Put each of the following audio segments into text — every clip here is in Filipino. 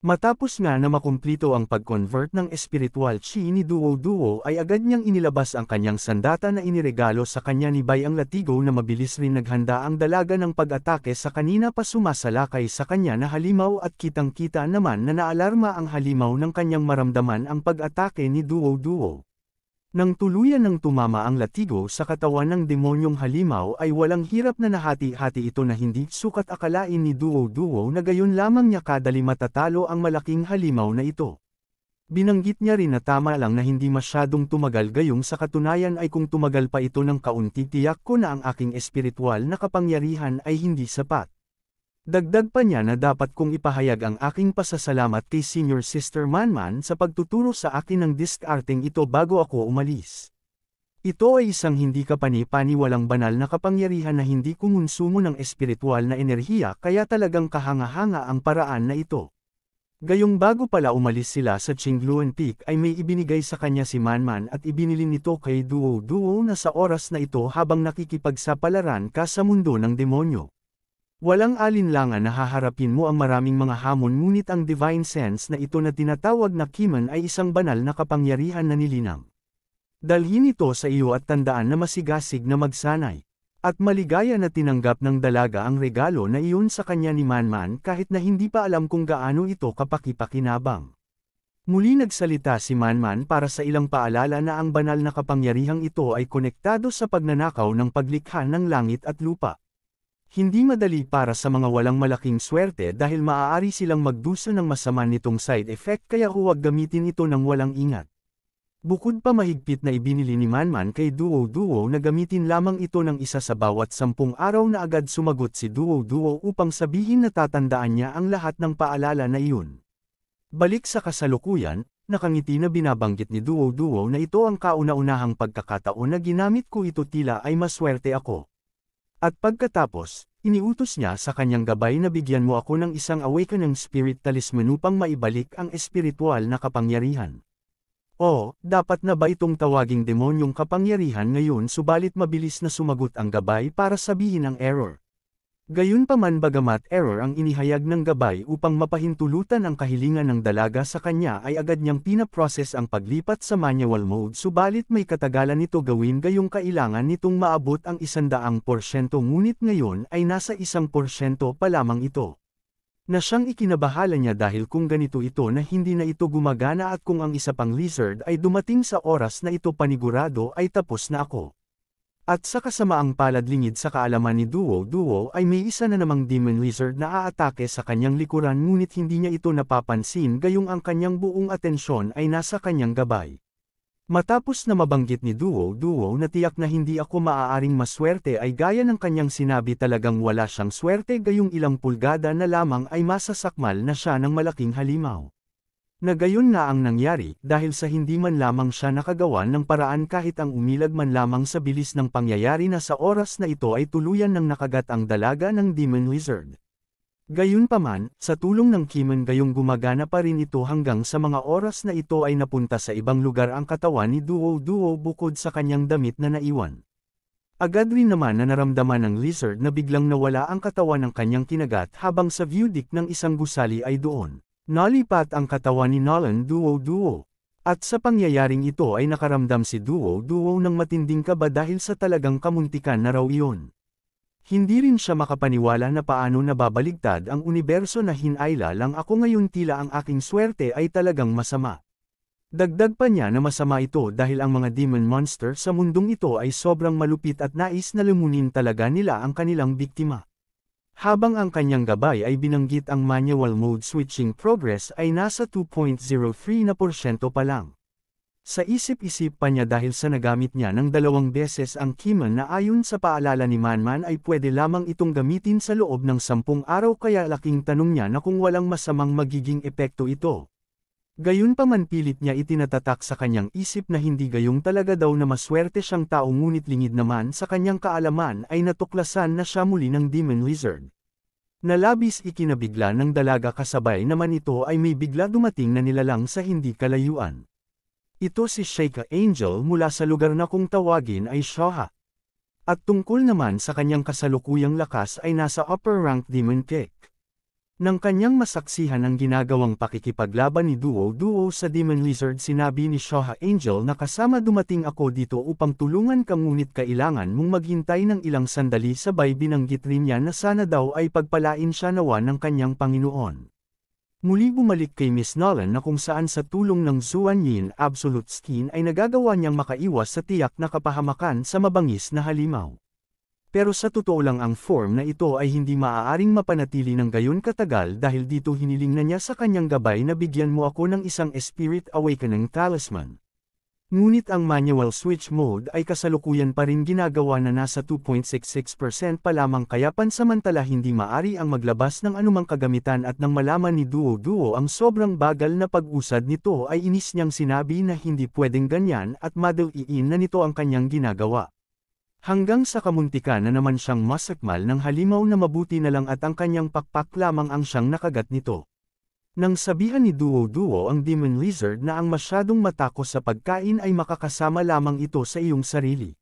Matapos nga na makumplito ang pag-convert ng espiritual chi ni Duo Duo ay agad niyang inilabas ang kanyang sandata na iniregalo sa kanya ni ang Latigo na mabilis rin naghanda ang dalaga ng pag-atake sa kanina pa sumasalakay sa kanya na halimaw at kitang-kita naman na naalarma ang halimaw ng kanyang maramdaman ang pag-atake ni Duo Duo. Nang tuluyan ng tumama ang latigo sa katawan ng demonyong halimaw ay walang hirap na nahati-hati ito na hindi sukat akalain ni Duo-Duo na gayon lamang niya kadali matatalo ang malaking halimaw na ito. Binanggit niya rin na tama lang na hindi masyadong tumagal gayong sa katunayan ay kung tumagal pa ito ng kaunti tiyak ko na ang aking espiritual na kapangyarihan ay hindi sapat. Dagdag pa niya na dapat kong ipahayag ang aking pasasalamat kay Senior Sister Manman sa pagtuturo sa akin ng diskarting ito bago ako umalis. Ito ay isang hindi kapani-paniwalang banal na kapangyarihan na hindi kumonsumo ng espiritual na enerhiya kaya talagang kahanga-hanga ang paraan na ito. Gayong bago pala umalis sila sa Chingluan Peak ay may ibinigay sa kanya si Manman at ibinili nito kay Duo Duo na sa oras na ito habang nakikipagsapalaran ka sa mundo ng demonyo. Walang alinlangan na haharapin mo ang maraming mga hamon ngunit ang divine sense na ito na tinatawag na kiman ay isang banal na kapangyarihan na nilinang. Dalhin ito sa iyo at tandaan na masigasig na magsanay. At maligaya na tinanggap ng dalaga ang regalo na iyon sa kanya ni Manman kahit na hindi pa alam kung gaano ito kapakipakinabang. Muli nagsalita si Manman para sa ilang paalala na ang banal na kapangyarihang ito ay konektado sa pagnanakaw ng paglikha ng langit at lupa. Hindi madali para sa mga walang malaking swerte dahil maaari silang magduso ng masama nitong side effect kaya huwag gamitin ito ng walang ingat. Bukod pa mahigpit na ibinili ni Manman kay Duo Duo na gamitin lamang ito ng isa sa bawat sampung araw na agad sumagot si Duo Duo upang sabihin na tatandaan niya ang lahat ng paalala na iyon. Balik sa kasalukuyan, nakangiti na binabanggit ni Duo Duo na ito ang kauna-unahang pagkakataon na ginamit ko ito tila ay maswerte ako. At pagkatapos, iniutos niya sa kanyang gabay na bigyan mo ako ng isang awakening spirit talisman upang maibalik ang espiritual na kapangyarihan. O, dapat na ba itong tawaging demonyong kapangyarihan ngayon subalit mabilis na sumagot ang gabay para sabihin ang error? Gayunpaman bagamat error ang inihayag ng gabay upang mapahintulutan ang kahilingan ng dalaga sa kanya ay agad niyang pinaprocess ang paglipat sa manual mode subalit may katagalan nito gawin gayong kailangan nitong maabot ang isandaang porsyento ngunit ngayon ay nasa isang porsyento pa lamang ito. Na siyang ikinabahala niya dahil kung ganito ito na hindi na ito gumagana at kung ang isa pang lizard ay dumating sa oras na ito panigurado ay tapos na ako. At sa kasamaang palad-lingid sa kaalaman ni Duo Duo ay may isa na namang demon lizard na aatake sa kanyang likuran ngunit hindi niya ito napapansin gayong ang kanyang buong atensyon ay nasa kanyang gabay. Matapos na mabanggit ni Duo Duo na tiyak na hindi ako maaaring maswerte ay gaya ng kanyang sinabi talagang wala siyang swerte gayong ilang pulgada na lamang ay masasakmal na siya ng malaking halimaw. Na gayon na ang nangyari dahil sa hindi man lamang siya nakagawa ng paraan kahit ang umilag man lamang sa bilis ng pangyayari na sa oras na ito ay tuluyan ng nakagat ang dalaga ng Demon Wizard. Gayunpaman, sa tulong ng Kimen gayong gumagana pa rin ito hanggang sa mga oras na ito ay napunta sa ibang lugar ang katawan ni Duo Duo bukod sa kanyang damit na naiwan. Agad rin naman na naramdaman ng lizard na biglang nawala ang katawan ng kanyang kinagat habang sa view dick ng isang gusali ay doon. Nalipat ang katawan ni Nolan Duo Duo. At sa pangyayaring ito ay nakaramdam si Duo Duo ng matinding kaba dahil sa talagang kamuntikan na raw iyon. Hindi rin siya makapaniwala na paano nababaligtad ang universo na hinayla lang ako ngayon tila ang aking swerte ay talagang masama. Dagdag pa niya na masama ito dahil ang mga demon monster sa mundong ito ay sobrang malupit at nais na lumunin talaga nila ang kanilang biktima. Habang ang kanyang gabay ay binanggit ang manual mode switching progress ay nasa 2.03 na porsyento pa lang. Sa isip-isip pa niya dahil sa nagamit niya ng dalawang beses ang Kiman na ayon sa paalala ni Manman ay pwede lamang itong gamitin sa loob ng sampung araw kaya laking tanong niya na kung walang masamang magiging epekto ito. Gayunpaman pilit niya itinatatak sa kanyang isip na hindi gayong talaga daw na maswerte siyang tao ngunit lingid naman sa kanyang kaalaman ay natuklasan na siya muli ng demon Wizard. Nalabis ikinabigla ng dalaga kasabay naman ito ay may bigla dumating na nilalang sa hindi kalayuan. Ito si Sheikah Angel mula sa lugar na kung tawagin ay Shoha. At tungkol naman sa kanyang kasalukuyang lakas ay nasa upper rank demon kick. Nang kanyang masaksihan ang ginagawang pakikipaglaban ni Duo Duo sa Demon Lizard sinabi ni Shoha Angel na kasama dumating ako dito upang tulungan ka ngunit kailangan mong maghintay ng ilang sandali sabay binanggit rin niya na sana daw ay pagpalain siya nawa ng kanyang Panginoon. Muli bumalik kay Miss Nolan na kung saan sa tulong ng Zuan Yin Absolute Skin ay nagagawa niyang makaiwas sa tiyak na kapahamakan sa mabangis na halimaw. Pero sa totoo lang ang form na ito ay hindi maaaring mapanatili ng gayon katagal dahil dito hiniling na niya sa kanyang gabay na bigyan mo ako ng isang Spirit Awakening Talisman. Ngunit ang manual switch mode ay kasalukuyan pa rin ginagawa na nasa 2.66% pa lamang kaya pansamantala hindi maari ang maglabas ng anumang kagamitan at nang malaman ni Duo Duo ang sobrang bagal na pag-usad nito ay inis niyang sinabi na hindi pwedeng ganyan at madaliin na nito ang kanyang ginagawa. Hanggang sa kamuntika na naman siyang masakmal ng halimaw na mabuti na lang at ang kanyang pakpak lamang ang siyang nakagat nito. Nang sabihan ni Duo Duo ang Demon Lizard na ang masyadong matakos sa pagkain ay makakasama lamang ito sa iyong sarili.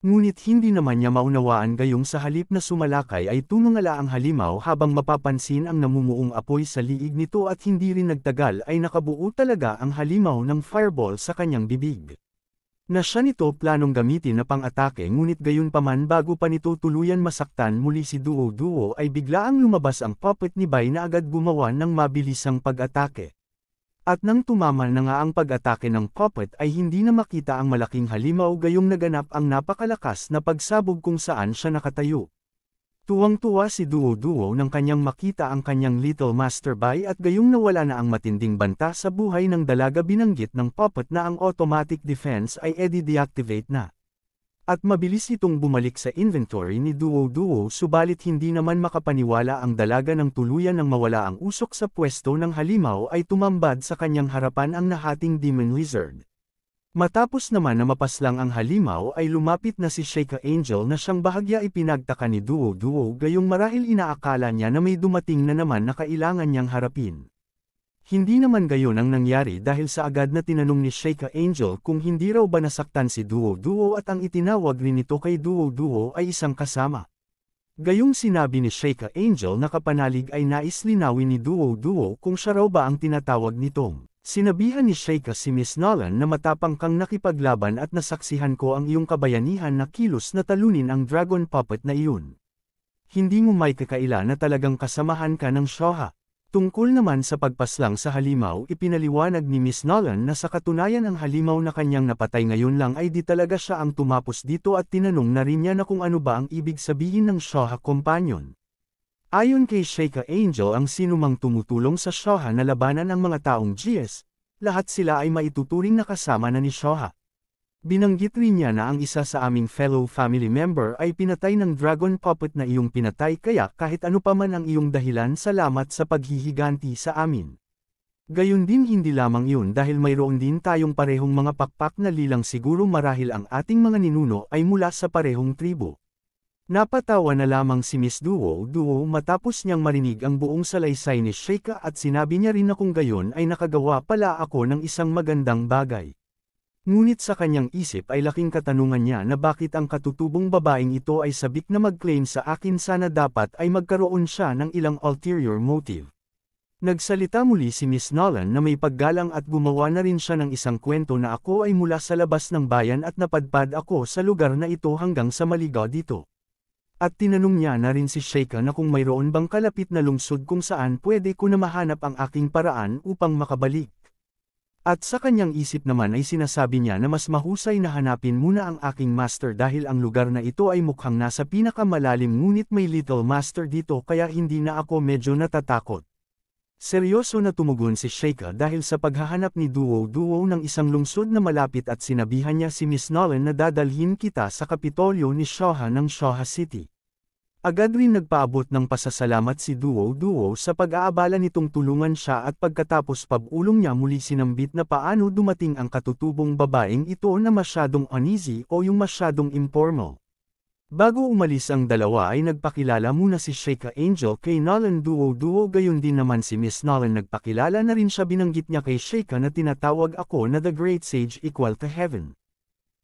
Ngunit hindi naman niya maunawaan gayong sa halip na sumalakay ay tumangala ang halimaw habang mapapansin ang namumuong apoy sa liig nito at hindi rin nagtagal ay nakabuo talaga ang halimaw ng fireball sa kanyang bibig na siya nito planong gamitin na pang-atake ngunit gayon paman bago pa nito tuluyan masaktan muli si Duo Duo ay biglaang lumabas ang puppet ni Bai na agad gumawa ng mabilisang pag-atake. At nang tumama na nga ang pag-atake ng puppet ay hindi na makita ang malaking halimaw gayong naganap ang napakalakas na pagsabog kung saan siya nakatayo. Tuwang-tuwa si Duo-Duo nang kanyang makita ang kanyang little master masterby at gayong nawala na ang matinding banta sa buhay ng dalaga binanggit ng puppet na ang automatic defense ay edi-deactivate na. At mabilis itong bumalik sa inventory ni Duo-Duo subalit hindi naman makapaniwala ang dalaga ng tuluyan nang mawala ang usok sa pwesto ng halimaw ay tumambad sa kanyang harapan ang nahating demon lizard. Matapos naman na mapaslang ang halimaw ay lumapit na si Sheikha Angel na siyang bahagya ipinagtaka ni Duo Duo gayong marahil inaakala niya na may dumating na naman na kailangan niyang harapin. Hindi naman gayon ang nangyari dahil sa agad na tinanong ni Sheikha Angel kung hindi raw ba nasaktan si Duo Duo at ang itinawag rin nito kay Duo Duo ay isang kasama. Gayong sinabi ni Sheikha Angel na kapanalig ay nais linawin ni Duo Duo kung siya raw ba ang tinatawag nitong Sinabihan ni Sheikha si Miss Nolan na matapang kang nakipaglaban at nasaksihan ko ang iyong kabayanihan na kilos na talunin ang dragon puppet na iyon. Hindi mo may kakaila na talagang kasamahan ka ng Shoha. Tungkol naman sa pagpaslang sa halimaw ipinaliwanag ni Miss Nolan na sa katunayan ang halimaw na kanyang napatay ngayon lang ay di talaga siya ang tumapos dito at tinanong na rin niya na kung ano ba ang ibig sabihin ng Shoha Companion. Ayon kay Sheikha Angel ang sinumang tumutulong sa Shoha na labanan ang mga taong GS, lahat sila ay maituturing na kasama na ni Shoha. Binanggit rin niya na ang isa sa aming fellow family member ay pinatay ng dragon puppet na iyong pinatay kaya kahit ano pa man ang iyong dahilan salamat sa paghihiganti sa amin. Gayun din hindi lamang iyon dahil mayroon din tayong parehong mga pakpak na lilang siguro marahil ang ating mga ninuno ay mula sa parehong tribo. Napatawa na lamang si Miss Duo Duo matapos niyang marinig ang buong salaysay ni Sheikha at sinabi niya rin na kung gayon ay nakagawa pala ako ng isang magandang bagay. Ngunit sa kanyang isip ay laking katanungan niya na bakit ang katutubong babaeng ito ay sabik na mag-claim sa akin sana dapat ay magkaroon siya ng ilang ulterior motive. Nagsalita muli si Miss Nolan na may paggalang at gumawa na rin siya ng isang kwento na ako ay mula sa labas ng bayan at napadpad ako sa lugar na ito hanggang sa maligaw dito. At tinanong niya na rin si Sheikha na kung mayroon bang kalapit na lungsod kung saan pwede ko na mahanap ang aking paraan upang makabalik. At sa kanyang isip naman ay sinasabi niya na mas mahusay na hanapin muna ang aking master dahil ang lugar na ito ay mukhang nasa pinakamalalim ngunit may little master dito kaya hindi na ako medyo natatakot. Seryoso na tumugon si Sheikha dahil sa paghahanap ni Duo Duo ng isang lungsod na malapit at sinabihan niya si Miss Nolan na dadalhin kita sa kapitolyo ni Shoha ng Shoha City. Agad rin nagpaabot ng pasasalamat si Duo Duo sa pag-aabala nitong tulungan siya at pagkatapos pabulong niya muli sinambit na paano dumating ang katutubong babaeng ito na masyadong uneasy o yung masyadong informal. Bago umalis ang dalawa ay nagpakilala muna si Sheikha Angel kay Nolan Duo Duo gayon din naman si Miss Nolan nagpakilala na rin siya binanggit niya kay Sheikha na tinatawag ako na The Great Sage Equal to Heaven.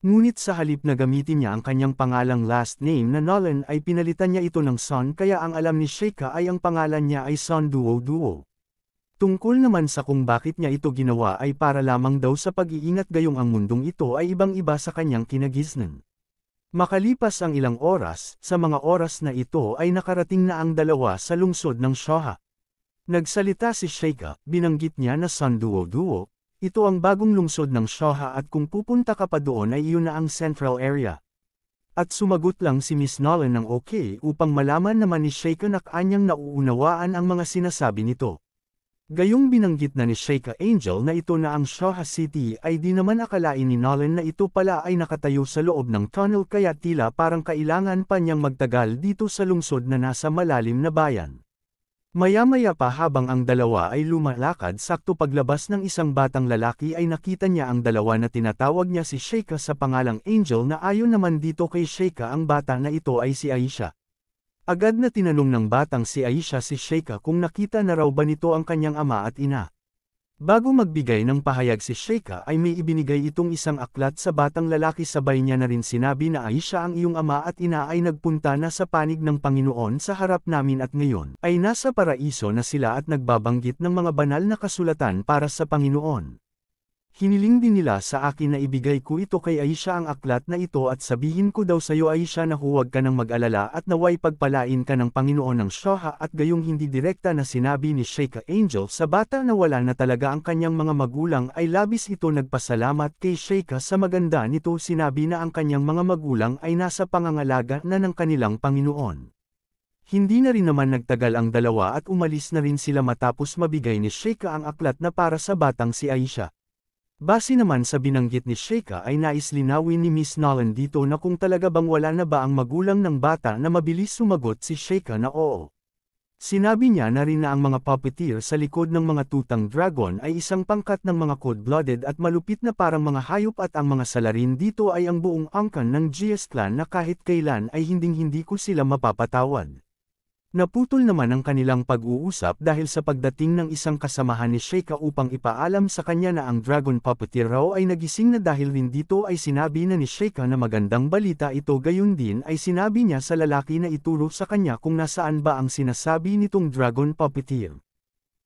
Ngunit sa halip na gamitin niya ang kanyang pangalang last name na Nolan ay pinalitan niya ito ng Son kaya ang alam ni Sheikha ay ang pangalan niya ay Son Duo Duo. Tungkol naman sa kung bakit niya ito ginawa ay para lamang daw sa pag-iingat gayong ang mundong ito ay ibang iba sa kanyang kinagisnan. Makalipas ang ilang oras, sa mga oras na ito ay nakarating na ang dalawa sa lungsod ng Shoha. Nagsalita si Sheikha, binanggit niya na Sanduo-Duo, ito ang bagong lungsod ng Shoha at kung pupunta ka pa doon ay iyon na ang central area. At sumagot lang si Miss Nolan ng okay upang malaman naman ni Sheikha na kanyang nauunawaan ang mga sinasabi nito. Gayong binanggit na ni Sheikha Angel na ito na ang Shaha City ay di naman akalain ni Nolan na ito pala ay nakatayo sa loob ng tunnel kaya tila parang kailangan pa niyang magtagal dito sa lungsod na nasa malalim na bayan. Maya-maya pa habang ang dalawa ay lumalakad sakto paglabas ng isang batang lalaki ay nakita niya ang dalawa na tinatawag niya si Sheikha sa pangalang Angel na ayon naman dito kay Sheikha ang bata na ito ay si Aisha. Agad na tinanong ng batang si Aisha si Sheikha kung nakita na raw ba nito ang kanyang ama at ina. Bago magbigay ng pahayag si Sheikha ay may ibinigay itong isang aklat sa batang lalaki sabay niya na rin sinabi na Aisha ang iyong ama at ina ay nagpunta na sa panig ng Panginoon sa harap namin at ngayon ay nasa paraiso na sila at nagbabanggit ng mga banal na kasulatan para sa Panginoon. Hiniling din nila sa akin na ibigay ko ito kay Aisha ang aklat na ito at sabihin ko daw sa iyo Aisha na huwag ka ng mag-alala at naway pagpalain ka ng Panginoon ng Shoha at gayong hindi direkta na sinabi ni Sheikha Angel sa bata na wala na talaga ang kanyang mga magulang ay labis ito nagpasalamat kay Sheikha sa maganda nito sinabi na ang kanyang mga magulang ay nasa pangangalaga na ng kanilang Panginoon. Hindi na rin naman nagtagal ang dalawa at umalis na rin sila matapos mabigay ni Sheikha ang aklat na para sa batang si Aisha. Base naman sa binanggit ni Sheikha ay nais linawin ni Miss Nolan dito na kung talaga bang wala na ba ang magulang ng bata na mabilis sumagot si Sheikha na oo. Sinabi niya na rin na ang mga puppeteer sa likod ng mga tutang dragon ay isang pangkat ng mga cold-blooded at malupit na parang mga hayop at ang mga salarin dito ay ang buong angkan ng GS clan na kahit kailan ay hinding-hindi ko sila mapapatawad. Naputol naman ang kanilang pag-uusap dahil sa pagdating ng isang kasamahan ni Sheikha upang ipaalam sa kanya na ang Dragon Puppeteer raw ay nagising na dahil rin dito ay sinabi na ni Sheikha na magandang balita ito gayon din ay sinabi niya sa lalaki na ituro sa kanya kung nasaan ba ang sinasabi nitong Dragon Puppeteer.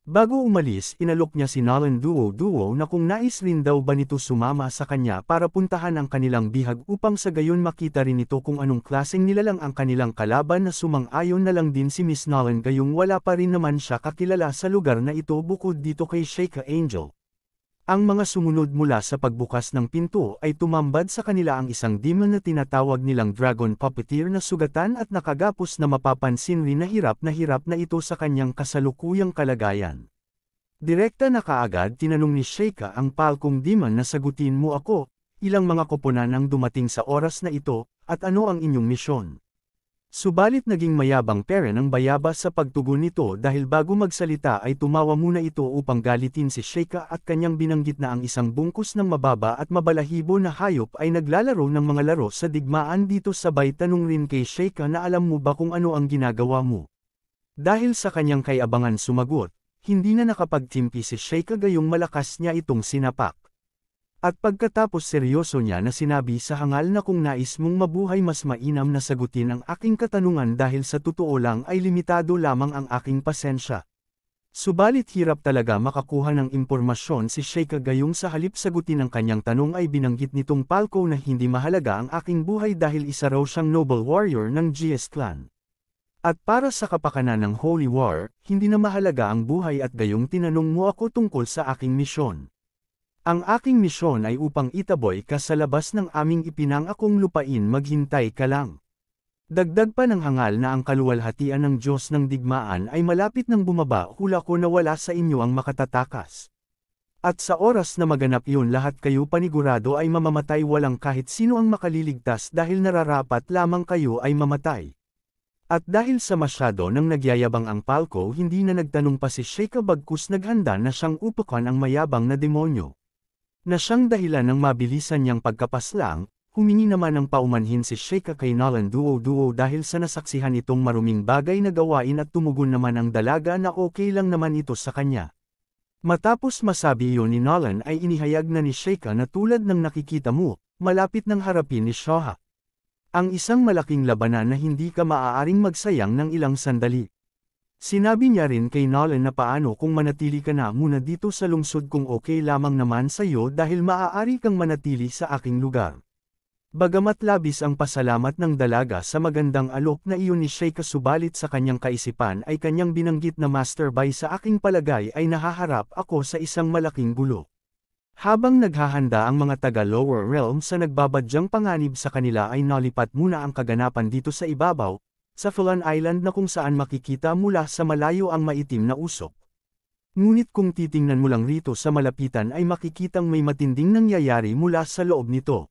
Bago umalis, inalok niya si Nolan Duo Duo na kung nais rin daw ba nito sumama sa kanya para puntahan ang kanilang bihag upang sa gayon makita rin ito kung anong klaseng nilalang ang kanilang kalaban na sumang-ayon na lang din si Miss Nolan gayong wala pa rin naman siya kakilala sa lugar na ito bukod dito kay Sheikh Angel. Ang mga sumunod mula sa pagbukas ng pinto ay tumambad sa kanila ang isang demon na tinatawag nilang Dragon Puppeteer na sugatan at nakagapos na mapapansin rin na hirap na hirap na ito sa kanyang kasalukuyang kalagayan. Direkta na kaagad tinanong ni Sheikha ang palkong demon na sagutin mo ako, ilang mga koponan ang dumating sa oras na ito, at ano ang inyong misyon. Subalit naging mayabang pera ang bayaba sa pagtugon nito dahil bago magsalita ay tumawa muna ito upang galitin si Sheikha at kanyang binanggit na ang isang bungkus ng mababa at mabalahibo na hayop ay naglalaro ng mga laro sa digmaan dito sabay tanong rin kay Sheikha na alam mo ba kung ano ang ginagawa mo. Dahil sa kanyang kayabangan sumagot, hindi na nakapagtimpi si Sheikha gayong malakas niya itong sinapak. At pagkatapos seryoso niya na sinabi sa hangal na kung nais mong mabuhay mas mainam na sagutin ang aking katanungan dahil sa totoo lang ay limitado lamang ang aking pasensya. Subalit hirap talaga makakuha ng impormasyon si Sheikha gayong sa halip sagutin ang kanyang tanong ay binanggit nitong Palco na hindi mahalaga ang aking buhay dahil isa raw siyang noble warrior ng GS clan. At para sa kapakanan ng Holy War, hindi na mahalaga ang buhay at gayong tinanong mo ako tungkol sa aking misyon. Ang aking misyon ay upang itaboy ka sa labas ng aming ipinangakong lupain maghintay ka lang. Dagdag pa ng hangal na ang kaluwalhatian ng Diyos ng digmaan ay malapit ng bumaba hula ko na wala sa inyo ang makatatakas. At sa oras na maganap iyon lahat kayo panigurado ay mamamatay walang kahit sino ang makaliligtas dahil nararapat lamang kayo ay mamatay. At dahil sa masyado nang nagyayabang ang palko hindi na nagtanong pa si Sheikha bagkus naghanda na siyang upukan ang mayabang na demonyo na siyang dahilan ng mabilisan niyang pagkapaslang, humingi naman ng paumanhin si Sheikha kay Nolan Duo Duo dahil sa nasaksihan itong maruming bagay na gawain at tumugon naman ang dalaga na okay lang naman ito sa kanya. Matapos masabi iyon ni Nolan ay inihayag na ni Sheikha na tulad ng nakikita mo, malapit ng harapin ni Shoha. Ang isang malaking labanan na hindi ka maaaring magsayang ng ilang sandali. Sinabi niya rin kay Nolan na paano kung manatili ka na muna dito sa lungsod kung okay lamang naman sa iyo dahil maaari kang manatili sa aking lugar. Bagamat labis ang pasalamat ng dalaga sa magandang alok na iyon ni Sheikha subalit sa kanyang kaisipan ay kanyang binanggit na master by sa aking palagay ay nahaharap ako sa isang malaking gulo. Habang naghahanda ang mga taga Lower Realm sa nagbabadyang panganib sa kanila ay nalipat muna ang kaganapan dito sa ibabaw, sa Fulan Island na kung saan makikita mula sa malayo ang maitim na usok. Ngunit kung titingnan mo lang rito sa malapitan ay makikitang may matinding nangyayari mula sa loob nito.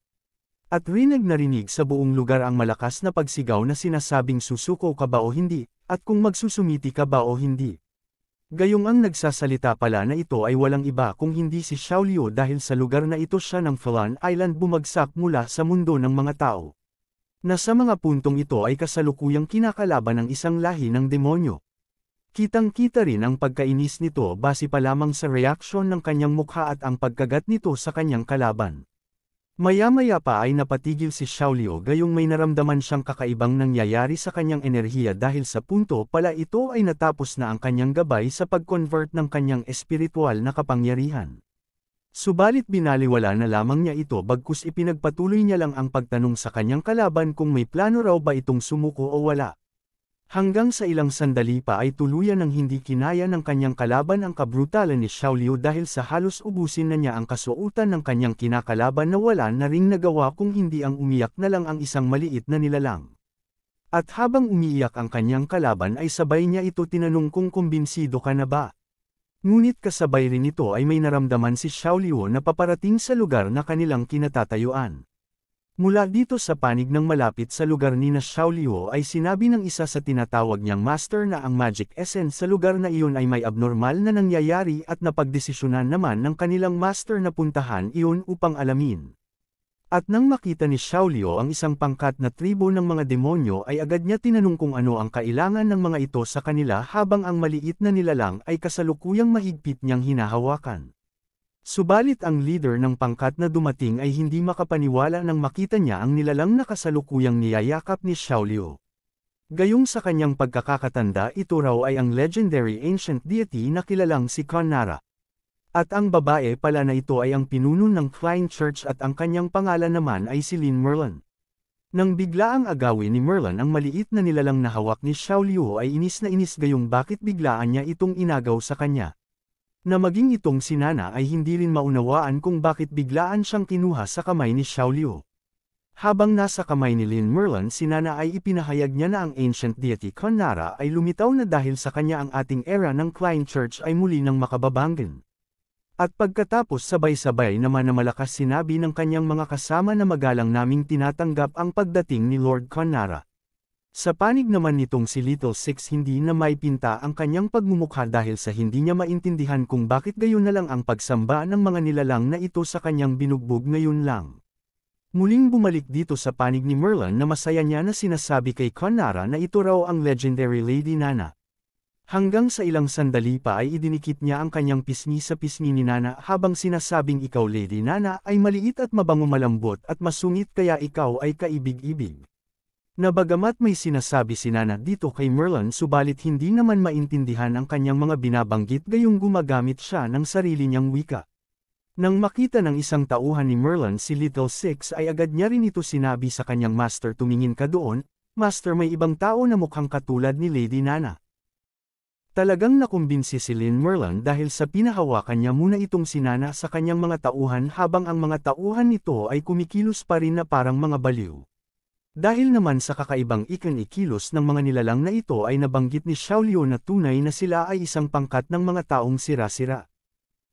At rinig narinig sa buong lugar ang malakas na pagsigaw na sinasabing susuko ka ba o hindi, at kung magsusumiti ka ba o hindi. Gayong ang nagsasalita pala na ito ay walang iba kung hindi si Xiao dahil sa lugar na ito siya ng Fulan Island bumagsak mula sa mundo ng mga tao na sa mga puntong ito ay kasalukuyang kinakalaban ng isang lahi ng demonyo. Kitang-kita rin ang pagkainis nito base pa lamang sa reaksyon ng kanyang mukha at ang pagkagat nito sa kanyang kalaban. Maya-maya pa ay napatigil si Xiaolio gayong may naramdaman siyang kakaibang nangyayari sa kanyang enerhiya dahil sa punto pala ito ay natapos na ang kanyang gabay sa pag-convert ng kanyang espiritual na kapangyarihan. Subalit binaliwala na lamang niya ito bagkus ipinagpatuloy niya lang ang pagtanong sa kanyang kalaban kung may plano raw ba itong sumuko o wala. Hanggang sa ilang sandali pa ay tuluyan ng hindi kinaya ng kanyang kalaban ang kabrutalan ni Xiao Liu dahil sa halos ubusin na niya ang kasuutan ng kanyang kinakalaban na wala na ring nagawa kung hindi ang umiyak na lang ang isang maliit na nilalang. At habang umiiyak ang kanyang kalaban ay sabay niya ito tinanong kung kumbinsido ka na ba. Ngunit kasabay rin ito ay may naramdaman si Xiao na paparating sa lugar na kanilang kinatatayuan. Mula dito sa panig ng malapit sa lugar ni na Xiao ay sinabi ng isa sa tinatawag niyang master na ang magic essence sa lugar na iyon ay may abnormal na nangyayari at napagdesisyonan naman ng kanilang master na puntahan iyon upang alamin. At nang makita ni Shaolio ang isang pangkat na tribo ng mga demonyo ay agad niya tinanong kung ano ang kailangan ng mga ito sa kanila habang ang maliit na nilalang ay kasalukuyang mahigpit niyang hinahawakan. Subalit ang leader ng pangkat na dumating ay hindi makapaniwala nang makita niya ang nilalang na kasalukuyang niyayakap ni Shaolio. Gayong sa kanyang pagkakakatanda ito raw ay ang legendary ancient deity na kilalang si Kanara, at ang babae pala na ito ay ang pinuno ng Klein Church at ang kanyang pangalan naman ay si Lin Merlin. Nang bigla ang agawin ni Merlin ang maliit na nilalang na hawak ni Xiaoliu ay inis na inis gayong bakit biglaan niya itong inagaw sa kanya. Na maging itong sinana ay hindi rin maunawaan kung bakit biglaan siyang kinuha sa kamay ni Xiaoliu. Habang nasa kamay ni Lin Merlin sinana ay ipinahayag niya na ang ancient deity Conara ay lumitaw na dahil sa kanya ang ating era ng Klein Church ay muli nang makababanggan. At pagkatapos sabay-sabay naman na malakas sinabi ng kanyang mga kasama na magalang naming tinatanggap ang pagdating ni Lord Connara. Sa panig naman nitong si Little Six hindi na maipinta ang kanyang pagmumukha dahil sa hindi niya maintindihan kung bakit gayon na lang ang pagsamba ng mga nilalang na ito sa kanyang binugbog ngayon lang. Muling bumalik dito sa panig ni Merlin na masaya niya na sinasabi kay Connara na ito raw ang legendary Lady Nana. Hanggang sa ilang sandali pa ay idinikit niya ang kanyang pisngi sa pisngi ni Nana habang sinasabing ikaw Lady Nana ay maliit at mabango malambot at masungit kaya ikaw ay kaibig-ibig. Nabagamat may sinasabi si Nana dito kay Merlin subalit hindi naman maintindihan ang kanyang mga binabanggit gayong gumagamit siya ng sarili niyang wika. Nang makita ng isang tauhan ni Merlin si Little Six ay agad niya rin ito sinabi sa kanyang master tumingin ka doon, master may ibang tao na mukhang katulad ni Lady Nana. Talagang nakumbinsi si Lynn Merlan dahil sa pinahawakan niya muna itong sinana sa kanyang mga tauhan habang ang mga tauhan nito ay kumikilos pa rin na parang mga baliw. Dahil naman sa kakaibang ikan-ikilos ng mga nilalang na ito ay nabanggit ni Xiaolio na tunay na sila ay isang pangkat ng mga taong sira-sira.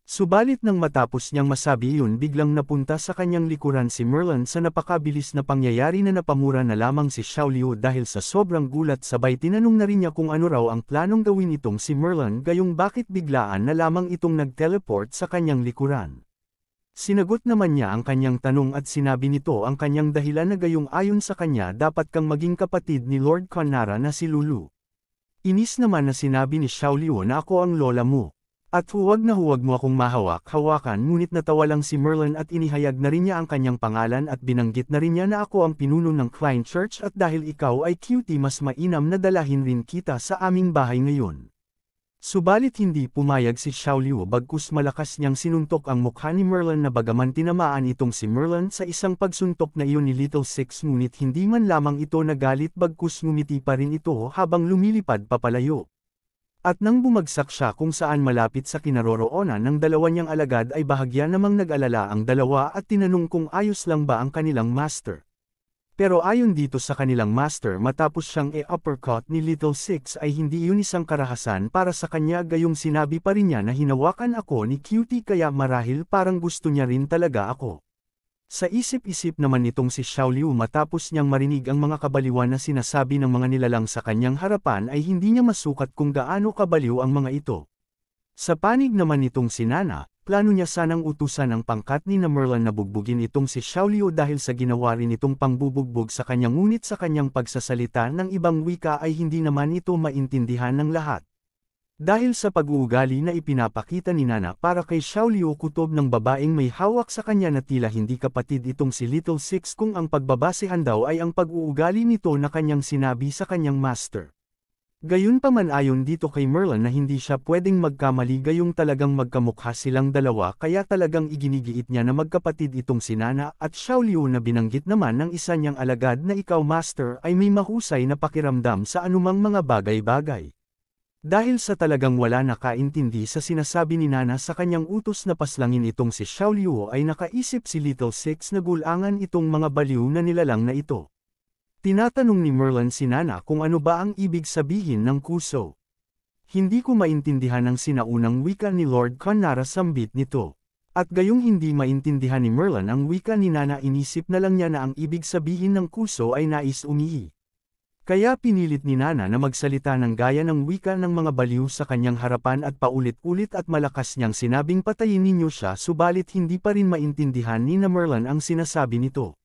Subalit nang matapos niyang masabi yun biglang napunta sa kanyang likuran si Merlin sa napakabilis na pangyayari na napamura na lamang si Xiaoliu dahil sa sobrang gulat sabay tinanong na rin niya kung ano raw ang planong gawin itong si Merlin gayong bakit biglaan na lamang itong nag-teleport sa kanyang likuran. Sinagot naman niya ang kanyang tanong at sinabi nito ang kanyang dahilan na gayong ayon sa kanya dapat kang maging kapatid ni Lord Conara na si Lulu. Inis naman na sinabi ni Xiaoliu na ako ang lola mo. At huwag na huwag mo akong mahawak-hawakan ngunit natawa lang si Merlin at inihayag na rin niya ang kanyang pangalan at binanggit na rin niya na ako ang pinuno ng Klein Church at dahil ikaw ay cutie mas mainam na dalahin rin kita sa aming bahay ngayon. Subalit hindi pumayag si Xiaoliu bagkus malakas niyang sinuntok ang mukha ni Merlin na bagaman tinamaan itong si Merlin sa isang pagsuntok na iyon ni Little Six ngunit hindi man lamang ito nagalit bagkus ngumiti pa rin ito habang lumilipad papalayo. At nang bumagsak siya kung saan malapit sa kinaroroonan ng dalawa niyang alagad ay bahagya namang nag-alala ang dalawa at tinanong kung ayos lang ba ang kanilang master. Pero ayon dito sa kanilang master matapos siyang e-uppercut ni Little Six ay hindi yun isang karahasan para sa kanya gayong sinabi pa rin niya na hinawakan ako ni Cutie kaya marahil parang gusto niya rin talaga ako. Sa isip-isip naman nitong si Xiaoliu matapos niyang marinig ang mga kabaliwan na sinasabi ng mga nilalang sa kanyang harapan ay hindi niya masukat kung gaano kabaliw ang mga ito. Sa panig naman nitong si Nana, plano niya sanang utusan ang pangkat ni na Merlin na bugbugin itong si Xiaoliu dahil sa ginawa rin itong pangbubugbog sa kanyang ngunit sa kanyang pagsasalita ng ibang wika ay hindi naman ito maintindihan ng lahat. Dahil sa pag-uugali na ipinapakita ni Nana para kay Xiaoliu kutob ng babaeng may hawak sa kanya na tila hindi kapatid itong si Little Six kung ang pagbabasehan daw ay ang pag-uugali nito na kanyang sinabi sa kanyang master. Gayunpaman ayon dito kay Merlin na hindi siya pwedeng magkamali gayong talagang magkamukha silang dalawa kaya talagang iginigiit niya na magkapatid itong si Nana at Xiaoliu na binanggit naman ng isa niyang alagad na ikaw master ay may mahusay na pakiramdam sa anumang mga bagay-bagay. Dahil sa talagang wala nakaintindi sa sinasabi ni Nana sa kanyang utos na paslangin itong si Xiaoliu ay nakaisip si Little Six na gulangan itong mga baliw na nilalang na ito. Tinatanong ni Merlin si Nana kung ano ba ang ibig sabihin ng kuso. Hindi ko maintindihan ang sinaunang wika ni Lord Conara sambit nito. At gayong hindi maintindihan ni Merlin ang wika ni Nana inisip na lang niya na ang ibig sabihin ng kuso ay nais umihi. Kaya pinilit ni Nana na magsalita ng gaya ng wika ng mga baliw sa kanyang harapan at paulit-ulit at malakas niyang sinabing patayin ninyo siya subalit hindi pa rin maintindihan ni na Merlin ang sinasabi nito.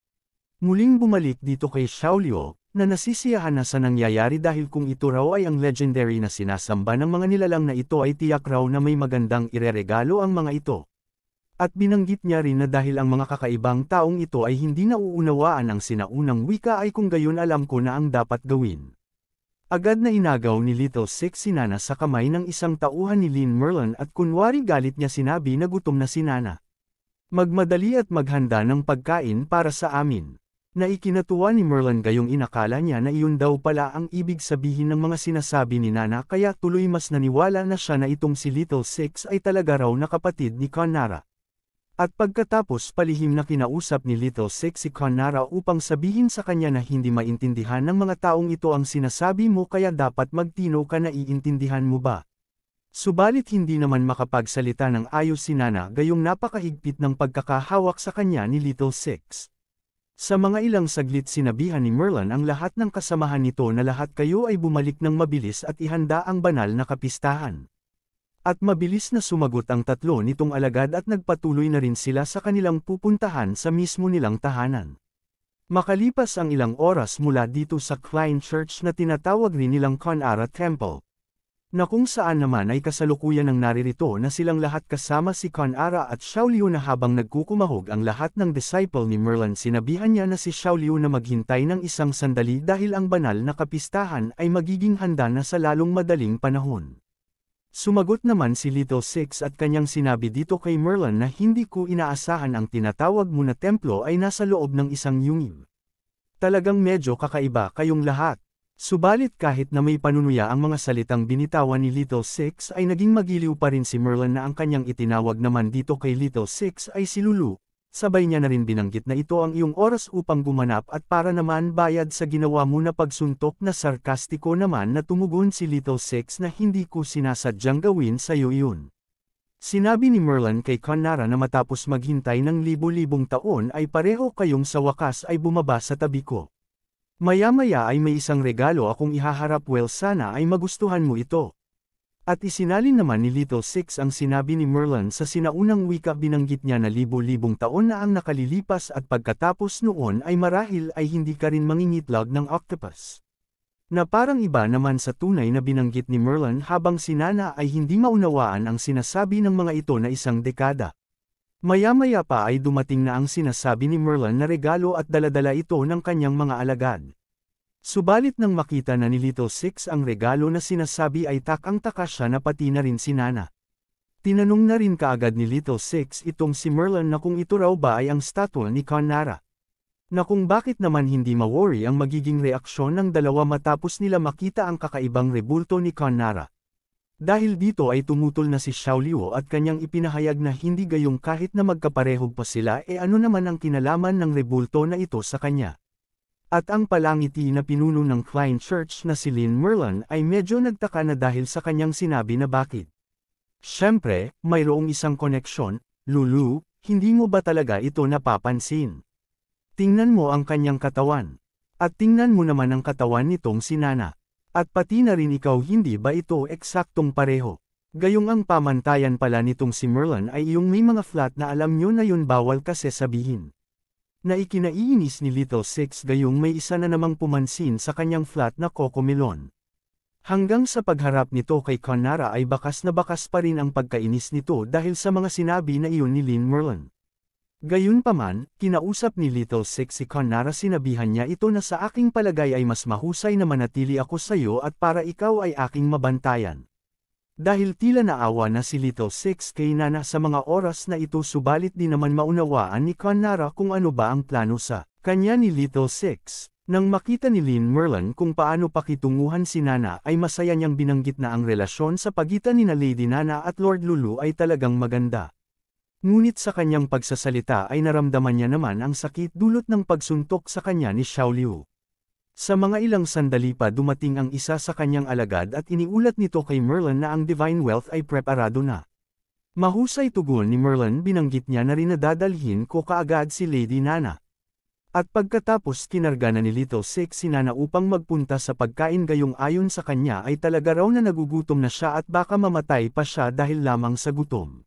Muling bumalik dito kay Xiaolio, na nasisiyahan na sa nangyayari dahil kung ito raw ay ang legendary na sinasamba ng mga nilalang na ito ay tiyak raw na may magandang ireregalo ang mga ito. At binanggit niya rin na dahil ang mga kakaibang taong ito ay hindi nauunawaan ang sinaunang wika ay kung gayon alam ko na ang dapat gawin. Agad na inagaw ni Little Six si Nana sa kamay ng isang tauhan ni Lynn Merlin at kunwari galit niya sinabi na gutom na si Nana. Magmadali at maghanda ng pagkain para sa amin. Naikinatuwa ni Merlin gayong inakala niya na iyon daw pala ang ibig sabihin ng mga sinasabi ni Nana kaya tuloy mas naniwala na siya na itong si Little Six ay talaga raw na kapatid ni Conara. At pagkatapos palihim na kinausap ni Little Six si Connara upang sabihin sa kanya na hindi maintindihan ng mga taong ito ang sinasabi mo kaya dapat magtino ka na iintindihan mo ba. Subalit hindi naman makapagsalita ng ayos si Nana gayong napakahigpit ng pagkakahawak sa kanya ni Little Six. Sa mga ilang saglit sinabihan ni Merlin ang lahat ng kasamahan nito na lahat kayo ay bumalik ng mabilis at ihanda ang banal na kapistahan. At mabilis na sumagot ang tatlo nitong alagad at nagpatuloy na rin sila sa kanilang pupuntahan sa mismo nilang tahanan. Makalipas ang ilang oras mula dito sa Klein Church na tinatawag rin nilang Conara Temple, na kung saan naman ay kasalukuyan ng naririto na silang lahat kasama si Conara at Xiaoliu na habang nagkukumahog ang lahat ng disciple ni Merlin sinabihan niya na si Xiaoliu na maghintay ng isang sandali dahil ang banal na kapistahan ay magiging handa na sa lalong madaling panahon. Sumagot naman si Little Six at kanyang sinabi dito kay Merlin na hindi ko inaasahan ang tinatawag mo na templo ay nasa loob ng isang yungib. Talagang medyo kakaiba kayong lahat. Subalit kahit na may panunuya ang mga salitang binitawan ni Little Six ay naging magiliw pa rin si Merlin na ang kanyang itinawag naman dito kay Little Six ay si Lulu, Sabay niya na rin binanggit na ito ang iyong oras upang gumanap at para naman bayad sa ginawa mo na pagsuntok na sarkastiko naman na tumugon si Little Six na hindi ko sinasadyang gawin sa iyo iyon. Sinabi ni Merlin kay Connara na matapos maghintay ng libo-libong taon ay pareho kayong sa wakas ay bumaba sa tabi ko. Maya-maya ay may isang regalo akong ihaharap well sana ay magustuhan mo ito. At isinalin naman ni Lito 6 ang sinabi ni Merlin sa sinaunang wika binanggit niya na libo-libong taon na ang nakalilipas at pagkatapos noon ay marahil ay hindi ka rin mangingitlog ng octopus. Na parang iba naman sa tunay na binanggit ni Merlin habang sinana ay hindi maunawaan ang sinasabi ng mga ito na isang dekada. Maya-maya pa ay dumating na ang sinasabi ni Merlin na regalo at daladala ito ng kanyang mga alagad. Subalit nang makita na ni Little Six ang regalo na sinasabi ay takang-taka siya na pati na rin si Nana. Tinanong na rin kaagad ni Little Six itong si Merlin na kung ito raw ba ay ang statwa ni Connara. Na kung bakit naman hindi ma-worry ang magiging reaksyon ng dalawa matapos nila makita ang kakaibang rebulto ni Connara. Dahil dito ay tumutol na si Xiao at kanyang ipinahayag na hindi gayong kahit na magkaparehog pa sila e ano naman ang kinalaman ng rebulto na ito sa kanya. At ang palangiti na pinuno ng Klein Church na si Lynn Merlin ay medyo nagtaka na dahil sa kanyang sinabi na bakit. Siyempre, mayroong isang koneksyon, Lulu, hindi mo ba talaga ito napapansin? Tingnan mo ang kanyang katawan. At tingnan mo naman ang katawan nitong si Nana. At pati na rin ikaw hindi ba ito eksaktong pareho? Gayong ang pamantayan pala nitong si Merlin ay yung may mga flat na alam nyo na yun bawal kasi sabihin na ikinaiinis ni Little Six gayong may isa na namang pumansin sa kanyang flat na Coco Melon. Hanggang sa pagharap nito kay Conara ay bakas na bakas pa rin ang pagkainis nito dahil sa mga sinabi na iyon ni Lynn Merlin. Gayunpaman, kinausap ni Little Six si Conara sinabihan niya ito na sa aking palagay ay mas mahusay na manatili ako sa iyo at para ikaw ay aking mabantayan. Dahil tila naawa na si Little Six kay Nana sa mga oras na ito subalit di naman maunawaan ni Kanara kung ano ba ang plano sa kanya ni Little Six. Nang makita ni Lynn Merlin kung paano pakitunguhan si Nana ay masaya niyang binanggit na ang relasyon sa pagitan ni na Lady Nana at Lord Lulu ay talagang maganda. Ngunit sa kanyang pagsasalita ay naramdaman niya naman ang sakit dulot ng pagsuntok sa kanya ni Xiao Liu. Sa mga ilang sandali pa dumating ang isa sa kanyang alagad at iniulat nito kay Merlin na ang divine wealth ay preparado na. Mahusay tugon ni Merlin binanggit niya na rin dadalhin ko kaagad si Lady Nana. At pagkatapos tinarga na ni Little Six si Nana upang magpunta sa pagkain gayong ayon sa kanya ay talaga raw na nagugutom na siya at baka mamatay pa siya dahil lamang sa gutom.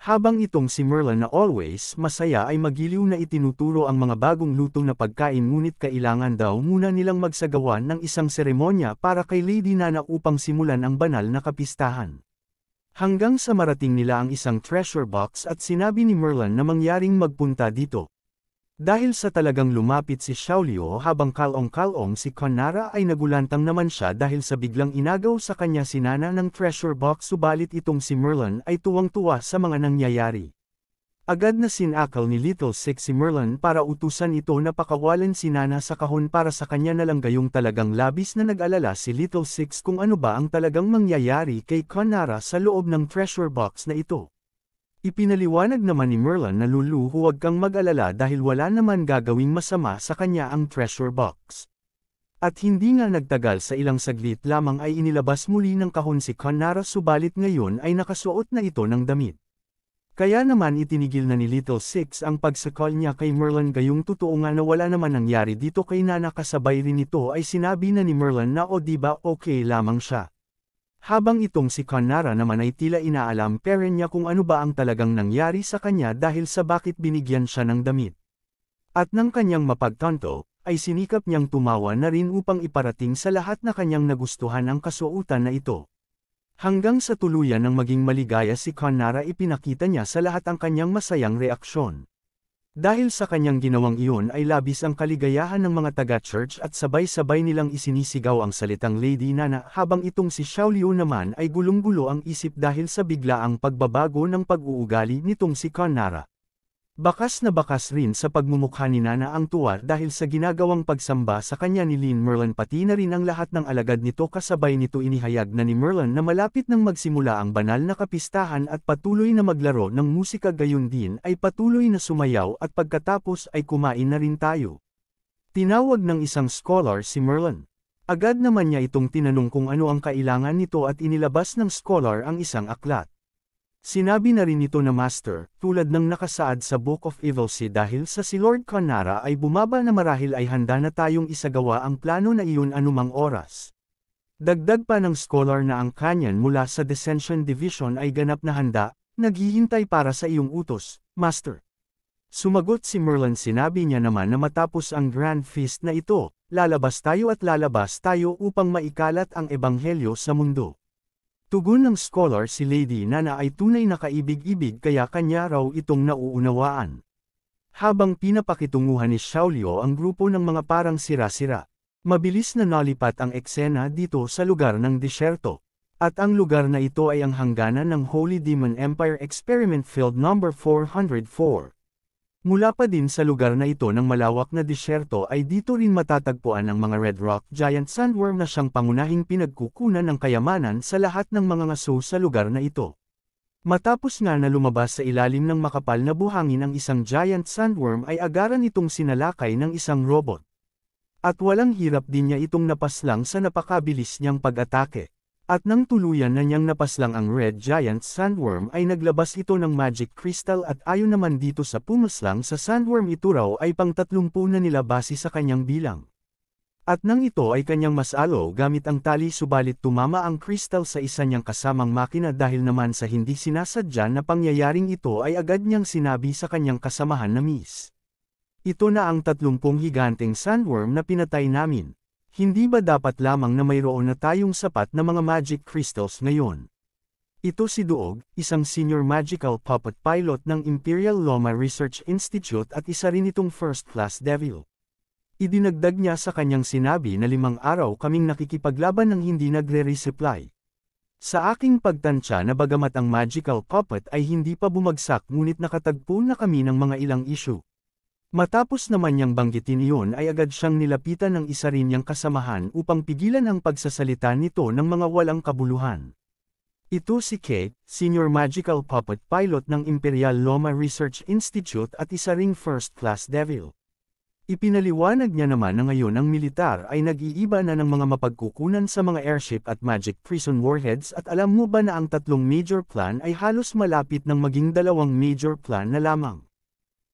Habang itong si Merla na always masaya ay magiliw na itinuturo ang mga bagong luto na pagkain ngunit kailangan daw muna nilang magsagawa ng isang seremonya para kay Lady Nana upang simulan ang banal na kapistahan. Hanggang sa marating nila ang isang treasure box at sinabi ni Merlin na mangyaring magpunta dito. Dahil sa talagang lumapit si Xiaoliu habang kalong-kalong si Connara ay nagulantang naman siya dahil sa biglang inagaw sa kanya sinana ng treasure box subalit itong si Merlin ay tuwang-tuwa sa mga nangyayari. Agad na sinakal ni Little Six si Merlin para utusan ito na pakawalan si sa kahon para sa kanya na lang gayong talagang labis na nag-alala si Little Six kung ano ba ang talagang mangyayari kay Connara sa loob ng treasure box na ito. Ipinaliwanag naman ni Merlin na Lulu huwag kang mag-alala dahil wala naman gagawing masama sa kanya ang treasure box. At hindi nga nagtagal sa ilang saglit lamang ay inilabas muli ng kahon si Kanara subalit ngayon ay nakasuot na ito ng damit. Kaya naman itinigil na ni Little Six ang pagsakal niya kay Merlin gayong totoo nga na wala naman nangyari dito kay Nana kasabay rin ito ay sinabi na ni Merlin na o diba okay lamang siya. Habang itong si Kanara naman ay tila inaalam pera niya kung ano ba ang talagang nangyari sa kanya dahil sa bakit binigyan siya ng damit. At nang kanyang mapagtanto, ay sinikap niyang tumawa na rin upang iparating sa lahat na kanyang nagustuhan ang kasuotan na ito. Hanggang sa tuluyan ng maging maligaya si Kanara ipinakita niya sa lahat ang kanyang masayang reaksyon. Dahil sa kanyang ginawang iyon ay labis ang kaligayahan ng mga taga-church at sabay-sabay nilang isinisigaw ang salitang Lady Nana habang itong si Xiao Liu naman ay gulong-gulo ang isip dahil sa biglaang pagbabago ng pag-uugali nitong si Kanara. Bakas na bakas rin sa pagmumukha ni Nana ang tuwa dahil sa ginagawang pagsamba sa kanya ni Lynn Merlin pati na rin ang lahat ng alagad nito kasabay nito inihayag na ni Merlin na malapit nang magsimula ang banal na kapistahan at patuloy na maglaro ng musika gayon din ay patuloy na sumayaw at pagkatapos ay kumain na rin tayo. Tinawag ng isang scholar si Merlin. Agad naman niya itong tinanong kung ano ang kailangan nito at inilabas ng scholar ang isang aklat. Sinabi na rin ito na Master, tulad ng nakasaad sa Book of Evil si dahil sa si Lord Conara ay bumaba na marahil ay handa na tayong isagawa ang plano na iyon anumang oras. Dagdag pa ng scholar na ang kanyan mula sa Descension Division ay ganap na handa, naghihintay para sa iyong utos, Master. Sumagot si Merlin sinabi niya naman na matapos ang Grand Feast na ito, lalabas tayo at lalabas tayo upang maikalat ang Ebanghelyo sa mundo. Tugon ng scholar si Lady Nana ay tunay na kaibig-ibig kaya kanya raw itong nauunawaan. Habang pinapakitunguhan ni Shaolio ang grupo ng mga parang sira-sira, mabilis na nalipat ang eksena dito sa lugar ng disyerto. At ang lugar na ito ay ang hangganan ng Holy Demon Empire Experiment Field No. 404. Mula pa din sa lugar na ito ng malawak na disyerto ay dito rin matatagpuan ang mga red rock giant sandworm na siyang pangunahing pinagkukunan ng kayamanan sa lahat ng mga ngaso sa lugar na ito. Matapos nga na lumabas sa ilalim ng makapal na buhangin ang isang giant sandworm ay agaran itong sinalakay ng isang robot. At walang hirap din niya itong napaslang sa napakabilis niyang pag-atake. At nang tuluyan na niyang napaslang ang Red Giant Sandworm ay naglabas ito ng Magic Crystal at ayon naman dito sa pumaslang sa Sandworm ito raw ay pang-tatlumpu na nila base sa kanyang bilang. At nang ito ay kanyang masalo gamit ang tali subalit tumama ang crystal sa isa niyang kasamang makina dahil naman sa hindi sinasadya na pangyayaring ito ay agad niyang sinabi sa kanyang kasamahan na Miss. Ito na ang tatlumpong higanteng sandworm na pinatay namin. Hindi ba dapat lamang na mayroon na tayong sapat na mga magic crystals ngayon? Ito si Duog, isang senior magical puppet pilot ng Imperial Loma Research Institute at isa rin itong first-class devil. Idinagdag niya sa kanyang sinabi na limang araw kaming nakikipaglaban ng hindi nagre-resupply. Sa aking pagtansya na bagamat ang magical puppet ay hindi pa bumagsak ngunit nakatagpo na kami ng mga ilang issue. Matapos naman niyang banggitin iyon ay agad siyang nilapitan ng isa rin niyang kasamahan upang pigilan ang pagsasalita nito ng mga walang kabuluhan. Ito si Kate, Senior Magical Puppet Pilot ng Imperial Loma Research Institute at isa ring First Class Devil. Ipinaliwanag niya naman na ngayon ang militar ay nag-iiba na ng mga mapagkukunan sa mga airship at magic prison warheads at alam mo ba na ang tatlong major plan ay halos malapit ng maging dalawang major plan na lamang.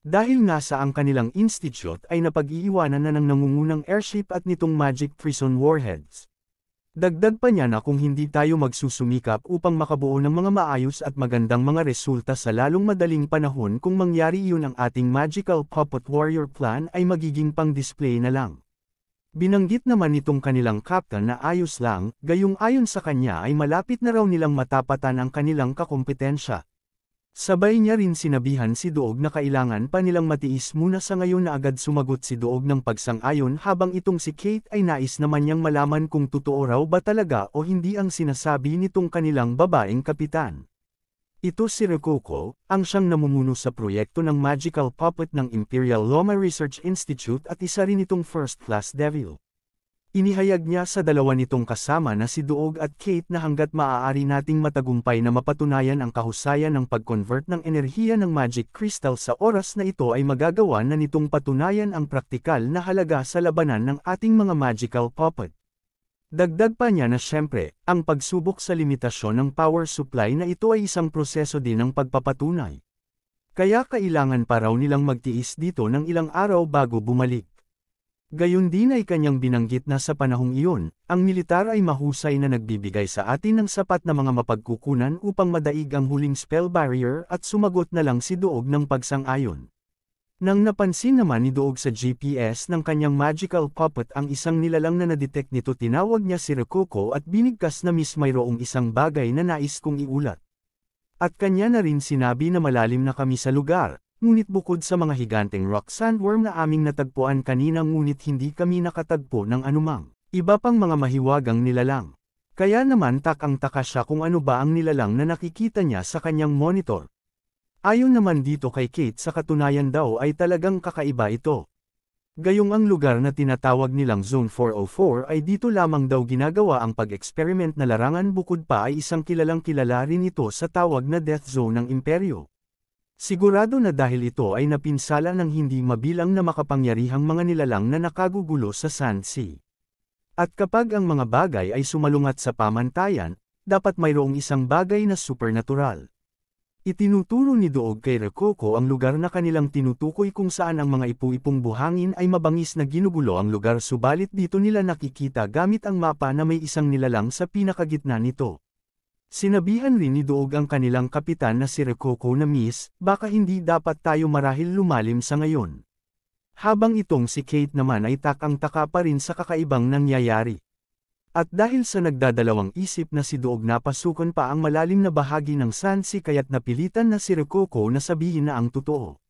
Dahil nasa ang kanilang institute ay napag-iiwanan na ng nangungunang airship at nitong magic prison warheads. Dagdag pa niya na kung hindi tayo magsusumikap upang makabuo ng mga maayos at magandang mga resulta sa lalong madaling panahon kung mangyari iyon ang ating magical puppet warrior plan ay magiging pang-display na lang. Binanggit naman nitong kanilang captain na ayos lang, gayong ayon sa kanya ay malapit na raw nilang matapatan ang kanilang kakompetensya. Sabay niya rin sinabihan si Duog na kailangan pa nilang matiis muna sa ngayon na agad sumagot si Duog ng pagsang-ayon habang itong si Kate ay nais naman niyang malaman kung totoo raw ba talaga o hindi ang sinasabi nitong kanilang babaeng kapitan. Ito si Rococo, ang siyang namumuno sa proyekto ng Magical Puppet ng Imperial Loma Research Institute at isa rin itong First Class Devil. Inihayag niya sa dalawa nitong kasama na si Duog at Kate na hanggat maaari nating matagumpay na mapatunayan ang kahusayan ng pag-convert ng enerhiya ng Magic Crystal sa oras na ito ay magagawa na nitong patunayan ang praktikal na halaga sa labanan ng ating mga magical puppet. Dagdag pa niya na siyempre, ang pagsubok sa limitasyon ng power supply na ito ay isang proseso din ng pagpapatunay. Kaya kailangan pa raw nilang magtiis dito ng ilang araw bago bumalik. Gayon din ay kanyang binanggit na sa panahong iyon, ang militar ay mahusay na nagbibigay sa atin ng sapat na mga mapagkukunan upang madaig ang huling spell barrier at sumagot na lang si Doog ng pagsang-ayon. Nang napansin naman ni Doog sa GPS ng kanyang magical puppet ang isang nilalang na nadetect nito tinawag niya si Rococo at binigkas na miss mayroong isang bagay na nais kong iulat. At kanya na rin sinabi na malalim na kami sa lugar, Ngunit bukod sa mga higanteng rock sandworm na aming natagpuan kanina ngunit hindi kami nakatagpo ng anumang, iba pang mga mahiwagang nilalang. Kaya naman takang taka siya kung ano ba ang nilalang na nakikita niya sa kanyang monitor. Ayon naman dito kay Kate sa katunayan daw ay talagang kakaiba ito. Gayong ang lugar na tinatawag nilang Zone 404 ay dito lamang daw ginagawa ang pag-experiment na larangan bukod pa ay isang kilalang kilala rin ito sa tawag na Death Zone ng Imperyo. Sigurado na dahil ito ay napinsala ng hindi mabilang na makapangyarihang mga nilalang na nakagugulo sa Sansi. At kapag ang mga bagay ay sumalungat sa pamantayan, dapat mayroong isang bagay na supernatural. Itinuturo ni Doog kay Rekoko ang lugar na kanilang tinutukoy kung saan ang mga ipu-ipong buhangin ay mabangis na ginugulo ang lugar subalit dito nila nakikita gamit ang mapa na may isang nilalang sa pinakagitna nito. Sinabihan rin ni Doog ang kanilang kapitan na si Rococo na Miss, baka hindi dapat tayo marahil lumalim sa ngayon. Habang itong si Kate naman ay takang-taka pa rin sa kakaibang nangyayari. At dahil sa nagdadalawang isip na si Doog napasukan pa ang malalim na bahagi ng Sansi kaya't napilitan na si Rococo na sabihin na ang totoo.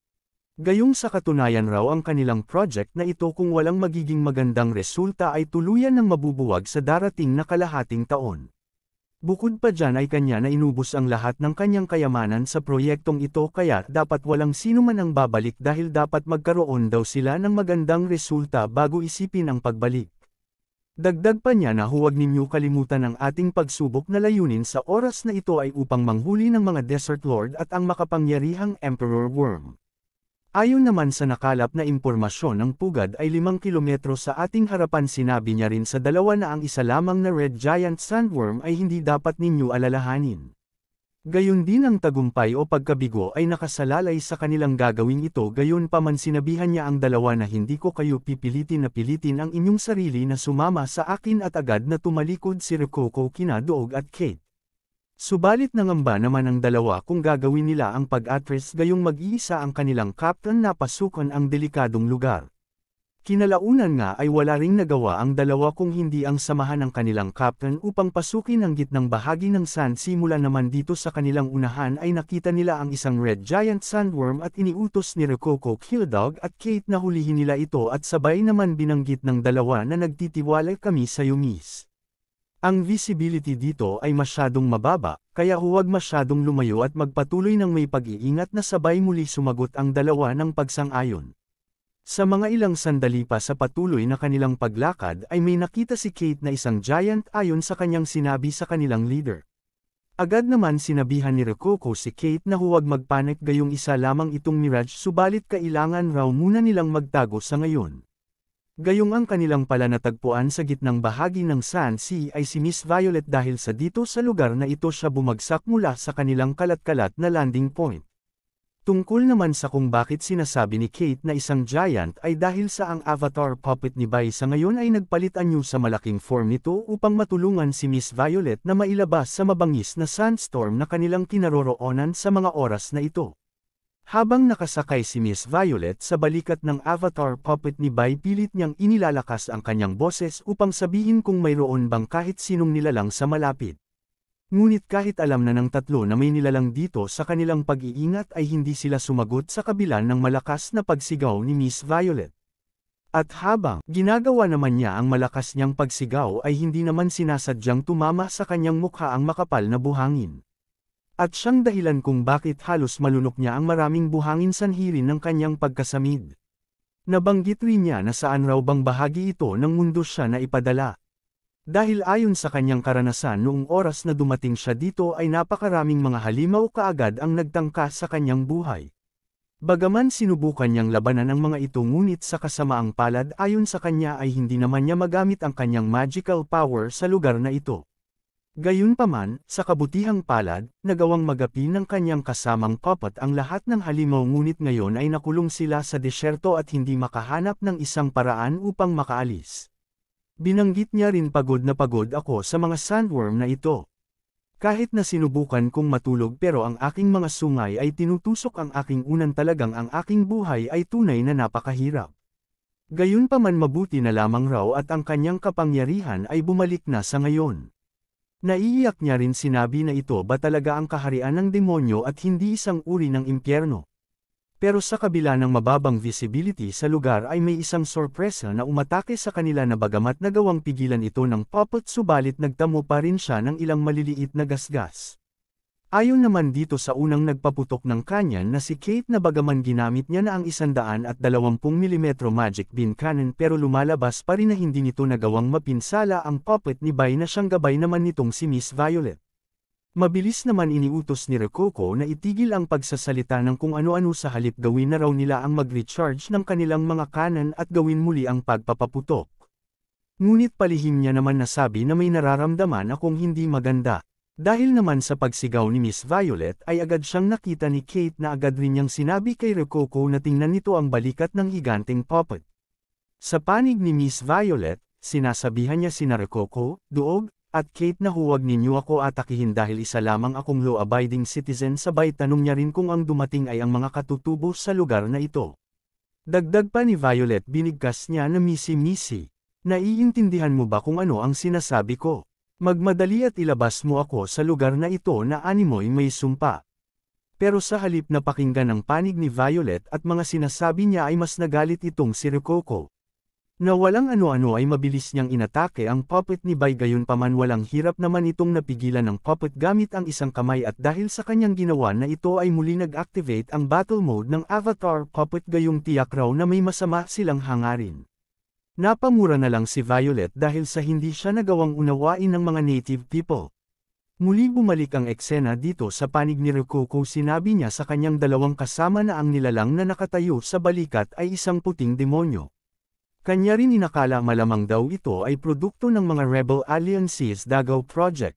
Gayong sa katunayan raw ang kanilang project na ito kung walang magiging magandang resulta ay tuluyan ng mabubuwag sa darating na kalahating taon. Bukod pa dyan ay kanya na inubos ang lahat ng kanyang kayamanan sa proyektong ito kaya dapat walang sino man ang babalik dahil dapat magkaroon daw sila ng magandang resulta bago isipin ang pagbalik. Dagdag pa niya na huwag ninyo kalimutan ang ating pagsubok na layunin sa oras na ito ay upang manghuli ng mga Desert Lord at ang makapangyarihang Emperor Worm. Ayon naman sa nakalap na impormasyon ng pugad ay 5 kilometro sa ating harapan sinabi niya rin sa dalawa na ang isa lamang na red giant sandworm ay hindi dapat ninyo alalahanin. Gayun din ang tagumpay o pagkabigo ay nakasalalay sa kanilang gagawin ito gayon pa man sinabihan niya ang dalawa na hindi ko kayo pipilitin na pilitin ang inyong sarili na sumama sa akin at agad na tumalikod si Rococo Kinadoog at Kate. Subalit nangamba naman ang dalawa kung gagawin nila ang pag-atres gayong mag-iisa ang kanilang captain na pasukan ang delikadong lugar. Kinalaunan nga ay wala ring nagawa ang dalawa kung hindi ang samahan ng kanilang captain upang pasukin ang gitnang bahagi ng sand simula naman dito sa kanilang unahan ay nakita nila ang isang red giant sandworm at iniutos ni Rococo Killdog at Kate na hulihin nila ito at sabay naman binanggit ng dalawa na nagtitiwala kami sa yumis. Ang visibility dito ay masyadong mababa, kaya huwag masyadong lumayo at magpatuloy ng may pag-iingat na sabay muli sumagot ang dalawa ng pagsang-ayon. Sa mga ilang sandali pa sa patuloy na kanilang paglakad ay may nakita si Kate na isang giant ayon sa kanyang sinabi sa kanilang leader. Agad naman sinabihan ni Rococo si Kate na huwag magpanik gayong isa lamang itong mirage subalit kailangan raw muna nilang magtago sa ngayon. Gayong ang kanilang pala natagpuan sa gitnang bahagi ng San Si ay si Miss Violet dahil sa dito sa lugar na ito siya bumagsak mula sa kanilang kalat-kalat na landing point. Tungkol naman sa kung bakit sinasabi ni Kate na isang giant ay dahil sa ang avatar puppet ni Bai sa ngayon ay nagpalit anyo sa malaking form nito upang matulungan si Miss Violet na mailabas sa mabangis na sandstorm na kanilang kinaroroonan sa mga oras na ito. Habang nakasakay si Miss Violet sa balikat ng avatar puppet ni Bai pilit niyang inilalakas ang kanyang boses upang sabihin kung mayroon bang kahit sinong nilalang sa malapit. Ngunit kahit alam na ng tatlo na may nilalang dito sa kanilang pag-iingat ay hindi sila sumagot sa kabila ng malakas na pagsigaw ni Miss Violet. At habang ginagawa naman niya ang malakas niyang pagsigaw ay hindi naman sinasadyang tumama sa kanyang mukha ang makapal na buhangin. At siyang dahilan kung bakit halos malunok niya ang maraming buhangin sanhirin ng kanyang pagkasamid. Nabanggit rin niya na saan raw bang bahagi ito ng mundo siya na ipadala. Dahil ayon sa kanyang karanasan noong oras na dumating siya dito ay napakaraming mga halimaw kaagad ang nagtangka sa kanyang buhay. Bagaman sinubukan niyang labanan ang mga ito ngunit sa kasamaang palad ayon sa kanya ay hindi naman niya magamit ang kanyang magical power sa lugar na ito. Gayunpaman, sa kabutihang palad, nagawang magapi ng kanyang kasamang kapat ang lahat ng halimaw ngunit ngayon ay nakulong sila sa desyerto at hindi makahanap ng isang paraan upang makaalis. Binanggit niya rin pagod na pagod ako sa mga sandworm na ito. Kahit na sinubukan kong matulog pero ang aking mga sungay ay tinutusok ang aking unan talagang ang aking buhay ay tunay na napakahirap. Gayunpaman mabuti na lamang raw at ang kanyang kapangyarihan ay bumalik na sa ngayon. Naiiyak niya rin sinabi na ito ba talaga ang kaharian ng demonyo at hindi isang uri ng impyerno. Pero sa kabila ng mababang visibility sa lugar ay may isang sorpresa na umatake sa kanila na bagamat nagawang pigilan ito ng puppet subalit nagtamo pa rin siya ng ilang maliliit na gasgas. Ayon naman dito sa unang nagpaputok ng kanyan na si Kate na bagaman ginamit niya na ang 120 mm Magic Bean Cannon pero lumalabas pa rin na hindi nito nagawang mapinsala ang puppet ni Bay na siyang gabay naman nitong si Miss Violet. Mabilis naman iniutos ni Rococo na itigil ang pagsasalita ng kung ano-ano sa halip gawin na raw nila ang mag-recharge ng kanilang mga kanan at gawin muli ang pagpapaputok. Ngunit palihim niya naman na sabi na may nararamdaman akong hindi maganda. Dahil naman sa pagsigaw ni Miss Violet ay agad siyang nakita ni Kate na agad rin niyang sinabi kay Rococo na tingnan nito ang balikat ng higanting puppet. Sa panig ni Miss Violet, sinasabihan niya si na Rococo, Duog, at Kate na huwag ninyo ako atakihin dahil isa lamang akong law-abiding citizen sabay tanong niya rin kung ang dumating ay ang mga katutubo sa lugar na ito. Dagdag pa ni Violet binigkas niya na misi-misi. Naiintindihan mo ba kung ano ang sinasabi ko? Magmadali at ilabas mo ako sa lugar na ito na animoy may sumpa. Pero sa halip na pakinggan ang panig ni Violet at mga sinasabi niya ay mas nagalit itong si Rococo. Na walang ano-ano ay mabilis niyang inatake ang puppet ni Bay gayon paman walang hirap naman itong napigilan ng puppet gamit ang isang kamay at dahil sa kanyang ginawa na ito ay muli nag-activate ang battle mode ng avatar puppet gayong tiyak raw na may masama silang hangarin. Napamura na lang si Violet dahil sa hindi siya nagawang unawain ng mga native people. Muli bumalik ang eksena dito sa panig ni Rococo sinabi niya sa kanyang dalawang kasama na ang nilalang na nakatayo sa balikat ay isang puting demonyo. Kanya rin inakala malamang daw ito ay produkto ng mga Rebel Alliance's Dagaw Project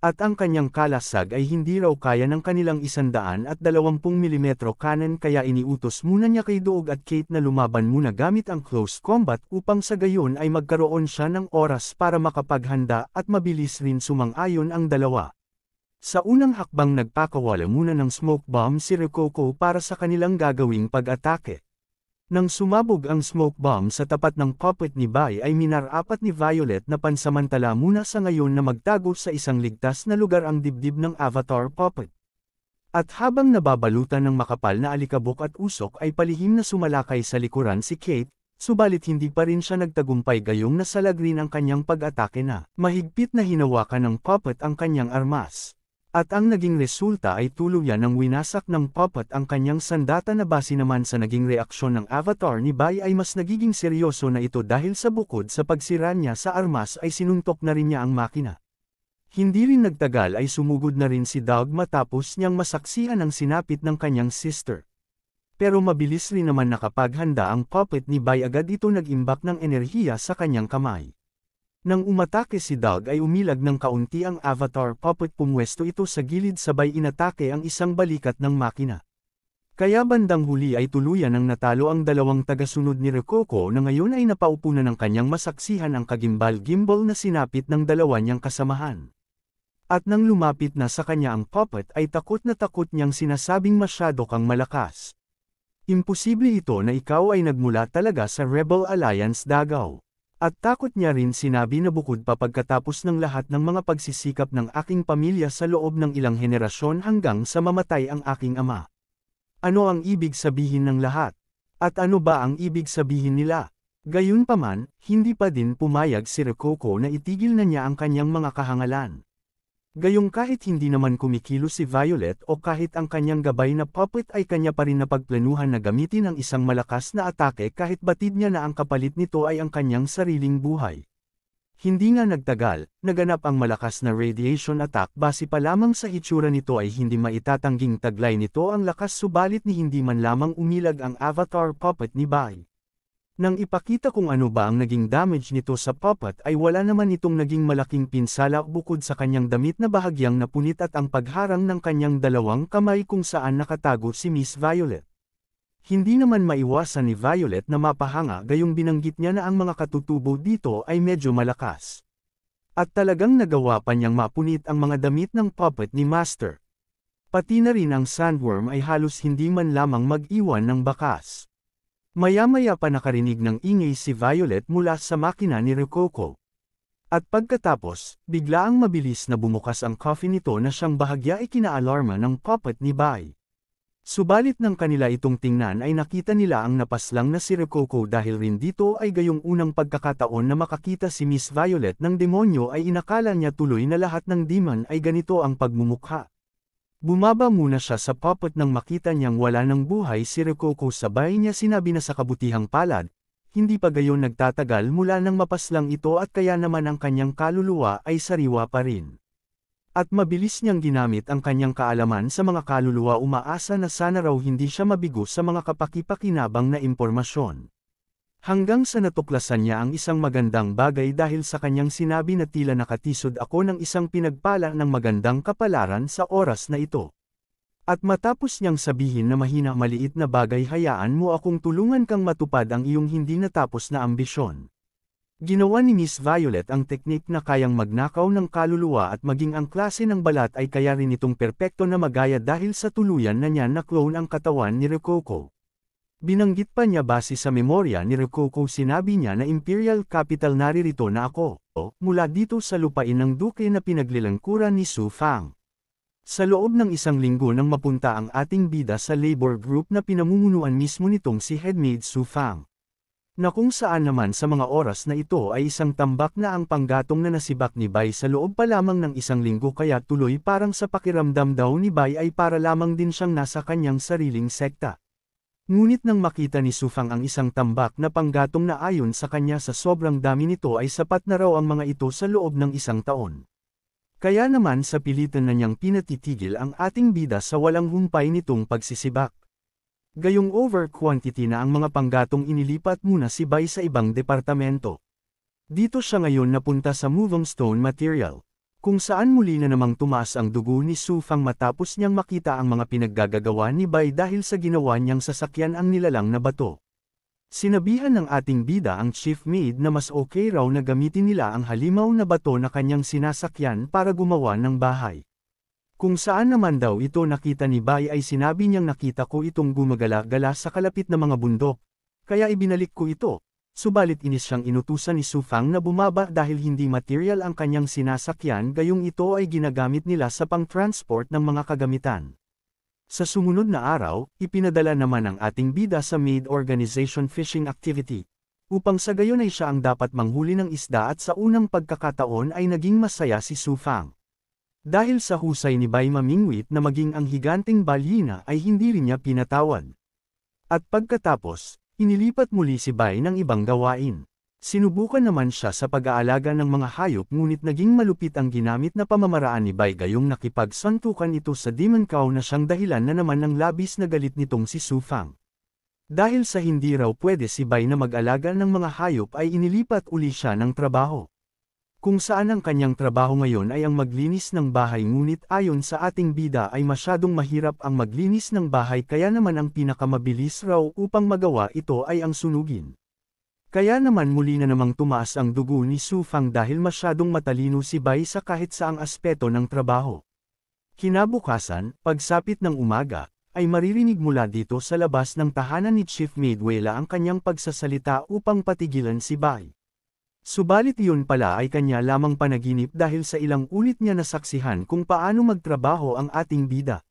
at ang kanyang kalasag ay hindi raw kaya ng kanilang isandaan at dalawampung milimetro kanan kaya iniutos muna niya kay Doog at Kate na lumaban muna gamit ang close combat upang sa gayon ay magkaroon siya ng oras para makapaghanda at mabilis rin sumang-ayon ang dalawa. Sa unang hakbang nagpakawala muna ng smoke bomb si Rococo para sa kanilang gagawing pag-atake. Nang sumabog ang smoke bomb sa tapat ng puppet ni Bai ay minarapat ni Violet na pansamantala muna sa ngayon na magtago sa isang ligtas na lugar ang dibdib ng avatar puppet. At habang nababalutan ng makapal na alikabok at usok ay palihim na sumalakay sa likuran si Kate, subalit hindi pa rin siya nagtagumpay gayong nasalag rin ang kanyang pag-atake na mahigpit na hinawakan ng puppet ang kanyang armas. At ang naging resulta ay tuluyan ng winasak ng puppet ang kanyang sandata na base naman sa naging reaksyon ng avatar ni Bai ay mas nagiging seryoso na ito dahil sa bukod sa pagsira niya sa armas ay sinuntok na rin niya ang makina. Hindi rin nagtagal ay sumugod na rin si Doug matapos niyang masaksihan ang sinapit ng kanyang sister. Pero mabilis rin naman nakapaghanda ang puppet ni Bai agad ito nag-imbak ng enerhiya sa kanyang kamay. Nang umatake si Doug ay umilag ng kaunti ang avatar puppet pumwesto ito sa gilid sabay inatake ang isang balikat ng makina. Kaya bandang huli ay tuluyan ang natalo ang dalawang tagasunod ni Rococo na ngayon ay napaupo na ng kanyang masaksihan ang kagimbal-gimbal na sinapit ng dalawa niyang kasamahan. At nang lumapit na sa kanya ang puppet ay takot na takot niyang sinasabing masyado kang malakas. Imposible ito na ikaw ay nagmula talaga sa Rebel Alliance Dagaw. At takot niya rin sinabi na bukod pa pagkatapos ng lahat ng mga pagsisikap ng aking pamilya sa loob ng ilang henerasyon hanggang sa mamatay ang aking ama. Ano ang ibig sabihin ng lahat? At ano ba ang ibig sabihin nila? Gayunpaman, hindi pa din pumayag si Rococo na itigil na niya ang kanyang mga kahangalan. Gayong kahit hindi naman kumikilos si Violet o kahit ang kanyang gabay na puppet ay kanya pa rin na pagplanuhan na gamitin ang isang malakas na atake kahit batid niya na ang kapalit nito ay ang kanyang sariling buhay. Hindi nga nagtagal, naganap ang malakas na radiation attack base pa lamang sa itsura nito ay hindi maitatangging taglay nito ang lakas subalit ni hindi man lamang umilag ang avatar puppet ni Bai. Nang ipakita kung ano ba ang naging damage nito sa puppet ay wala naman itong naging malaking pinsala bukod sa kanyang damit na bahagyang napunit at ang pagharang ng kanyang dalawang kamay kung saan nakatago si Miss Violet. Hindi naman maiwasan ni Violet na mapahanga gayong binanggit niya na ang mga katutubo dito ay medyo malakas. At talagang nagawa pa niyang mapunit ang mga damit ng puppet ni Master. Pati na rin ang sandworm ay halos hindi man lamang mag-iwan ng bakas. Maya-maya pa nakarinig ng ingay si Violet mula sa makina ni Rococo. At pagkatapos, bigla ang mabilis na bumukas ang coffee nito na siyang bahagya ikinaalarma ng puppet ni Bai. Subalit ng kanila itong tingnan ay nakita nila ang napaslang na si Rococo dahil rin dito ay gayong unang pagkakataon na makakita si Miss Violet ng demonyo ay inakala niya tuloy na lahat ng demon ay ganito ang pagmumukha. Bumaba muna siya sa papot nang makita niyang wala ng buhay si Rococo sabay niya sinabi na sa kabutihang palad, hindi pa gayon nagtatagal mula nang mapaslang ito at kaya naman ang kanyang kaluluwa ay sariwa pa rin. At mabilis niyang ginamit ang kanyang kaalaman sa mga kaluluwa umaasa na sana raw hindi siya mabigo sa mga kapakipakinabang na impormasyon. Hanggang sa natuklasan niya ang isang magandang bagay dahil sa kanyang sinabi na tila nakatisod ako ng isang pinagpala ng magandang kapalaran sa oras na ito. At matapos niyang sabihin na mahina maliit na bagay hayaan mo akong tulungan kang matupad ang iyong hindi natapos na ambisyon. Ginawa ni Miss Violet ang teknik na kayang magnakaw ng kaluluwa at maging ang klase ng balat ay kaya rin itong perpekto na magaya dahil sa tuluyan na niya na clone ang katawan ni Rococo. Binanggit pa niya base sa memorya ni Rococo sinabi niya na imperial capital naririto na ako, o, mula dito sa lupain ng duke na pinaglilangkuran ni Su Fang. Sa loob ng isang linggo nang mapunta ang ating bida sa labor group na pinamumunuan mismo nitong si Headmaid Su Fang. Na kung saan naman sa mga oras na ito ay isang tambak na ang panggatong na nasibak ni Bai sa loob pa lamang ng isang linggo kaya tuloy parang sa pakiramdam daw ni Bai ay para lamang din siyang nasa kanyang sariling sekta. Ngunit nang makita ni Sufang ang isang tambak na panggatong na ayon sa kanya sa sobrang dami nito ay sapat na raw ang mga ito sa loob ng isang taon. Kaya naman sa pilitan na niyang pinatitigil ang ating bida sa walang humpay nitong pagsisibak. Gayong over quantity na ang mga panggatong inilipat muna si Bay sa ibang departamento. Dito siya ngayon napunta sa Moving Stone Material, kung saan muli na namang tumaas ang dugo ni Sufang matapos niyang makita ang mga pinaggagagawa ni Bai dahil sa ginawa niyang sasakyan ang nilalang na bato. Sinabihan ng ating bida ang chief maid na mas okay raw na gamitin nila ang halimaw na bato na kanyang sinasakyan para gumawa ng bahay. Kung saan naman daw ito nakita ni Bai ay sinabi niyang nakita ko itong gumagala-gala sa kalapit na mga bundok, kaya ibinalik ko ito, subalit inis siyang inutusan ni Su Fang na bumaba dahil hindi material ang kanyang sinasakyan gayong ito ay ginagamit nila sa pang-transport ng mga kagamitan. Sa sumunod na araw, ipinadala naman ang ating bida sa MAID Organization Fishing Activity. Upang sa gayon ay siya ang dapat manghuli ng isda at sa unang pagkakataon ay naging masaya si Su Fang. Dahil sa husay ni Bai Mamingwit na maging ang higanting balina ay hindi rin niya pinatawad. At pagkatapos, Inilipat muli si Bai ng ibang gawain. Sinubukan naman siya sa pag-aalaga ng mga hayop ngunit naging malupit ang ginamit na pamamaraan ni Bai gayong nakipagsantukan ito sa Demon Cow na siyang dahilan na naman ng labis na galit nitong si Sufang. Dahil sa hindi raw pwede si Bai na mag-alaga ng mga hayop ay inilipat uli siya ng trabaho kung saan ang kanyang trabaho ngayon ay ang maglinis ng bahay ngunit ayon sa ating bida ay masyadong mahirap ang maglinis ng bahay kaya naman ang pinakamabilis raw upang magawa ito ay ang sunugin. Kaya naman muli na namang tumaas ang dugo ni Sufang dahil masyadong matalino si Bai sa kahit saang aspeto ng trabaho. Kinabukasan, pagsapit ng umaga, ay maririnig mula dito sa labas ng tahanan ni Chief Midwela ang kanyang pagsasalita upang patigilan si Bai. Subalit iyon pala ay kanya lamang panaginip dahil sa ilang ulit niya nasaksihan kung paano magtrabaho ang ating bida.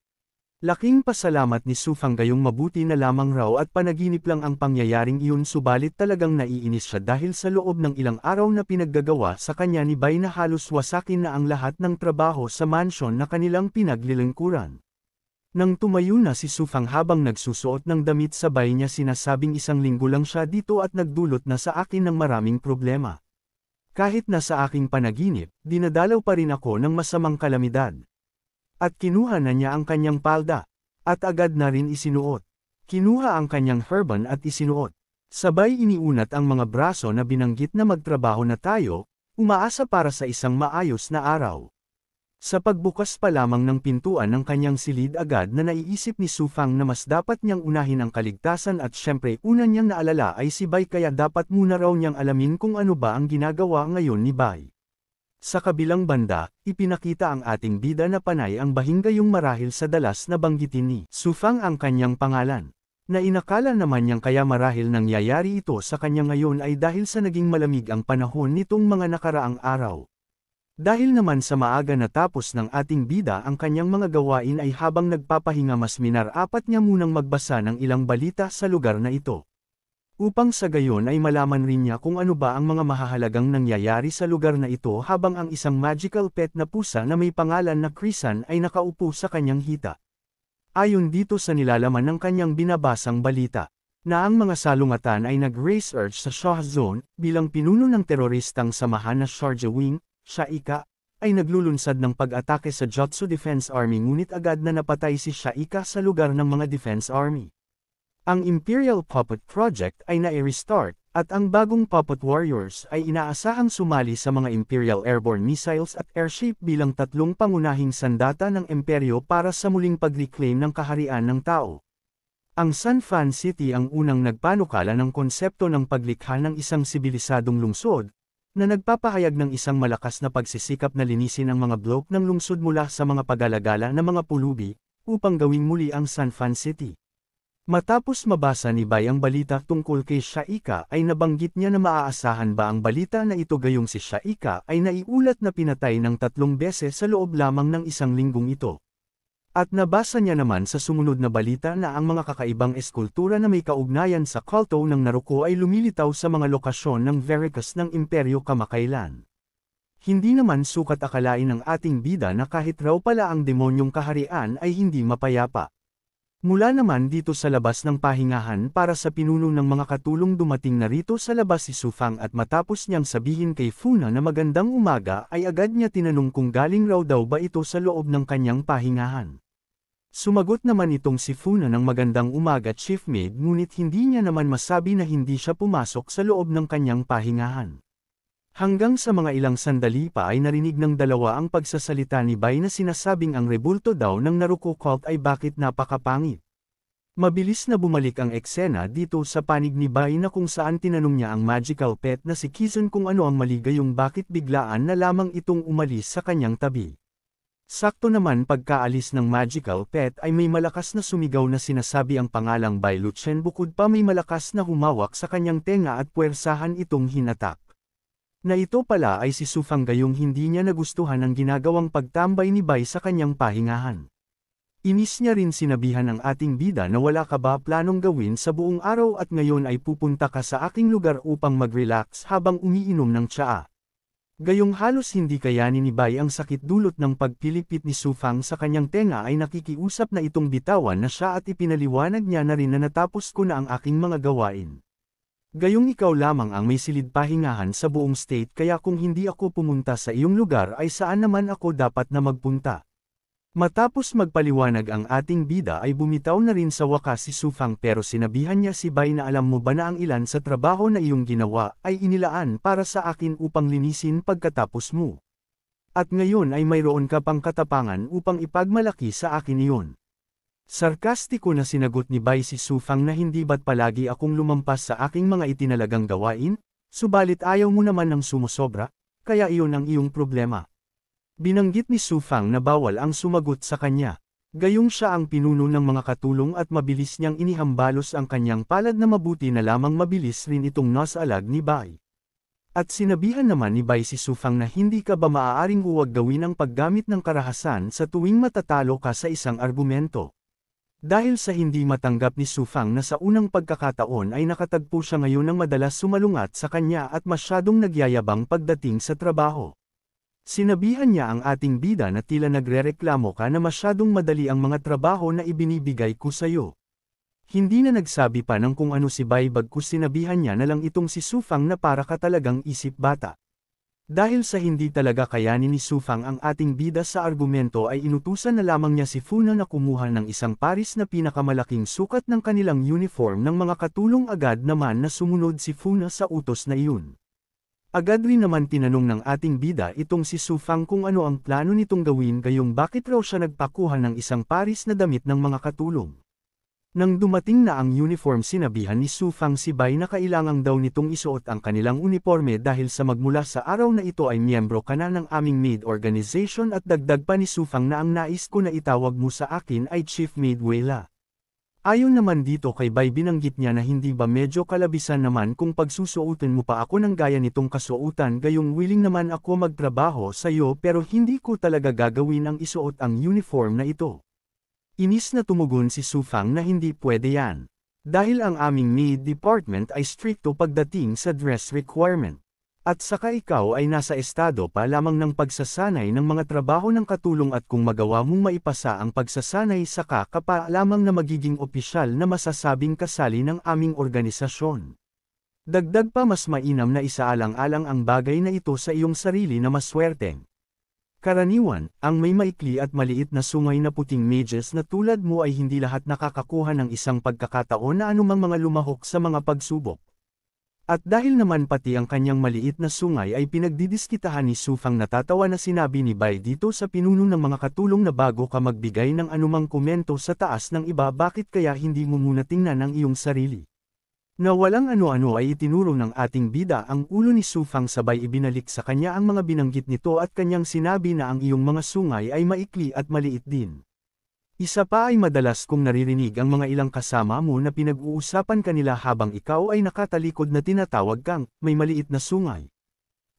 Laking pasalamat ni Sufang gayong mabuti na lamang raw at panaginip lang ang pangyayaring iyon subalit talagang naiinis siya dahil sa loob ng ilang araw na pinaggagawa sa kanya ni Bay na halos wasakin na ang lahat ng trabaho sa mansyon na kanilang pinaglilingkuran. Nang tumayo na si Sufang habang nagsusuot ng damit sabay niya sinasabing isang linggo lang siya dito at nagdulot na sa akin ng maraming problema. Kahit na sa aking panaginip, dinadalaw pa rin ako ng masamang kalamidad. At kinuha na niya ang kanyang palda, at agad na rin isinuot. Kinuha ang kanyang herban at isinuot. Sabay iniunat ang mga braso na binanggit na magtrabaho na tayo, umaasa para sa isang maayos na araw. Sa pagbukas pa lamang ng pintuan ng kanyang silid agad na naiisip ni Sufang na mas dapat niyang unahin ang kaligtasan at syempre una niyang naalala ay si Bai kaya dapat muna raw niyang alamin kung ano ba ang ginagawa ngayon ni Bai. Sa kabilang banda, ipinakita ang ating bida na panay ang bahinggayong marahil sa dalas na banggitin ni Sufang ang kanyang pangalan. Na inakala naman niyang kaya marahil nangyayari ito sa kanya ngayon ay dahil sa naging malamig ang panahon nitong mga nakaraang araw. Dahil naman sa maaga natapos ng ating bida ang kanyang mga gawain ay habang nagpapahinga mas minar apat niya munang magbasa ng ilang balita sa lugar na ito. Upang sa gayon ay malaman rin niya kung ano ba ang mga mahahalagang nangyayari sa lugar na ito habang ang isang magical pet na pusa na may pangalan na Krisan ay nakaupo sa kanyang hita. Ayon dito sa nilalaman ng kanyang binabasang balita na ang mga salungatan ay nag-research sa Shah Zone bilang pinuno ng teroristang samahan na Sharjah Wing, siya ika, ay naglulunsad ng pag-atake sa Jotsu Defense Army ngunit agad na napatay si Shaika sa lugar ng mga Defense Army. Ang Imperial Puppet Project ay na restart at ang bagong Puppet Warriors ay inaasahang sumali sa mga Imperial Airborne Missiles at Airship bilang tatlong pangunahing sandata ng imperyo para sa muling pag-reclaim ng kaharian ng tao. Ang San Fran City ang unang nagpanukala ng konsepto ng paglikha ng isang sibilisadong lungsod, na nagpapahayag ng isang malakas na pagsisikap na linisin ang mga block ng lungsod mula sa mga pagalagala ng mga pulubi, upang gawing muli ang San Fran City. Matapos mabasa ni Bay ang balita tungkol kay Shaika ay nabanggit niya na maaasahan ba ang balita na ito gayong si Shaika ay naiulat na pinatay ng tatlong beses sa loob lamang ng isang linggong ito. At nabasa niya naman sa sumunod na balita na ang mga kakaibang eskultura na may kaugnayan sa kulto ng Naruko ay lumilitaw sa mga lokasyon ng Vericus ng Imperyo kamakailan. Hindi naman sukat akalain ng ating bida na kahit raw pala ang demonyong kaharian ay hindi mapayapa. Mula naman dito sa labas ng pahingahan para sa pinuno ng mga katulong dumating na rito sa labas si Sufang at matapos niyang sabihin kay Funa na magandang umaga ay agad niya tinanong kung galing raw daw ba ito sa loob ng kanyang pahingahan. Sumagot naman itong si Funa ng magandang umaga chief maid ngunit hindi niya naman masabi na hindi siya pumasok sa loob ng kanyang pahingahan. Hanggang sa mga ilang sandali pa ay narinig ng dalawa ang pagsasalita ni Bay na sinasabing ang rebulto daw ng Naruko cult ay bakit napakapangit. Mabilis na bumalik ang eksena dito sa panig ni Bay na kung saan tinanong niya ang magical pet na si Kizun kung ano ang maligayong bakit biglaan na lamang itong umalis sa kanyang tabi. Sakto naman pagkaalis ng magical pet ay may malakas na sumigaw na sinasabi ang pangalang Bay Luchen bukod pa may malakas na humawak sa kanyang tenga at puwersahan itong hinatak na ito pala ay si Sufang gayong hindi niya nagustuhan ang ginagawang pagtambay ni Bai sa kanyang pahingahan. Inis niya rin sinabihan ng ating bida na wala ka ba planong gawin sa buong araw at ngayon ay pupunta ka sa aking lugar upang mag-relax habang umiinom ng tsaa. Gayong halos hindi kayanin ni Bai ang sakit dulot ng pagpilipit ni Sufang sa kanyang tenga ay nakikiusap na itong bitawan na siya at ipinaliwanag niya na rin na natapos ko na ang aking mga gawain. Gayong ikaw lamang ang may silid pahingahan sa buong state kaya kung hindi ako pumunta sa iyong lugar ay saan naman ako dapat na magpunta. Matapos magpaliwanag ang ating bida ay bumitaw na rin sa wakas si Sufang pero sinabihan niya si Bai na alam mo ba na ang ilan sa trabaho na iyong ginawa ay inilaan para sa akin upang linisin pagkatapos mo. At ngayon ay mayroon ka pang katapangan upang ipagmalaki sa akin iyon. Sarkastiko na sinagot ni Bai si Sufang na hindi ba't palagi akong lumampas sa aking mga itinalagang gawain, subalit ayaw mo naman ng sumusobra, kaya iyon ang iyong problema. Binanggit ni Sufang na bawal ang sumagot sa kanya. Gayong siya ang pinuno ng mga katulong at mabilis niyang inihambalos ang kanyang palad na mabuti na lamang mabilis rin itong nasalag ni Bai. At sinabihan naman ni Bai si Sufang na hindi ka ba maaaring huwag gawin ang paggamit ng karahasan sa tuwing matatalo ka sa isang argumento. Dahil sa hindi matanggap ni Sufang na sa unang pagkakataon ay nakatagpo siya ngayon ng madalas sumalungat sa kanya at masyadong nagyayabang pagdating sa trabaho. Sinabihan niya ang ating bida na tila nagrereklamo ka na masyadong madali ang mga trabaho na ibinibigay ko sa iyo. Hindi na nagsabi pa ng kung ano si Baybag ko sinabihan niya na lang itong si Sufang na para ka talagang isip bata. Dahil sa hindi talaga kayanin ni Sufang ang ating bida sa argumento ay inutusan na lamang niya si Funa na kumuha ng isang paris na pinakamalaking sukat ng kanilang uniform ng mga katulong agad naman na sumunod si Funa sa utos na iyon. Agad rin naman tinanong ng ating bida itong si Sufang kung ano ang plano nitong gawin gayong bakit raw siya nagpakuha ng isang paris na damit ng mga katulong. Nang dumating na ang uniform sinabihan ni Su Fang si Bai na kailangang daw nitong isuot ang kanilang uniforme dahil sa magmula sa araw na ito ay miyembro ka na ng aming maid organization at dagdag pa ni Su Fang na ang nais ko na itawag mo sa akin ay Chief Maid Wela. Ayon naman dito kay Bay binanggit niya na hindi ba medyo kalabisan naman kung pagsusuotin mo pa ako ng gaya nitong kasuotan gayong willing naman ako magtrabaho sa iyo pero hindi ko talaga gagawin ang isuot ang uniform na ito. Inis na tumugon si Sufang na hindi pwede yan. Dahil ang aming need department ay stricto pagdating sa dress requirement. At saka ikaw ay nasa estado pa lamang ng pagsasanay ng mga trabaho ng katulong at kung magawa mong maipasa ang pagsasanay saka ka pa lamang na magiging opisyal na masasabing kasali ng aming organisasyon. Dagdag pa mas mainam na isaalang-alang ang bagay na ito sa iyong sarili na maswerteng. Karaniwan, ang may maikli at maliit na sungay na puting mages na tulad mo ay hindi lahat nakakakuha ng isang pagkakataon na anumang mga lumahok sa mga pagsubok. At dahil naman pati ang kanyang maliit na sungay ay pinagdidiskitahan ni Sufang natatawa na sinabi ni Bai dito sa pinuno ng mga katulong na bago ka magbigay ng anumang komento sa taas ng iba bakit kaya hindi mo muna tingnan ang iyong sarili na walang ano-ano ay itinuro ng ating bida ang ulo ni Sufang sabay ibinalik sa kanya ang mga binanggit nito at kanyang sinabi na ang iyong mga sungay ay maikli at maliit din. Isa pa ay madalas kong naririnig ang mga ilang kasama mo na pinag-uusapan kanila habang ikaw ay nakatalikod na tinatawag kang may maliit na sungay.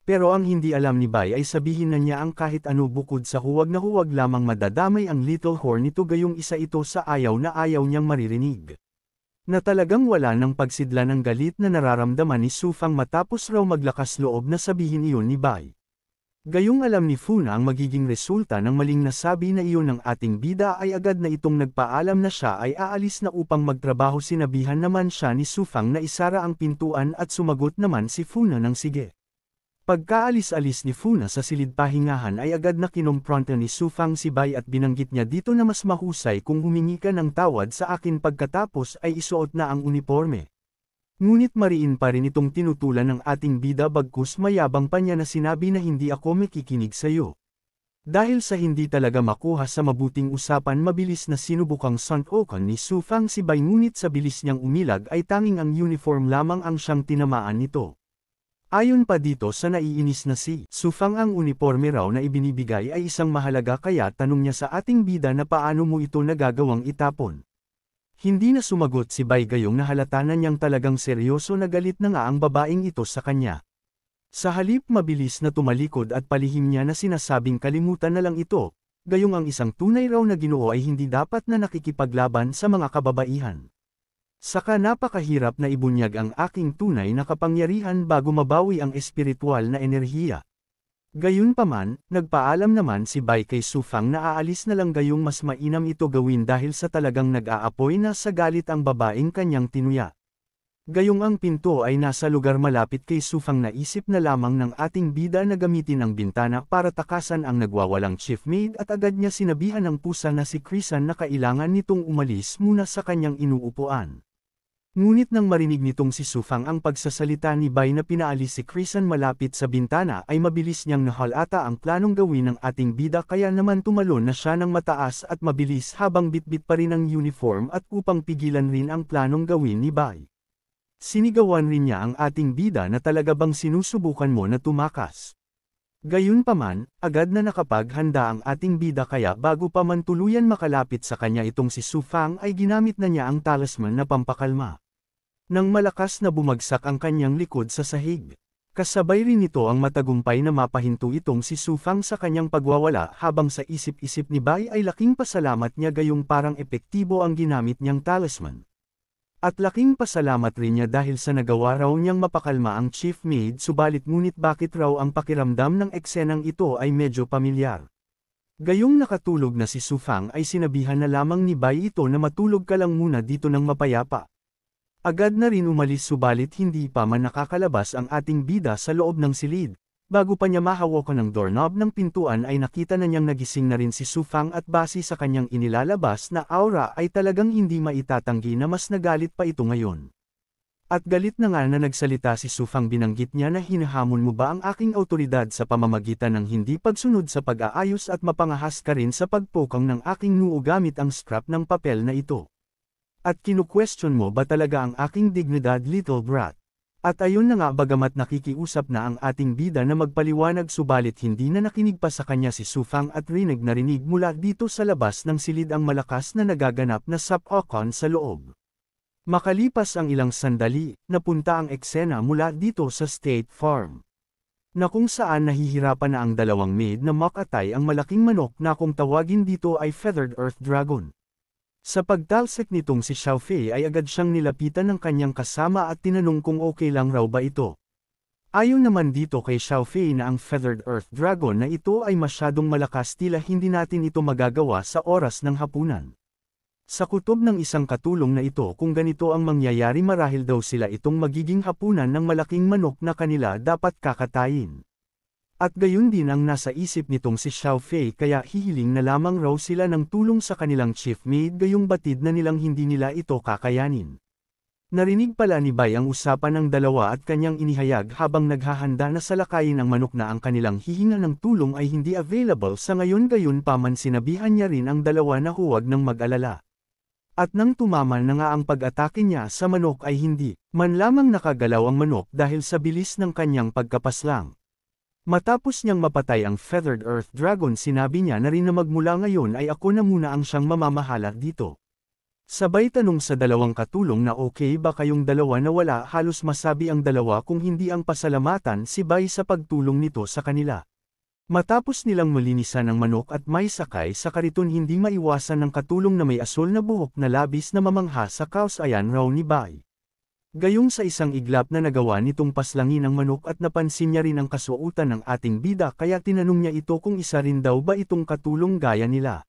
Pero ang hindi alam ni Bay ay sabihin na niya ang kahit ano bukod sa huwag na huwag lamang madadamay ang little horn nito gayong isa ito sa ayaw na ayaw niyang maririnig na talagang wala ng pagsidla ng galit na nararamdaman ni Sufang matapos raw maglakas loob na sabihin iyon ni Bai. Gayong alam ni Funa ang magiging resulta ng maling nasabi na iyon ng ating bida ay agad na itong nagpaalam na siya ay aalis na upang magtrabaho sinabihan naman siya ni Sufang na isara ang pintuan at sumagot naman si Funa ng sige. Pagkaalis-alis ni Funa sa silid pahingahan ay agad na kinompronta ni Sufang si Bai at binanggit niya dito na mas mahusay kung humingi ka ng tawad sa akin pagkatapos ay isuot na ang uniforme. Ngunit mariin pa rin itong tinutulan ng ating bida bagkus mayabang pa niya na sinabi na hindi ako makikinig sa iyo. Dahil sa hindi talaga makuha sa mabuting usapan mabilis na sinubukang suntokan ni Sufang si Bai ngunit sa bilis niyang umilag ay tanging ang uniform lamang ang siyang tinamaan nito. Ayon pa dito sa naiinis na si Sufang ang uniforme raw na ibinibigay ay isang mahalaga kaya tanong niya sa ating bida na paano mo ito nagagawang itapon. Hindi na sumagot si Bay Gayong na halata na niyang talagang seryoso na galit na nga ang babaeng ito sa kanya. Sa halip mabilis na tumalikod at palihim niya na sinasabing kalimutan na lang ito, gayong ang isang tunay raw na ginoo ay hindi dapat na nakikipaglaban sa mga kababaihan. Saka napakahirap na ibunyag ang aking tunay na kapangyarihan bago mabawi ang espiritual na enerhiya. Gayunpaman, nagpaalam naman si Bai kay Sufang na aalis na lang gayong mas mainam ito gawin dahil sa talagang nag-aapoy na sa galit ang babaeng kanyang tinuya. Gayong ang pinto ay nasa lugar malapit kay Sufang na isip na lamang ng ating bida na gamitin ang bintana para takasan ang nagwawalang chief maid at agad niya sinabihan ng pusa na si Krisan na kailangan nitong umalis muna sa kanyang inuupuan. Ngunit nang marinig nitong si Sufang ang pagsasalita ni Bai na pinaalis si Krisan malapit sa bintana ay mabilis niyang nahalata ang planong gawin ng ating bida kaya naman tumalon na siya ng mataas at mabilis habang bitbit pa rin ang uniform at upang pigilan rin ang planong gawin ni Bai. Sinigawan rin niya ang ating bida na talaga bang sinusubukan mo na tumakas. Gayunpaman, agad na nakapaghanda ang ating bida kaya bago pa man tuluyan makalapit sa kanya itong si Sufang ay ginamit na niya ang talisman na pampakalma. Nang malakas na bumagsak ang kanyang likod sa sahig. Kasabay rin nito ang matagumpay na mapahinto itong si Sufang sa kanyang pagwawala habang sa isip-isip ni Bai ay laking pasalamat niya gayong parang epektibo ang ginamit niyang talisman. At laking pasalamat rin niya dahil sa nagawa raw niyang mapakalma ang chief maid subalit ngunit bakit raw ang pakiramdam ng eksenang ito ay medyo pamilyar. Gayong nakatulog na si Sufang ay sinabihan na lamang ni Bai ito na matulog ka lang muna dito ng mapayapa. Agad na rin umalis subalit hindi pa man nakakalabas ang ating bida sa loob ng silid. Bago pa niya mahawakan ng doorknob ng pintuan ay nakita na niyang nagising na rin si Sufang at base sa kanyang inilalabas na aura ay talagang hindi maitatanggi na mas nagalit pa ito ngayon. At galit na nga na nagsalita si Sufang binanggit niya na hinahamon mo ba ang aking autoridad sa pamamagitan ng hindi pagsunod sa pag-aayos at mapangahas ka rin sa pagpokang ng aking nuo gamit ang scrap ng papel na ito. At kinu-question mo ba talaga ang aking dignidad little brat? At ayun na nga bagamat nakikiusap na ang ating bida na magpaliwanag subalit hindi na nakinig pa sa kanya si Sufang at rinig na rinig mula dito sa labas ng silid ang malakas na nagaganap na sapokon sa loob. Makalipas ang ilang sandali, napunta ang eksena mula dito sa State Farm. Na kung saan nahihirapan na ang dalawang maid na makatay ang malaking manok na kung tawagin dito ay Feathered Earth Dragon. Sa pagtalsik nitong si Xiaofei ay agad siyang nilapitan ng kanyang kasama at tinanong kung okay lang raw ba ito. Ayon naman dito kay Xiaofei na ang Feathered Earth Dragon na ito ay masyadong malakas tila hindi natin ito magagawa sa oras ng hapunan. Sa kutob ng isang katulong na ito kung ganito ang mangyayari marahil daw sila itong magiging hapunan ng malaking manok na kanila dapat kakatayin. At gayon din ang nasa isip nitong si Xiao Fei kaya hihiling na lamang raw sila ng tulong sa kanilang chief maid gayong batid na nilang hindi nila ito kakayanin. Narinig pala ni Bai ang usapan ng dalawa at kanyang inihayag habang naghahanda na salakayin ang manok na ang kanilang hihinga ng tulong ay hindi available sa ngayon gayon pa man sinabihan niya rin ang dalawa na huwag ng mag-alala. At nang tumama na nga ang pag-atake niya sa manok ay hindi, man lamang nakagalaw ang manok dahil sa bilis ng kanyang pagkapaslang. Matapos niyang mapatay ang Feathered Earth Dragon sinabi niya na rin na magmula ngayon ay ako na muna ang siyang mamamahala dito. Sabay tanong sa dalawang katulong na okay ba kayong dalawa na wala halos masabi ang dalawa kung hindi ang pasalamatan si Bay sa pagtulong nito sa kanila. Matapos nilang malinisan ang manok at may sakay sa kariton hindi maiwasan ng katulong na may asul na buhok na labis na mamangha sa kaos ayan raw ni Bay. Gayong sa isang iglap na nagawa nitong paslangin ang manok at napansin niya rin ang kasuotan ng ating bida kaya tinanong niya ito kung isa rin daw ba itong katulong gaya nila.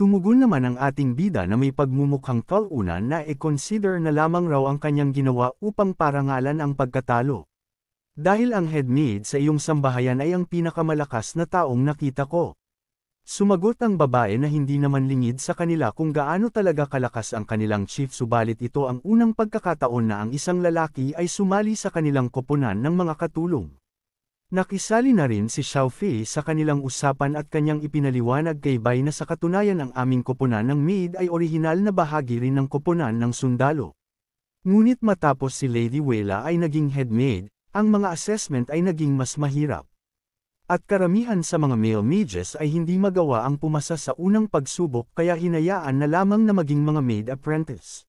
Tumugon naman ang ating bida na may pagmumukhang kalunan na e-consider na lamang raw ang kanyang ginawa upang parangalan ang pagkatalo. Dahil ang headmaid sa iyong sambahayan ay ang pinakamalakas na taong nakita ko. Sumagot ang babae na hindi naman lingid sa kanila kung gaano talaga kalakas ang kanilang chief subalit ito ang unang pagkakataon na ang isang lalaki ay sumali sa kanilang koponan ng mga katulong. Nakisali na rin si Xiaofei sa kanilang usapan at kanyang ipinaliwanag kay Bai na sa katunayan ang aming koponan ng maid ay orihinal na bahagi rin ng koponan ng sundalo. Ngunit matapos si Lady Wela ay naging head maid, ang mga assessment ay naging mas mahirap at karamihan sa mga male mages ay hindi magawa ang pumasa sa unang pagsubok kaya hinayaan na lamang na maging mga maid apprentice.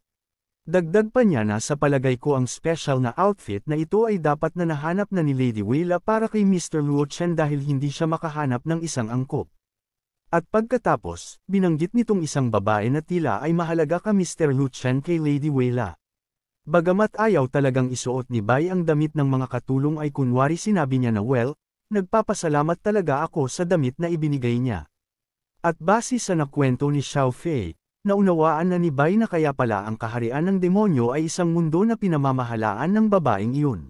Dagdag pa niya na sa palagay ko ang special na outfit na ito ay dapat na nahanap na ni Lady Willa para kay Mr. Luo Chen dahil hindi siya makahanap ng isang angkop. At pagkatapos, binanggit nitong isang babae na tila ay mahalaga ka Mr. Luo Chen kay Lady Willa. Bagamat ayaw talagang isuot ni Bai ang damit ng mga katulong ay kunwari sinabi niya na well, Nagpapasalamat talaga ako sa damit na ibinigay niya. At base sa nakwento ni Xiao Fei, naunawaan na ni Bai na kaya pala ang kaharian ng demonyo ay isang mundo na pinamamahalaan ng babaeng iyon.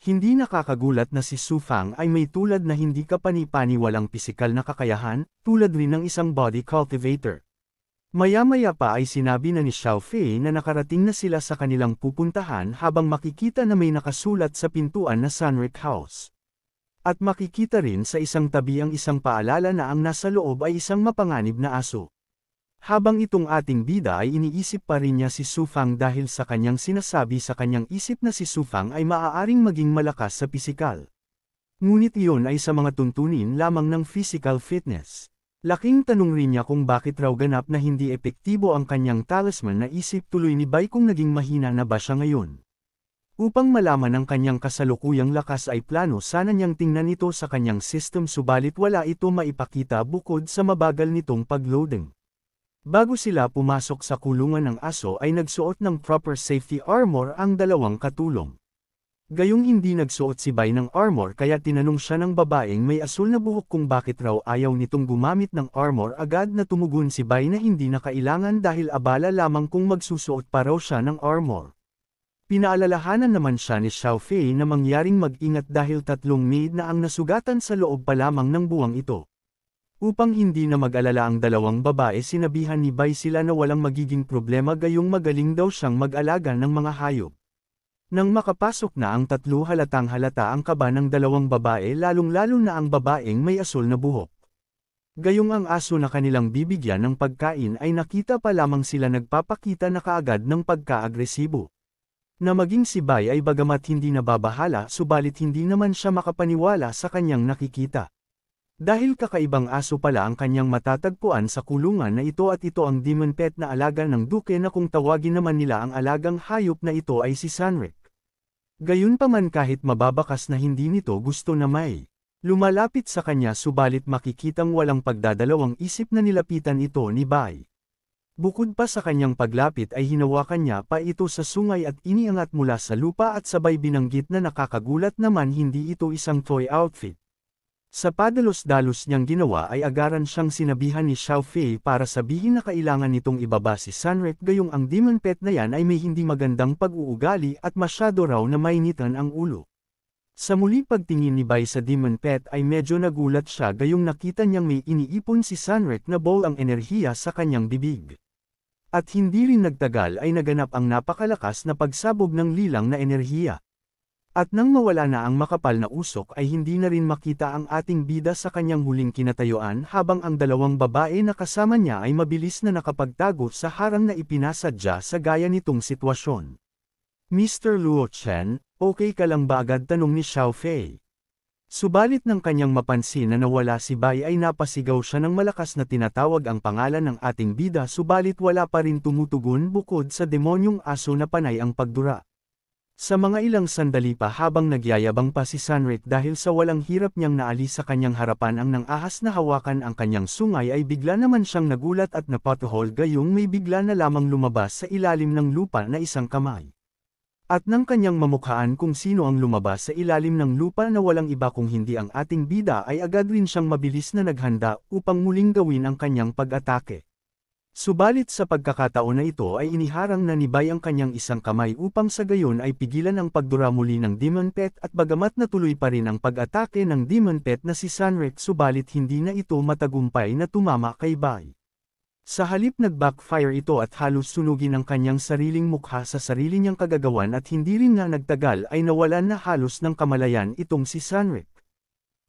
Hindi nakakagulat na si Su Fang ay may tulad na hindi kapanipani walang pisikal na kakayahan, tulad rin ng isang body cultivator. Maya-maya pa ay sinabi na ni Xiao Fei na nakarating na sila sa kanilang pupuntahan habang makikita na may nakasulat sa pintuan na Sunric House. At makikita rin sa isang tabi ang isang paalala na ang nasa loob ay isang mapanganib na aso. Habang itong ating bida ay iniisip pa rin niya si Sufang dahil sa kanyang sinasabi sa kanyang isip na si Sufang ay maaaring maging malakas sa pisikal. Ngunit iyon ay sa mga tuntunin lamang ng physical fitness. Laking tanong rin niya kung bakit raw ganap na hindi epektibo ang kanyang talisman na isip tuloy ni Bai kung naging mahina na ba siya ngayon. Upang malaman ang kanyang kasalukuyang lakas ay plano sana niyang tingnan ito sa kanyang system subalit wala ito maipakita bukod sa mabagal nitong pagloading. Bago sila pumasok sa kulungan ng aso ay nagsuot ng proper safety armor ang dalawang katulong. Gayong hindi nagsuot si Bay ng armor kaya tinanong siya ng babaeng may asul na buhok kung bakit raw ayaw nitong gumamit ng armor agad na tumugon si Bay na hindi na kailangan dahil abala lamang kung magsusuot pa raw siya ng armor. Pinaalalahanan naman siya ni Fei na mangyaring mag-ingat dahil tatlong maid na ang nasugatan sa loob pa lamang ng buwang ito. Upang hindi na mag-alala ang dalawang babae sinabihan ni Bai sila na walang magiging problema gayong magaling daw siyang mag-alaga ng mga hayop. Nang makapasok na ang tatlo halatang halata ang kaba ng dalawang babae lalong-lalo na ang babaeng may asul na buhok. Gayong ang aso na kanilang bibigyan ng pagkain ay nakita pa lamang sila nagpapakita na kaagad ng pagkaagresibo na maging si Bay ay bagamat hindi nababahala subalit hindi naman siya makapaniwala sa kanyang nakikita. Dahil kakaibang aso pala ang kanyang matatagpuan sa kulungan na ito at ito ang demon pet na alaga ng duke na kung tawagin naman nila ang alagang hayop na ito ay si Sanrik. Gayunpaman kahit mababakas na hindi nito gusto na may. Lumalapit sa kanya subalit makikitang walang pagdadalawang isip na nilapitan ito ni Bay. Bukod pa sa kanyang paglapit ay hinawakan niya pa ito sa sungay at iniangat mula sa lupa at sabay binanggit na nakakagulat naman hindi ito isang toy outfit. Sa padalos-dalos niyang ginawa ay agaran siyang sinabihan ni Xiao Fei para sabihin na kailangan nitong ibaba si Sunrek gayong ang demon pet na yan ay may hindi magandang pag-uugali at masyado raw na mainitan ang ulo. Sa muli pagtingin ni Bai sa Demon Pet ay medyo nagulat siya gayong nakita niyang may iniipon si Sunrek na bowl ang enerhiya sa kanyang bibig. At hindi rin nagtagal ay naganap ang napakalakas na pagsabog ng lilang na enerhiya. At nang mawala na ang makapal na usok ay hindi na rin makita ang ating bida sa kanyang huling kinatayuan habang ang dalawang babae na kasama niya ay mabilis na nakapagtago sa harang na ipinasadya sa gaya nitong sitwasyon. Mr. Luo Chen, okay ka lang ba agad tanong ni Xiao Fei? Subalit nang kanyang mapansin na nawala si Bay ay napasigaw siya ng malakas na tinatawag ang pangalan ng ating bida subalit wala pa rin tumutugon bukod sa demonyong aso na panay ang pagdura. Sa mga ilang sandali pa habang nagyayabang pa si Sanrit dahil sa walang hirap niyang naalis sa kanyang harapan ang nang ahas na hawakan ang kanyang sungay ay bigla naman siyang nagulat at napatuhol gayong may bigla na lamang lumabas sa ilalim ng lupa na isang kamay. At nang kanyang mamukhaan kung sino ang lumabas sa ilalim ng lupa na walang iba kung hindi ang ating bida ay agad rin siyang mabilis na naghanda upang muling gawin ang kanyang pag-atake. Subalit sa pagkakataon na ito ay iniharang na ni Bay ang kanyang isang kamay upang sa gayon ay pigilan ang pagdura muli ng Demon Pet at bagamat natuloy pa rin ang pag-atake ng Demon Pet na si Sunrek subalit hindi na ito matagumpay na tumama kay Bay. Sa halip nag-backfire ito at halos sunugin ang kanyang sariling mukha sa sarili niyang kagagawan at hindi rin na nagtagal ay nawalan na halos ng kamalayan itong si Sanrik.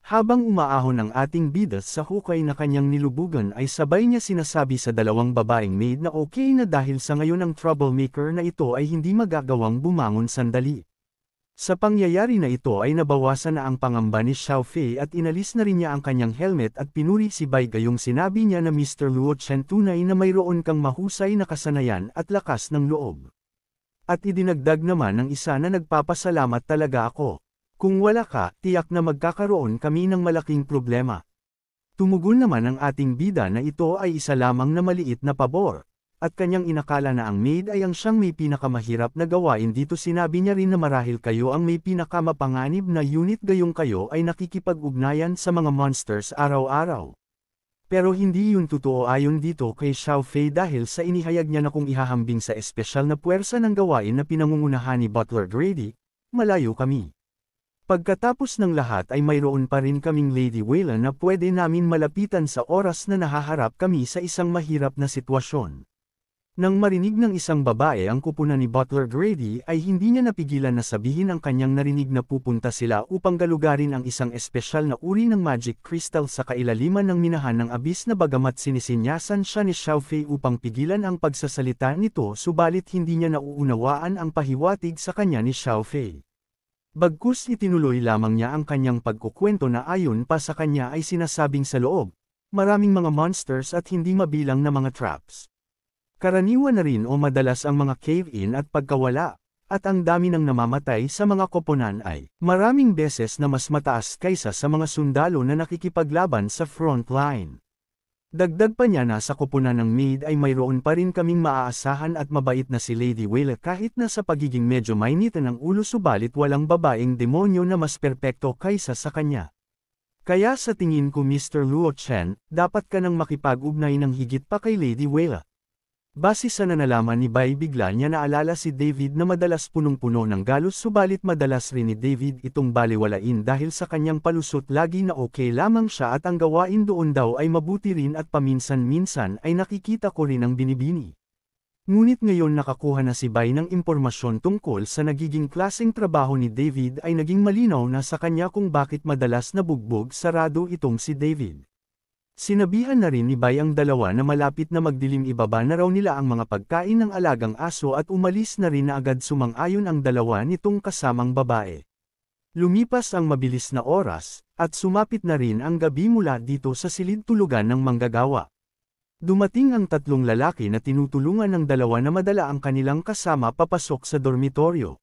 Habang umaahon ang ating bida sa hukay na kanyang nilubugan ay sabay niya sinasabi sa dalawang babaeng maid na okay na dahil sa ngayon ang troublemaker na ito ay hindi magagawang bumangon sandali. Sa pangyayari na ito ay nabawasan na ang pangamba ni Xiao Fei at inalis na rin niya ang kanyang helmet at pinuri si Bai gayong sinabi niya na Mr. Luo Chen tunay na mayroon kang mahusay na kasanayan at lakas ng loob. At idinagdag naman ng isa na nagpapasalamat talaga ako. Kung wala ka, tiyak na magkakaroon kami ng malaking problema. Tumugon naman ang ating bida na ito ay isa lamang na maliit na pabor at kanyang inakala na ang maid ay ang siyang may pinakamahirap na gawain dito sinabi niya rin na marahil kayo ang may pinakamapanganib na unit gayong kayo ay nakikipag-ugnayan sa mga monsters araw-araw. Pero hindi yun totoo ayon dito kay Xiao Fei dahil sa inihayag niya na kung ihahambing sa espesyal na puwersa ng gawain na pinangungunahan ni Butler Grady, malayo kami. Pagkatapos ng lahat ay mayroon pa rin kaming Lady Whalen na pwede namin malapitan sa oras na nahaharap kami sa isang mahirap na sitwasyon. Nang marinig ng isang babae ang kupuna ni Butler Grady ay hindi niya napigilan na sabihin ang kanyang narinig na pupunta sila upang galugarin ang isang espesyal na uri ng magic crystal sa kailaliman ng minahan ng abis na bagamat sinisinyasan siya ni Xiaofei upang pigilan ang pagsasalita nito subalit hindi niya nauunawaan ang pahiwatig sa kanya ni Xiaofei. Bagkus itinuloy lamang niya ang kanyang pagkukwento na ayon pa sa kanya ay sinasabing sa loob, maraming mga monsters at hindi mabilang na mga traps. Karaniwan na rin o madalas ang mga cave-in at pagkawala, at ang dami ng namamatay sa mga koponan ay maraming beses na mas mataas kaysa sa mga sundalo na nakikipaglaban sa front line. Dagdag pa niya na sa koponan ng maid ay mayroon pa rin kaming maaasahan at mabait na si Lady Whale kahit na sa pagiging medyo mainita ng ulo subalit walang babaeng demonyo na mas perpekto kaysa sa kanya. Kaya sa tingin ko Mr. Luo Chen, dapat ka nang makipag-ugnay ng higit pa kay Lady Whale. Base sa nanalaman ni Bay bigla niya naalala si David na madalas punong-puno ng galos subalit madalas rin ni David itong baliwalain dahil sa kanyang palusot lagi na okay lamang siya at ang gawain doon daw ay mabuti rin at paminsan-minsan ay nakikita ko rin ang binibini. Ngunit ngayon nakakuha na si Bay ng impormasyon tungkol sa nagiging klaseng trabaho ni David ay naging malinaw na sa kanya kung bakit madalas na bugbog sarado itong si David. Sinabihan na rin ni Bay ang dalawa na malapit na magdilim ibaba na raw nila ang mga pagkain ng alagang aso at umalis na rin na agad sumang-ayon ang dalawa nitong kasamang babae. Lumipas ang mabilis na oras, at sumapit na rin ang gabi mula dito sa silid tulugan ng manggagawa. Dumating ang tatlong lalaki na tinutulungan ng dalawa na madala ang kanilang kasama papasok sa dormitoryo.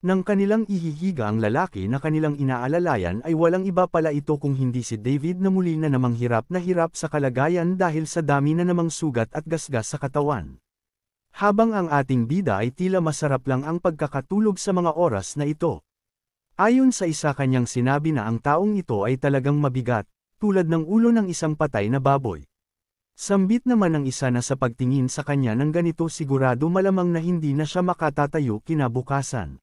Nang kanilang ihihiga ang lalaki na kanilang inaalalayan ay walang iba pala ito kung hindi si David na muli na namang hirap na hirap sa kalagayan dahil sa dami na namang sugat at gasgas sa katawan. Habang ang ating bida ay tila masarap lang ang pagkakatulog sa mga oras na ito. Ayon sa isa kanyang sinabi na ang taong ito ay talagang mabigat, tulad ng ulo ng isang patay na baboy. Sambit naman ang isa na sa pagtingin sa kanya ng ganito sigurado malamang na hindi na siya makatatayo kinabukasan.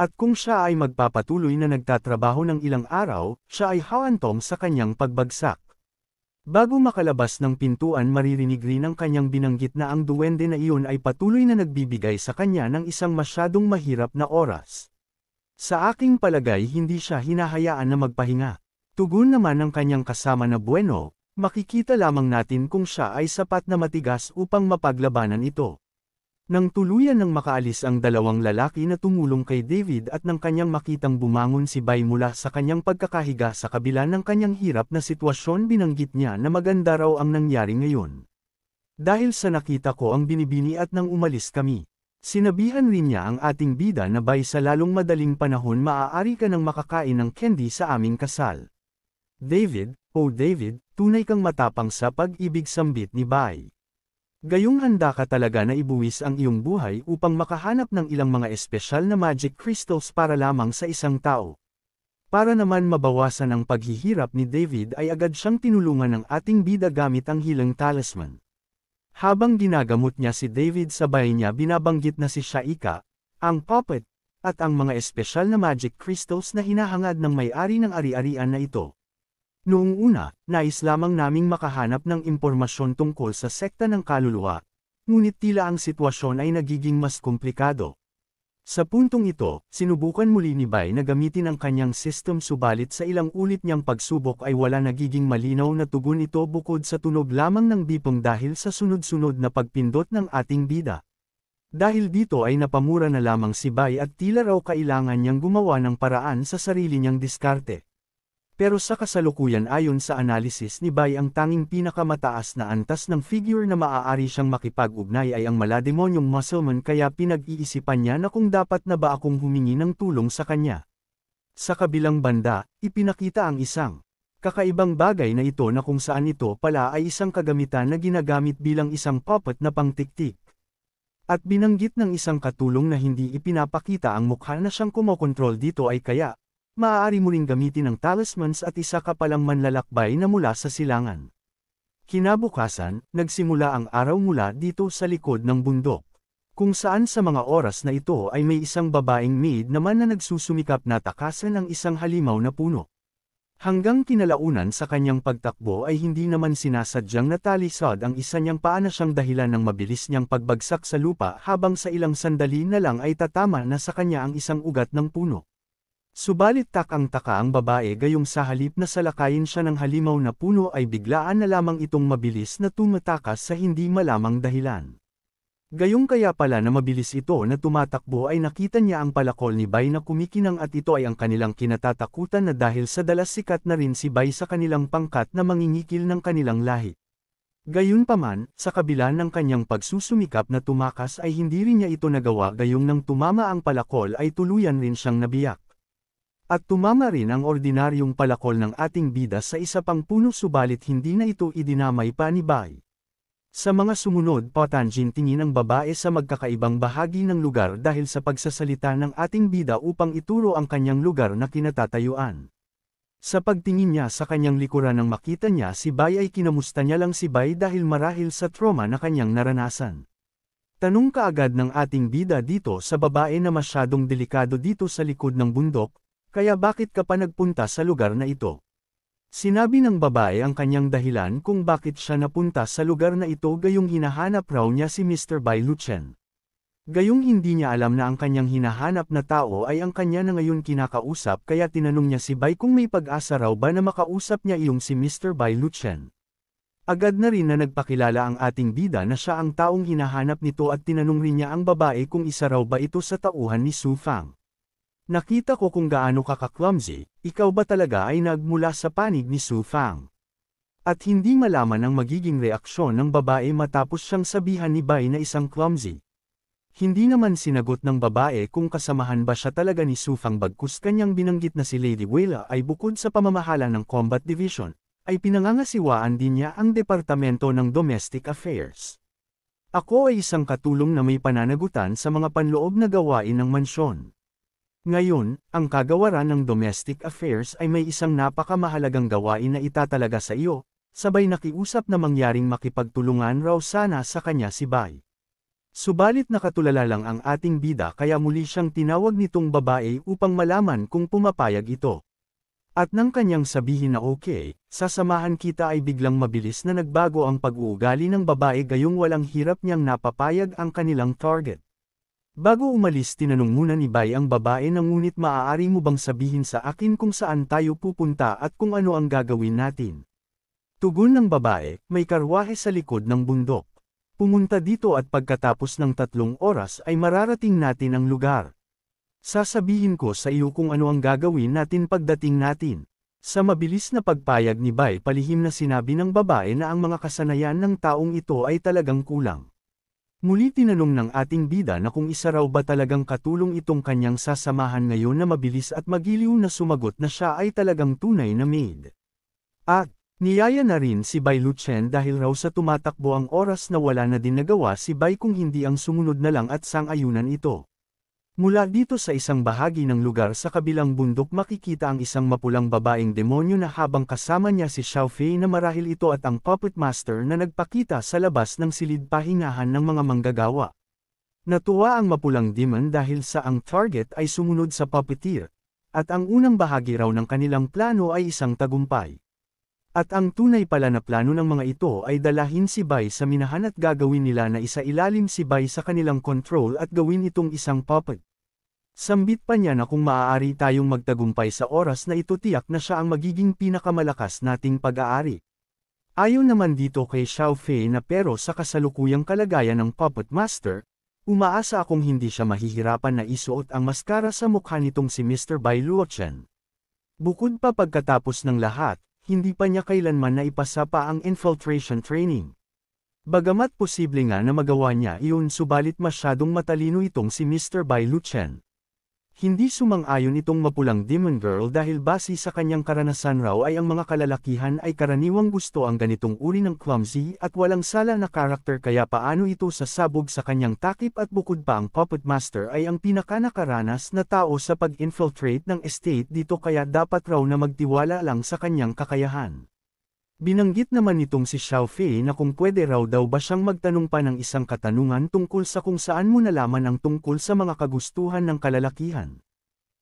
At kung siya ay magpapatuloy na nagtatrabaho ng ilang araw, siya ay hawantong sa kanyang pagbagsak. Bago makalabas ng pintuan maririnig rin ang kanyang binanggit na ang duwende na iyon ay patuloy na nagbibigay sa kanya ng isang masyadong mahirap na oras. Sa aking palagay hindi siya hinahayaan na magpahinga. Tugon naman ng kanyang kasama na bueno, makikita lamang natin kung siya ay sapat na matigas upang mapaglabanan ito. Nang tuluyan nang makaalis ang dalawang lalaki na tumulong kay David at nang kanyang makitang bumangon si Bay mula sa kanyang pagkakahiga sa kabila ng kanyang hirap na sitwasyon binanggit niya na maganda raw ang nangyari ngayon. Dahil sa nakita ko ang binibini at nang umalis kami. Sinabihan rin niya ang ating bida na bay sa lalong madaling panahon maaari ka nang makakain ng candy sa aming kasal. David, oh David, tunay kang matapang sa pag-ibig sambit ni Bay. Gayong handa ka talaga na ibuwis ang iyong buhay upang makahanap ng ilang mga espesyal na magic crystals para lamang sa isang tao. Para naman mabawasan ang paghihirap ni David ay agad siyang tinulungan ng ating bida gamit ang hilang talisman. Habang ginagamot niya si David sabay niya binabanggit na si Shaika, ang puppet, at ang mga espesyal na magic crystals na hinahangad ng may-ari ng ari-arian na ito. Noong una, nais lamang naming makahanap ng impormasyon tungkol sa sekta ng kaluluwa, ngunit tila ang sitwasyon ay nagiging mas komplikado. Sa puntong ito, sinubukan muli ni Bai na gamitin ang kanyang system subalit sa ilang ulit niyang pagsubok ay wala nagiging malinaw na tugon ito bukod sa tunog lamang ng bipong dahil sa sunod-sunod na pagpindot ng ating bida. Dahil dito ay napamura na lamang si Bai at tila raw kailangan niyang gumawa ng paraan sa sarili niyang diskarte. Pero sa kasalukuyan ayon sa analisis ni Bay ang tanging pinakamataas na antas ng figure na maaari siyang makipag-ugnay ay ang malademonyong muscleman kaya pinag-iisipan niya na kung dapat na ba akong humingi ng tulong sa kanya. Sa kabilang banda, ipinakita ang isang kakaibang bagay na ito na kung saan ito pala ay isang kagamitan na ginagamit bilang isang puppet na pangtiktik. At binanggit ng isang katulong na hindi ipinapakita ang mukha na siyang kumokontrol dito ay kaya, Maaari mo ring gamitin ang talismans at isa ka palang manlalakbay na mula sa silangan. Kinabukasan, nagsimula ang araw mula dito sa likod ng bundok. Kung saan sa mga oras na ito ay may isang babaeng maid naman na nagsusumikap na takasan ang isang halimaw na puno. Hanggang kinalaunan sa kanyang pagtakbo ay hindi naman sinasadyang natalisod ang isa niyang paa na siyang dahilan ng mabilis niyang pagbagsak sa lupa habang sa ilang sandali na lang ay tatama na sa kanya ang isang ugat ng puno. Subalit takang taka ang babae gayong sa halip na salakayin siya ng halimaw na puno ay biglaan na lamang itong mabilis na tumatakas sa hindi malamang dahilan. Gayong kaya pala na mabilis ito na tumatakbo ay nakita niya ang palakol ni Bay na kumikinang at ito ay ang kanilang kinatatakutan na dahil sa dalas sikat na rin si Bay sa kanilang pangkat na mangingikil ng kanilang lahi. Gayunpaman, sa kabila ng kanyang pagsusumikap na tumakas ay hindi rin niya ito nagawa gayong nang tumama ang palakol ay tuluyan rin siyang nabiyak. At tumama rin ang ordinaryong palakol ng ating bida sa isa pang puno subalit hindi na ito idinamay pa ni Bai. Sa mga sumunod Potanjin tingin ang babae sa magkakaibang bahagi ng lugar dahil sa pagsasalita ng ating bida upang ituro ang kanyang lugar na kinatatayuan. Sa pagtingin niya sa kanyang likuran nang makita niya si Bai ay kinamusta niya lang si Bai dahil marahil sa trauma na kanyang naranasan. Tanong kaagad ng ating bida dito sa babae na masyadong delikado dito sa likod ng bundok, kaya bakit ka pa nagpunta sa lugar na ito? Sinabi ng babae ang kanyang dahilan kung bakit siya napunta sa lugar na ito gayong hinahanap raw niya si Mr. Bai Luchen. Gayong hindi niya alam na ang kanyang hinahanap na tao ay ang kanya na ngayon kinakausap kaya tinanong niya si Bai kung may pag-asa raw ba na makausap niya iyong si Mr. Bai Luchen. Agad na rin na nagpakilala ang ating bida na siya ang taong hinahanap nito at tinanong rin niya ang babae kung isa raw ba ito sa tauhan ni Su Fang. Nakita ko kung gaano ka kakaklamsi, ikaw ba talaga ay nagmula sa panig ni Su Fang. At hindi malaman ang magiging reaksyon ng babae matapos siyang sabihan ni Bai na isang clumsy. Hindi naman sinagot ng babae kung kasamahan ba siya talaga ni Su Fang bagkus kanyang binanggit na si Lady Wela ay bukod sa pamamahala ng Combat Division, ay pinangangasiwaan din niya ang Departamento ng Domestic Affairs. Ako ay isang katulong na may pananagutan sa mga panloob na gawain ng mansyon. Ngayon, ang kagawaran ng domestic affairs ay may isang napakamahalagang gawain na itatalaga sa iyo, sabay nakiusap na mangyaring makipagtulungan raw sana sa kanya si Bai. Subalit nakatulala lang ang ating bida kaya muli siyang tinawag nitong babae upang malaman kung pumapayag ito. At nang kanyang sabihin na okay, sasamahan kita ay biglang mabilis na nagbago ang pag-uugali ng babae gayong walang hirap niyang napapayag ang kanilang target. Bago umalis tinanong muna ni Bay ang babae na ngunit maaari mo bang sabihin sa akin kung saan tayo pupunta at kung ano ang gagawin natin. Tugon ng babae, may karwahe sa likod ng bundok. Pumunta dito at pagkatapos ng tatlong oras ay mararating natin ang lugar. Sasabihin ko sa iyo kung ano ang gagawin natin pagdating natin. Sa mabilis na pagpayag ni Bay palihim na sinabi ng babae na ang mga kasanayan ng taong ito ay talagang kulang. Muli tinanong ng ating bida na kung isa raw ba talagang katulong itong kanyang sasamahan ngayon na mabilis at magiliw na sumagot na siya ay talagang tunay na maid. At, niyaya na rin si Bai Luchen dahil raw sa tumatakbo ang oras na wala na din nagawa si Bai kung hindi ang sumunod na lang at sang-ayunan ito. Mula dito sa isang bahagi ng lugar sa kabilang bundok makikita ang isang mapulang babaeng demonyo na habang kasama niya si Xiaofei na marahil ito at ang puppet master na nagpakita sa labas ng silid pahingahan ng mga manggagawa. Natuwa ang mapulang demon dahil sa ang target ay sumunod sa puppeteer, at ang unang bahagi raw ng kanilang plano ay isang tagumpay. At ang tunay pala na plano ng mga ito ay dalahin si Bai sa minahan at gagawin nila na isa ilalim si Bai sa kanilang control at gawin itong isang puppet. Sambit pa niya na kung maaari tayong magtagumpay sa oras na ito tiyak na siya ang magiging pinakamalakas nating pag-aari. Ayon naman dito kay Xiao Fei na pero sa kasalukuyang kalagayan ng Puppet Master, umaasa akong hindi siya mahihirapan na isuot ang maskara sa mukha nitong si Mr. Bai Luochen. Bukod pa pagkatapos ng lahat, hindi pa niya kailanman naipasa pa ang infiltration training. Bagamat posible nga na magawa niya iyon subalit masyadong matalino itong si Mr. Bai Luchen. Hindi sumang-ayon itong mapulang Demon Girl dahil base sa kanyang karanasan raw ay ang mga kalalakihan ay karaniwang gusto ang ganitong uri ng clumsy at walang sala na karakter kaya paano ito sasabog sa kanyang takip at bukod pa ang Puppet Master ay ang pinakanakaranas na tao sa pag-infiltrate ng estate dito kaya dapat raw na magtiwala lang sa kanyang kakayahan. Binanggit naman nitong si Xiaofei na kung pwede raw daw ba siyang magtanong pa ng isang katanungan tungkol sa kung saan mo nalaman ang tungkol sa mga kagustuhan ng kalalakihan.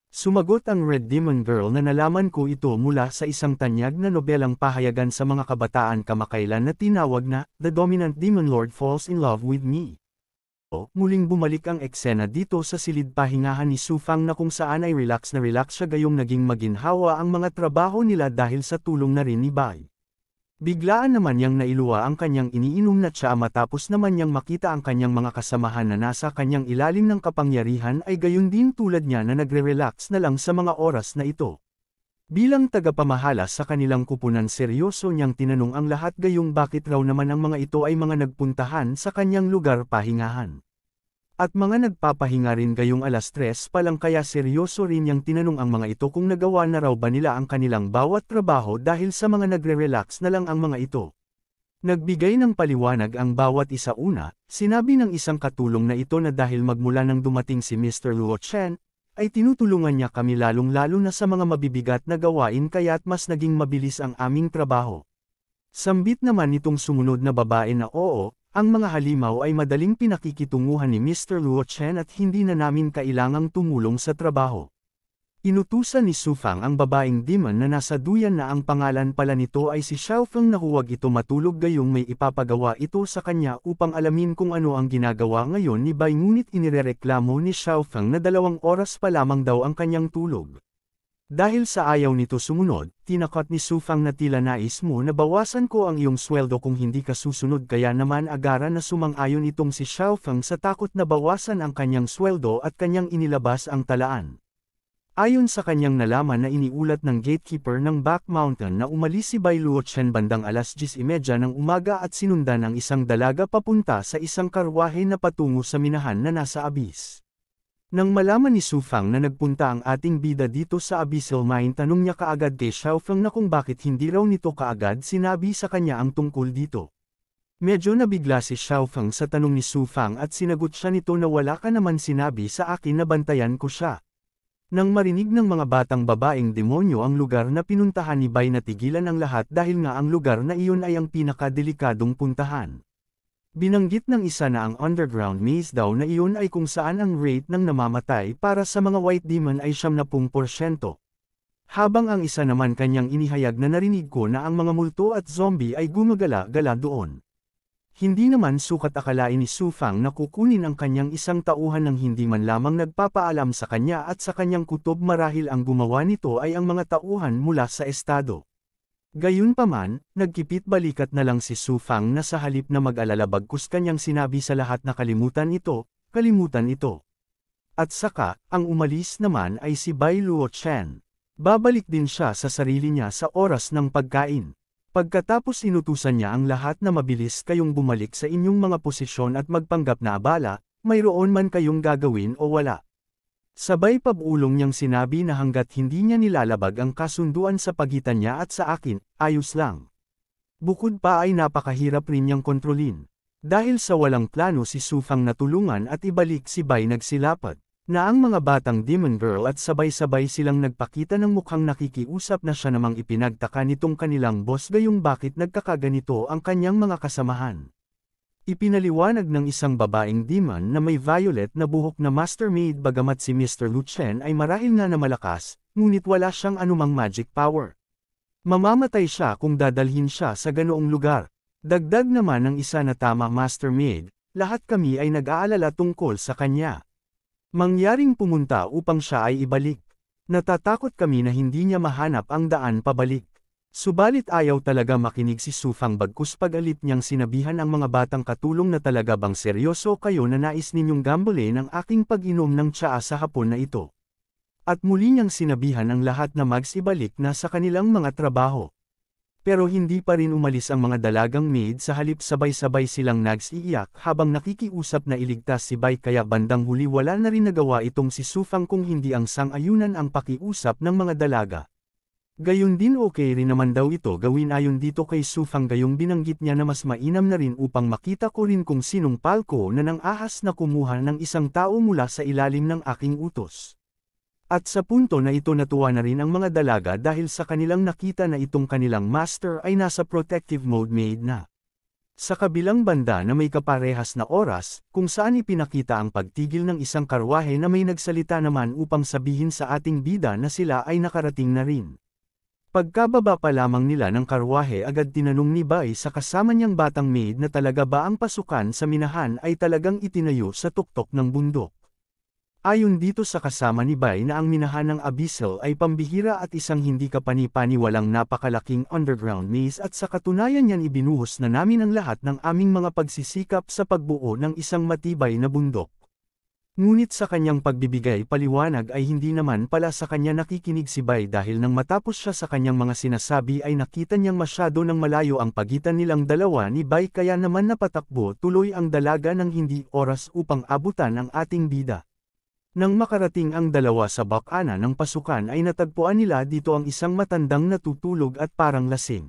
Sumagot ang Red Demon Girl na nalaman ko ito mula sa isang tanyag na nobelang pahayagan sa mga kabataan kamakailan na tinawag na The Dominant Demon Lord Falls in Love with Me. O, muling bumalik ang eksena dito sa silid pahingahan ni Sufang na kung saan ay relax na relax siya gayong naging maginhawa ang mga trabaho nila dahil sa tulong na rin ni Bai. Biglaan naman niyang nailuwa ang kanyang iniinom na tsa matapos naman niyang makita ang kanyang mga kasamahan na nasa kanyang ilalim ng kapangyarihan ay gayon din tulad niya na nagre-relax na lang sa mga oras na ito. Bilang tagapamahala sa kanilang kupunan seryoso niyang tinanong ang lahat gayong bakit raw naman ang mga ito ay mga nagpuntahan sa kanyang lugar pahingahan. At mga nagpapahinga rin kayong alas tres pa lang kaya seryoso rin yang tinanong ang mga ito kung nagawa na raw ba nila ang kanilang bawat trabaho dahil sa mga nagre-relax na lang ang mga ito. Nagbigay ng paliwanag ang bawat isa una, sinabi ng isang katulong na ito na dahil magmula nang dumating si Mr. Luo Chen, ay tinutulungan niya kami lalong-lalo na sa mga mabibigat na gawain kaya't mas naging mabilis ang aming trabaho. Sambit naman nitong sumunod na babae na oo, ang mga halimaw ay madaling pinakikitunguhan ni Mr. Luo Chen at hindi na namin kailangang tumulong sa trabaho. Inutusan ni Sufang ang babaeng demon na nasa duyan na ang pangalan pala nito ay si Xiaofeng na huwag ito matulog gayong may ipapagawa ito sa kanya upang alamin kung ano ang ginagawa ngayon ni Bai ngunit inirereklamo ni Xiaofeng na dalawang oras pa lamang daw ang kanyang tulog. Dahil sa ayaw nito sumunod, tinakot ni Sufang na tila nais mo na bawasan ko ang iyong sweldo kung hindi ka susunod kaya naman agara na sumang-ayon itong si Xiaofeng sa takot na bawasan ang kanyang sweldo at kanyang inilabas ang talaan. Ayon sa kanyang nalaman na iniulat ng gatekeeper ng Back Mountain na umalis si Bai Luochen bandang alas 10.30 ng umaga at sinundan ng isang dalaga papunta sa isang karwahe na patungo sa minahan na nasa abis. Nang malaman ni Su Fang na nagpunta ang ating bida dito sa Abyssal Mine tanong niya kaagad kay Xiaofeng na kung bakit hindi raw nito kaagad sinabi sa kanya ang tungkol dito. Medyo nabigla si Xiaofeng sa tanong ni Su Fang at sinagot siya nito na wala ka naman sinabi sa akin na bantayan ko siya. Nang marinig ng mga batang babaeng demonyo ang lugar na pinuntahan ni Bai tigilan ang lahat dahil nga ang lugar na iyon ay ang pinakadelikadong puntahan. Binanggit ng isa na ang underground maze daw na iyon ay kung saan ang rate ng namamatay para sa mga white demon ay 70%. Habang ang isa naman kanyang inihayag na narinig ko na ang mga multo at zombie ay gumagala-gala doon. Hindi naman sukat akalain ni Sufang na kukunin ang kanyang isang tauhan ng hindi man lamang nagpapaalam sa kanya at sa kanyang kutob marahil ang gumawa nito ay ang mga tauhan mula sa estado. Gayunpaman, nagkipit balikat na lang si Su Fang na sa halip na mag-alala bagkus kanyang sinabi sa lahat na kalimutan ito, kalimutan ito. At saka, ang umalis naman ay si Bai Luo Chen. Babalik din siya sa sarili niya sa oras ng pagkain. Pagkatapos inutusan niya ang lahat na mabilis kayong bumalik sa inyong mga posisyon at magpanggap na abala, mayroon man kayong gagawin o wala. Sabay pabulong niyang sinabi na hanggat hindi niya nilalabag ang kasunduan sa pagitan niya at sa akin, ayos lang. Bukod pa ay napakahirap rin niyang kontrolin. Dahil sa walang plano si Sufang natulungan at ibalik si Bay nagsilapad, na ang mga batang Demon Girl at sabay-sabay silang nagpakita ng mukhang nakikiusap na siya namang ipinagtaka nitong kanilang boss gayong bakit nagkakaganito ang kanyang mga kasamahan. Ipinaliwanag ng isang babaeng demon na may violet na buhok na mastermaid bagamat si Mr. Luchen ay marahil nga na malakas, ngunit wala siyang anumang magic power. Mamamatay siya kung dadalhin siya sa ganoong lugar. Dagdag naman ng isa na tama mastermaid, lahat kami ay nag-aalala tungkol sa kanya. Mangyaring pumunta upang siya ay ibalik. Natatakot kami na hindi niya mahanap ang daan pabalik. Subalit ayaw talaga makinig si Sufang bagkus pag-alit niyang sinabihan ang mga batang katulong na talaga bang seryoso kayo na nais ninyong gambole ng aking pag-inom ng tsaa sa hapon na ito. At muli niyang sinabihan ang lahat na magsibalik na sa kanilang mga trabaho. Pero hindi pa rin umalis ang mga dalagang maid sa halip sabay-sabay silang nagsiiyak habang nakikiusap na iligtas si Bay kaya bandang huli wala na rin nagawa itong si Sufang kung hindi ang sangayunan ang pakiusap ng mga dalaga. Gayun din okay rin naman daw ito gawin ayon dito kay Sufang gayong binanggit niya na mas mainam na rin upang makita ko rin kung sinong palko na nang ahas na kumuha ng isang tao mula sa ilalim ng aking utos. At sa punto na ito natuwa na rin ang mga dalaga dahil sa kanilang nakita na itong kanilang master ay nasa protective mode made na. Sa kabilang banda na may kaparehas na oras, kung saan ipinakita ang pagtigil ng isang karwahe na may nagsalita naman upang sabihin sa ating bida na sila ay nakarating na rin. Pagkababa pa lamang nila ng karwahe agad tinanong ni Bai sa kasama niyang batang maid na talaga ba ang pasukan sa minahan ay talagang itinayo sa tuktok ng bundok. Ayon dito sa kasama ni Bai na ang minahan ng Abyssal ay pambihira at isang hindi kapanipaniwalang napakalaking underground maze at sa katunayan yan ibinuhos na namin ang lahat ng aming mga pagsisikap sa pagbuo ng isang matibay na bundok. Ngunit sa kanyang pagbibigay paliwanag ay hindi naman pala sa kanya nakikinig si Bai dahil nang matapos siya sa kanyang mga sinasabi ay nakita niyang masyado ng malayo ang pagitan nilang dalawa ni Bai kaya naman napatakbo tuloy ang dalaga ng hindi oras upang abutan ang ating bida. Nang makarating ang dalawa sa bakana ng pasukan ay natagpuan nila dito ang isang matandang natutulog at parang lasing.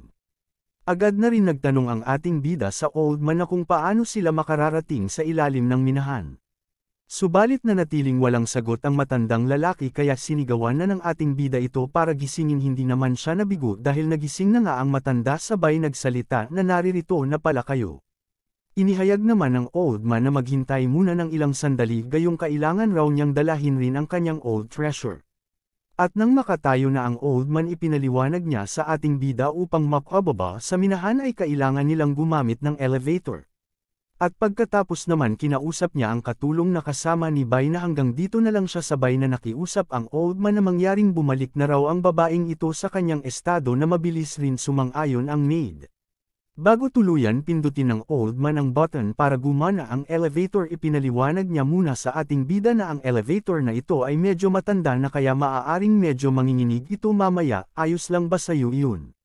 Agad na rin nagtanong ang ating bida sa old man na kung paano sila makararating sa ilalim ng minahan. Subalit na natiling walang sagot ang matandang lalaki kaya sinigawan na ng ating bida ito para gisingin hindi naman siya nabigo dahil nagising na nga ang matanda sabay nagsalita na naririto na pala kayo. Inihayag naman ng old man na maghintay muna ng ilang sandali gayong kailangan raw niyang dalahin rin ang kanyang old treasure. At nang makatayo na ang old man ipinaliwanag niya sa ating bida upang mapababa sa minahan ay kailangan nilang gumamit ng elevator. At pagkatapos naman kinausap niya ang katulong na kasama ni Bay na hanggang dito na lang siya sabay na nakiusap ang old man na mangyaring bumalik na raw ang babaeng ito sa kanyang estado na mabilis rin sumang-ayon ang maid. Bago tuluyan pindutin ng old man ang button para gumana ang elevator ipinaliwanag niya muna sa ating bida na ang elevator na ito ay medyo matanda na kaya maaaring medyo manginginig ito mamaya ayos lang ba sa iyo iyon.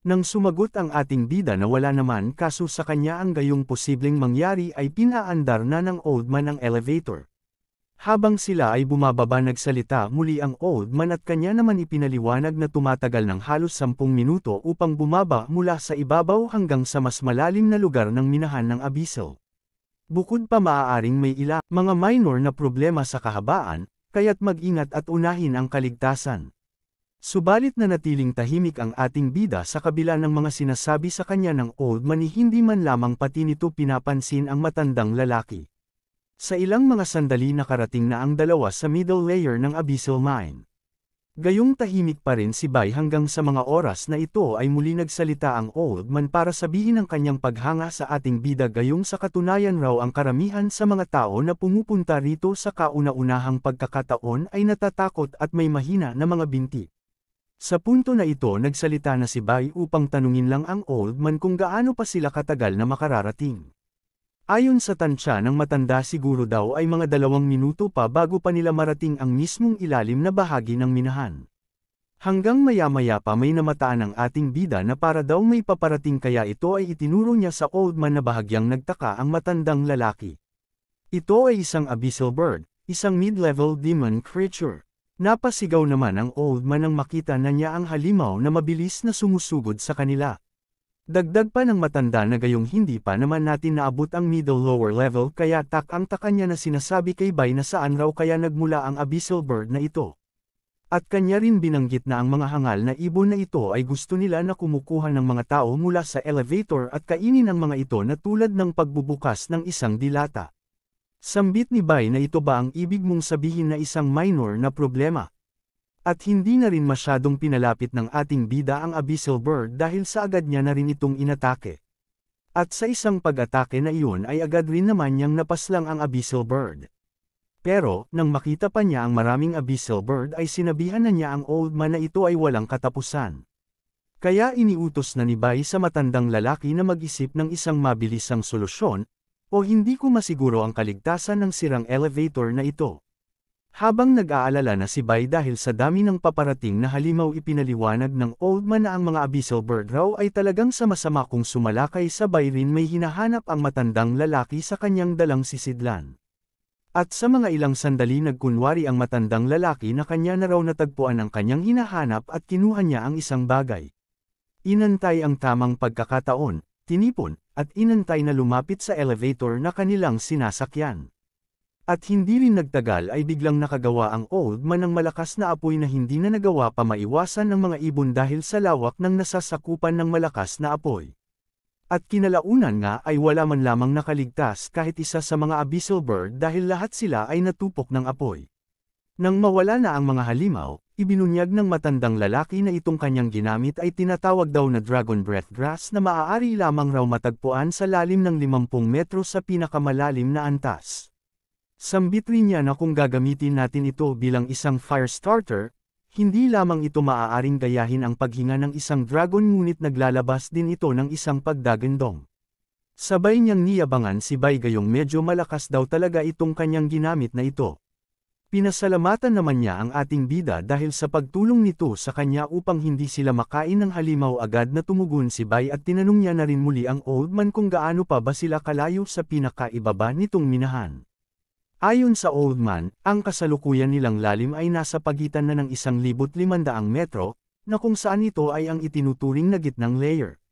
Nang sumagot ang ating bida na wala naman kaso sa kanya ang gayong posibleng mangyari ay pinaandar na ng old man ang elevator. Habang sila ay bumababa nagsalita muli ang old man at kanya naman ipinaliwanag na tumatagal ng halos 10 minuto upang bumaba mula sa ibabaw hanggang sa mas malalim na lugar ng minahan ng abiso. Bukod pa maaaring may ila, mga minor na problema sa kahabaan, kaya't mag-ingat at unahin ang kaligtasan. Subalit na natiling tahimik ang ating bida sa kabila ng mga sinasabi sa kanya ng old man hindi man lamang pati nito pinapansin ang matandang lalaki. Sa ilang mga sandali nakarating na ang dalawa sa middle layer ng abyssal mine. Gayong tahimik pa rin si Bai hanggang sa mga oras na ito ay muli nagsalita ang old man para sabihin ang kanyang paghanga sa ating bida gayong sa katunayan raw ang karamihan sa mga tao na pumupunta rito sa kauna-unahang pagkakataon ay natatakot at may mahina na mga binti. Sa punto na ito nagsalita na si Bai upang tanungin lang ang old man kung gaano pa sila katagal na makararating. Ayon sa tansya ng matanda siguro daw ay mga dalawang minuto pa bago pa nila marating ang mismong ilalim na bahagi ng minahan. Hanggang maya-maya pa may namataan ang ating bida na para daw may paparating kaya ito ay itinuro niya sa old man na bahagyang nagtaka ang matandang lalaki. Ito ay isang abyssal bird, isang mid-level demon creature. Napasigaw naman ang old man nang makita na niya ang halimaw na mabilis na sumusugod sa kanila. Dagdag pa ng matanda na gayong hindi pa naman natin naabot ang middle lower level kaya tak ang taka niya na sinasabi kay Bay na saan raw kaya nagmula ang abyssal bird na ito. At kanya rin binanggit na ang mga hangal na ibon na ito ay gusto nila na kumukuha ng mga tao mula sa elevator at kainin ang mga ito na tulad ng pagbubukas ng isang dilata. Sambit ni Bai na ito ba ang ibig mong sabihin na isang minor na problema? At hindi na rin masyadong pinalapit ng ating bida ang abyssal bird dahil sa agad niya na rin itong inatake. At sa isang pag-atake na iyon ay agad rin naman niyang napaslang ang abyssal bird. Pero, nang makita pa niya ang maraming abyssal bird ay sinabihan na niya ang old man na ito ay walang katapusan. Kaya iniutos na ni Bai sa matandang lalaki na mag-isip ng isang mabilisang solusyon, o hindi ko masiguro ang kaligtasan ng sirang elevator na ito. Habang nag-aalala na si Bay dahil sa dami ng paparating na halimaw ipinaliwanag ng old man na ang mga abyssal bird raw ay talagang sama-sama kung sumalakay sa Bay rin may hinahanap ang matandang lalaki sa kanyang dalang sisidlan. At sa mga ilang sandali nagkunwari ang matandang lalaki na kanya na raw natagpuan ang kanyang hinahanap at kinuha niya ang isang bagay. Inantay ang tamang pagkakataon, tinipon, at inantay na lumapit sa elevator na kanilang sinasakyan. At hindi rin nagtagal ay biglang nakagawa ang old man ng malakas na apoy na hindi na nagawa pa maiwasan ng mga ibon dahil sa lawak ng nasasakupan ng malakas na apoy. At kinalaunan nga ay wala man lamang nakaligtas kahit isa sa mga abyssal bird dahil lahat sila ay natupok ng apoy. Nang mawala na ang mga halimaw, ibinunyag ng matandang lalaki na itong kanyang ginamit ay tinatawag daw na dragon breath grass na maaari lamang raw matagpuan sa lalim ng 50 metro sa pinakamalalim na antas. Sambit rin niya na kung gagamitin natin ito bilang isang fire starter, hindi lamang ito maaaring gayahin ang paghinga ng isang dragon ngunit naglalabas din ito ng isang pagdagandong. Sabay niyang niyabangan si Gayong medyo malakas daw talaga itong kanyang ginamit na ito. Pinasalamatan naman niya ang ating bida dahil sa pagtulong nito sa kanya upang hindi sila makain ng halimaw agad na tumugon si Bay at tinanong niya na rin muli ang old man kung gaano pa ba sila kalayo sa pinakaibaba nitong minahan. Ayon sa old man, ang kasalukuyan nilang lalim ay nasa pagitan na ng 1,500 metro, na kung saan ito ay ang itinuturing na gitnang layer.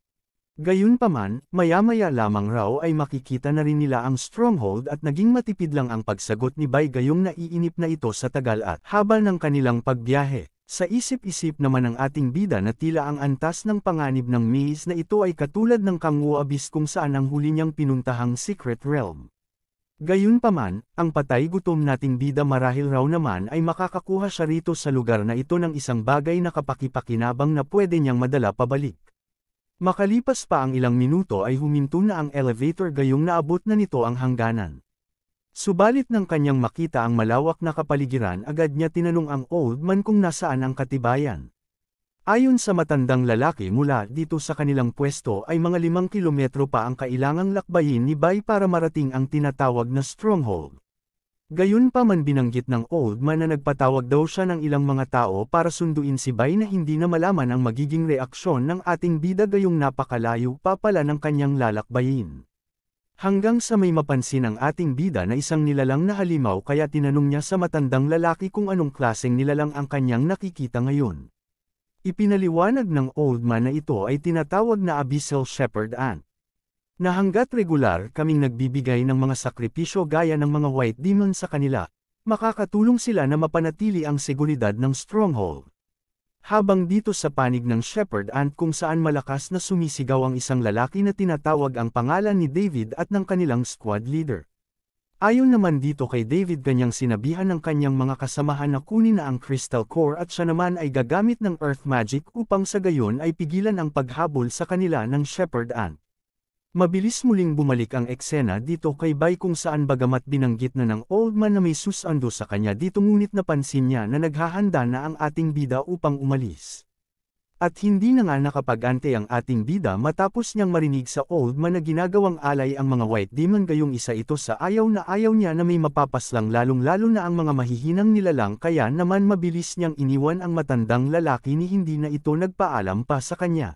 Gayunpaman, maya-maya lamang raw ay makikita na rin nila ang stronghold at naging matipid lang ang pagsagot ni Bay gayong naiinip na ito sa tagal at habal ng kanilang pagbiyahe. Sa isip-isip naman ng ating bida na tila ang antas ng panganib ng maze na ito ay katulad ng Kangwo Abyss kung saan ang huli niyang pinuntahang Secret Realm. Gayunpaman, ang patay gutom nating bida marahil raw naman ay makakakuha siya rito sa lugar na ito ng isang bagay na kapakipakinabang na pwede niyang madala pabalik. Makalipas pa ang ilang minuto ay huminto na ang elevator gayong naabot na nito ang hangganan. Subalit nang kanyang makita ang malawak na kapaligiran agad niya tinanong ang old man kung nasaan ang katibayan. Ayon sa matandang lalaki mula dito sa kanilang pwesto ay mga limang kilometro pa ang kailangang lakbayin ni Bay para marating ang tinatawag na stronghold. Gayunpa man binanggit ng old man na nagpatawag daw siya ng ilang mga tao para sunduin si Bay na hindi na malaman ang magiging reaksyon ng ating bida gayong napakalayo pa pala ng kanyang lalakbayin. Hanggang sa may mapansin ang ating bida na isang nilalang na halimaw kaya tinanong niya sa matandang lalaki kung anong klaseng nilalang ang kanyang nakikita ngayon. Ipinaliwanag ng old man na ito ay tinatawag na abyssal shepherd ant na hanggat regular kaming nagbibigay ng mga sakripisyo gaya ng mga white demon sa kanila, makakatulong sila na mapanatili ang seguridad ng stronghold. Habang dito sa panig ng shepherd ant kung saan malakas na sumisigaw ang isang lalaki na tinatawag ang pangalan ni David at ng kanilang squad leader. Ayon naman dito kay David kanyang sinabihan ng kanyang mga kasamahan na kunin na ang crystal core at siya naman ay gagamit ng earth magic upang sa gayon ay pigilan ang paghabol sa kanila ng shepherd ant. Mabilis muling bumalik ang eksena dito kay Bay kung saan bagamat binanggit na ng old man na may susando sa kanya dito ngunit napansin niya na naghahanda na ang ating bida upang umalis. At hindi na nga nakapagante ang ating bida matapos niyang marinig sa old man na ginagawang alay ang mga white demon gayong isa ito sa ayaw na ayaw niya na may mapapaslang lalong lalo na ang mga mahihinang nilalang kaya naman mabilis niyang iniwan ang matandang lalaki ni hindi na ito nagpaalam pa sa kanya.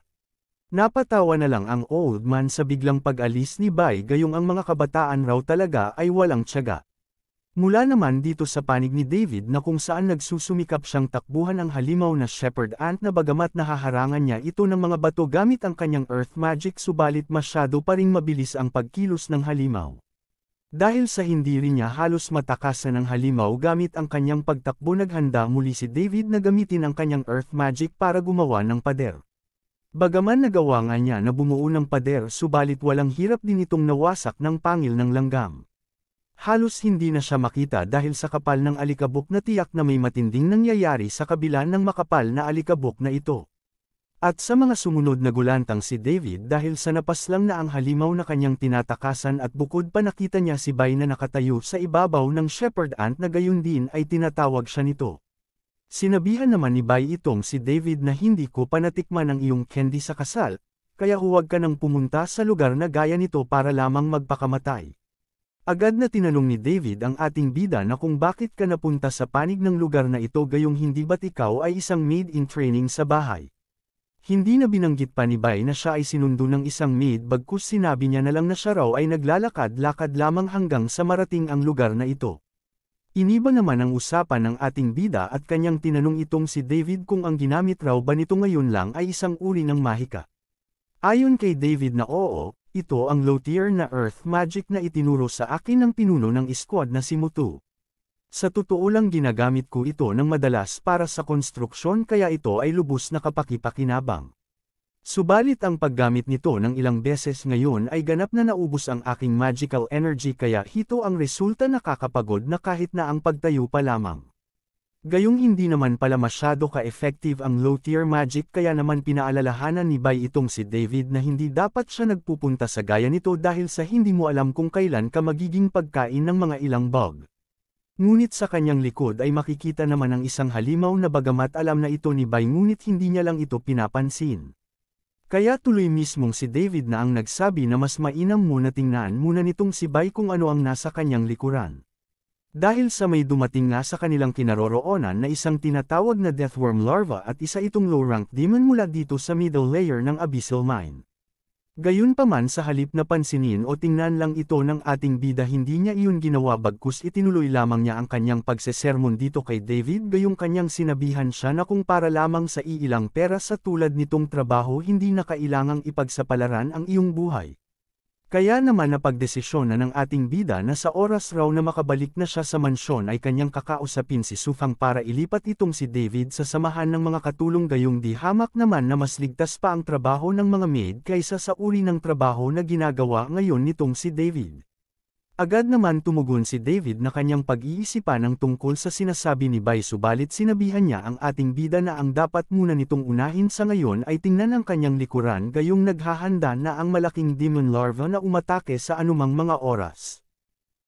Napatawa na lang ang old man sa biglang pag-alis ni Bai gayong ang mga kabataan raw talaga ay walang tiyaga. Mula naman dito sa panig ni David na kung saan nagsusumikap siyang takbuhan ang halimaw na shepherd ant na bagamat nahaharangan niya ito ng mga bato gamit ang kanyang earth magic subalit masyado pa ring mabilis ang pagkilos ng halimaw. Dahil sa hindi rin niya halos matakasan ang halimaw gamit ang kanyang pagtakbo naghanda muli si David na gamitin ang kanyang earth magic para gumawa ng pader. Bagaman nagawa nga niya na bumuo ng pader subalit walang hirap din itong nawasak ng pangil ng langgam. Halos hindi na siya makita dahil sa kapal ng alikabok na tiyak na may matinding nangyayari sa kabila ng makapal na alikabok na ito. At sa mga sumunod na gulantang si David dahil sa napaslang na ang halimaw na kanyang tinatakasan at bukod pa nakita niya si Bay na nakatayo sa ibabaw ng shepherd ant na gayon din ay tinatawag siya nito. Sinabihan naman ni Bay itong si David na hindi ko panatikman ang iyong candy sa kasal, kaya huwag ka nang pumunta sa lugar na gaya nito para lamang magpakamatay. Agad na tinanong ni David ang ating bida na kung bakit ka napunta sa panig ng lugar na ito gayong hindi ba't ikaw ay isang maid in training sa bahay. Hindi na binanggit pa ni Bay na siya ay sinundo ng isang maid bagkus sinabi niya na lang na siya raw ay naglalakad-lakad lamang hanggang sa marating ang lugar na ito. Iniba naman ang usapan ng ating bida at kanyang tinanong itong si David kung ang ginamit raw ba nito ngayon lang ay isang uri ng mahika. Ayon kay David na oo, ito ang low-tier na earth magic na itinuro sa akin ng pinuno ng squad na si Mutu. Sa totoo lang ginagamit ko ito ng madalas para sa konstruksyon kaya ito ay lubos na kapakipakinabang. Subalit ang paggamit nito ng ilang beses ngayon ay ganap na naubos ang aking magical energy kaya hito ang resulta na kakapagod na kahit na ang pagtayo pa lamang. Gayong hindi naman pala masyado ka-effective ang low-tier magic kaya naman pinaalalahanan ni Bay itong si David na hindi dapat siya nagpupunta sa gaya nito dahil sa hindi mo alam kung kailan ka magiging pagkain ng mga ilang bug. Ngunit sa kanyang likod ay makikita naman ang isang halimaw na bagamat alam na ito ni Bay ngunit hindi niya lang ito pinapansin. Kaya tuloy mismong si David na ang nagsabi na mas mainam muna tingnan muna nitong si Bay kung ano ang nasa kanyang likuran. Dahil sa may dumating nga sa kanilang kinaroroonan na isang tinatawag na deathworm larva at isa itong low-rank demon mula dito sa middle layer ng abyssal mine. Gayunpaman sa halip na pansinin o tingnan lang ito ng ating bida hindi niya iyon ginawa bagkus itinuloy lamang niya ang kanyang pagsesermon dito kay David gayong kanyang sinabihan siya na kung para lamang sa iilang pera sa tulad nitong trabaho hindi na kailangang ipagsapalaran ang iyong buhay. Kaya naman napagdesisyon na ng ating bida na sa oras raw na makabalik na siya sa mansyon ay kanyang kakausapin si Sufang para ilipat itong si David sa samahan ng mga katulong gayong di hamak naman na mas ligtas pa ang trabaho ng mga maid kaysa sa uri ng trabaho na ginagawa ngayon nitong si David. Agad naman tumugon si David na kanyang pag-iisipan ang tungkol sa sinasabi ni Bay subalit sinabihan niya ang ating bida na ang dapat muna nitong unahin sa ngayon ay tingnan ang kanyang likuran gayong naghahanda na ang malaking demon larva na umatake sa anumang mga oras.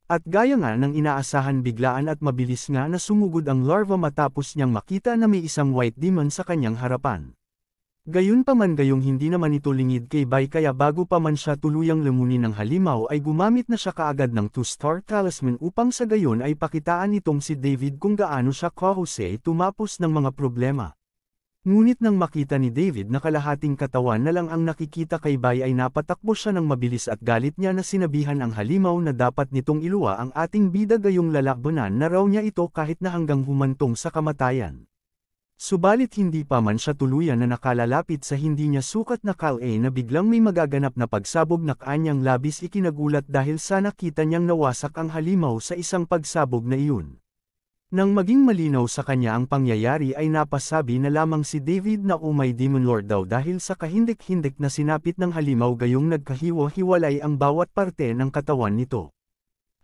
At gaya nga ng inaasahan biglaan at mabilis nga na sumugod ang larva matapos niyang makita na may isang white demon sa kanyang harapan. Gayunpaman gayong hindi naman ito lingid kay Bay kaya bago pa man siya tuluyang lumuni ng halimaw ay gumamit na siya kaagad ng two-star talisman upang sa gayon ay pakitaan nitong si David kung gaano siya kahuse tumapos ng mga problema. Ngunit nang makita ni David na kalahating katawan na lang ang nakikita kay Bay ay napatakbo siya ng mabilis at galit niya na sinabihan ang halimaw na dapat nitong iluwa ang ating bida gayong lalakbanan na raw niya ito kahit na hanggang humantong sa kamatayan. Subalit hindi pa man siya tuluyan na nakalalapit sa hindi niya sukat na kalay na biglang may magaganap na pagsabog na kanyang labis ikinagulat dahil sa nakita niyang nawasak ang halimaw sa isang pagsabog na iyon. Nang maging malinaw sa kanya ang pangyayari ay napasabi na lamang si David na umay Demon Lord daw dahil sa kahindik-hindik na sinapit ng halimaw gayong nagkahiwa-hiwalay ang bawat parte ng katawan nito.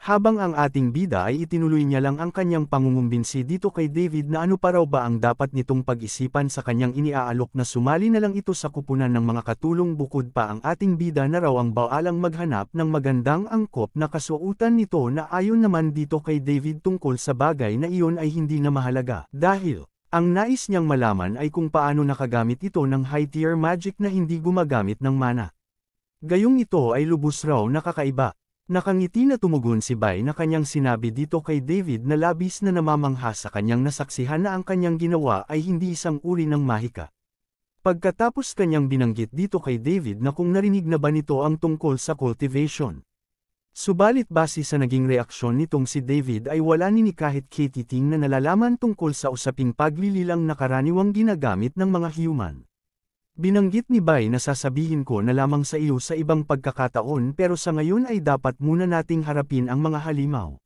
Habang ang ating bida ay itinuloy niya lang ang kanyang pangungumbinsi dito kay David na ano pa raw ba ang dapat nitong pag-isipan sa kanyang iniaalok na sumali na lang ito sa kupunan ng mga katulong bukod pa ang ating bida na raw ang baalang maghanap ng magandang angkop na kasuotan nito na ayon naman dito kay David tungkol sa bagay na iyon ay hindi na mahalaga dahil ang nais niyang malaman ay kung paano nakagamit ito ng high-tier magic na hindi gumagamit ng mana. Gayong ito ay lubos raw nakakaiba. Nakangiti na tumugon si Bai na kanyang sinabi dito kay David na labis na namamangha sa kanyang nasaksihan na ang kanyang ginawa ay hindi isang uri ng mahika. Pagkatapos kanyang binanggit dito kay David na kung narinig na ba nito ang tungkol sa cultivation. Subalit base sa naging reaksyon nitong si David ay wala ni ni kahit kititing na nalalaman tungkol sa usaping paglililang na karaniwang ginagamit ng mga human. Binanggit ni Bay na sasabihin ko na lamang sa iyo sa ibang pagkakataon pero sa ngayon ay dapat muna nating harapin ang mga halimaw.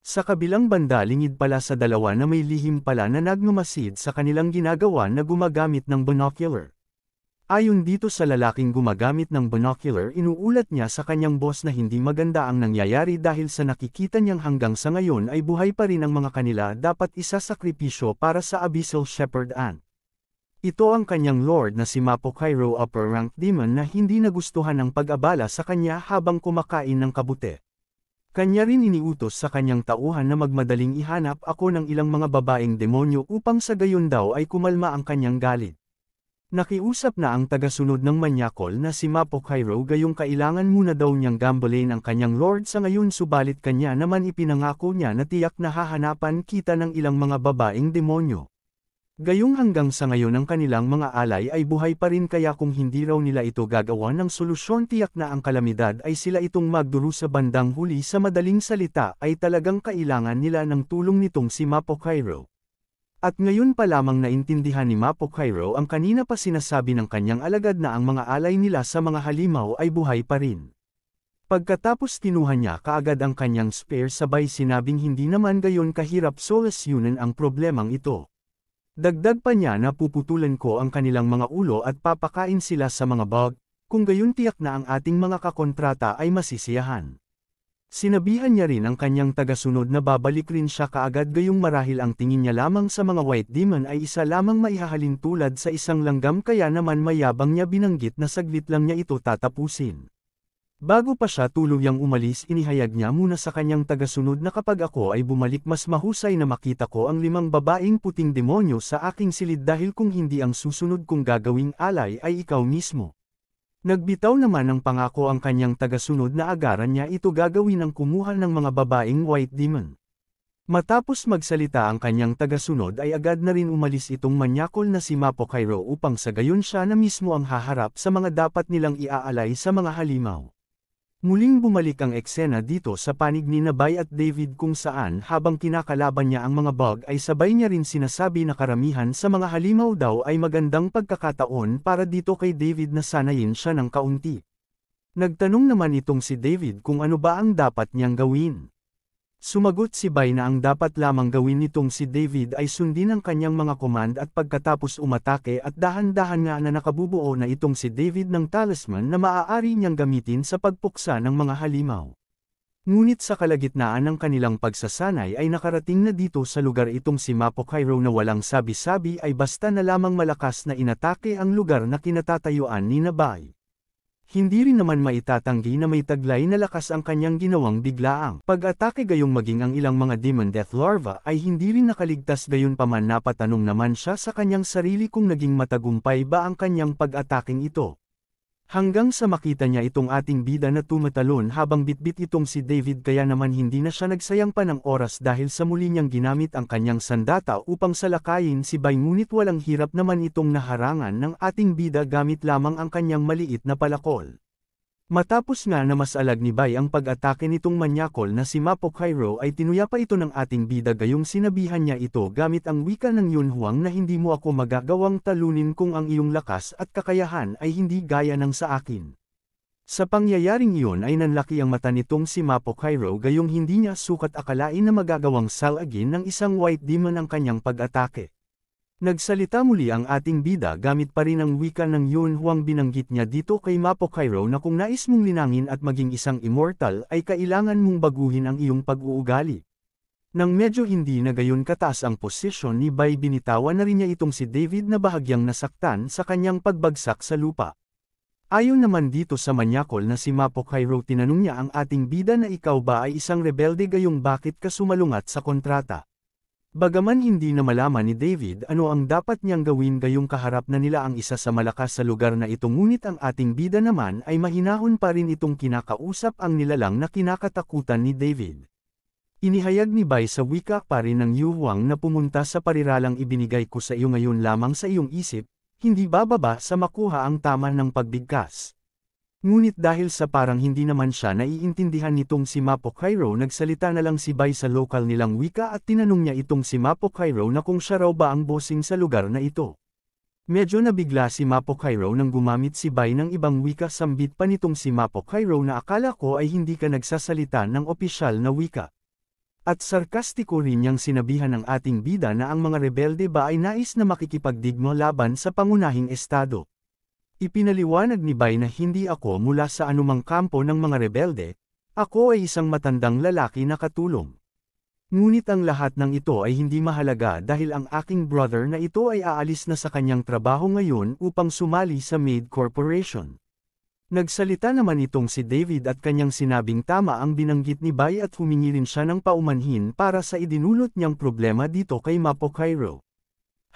Sa kabilang banda lingid pala sa dalawa na may lihim pala na nagmamasid sa kanilang ginagawa na gumagamit ng binocular. Ayon dito sa lalaking gumagamit ng binocular inuulat niya sa kanyang boss na hindi maganda ang nangyayari dahil sa nakikita niyang hanggang sa ngayon ay buhay pa rin ang mga kanila dapat isasakripisyo para sa Abyssal Shepherd Ant. Ito ang kanyang lord na si Mapo Cairo upper rank demon na hindi nagustuhan ng pag-abala sa kanya habang kumakain ng kabute. Kanya rin iniutos sa kanyang tauhan na magmadaling ihanap ako ng ilang mga babaeng demonyo upang sa gayon daw ay kumalma ang kanyang galit. Nakiusap na ang tagasunod ng manyakol na si Mapo Cairo gayong kailangan muna daw niyang gambolin ang kanyang lord sa ngayon subalit kanya naman ipinangako niya na tiyak na hahanapan kita ng ilang mga babaeng demonyo. Gayong hanggang sa ngayon ang kanilang mga alay ay buhay pa rin kaya kung hindi raw nila ito gagawa ng solusyon tiyak na ang kalamidad ay sila itong magduro sa bandang huli sa madaling salita ay talagang kailangan nila ng tulong nitong si Mapo Cairo. At ngayon pa lamang naintindihan ni Mapo Cairo ang kanina pa sinasabi ng kanyang alagad na ang mga alay nila sa mga halimaw ay buhay pa rin. Pagkatapos tinuha niya kaagad ang kanyang spare sabay sinabing hindi naman gayon kahirap solusyonan ang problemang ito. Dagdag pa niya na puputulan ko ang kanilang mga ulo at papakain sila sa mga bug, kung gayon tiyak na ang ating mga kakontrata ay masisiyahan. Sinabihan niya rin ang kanyang tagasunod na babalik rin siya kaagad gayong marahil ang tingin niya lamang sa mga white demon ay isa lamang maihahalin tulad sa isang langgam kaya naman mayabang niya binanggit na saglit lang niya ito tatapusin. Bago pa siya tuluyang umalis inihayag niya muna sa kanyang tagasunod na kapag ako ay bumalik mas mahusay na makita ko ang limang babaeng puting demonyo sa aking silid dahil kung hindi ang susunod kong gagawing alay ay ikaw mismo. Nagbitaw naman ng pangako ang kanyang tagasunod na agaran niya ito gagawin ang kumuha ng mga babaeng white demon. Matapos magsalita ang kanyang tagasunod ay agad na rin umalis itong manyakol na si Mapo Cairo upang sa gayon siya na mismo ang haharap sa mga dapat nilang iaalay sa mga halimaw. Muling bumalik ang eksena dito sa panig ni Nabay at David kung saan habang kinakalaban niya ang mga bug ay sabay niya rin sinasabi na karamihan sa mga halimaw daw ay magandang pagkakataon para dito kay David na sanayin siya ng kaunti. Nagtanong naman itong si David kung ano ba ang dapat niyang gawin. Sumagot si Bay na ang dapat lamang gawin nitong si David ay sundin ang kanyang mga command at pagkatapos umatake at dahan-dahan nga na nakabubuo na itong si David ng talisman na maaari niyang gamitin sa pagpuksa ng mga halimaw. Ngunit sa kalagitnaan ng kanilang pagsasanay ay nakarating na dito sa lugar itong si Mapokairo na walang sabi-sabi ay basta na lamang malakas na inatake ang lugar na kinatatayuan ni Nabay. Hindi rin naman maitatanggi na may taglay na lakas ang kanyang ginawang biglaang pag-atake gayong maging ang ilang mga demon death larva ay hindi rin nakaligtas gayon paman napatanong naman siya sa kanyang sarili kung naging matagumpay ba ang kanyang pag-ataking ito. Hanggang sa makita niya itong ating bida na tumatalon habang bitbit itong si David kaya naman hindi na siya nagsayang pa ng oras dahil sa muli niyang ginamit ang kanyang sandata upang salakayin si Bay ngunit walang hirap naman itong naharangan ng ating bida gamit lamang ang kanyang maliit na palakol. Matapos nga na masalag ni Bay ang pag-atake nitong manyakol na si Mapo Cairo ay tinuya pa ito ng ating bida gayong sinabihan niya ito gamit ang wika ng Yunhuang na hindi mo ako magagawang talunin kung ang iyong lakas at kakayahan ay hindi gaya ng sa akin. Sa pangyayaring iyon ay nanlaki ang mata nitong si Mapo Cairo gayong hindi niya sukat akalain na magagawang salagin ng isang white demon ang kanyang pag-atake. Nagsalita muli ang ating bida gamit pa rin ang wika ng Yun Huang binanggit niya dito kay Mapo Cairo na kung nais mong linangin at maging isang immortal ay kailangan mong baguhin ang iyong pag-uugali. Nang medyo hindi na gayon katas ang posisyon ni Bai binitawa na rin niya itong si David na bahagyang nasaktan sa kanyang pagbagsak sa lupa. Ayon naman dito sa manyakol na si Mapo Cairo tinanong niya ang ating bida na ikaw ba ay isang rebelde gayong bakit ka sumalungat sa kontrata. Bagaman hindi na malaman ni David ano ang dapat niyang gawin gayong kaharap na nila ang isa sa malakas sa lugar na ito ngunit ang ating bida naman ay mahinahon pa rin itong kinakausap ang nilalang na kinakatakutan ni David. Inihayag ni Bai sa wika pa rin ng Yuhuang na pumunta sa pariralang ibinigay ko sa iyo ngayon lamang sa iyong isip, hindi bababa sa makuha ang tama ng pagbigkas. Ngunit dahil sa parang hindi naman siya naiintindihan nitong si Mapo Cairo nagsalita na lang si Bay sa lokal nilang wika at tinanong niya itong si Mapo Cairo na kung siya raw ba ang bossing sa lugar na ito. Medyo nabigla si Mapo Cairo nang gumamit si Bay ng ibang wika sambit pa nitong si Mapo Cairo na akala ko ay hindi ka nagsasalita ng opisyal na wika. At sarkastiko rin niyang sinabihan ng ating bida na ang mga rebelde ba ay nais na makikipagdigma laban sa pangunahing estado. Ipinaliwanag ni Bay na hindi ako mula sa anumang kampo ng mga rebelde, ako ay isang matandang lalaki na katulong. Ngunit ang lahat ng ito ay hindi mahalaga dahil ang aking brother na ito ay aalis na sa kanyang trabaho ngayon upang sumali sa Maid Corporation. Nagsalita naman itong si David at kanyang sinabing tama ang binanggit ni Bay at humingi rin siya ng paumanhin para sa idinulot niyang problema dito kay Mapo Cairo.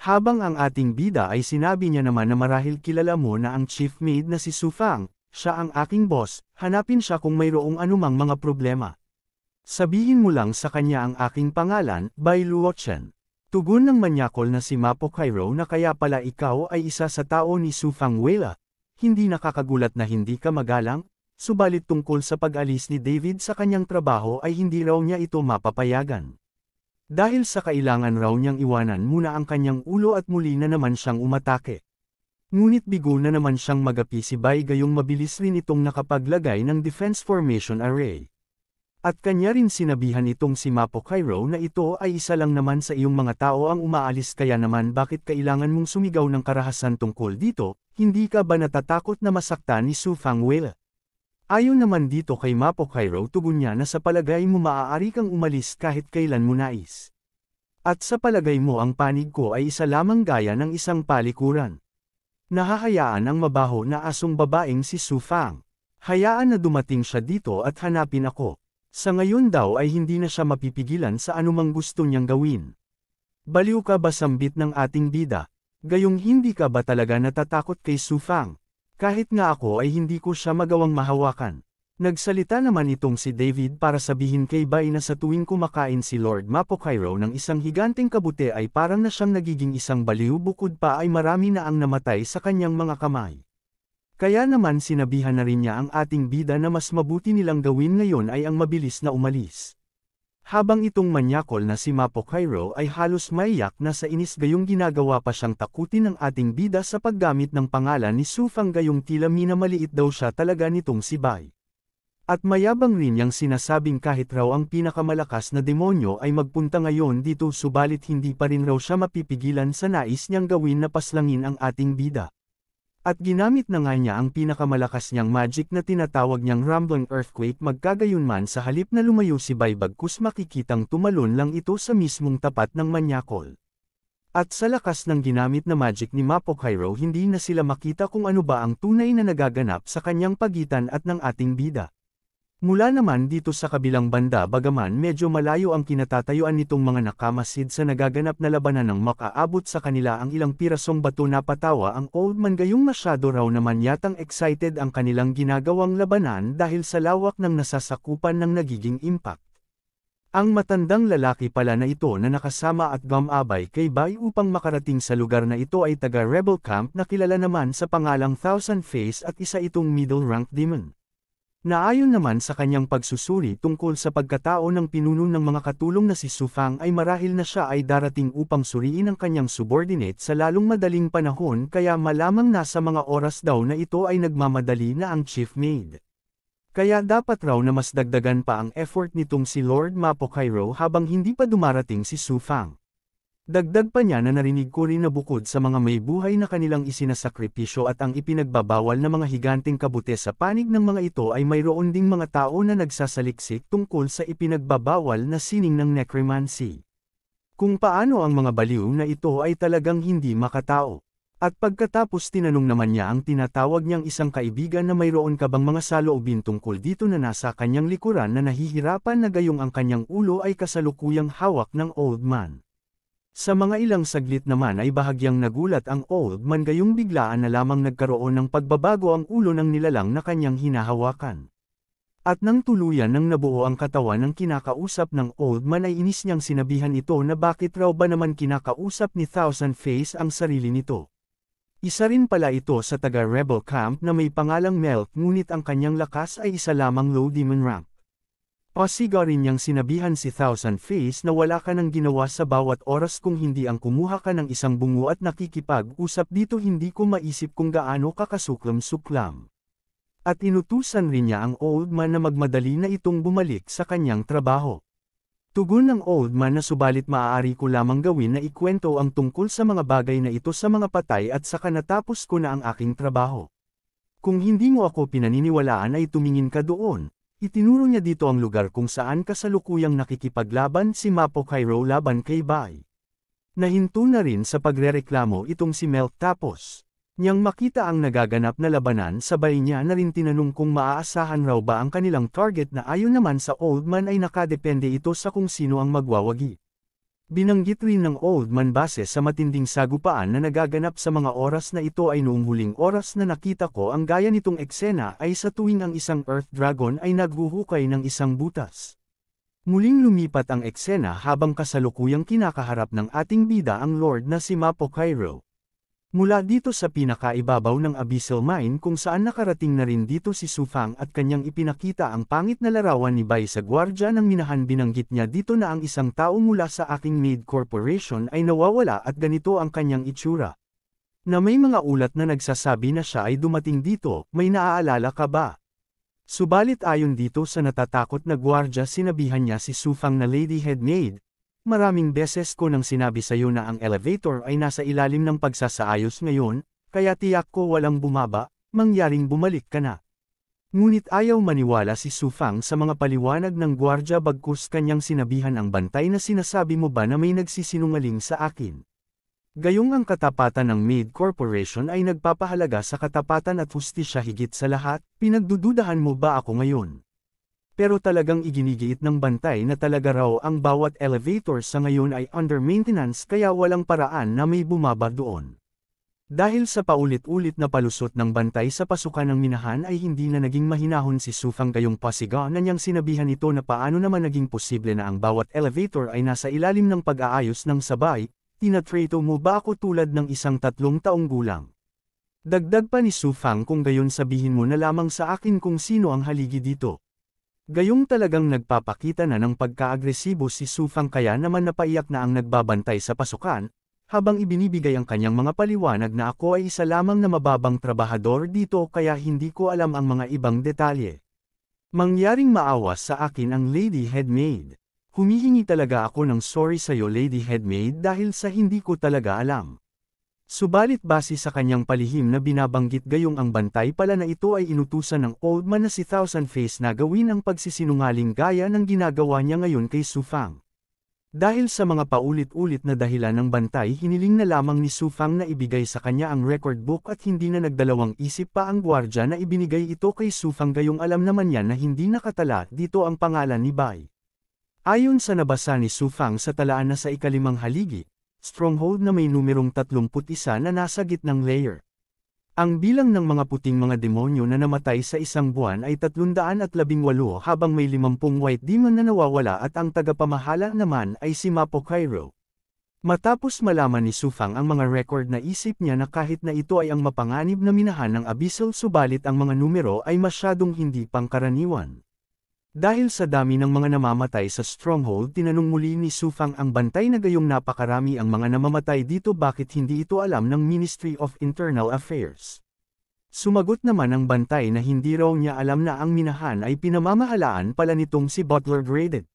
Habang ang ating bida ay sinabi niya naman na marahil kilala mo na ang chief maid na si Sufang, siya ang aking boss, hanapin siya kung mayroong anumang mga problema. Sabihin mo lang sa kanya ang aking pangalan, Bai Luochen. Tugon ng manyakol na si Mapo Cairo na kaya pala ikaw ay isa sa tao ni Sufang Wela. Hindi nakakagulat na hindi ka magalang, subalit tungkol sa pag-alis ni David sa kanyang trabaho ay hindi raw niya ito mapapayagan. Dahil sa kailangan raw niyang iwanan muna ang kanyang ulo at muli na naman siyang umatake. Ngunit bigo na naman siyang magapi si Bai gayong mabilis rin itong nakapaglagay ng Defense Formation Array. At kanya rin sinabihan itong si Mapo Cairo na ito ay isa lang naman sa iyong mga tao ang umaalis kaya naman bakit kailangan mong sumigaw ng karahasan tungkol dito, hindi ka ba natatakot na masaktan ni Su Fang Wela? Ayon naman dito kay Mapo Cairo Tugunya na sa palagay mo maaari kang umalis kahit kailan mo nais. At sa palagay mo ang panig ko ay isa lamang gaya ng isang palikuran. Nahahayaan ang mabaho na asong babaeng si Sufang. Hayaan na dumating siya dito at hanapin ako. Sa ngayon daw ay hindi na siya mapipigilan sa anumang gusto niyang gawin. Baliw ka ba sambit ng ating bida? Gayong hindi ka ba talaga natatakot kay Sufang? Kahit nga ako ay hindi ko siya magawang mahawakan. Nagsalita naman itong si David para sabihin kay Bay na sa tuwing kumakain si Lord Mapocairo ng isang higanting kabute ay parang na siyang nagiging isang baliw bukod pa ay marami na ang namatay sa kanyang mga kamay. Kaya naman sinabihan na rin niya ang ating bida na mas mabuti nilang gawin ngayon ay ang mabilis na umalis. Habang itong manyakol na si Mapo Cairo ay halos maiyak na sa inis gayong ginagawa pa siyang takutin ng ating bida sa paggamit ng pangalan ni Sufang gayong tila mina maliit daw siya talaga nitong si Bay. At mayabang rin niyang sinasabing kahit raw ang pinakamalakas na demonyo ay magpunta ngayon dito subalit hindi pa rin raw siya mapipigilan sa nais niyang gawin na paslangin ang ating bida. At ginamit na nga niya ang pinakamalakas niyang magic na tinatawag niyang Rumbling Earthquake magkagayunman sa halip na lumayo si Baybagkus makikitang tumalon lang ito sa mismong tapat ng manyakol. At sa lakas ng ginamit na magic ni Mapo Cairo hindi na sila makita kung ano ba ang tunay na nagaganap sa kanyang pagitan at ng ating bida. Mula naman dito sa kabilang banda bagaman medyo malayo ang kinatatayuan nitong mga nakamasid sa nagaganap na labanan nang makaabot sa kanila ang ilang pirasong bato na patawa ang old man gayong masyado raw naman yatang excited ang kanilang ginagawang labanan dahil sa lawak ng nasasakupan ng nagiging impact. Ang matandang lalaki pala na ito na nakasama at gumabay kay Bay upang makarating sa lugar na ito ay taga Rebel Camp na kilala naman sa pangalang Thousand Face at isa itong middle rank demon. Naayon naman sa kanyang pagsusuri tungkol sa pagkatao ng pinuno ng mga katulong na si Sufang ay marahil na siya ay darating upang suriin ang kanyang subordinate sa lalong madaling panahon kaya malamang nasa mga oras daw na ito ay nagmamadali na ang chief maid. Kaya dapat raw na mas dagdagan pa ang effort nitong si Lord Mapo Cairo habang hindi pa dumarating si Sufang. Dagdag pa niya na narinig ko rin na bukod sa mga may buhay na kanilang isinasakripisyo at ang ipinagbabawal na mga higanting kabute sa panig ng mga ito ay mayroon ding mga tao na nagsasaliksik tungkol sa ipinagbabawal na sining ng necromancy. Kung paano ang mga baliw na ito ay talagang hindi makatao. At pagkatapos tinanong naman niya ang tinatawag niyang isang kaibigan na mayroon ka bang mga saloobin tungkol dito na nasa kanyang likuran na nahihirapan na gayong ang kanyang ulo ay kasalukuyang hawak ng old man. Sa mga ilang saglit naman ay bahagyang nagulat ang old man gayong biglaan na lamang nagkaroon ng pagbabago ang ulo ng nilalang na kanyang hinahawakan. At nang tuluyan nang nabuo ang katawan ng kinakausap ng old man ay inis niyang sinabihan ito na bakit raw ba naman kinakausap ni Thousand Face ang sarili nito. Isa rin pala ito sa taga-rebel camp na may pangalang Melk ngunit ang kanyang lakas ay isa lamang low demon rank. Pasiga rin niyang sinabihan si Thousand Face na wala ka nang ginawa sa bawat oras kung hindi ang kumuha ka ng isang bungo at nakikipag-usap dito hindi ko maisip kung gaano kakasuklam-suklam. At inutusan rin niya ang old man na magmadali na itong bumalik sa kanyang trabaho. Tugon ng old man na subalit maaari ko lamang gawin na ikwento ang tungkol sa mga bagay na ito sa mga patay at saka natapos ko na ang aking trabaho. Kung hindi mo ako pinaniniwalaan ay tumingin ka doon, Itinuro niya dito ang lugar kung saan kasalukuyang nakikipaglaban si Mapo Cairo laban kay Bai. Nahinto na rin sa pagrereklamo itong si Melk tapos. Niyang makita ang nagaganap na labanan sabay niya na rin tinanong kung maaasahan raw ba ang kanilang target na ayon naman sa old man ay nakadepende ito sa kung sino ang magwawagi. Binanggit rin ng old man base sa matinding sagupaan na nagaganap sa mga oras na ito ay noong huling oras na nakita ko ang gaya nitong eksena ay sa tuwing ang isang Earth Dragon ay naghuhukay ng isang butas. Muling lumipat ang eksena habang kasalukuyang kinakaharap ng ating bida ang Lord na si Mapo Cairo. Mula dito sa pinakaibabaw ng Abyssal Mine kung saan nakarating na rin dito si Sufang at kanyang ipinakita ang pangit na larawan ni Bai sa gwardya ng minahan binanggit niya dito na ang isang tao mula sa aking maid corporation ay nawawala at ganito ang kanyang itsura. Na may mga ulat na nagsasabi na siya ay dumating dito, may naaalala ka ba? Subalit ayon dito sa natatakot na gwardya sinabihan niya si Sufang na lady head maid, Maraming beses ko nang sinabi sa iyo na ang elevator ay nasa ilalim ng pagsasaayos ngayon, kaya tiyak ko walang bumaba, mangyaring bumalik ka na. Ngunit ayaw maniwala si Sufang sa mga paliwanag ng gwardya bagkus kanyang sinabihan ang bantay na sinasabi mo ba na may nagsisinungaling sa akin. Gayong ang katapatan ng Maid Corporation ay nagpapahalaga sa katapatan at hustisya higit sa lahat, pinagdududahan mo ba ako ngayon? pero talagang iginigiit ng bantay na talaga raw ang bawat elevator sa ngayon ay under maintenance kaya walang paraan na may bumaba doon. Dahil sa paulit-ulit na palusot ng bantay sa pasukan ng minahan ay hindi na naging mahinahon si Sufang Gayong Pasiga na niyang sinabihan ito na paano naman naging posible na ang bawat elevator ay nasa ilalim ng pag-aayos ng sabay, tinatrato mo ba ako tulad ng isang tatlong taong gulang? Dagdag pa ni Sufang kung gayon sabihin mo na lamang sa akin kung sino ang haligi dito. Gayong talagang nagpapakita na ng pagkaagresibo si Sufang kaya naman napaiyak na ang nagbabantay sa pasukan, habang ibinibigay ang kanyang mga paliwanag na ako ay isa lamang na mababang trabahador dito kaya hindi ko alam ang mga ibang detalye. Mangyaring maawas sa akin ang Lady Headmaid. Humihingi talaga ako ng sorry sa'yo Lady Headmaid dahil sa hindi ko talaga alam. Subalit base sa kanyang palihim na binabanggit gayong ang bantay pala na ito ay inutusan ng old man na si Thousand Face na gawin ang pagsisinungaling gaya ng ginagawa niya ngayon kay Sufang. Dahil sa mga paulit-ulit na dahilan ng bantay hiniling na lamang ni Sufang na ibigay sa kanya ang record book at hindi na nagdalawang isip pa ang gwardya na ibinigay ito kay Sufang gayong alam naman niya na hindi nakatala dito ang pangalan ni Bai. Ayon sa nabasa ni Sufang sa talaan na sa ikalimang haligi, stronghold na may numerong 31 na nasa gitnang layer. Ang bilang ng mga puting mga demonyo na namatay sa isang buwan ay 318 habang may 50 white demon na nawawala at ang tagapamahala naman ay si Mapo Cairo. Matapos malaman ni Sufang ang mga record na isip niya na kahit na ito ay ang mapanganib na minahan ng Abyssal subalit ang mga numero ay masyadong hindi pangkaraniwan. Dahil sa dami ng mga namamatay sa stronghold tinanong muli ni Sufang ang bantay na gayong napakarami ang mga namamatay dito bakit hindi ito alam ng Ministry of Internal Affairs. Sumagot naman ang bantay na hindi raw niya alam na ang minahan ay pinamamahalaan pala nitong si Butler Graded.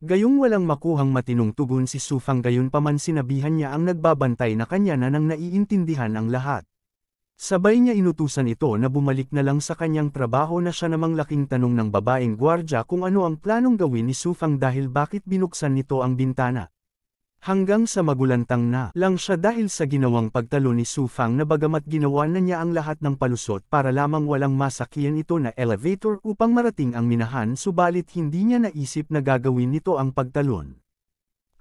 Gayong walang makuhang matinong tugon si Sufang gayon paman sinabihan niya ang nagbabantay na kanya na nang naiintindihan ang lahat. Sabay niya inutusan ito na bumalik na lang sa kanyang trabaho na siya namang laking tanong ng babaeng gwardya kung ano ang planong gawin ni Sufang dahil bakit binuksan nito ang bintana. Hanggang sa magulantang na lang siya dahil sa ginawang pagtalo ni Sufang na bagamat ginawa na niya ang lahat ng palusot para lamang walang masakyan ito na elevator upang marating ang minahan subalit hindi niya naisip na gagawin nito ang pagtalon.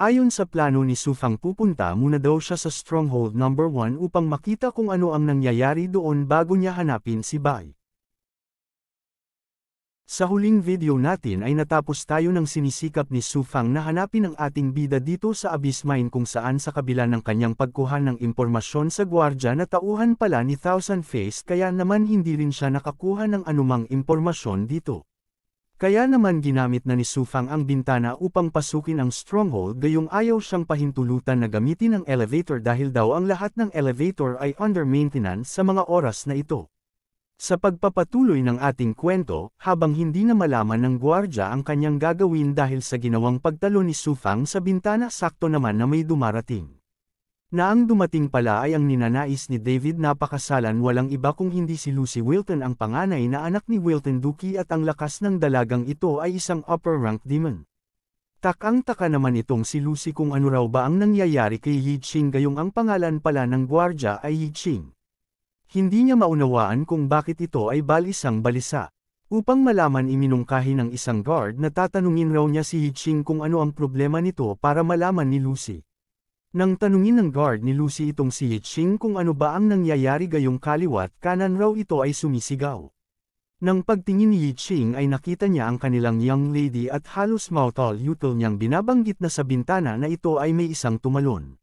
Ayon sa plano ni Sufang pupunta muna daw siya sa Stronghold number 1 upang makita kung ano ang nangyayari doon bago niya hanapin si Bai. Sa huling video natin ay natapos tayo ng sinisikap ni Sufang na hanapin ang ating bida dito sa Abyss Mine kung saan sa kabila ng kanyang pagkuhan ng impormasyon sa gwardya na tauhan pala ni Thousand Face kaya naman hindi rin siya nakakuha ng anumang impormasyon dito. Kaya naman ginamit na ni Sufang ang bintana upang pasukin ang stronghold gayong ayaw siyang pahintulutan na gamitin ang elevator dahil daw ang lahat ng elevator ay under maintenance sa mga oras na ito. Sa pagpapatuloy ng ating kwento, habang hindi na malaman ng gwardya ang kanyang gagawin dahil sa ginawang pagtalo ni Sufang sa bintana sakto naman na may dumarating na ang dumating pala ay ang ninanais ni David na pakasalan walang iba kung hindi si Lucy Wilton ang panganay na anak ni Wilton Dookie at ang lakas ng dalagang ito ay isang upper rank demon. Takang-taka naman itong si Lucy kung ano raw ba ang nangyayari kay Yi gayong ang pangalan pala ng gwardya ay Yi Hindi niya maunawaan kung bakit ito ay balisang balisa. Upang malaman iminungkahi ng isang guard na tatanungin raw niya si Yi kung ano ang problema nito para malaman ni Lucy. Nang tanungin ng guard ni Lucy itong si Yiching kung ano ba ang nangyayari gayong kaliwat kanan raw ito ay sumisigaw. Nang pagtingin ni Yiching ay nakita niya ang kanilang young lady at halos mautal yutol niyang binabanggit na sa bintana na ito ay may isang tumalon.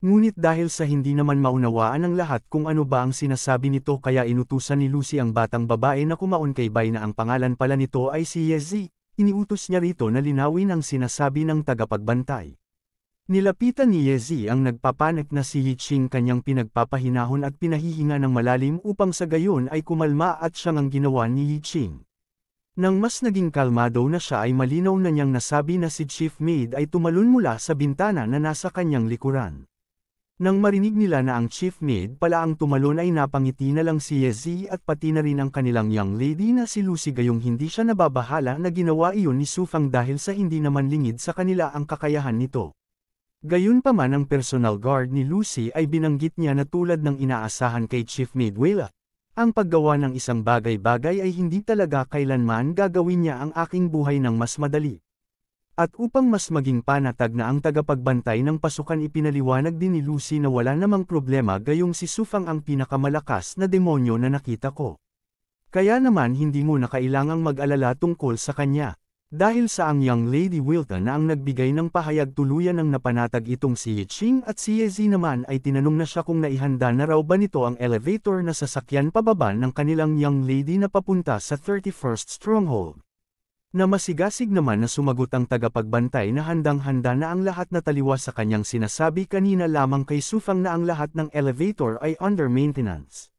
Ngunit dahil sa hindi naman maunawaan ng lahat kung ano ba ang sinasabi nito kaya inutusan ni Lucy ang batang babae na kumaon kay Bai na ang pangalan pala nito ay si Yezi, iniutos niya rito na linawin ang sinasabi ng tagapagbantay. Nilapitan ni Yezi ang nagpapanik na si Yiching kanyang pinagpapahinahon at pinahihinga ng malalim upang sa gayon ay kumalma at siyang ang ginawa ni Yiching. Nang mas naging kalmado na siya ay malinaw na niyang nasabi na si Chief Maid ay tumalon mula sa bintana na nasa kanyang likuran. Nang marinig nila na ang Chief Maid pala ang tumalon ay napangiti na lang si Yezi at pati na rin ang kanilang young lady na si Lucy gayong hindi siya nababahala na ginawa iyon ni Sufang dahil sa hindi naman lingid sa kanila ang kakayahan nito. Gayunpaman ang personal guard ni Lucy ay binanggit niya na tulad ng inaasahan kay Chief Midwela. Ah, ang paggawa ng isang bagay-bagay ay hindi talaga kailanman gagawin niya ang aking buhay ng mas madali. At upang mas maging panatag na ang tagapagbantay ng pasukan ipinaliwanag din ni Lucy na wala namang problema gayong si Sufang ang pinakamalakas na demonyo na nakita ko. Kaya naman hindi mo na kailangang mag-alala tungkol sa kanya. Dahil sa ang young lady Wilton na ang nagbigay ng pahayag tuluyan ng napanatag itong si Yiching at si Yezi naman ay tinanong na siya kung naihanda na raw ba nito ang elevator na sasakyan pababa ng kanilang young lady na papunta sa 31st Stronghold. Na masigasig naman na sumagot ang tagapagbantay na handang-handa na ang lahat na taliwas sa kanyang sinasabi kanina lamang kay Sufang na ang lahat ng elevator ay under maintenance.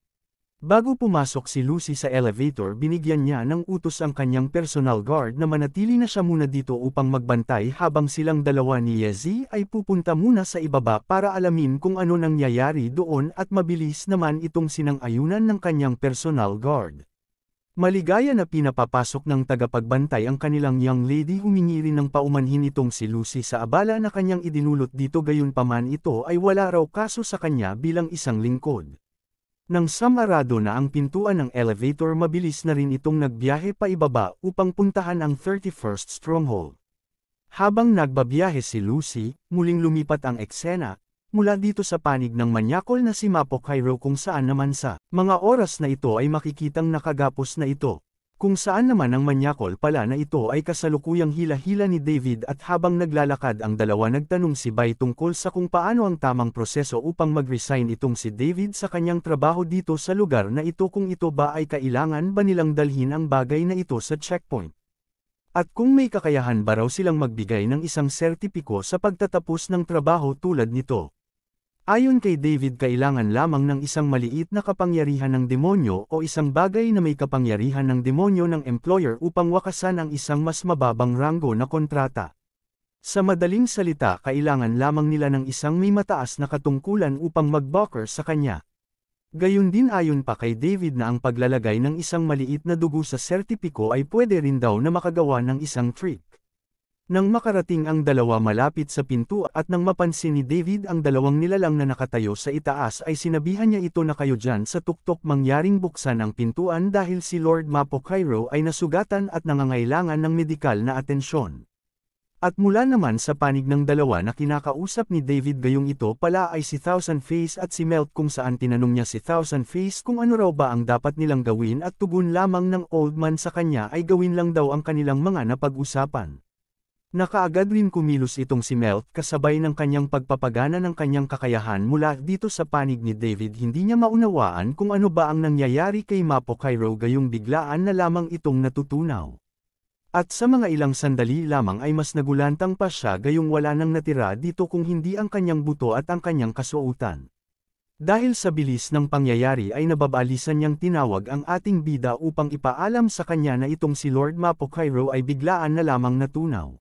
Bago pumasok si Lucy sa elevator binigyan niya ng utos ang kanyang personal guard na manatili na siya muna dito upang magbantay habang silang dalawa ni Yezi ay pupunta muna sa ibaba para alamin kung ano nangyayari doon at mabilis naman itong sinang-ayunan ng kanyang personal guard. Maligaya na pinapapasok ng tagapagbantay ang kanilang young lady humingi rin ng paumanhin itong si Lucy sa abala na kanyang idinulot dito gayon paman ito ay wala raw kaso sa kanya bilang isang lingkod. Nang samarado na ang pintuan ng elevator mabilis na rin itong nagbiyahe pa ibaba upang puntahan ang 31st Stronghold. Habang nagbabiyahe si Lucy, muling lumipat ang eksena, mula dito sa panig ng manyakol na si Mapo Cairo kung saan naman sa mga oras na ito ay makikitang nakagapos na ito. Kung saan naman ang manyakol pala na ito ay kasalukuyang hila-hila ni David at habang naglalakad ang dalawa nagtanong si Bay tungkol sa kung paano ang tamang proseso upang mag-resign itong si David sa kanyang trabaho dito sa lugar na ito kung ito ba ay kailangan ba nilang dalhin ang bagay na ito sa checkpoint. At kung may kakayahan ba raw silang magbigay ng isang sertipiko sa pagtatapos ng trabaho tulad nito. Ayon kay David kailangan lamang ng isang maliit na kapangyarihan ng demonyo o isang bagay na may kapangyarihan ng demonyo ng employer upang wakasan ang isang mas mababang ranggo na kontrata. Sa madaling salita kailangan lamang nila ng isang may mataas na katungkulan upang magboker sa kanya. Gayun din ayon pa kay David na ang paglalagay ng isang maliit na dugo sa sertipiko ay pwede rin daw na makagawa ng isang trick. Nang makarating ang dalawa malapit sa pinto at nang mapansin ni David ang dalawang nilalang na nakatayo sa itaas ay sinabihan niya ito na kayo dyan sa tuktok mangyaring buksan ang pintuan dahil si Lord Mapo Cairo ay nasugatan at nangangailangan ng medikal na atensyon. At mula naman sa panig ng dalawa na kinakausap ni David gayong ito pala ay si Thousand Face at si Melt kung saan tinanong niya si Thousand Face kung ano raw ba ang dapat nilang gawin at tugon lamang ng old man sa kanya ay gawin lang daw ang kanilang mga napag-usapan. Nakaagad rin kumilos itong si Melt kasabay ng kanyang pagpapagana ng kanyang kakayahan mula dito sa panig ni David hindi niya maunawaan kung ano ba ang nangyayari kay Mapo Cairo gayong biglaan na lamang itong natutunaw. At sa mga ilang sandali lamang ay mas nagulantang pa siya gayong wala nang natira dito kung hindi ang kanyang buto at ang kanyang kasuotan. Dahil sa bilis ng pangyayari ay nababalisan niyang tinawag ang ating bida upang ipaalam sa kanya na itong si Lord Mapo Cairo ay biglaan na lamang natunaw.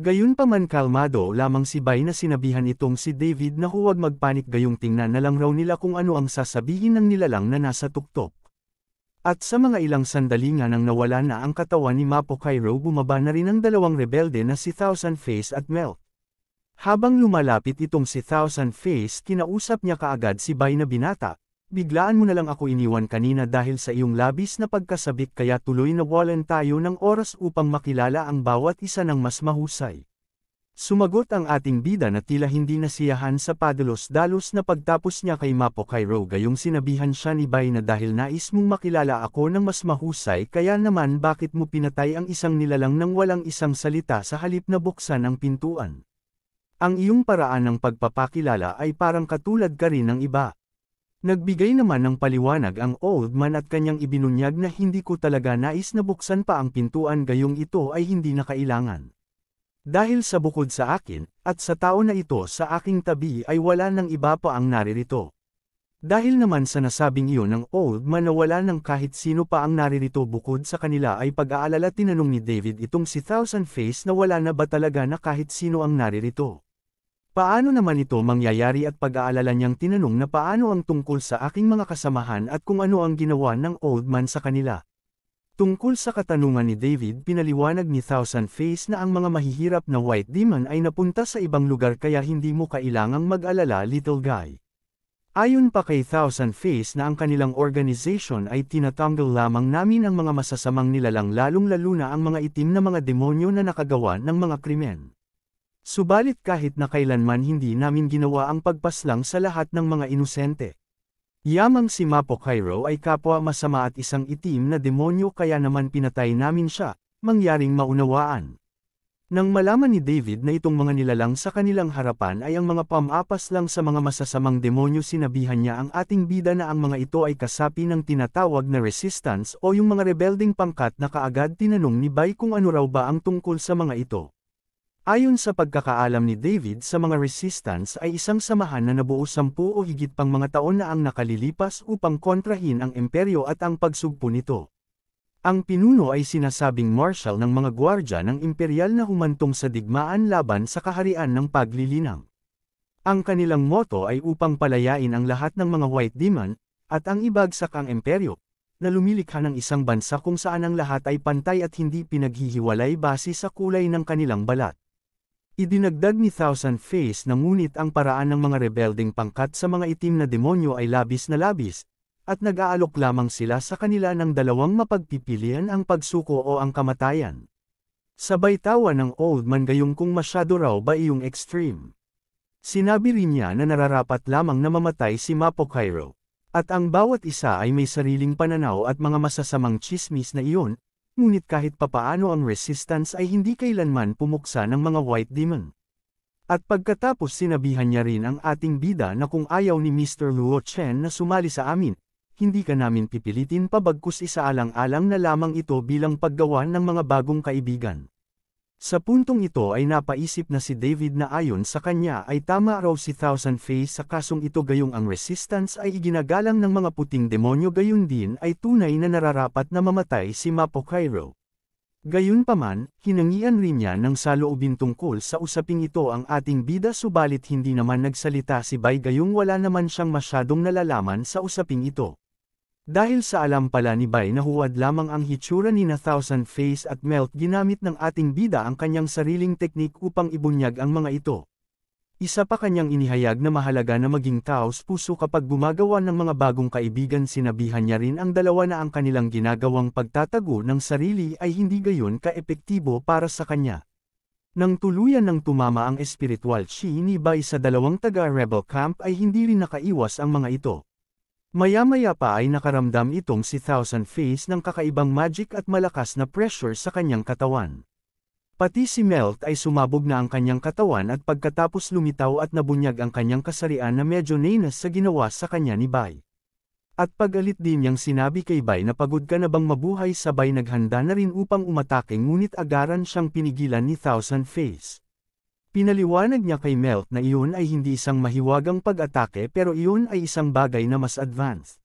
Gayunpaman kalmado lamang si Bay na sinabihan itong si David na huwag magpanik gayong tingnan na lang raw nila kung ano ang sasabihin ng nilalang na nasa tuktok. At sa mga ilang sandali nga nang nawala na ang katawan ni Mapo Cairo bumaba na rin ang dalawang rebelde na si Thousand Face at Melt. Habang lumalapit itong si Thousand Face kinausap niya kaagad si Bay na binata, Biglaan mo na lang ako iniwan kanina dahil sa iyong labis na pagkasabik kaya tuloy na walan tayo ng oras upang makilala ang bawat isa ng mas mahusay. Sumagot ang ating bida na tila hindi nasiyahan sa padalos-dalos na pagtapos niya kay Mapo Cairo gayong sinabihan siya ni Bay na dahil nais mong makilala ako ng mas mahusay kaya naman bakit mo pinatay ang isang nilalang nang walang isang salita sa halip na buksan ang pintuan. Ang iyong paraan ng pagpapakilala ay parang katulad ka rin ng iba. Nagbigay naman ng paliwanag ang old man at kanyang ibinunyag na hindi ko talaga nais na buksan pa ang pintuan gayong ito ay hindi na kailangan. Dahil sa bukod sa akin, at sa tao na ito sa aking tabi ay wala nang iba pa ang naririto. Dahil naman sa nasabing iyon ng old man na wala nang kahit sino pa ang naririto bukod sa kanila ay pag-aalala tinanong ni David itong si Thousand Face na wala na ba talaga na kahit sino ang naririto. Paano naman ito mangyayari at pag-aalala niyang tinanong na paano ang tungkol sa aking mga kasamahan at kung ano ang ginawa ng old man sa kanila. Tungkol sa katanungan ni David pinaliwanag ni Thousand Face na ang mga mahihirap na white demon ay napunta sa ibang lugar kaya hindi mo kailangang mag-alala little guy. Ayon pa kay Thousand Face na ang kanilang organization ay tinatanggal lamang namin ang mga masasamang nilalang lalong lalo na ang mga itim na mga demonyo na nakagawa ng mga krimen. Subalit kahit na kailanman hindi namin ginawa ang pagpaslang sa lahat ng mga inusente. Yamang si Mapo Cairo ay kapwa masama at isang itim na demonyo kaya naman pinatay namin siya, mangyaring maunawaan. Nang malaman ni David na itong mga nilalang sa kanilang harapan ay ang mga pamapas lang sa mga masasamang demonyo sinabihan niya ang ating bida na ang mga ito ay kasapi ng tinatawag na resistance o yung mga rebelding pangkat na kaagad tinanong ni Bay kung ano raw ba ang tungkol sa mga ito. Ayon sa pagkakaalam ni David sa mga resistance ay isang samahan na nabuo sampu o higit pang mga taon na ang nakalilipas upang kontrahin ang imperyo at ang pagsugpo nito. Ang pinuno ay sinasabing marshal ng mga gwardya ng imperial na humantong sa digmaan laban sa kaharian ng paglilinang. Ang kanilang moto ay upang palayain ang lahat ng mga white demon, at ang ibagsak ang imperyo, na lumilikha ng isang bansa kung saan ang lahat ay pantay at hindi pinaghihiwalay base sa kulay ng kanilang balat. Idinagdag ni Thousand Face na ngunit ang paraan ng mga rebelding pangkat sa mga itim na demonyo ay labis na labis, at nag-aalok lamang sila sa kanila ng dalawang mapagpipilian ang pagsuko o ang kamatayan. Sabay tawa ng old man gayong kung masyado raw ba iyong extreme. Sinabi rin niya na nararapat lamang na mamatay si Mapo Cairo, at ang bawat isa ay may sariling pananaw at mga masasamang chismis na iyon, ngunit kahit papaano ang resistance ay hindi kailanman pumuksa ng mga white demon. At pagkatapos sinabihan niya rin ang ating bida na kung ayaw ni Mr. Luo Chen na sumali sa amin, hindi ka namin pipilitin pabagkus isaalang-alang na lamang ito bilang paggawa ng mga bagong kaibigan. Sa puntong ito ay napaisip na si David na ayon sa kanya ay tama raw si Thousand Face sa kasong ito gayong ang resistance ay iginagalang ng mga puting demonyo gayon din ay tunay na nararapat na mamatay si Mapo Cairo. Gayunpaman, hinangian rin niya ng saloobin tungkol sa usaping ito ang ating bida subalit hindi naman nagsalita si Bay gayong wala naman siyang masyadong nalalaman sa usaping ito. Dahil sa alam pala ni Bai na huwad lamang ang hitsura ni na Thousand Face at Melt ginamit ng ating bida ang kanyang sariling teknik upang ibunyag ang mga ito. Isa pa kanyang inihayag na mahalaga na maging taos puso kapag gumagawa ng mga bagong kaibigan sinabihan niya rin ang dalawa na ang kanilang ginagawang pagtatago ng sarili ay hindi gayon kaepektibo para sa kanya. Nang tuluyan ng tumama ang espiritual chi ni Bai sa dalawang taga-rebel camp ay hindi rin nakaiwas ang mga ito. Maya-maya pa ay nakaramdam itong si Thousand Face ng kakaibang magic at malakas na pressure sa kanyang katawan. Pati si Melt ay sumabog na ang kanyang katawan at pagkatapos lumitaw at nabunyag ang kanyang kasarian na medyo nainas sa ginawa sa kanya ni Bay. At pagalit din niyang sinabi kay Bay na pagod ka na bang mabuhay sabay naghanda na rin upang umatake ngunit agaran siyang pinigilan ni Thousand Face. Pinaliwanag niya kay Melt na iyon ay hindi isang mahiwagang pag-atake pero iyon ay isang bagay na mas advanced.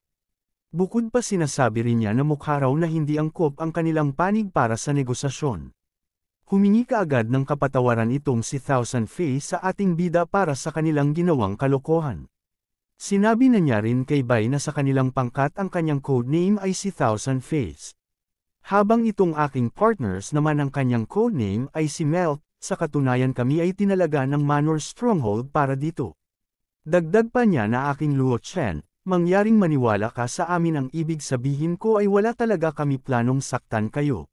Bukod pa sinasabi rin niya na mukha raw na hindi angkop ang kanilang panig para sa negosasyon. Humingi kaagad ng kapatawaran itong si Thousand Face sa ating bida para sa kanilang ginawang kalokohan. Sinabi na niya rin kay Bay na sa kanilang pangkat ang kanyang codename ay si Thousand Face. Habang itong aking partners naman ang kanyang codename ay si Melt, sa katunayan kami ay tinalaga ng Manor Stronghold para dito. Dagdag pa niya na aking Luo Chen, mangyaring maniwala ka sa amin ang ibig sabihin ko ay wala talaga kami planong saktan kayo.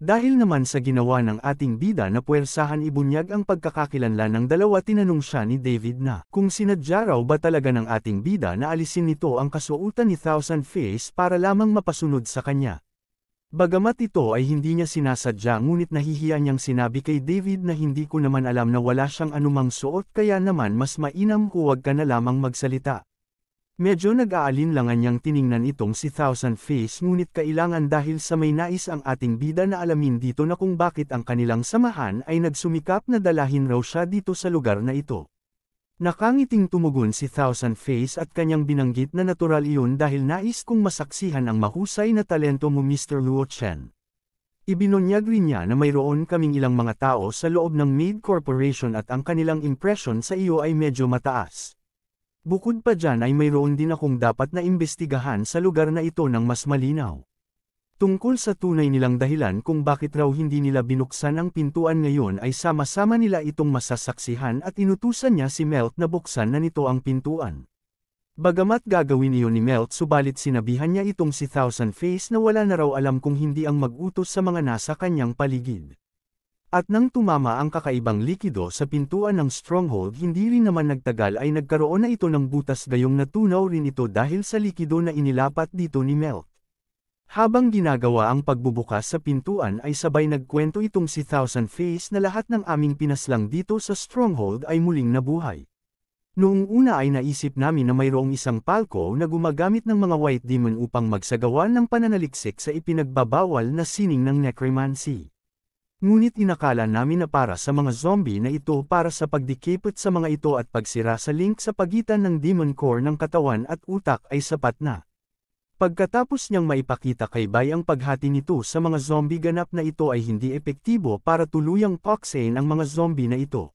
Dahil naman sa ginawa ng ating bida na puwersahan ibunyag ang pagkakakilanlan ng dalawa tinanong siya ni David na kung sinadya raw ba talaga ng ating bida na alisin nito ang kasuutan ni Thousand Face para lamang mapasunod sa kanya. Bagamat ito ay hindi niya sinasadya ngunit nahihiya niyang sinabi kay David na hindi ko naman alam na wala siyang anumang suot kaya naman mas mainam huwag ka na lamang magsalita. Medyo nag-aalinlangan niyang tiningnan itong si Thousand Face ngunit kailangan dahil sa may nais ang ating bida na alamin dito na kung bakit ang kanilang samahan ay nagsumikap na dalahin raw siya dito sa lugar na ito. Nakangiting tumugon si Thousand Face at kanyang binanggit na natural iyon dahil nais kong masaksihan ang mahusay na talento mo Mr. Luo Chen. Ibinunyag rin niya na mayroon kaming ilang mga tao sa loob ng Mead Corporation at ang kanilang impression sa iyo ay medyo mataas. Bukod pa dyan ay mayroon din akong dapat na imbestigahan sa lugar na ito ng mas malinaw. Tungkol sa tunay nilang dahilan kung bakit raw hindi nila binuksan ang pintuan ngayon ay sama-sama nila itong masasaksihan at inutusan niya si Melt na buksan na nito ang pintuan. Bagamat gagawin iyon ni Melt subalit sinabihan niya itong si Thousand Face na wala na raw alam kung hindi ang mag-utos sa mga nasa kanyang paligid. At nang tumama ang kakaibang likido sa pintuan ng stronghold hindi rin naman nagtagal ay nagkaroon na ito ng butas gayong natunaw rin ito dahil sa likido na inilapat dito ni Melt. Habang ginagawa ang pagbubukas sa pintuan ay sabay nagkwento itong si Thousand Face na lahat ng aming pinaslang dito sa Stronghold ay muling nabuhay. Noong una ay naisip namin na mayroong isang palko na gumagamit ng mga White Demon upang magsagawa ng pananaliksik sa ipinagbabawal na sining ng necromancy. Ngunit inakala namin na para sa mga zombie na ito para sa pagdikipot sa mga ito at pagsira sa link sa pagitan ng demon core ng katawan at utak ay sapat na. Pagkatapos niyang maipakita kay Bay ang paghati nito sa mga zombie ganap na ito ay hindi epektibo para tuluyang Poxane ang mga zombie na ito.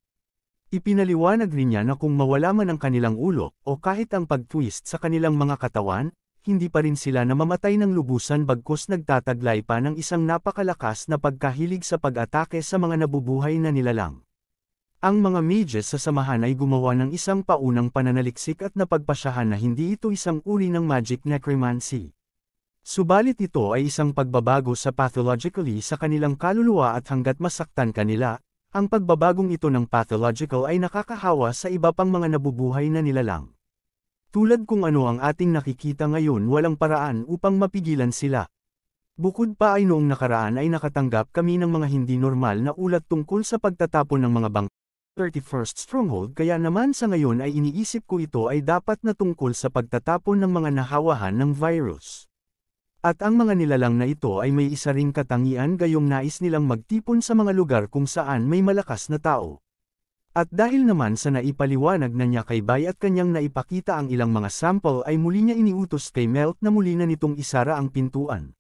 Ipinaliwanag rin niya na kung mawala man ang kanilang ulo o kahit ang pag-twist sa kanilang mga katawan, hindi pa rin sila namamatay ng lubusan bagkus nagtataglay pa ng isang napakalakas na pagkahilig sa pag-atake sa mga nabubuhay na nilalang. Ang mga mages sa samahan ay gumawa ng isang paunang pananaliksik at napagpasyahan na hindi ito isang uri ng magic necromancy. Subalit ito ay isang pagbabago sa pathologically sa kanilang kaluluwa at hanggat masaktan kanila, ang pagbabagong ito ng pathological ay nakakahawa sa iba pang mga nabubuhay na nilalang. Tulad kung ano ang ating nakikita ngayon walang paraan upang mapigilan sila. Bukod pa ay noong nakaraan ay nakatanggap kami ng mga hindi normal na ulat tungkol sa pagtatapon ng mga bang 31st Stronghold kaya naman sa ngayon ay iniisip ko ito ay dapat na tungkol sa pagtatapon ng mga nahawahan ng virus. At ang mga nilalang na ito ay may isa ring katangian gayong nais nilang magtipon sa mga lugar kung saan may malakas na tao. At dahil naman sa naipaliwanag na niya kay Bay at kanyang naipakita ang ilang mga sample ay muli niya iniutos kay Melt na muli na nitong isara ang pintuan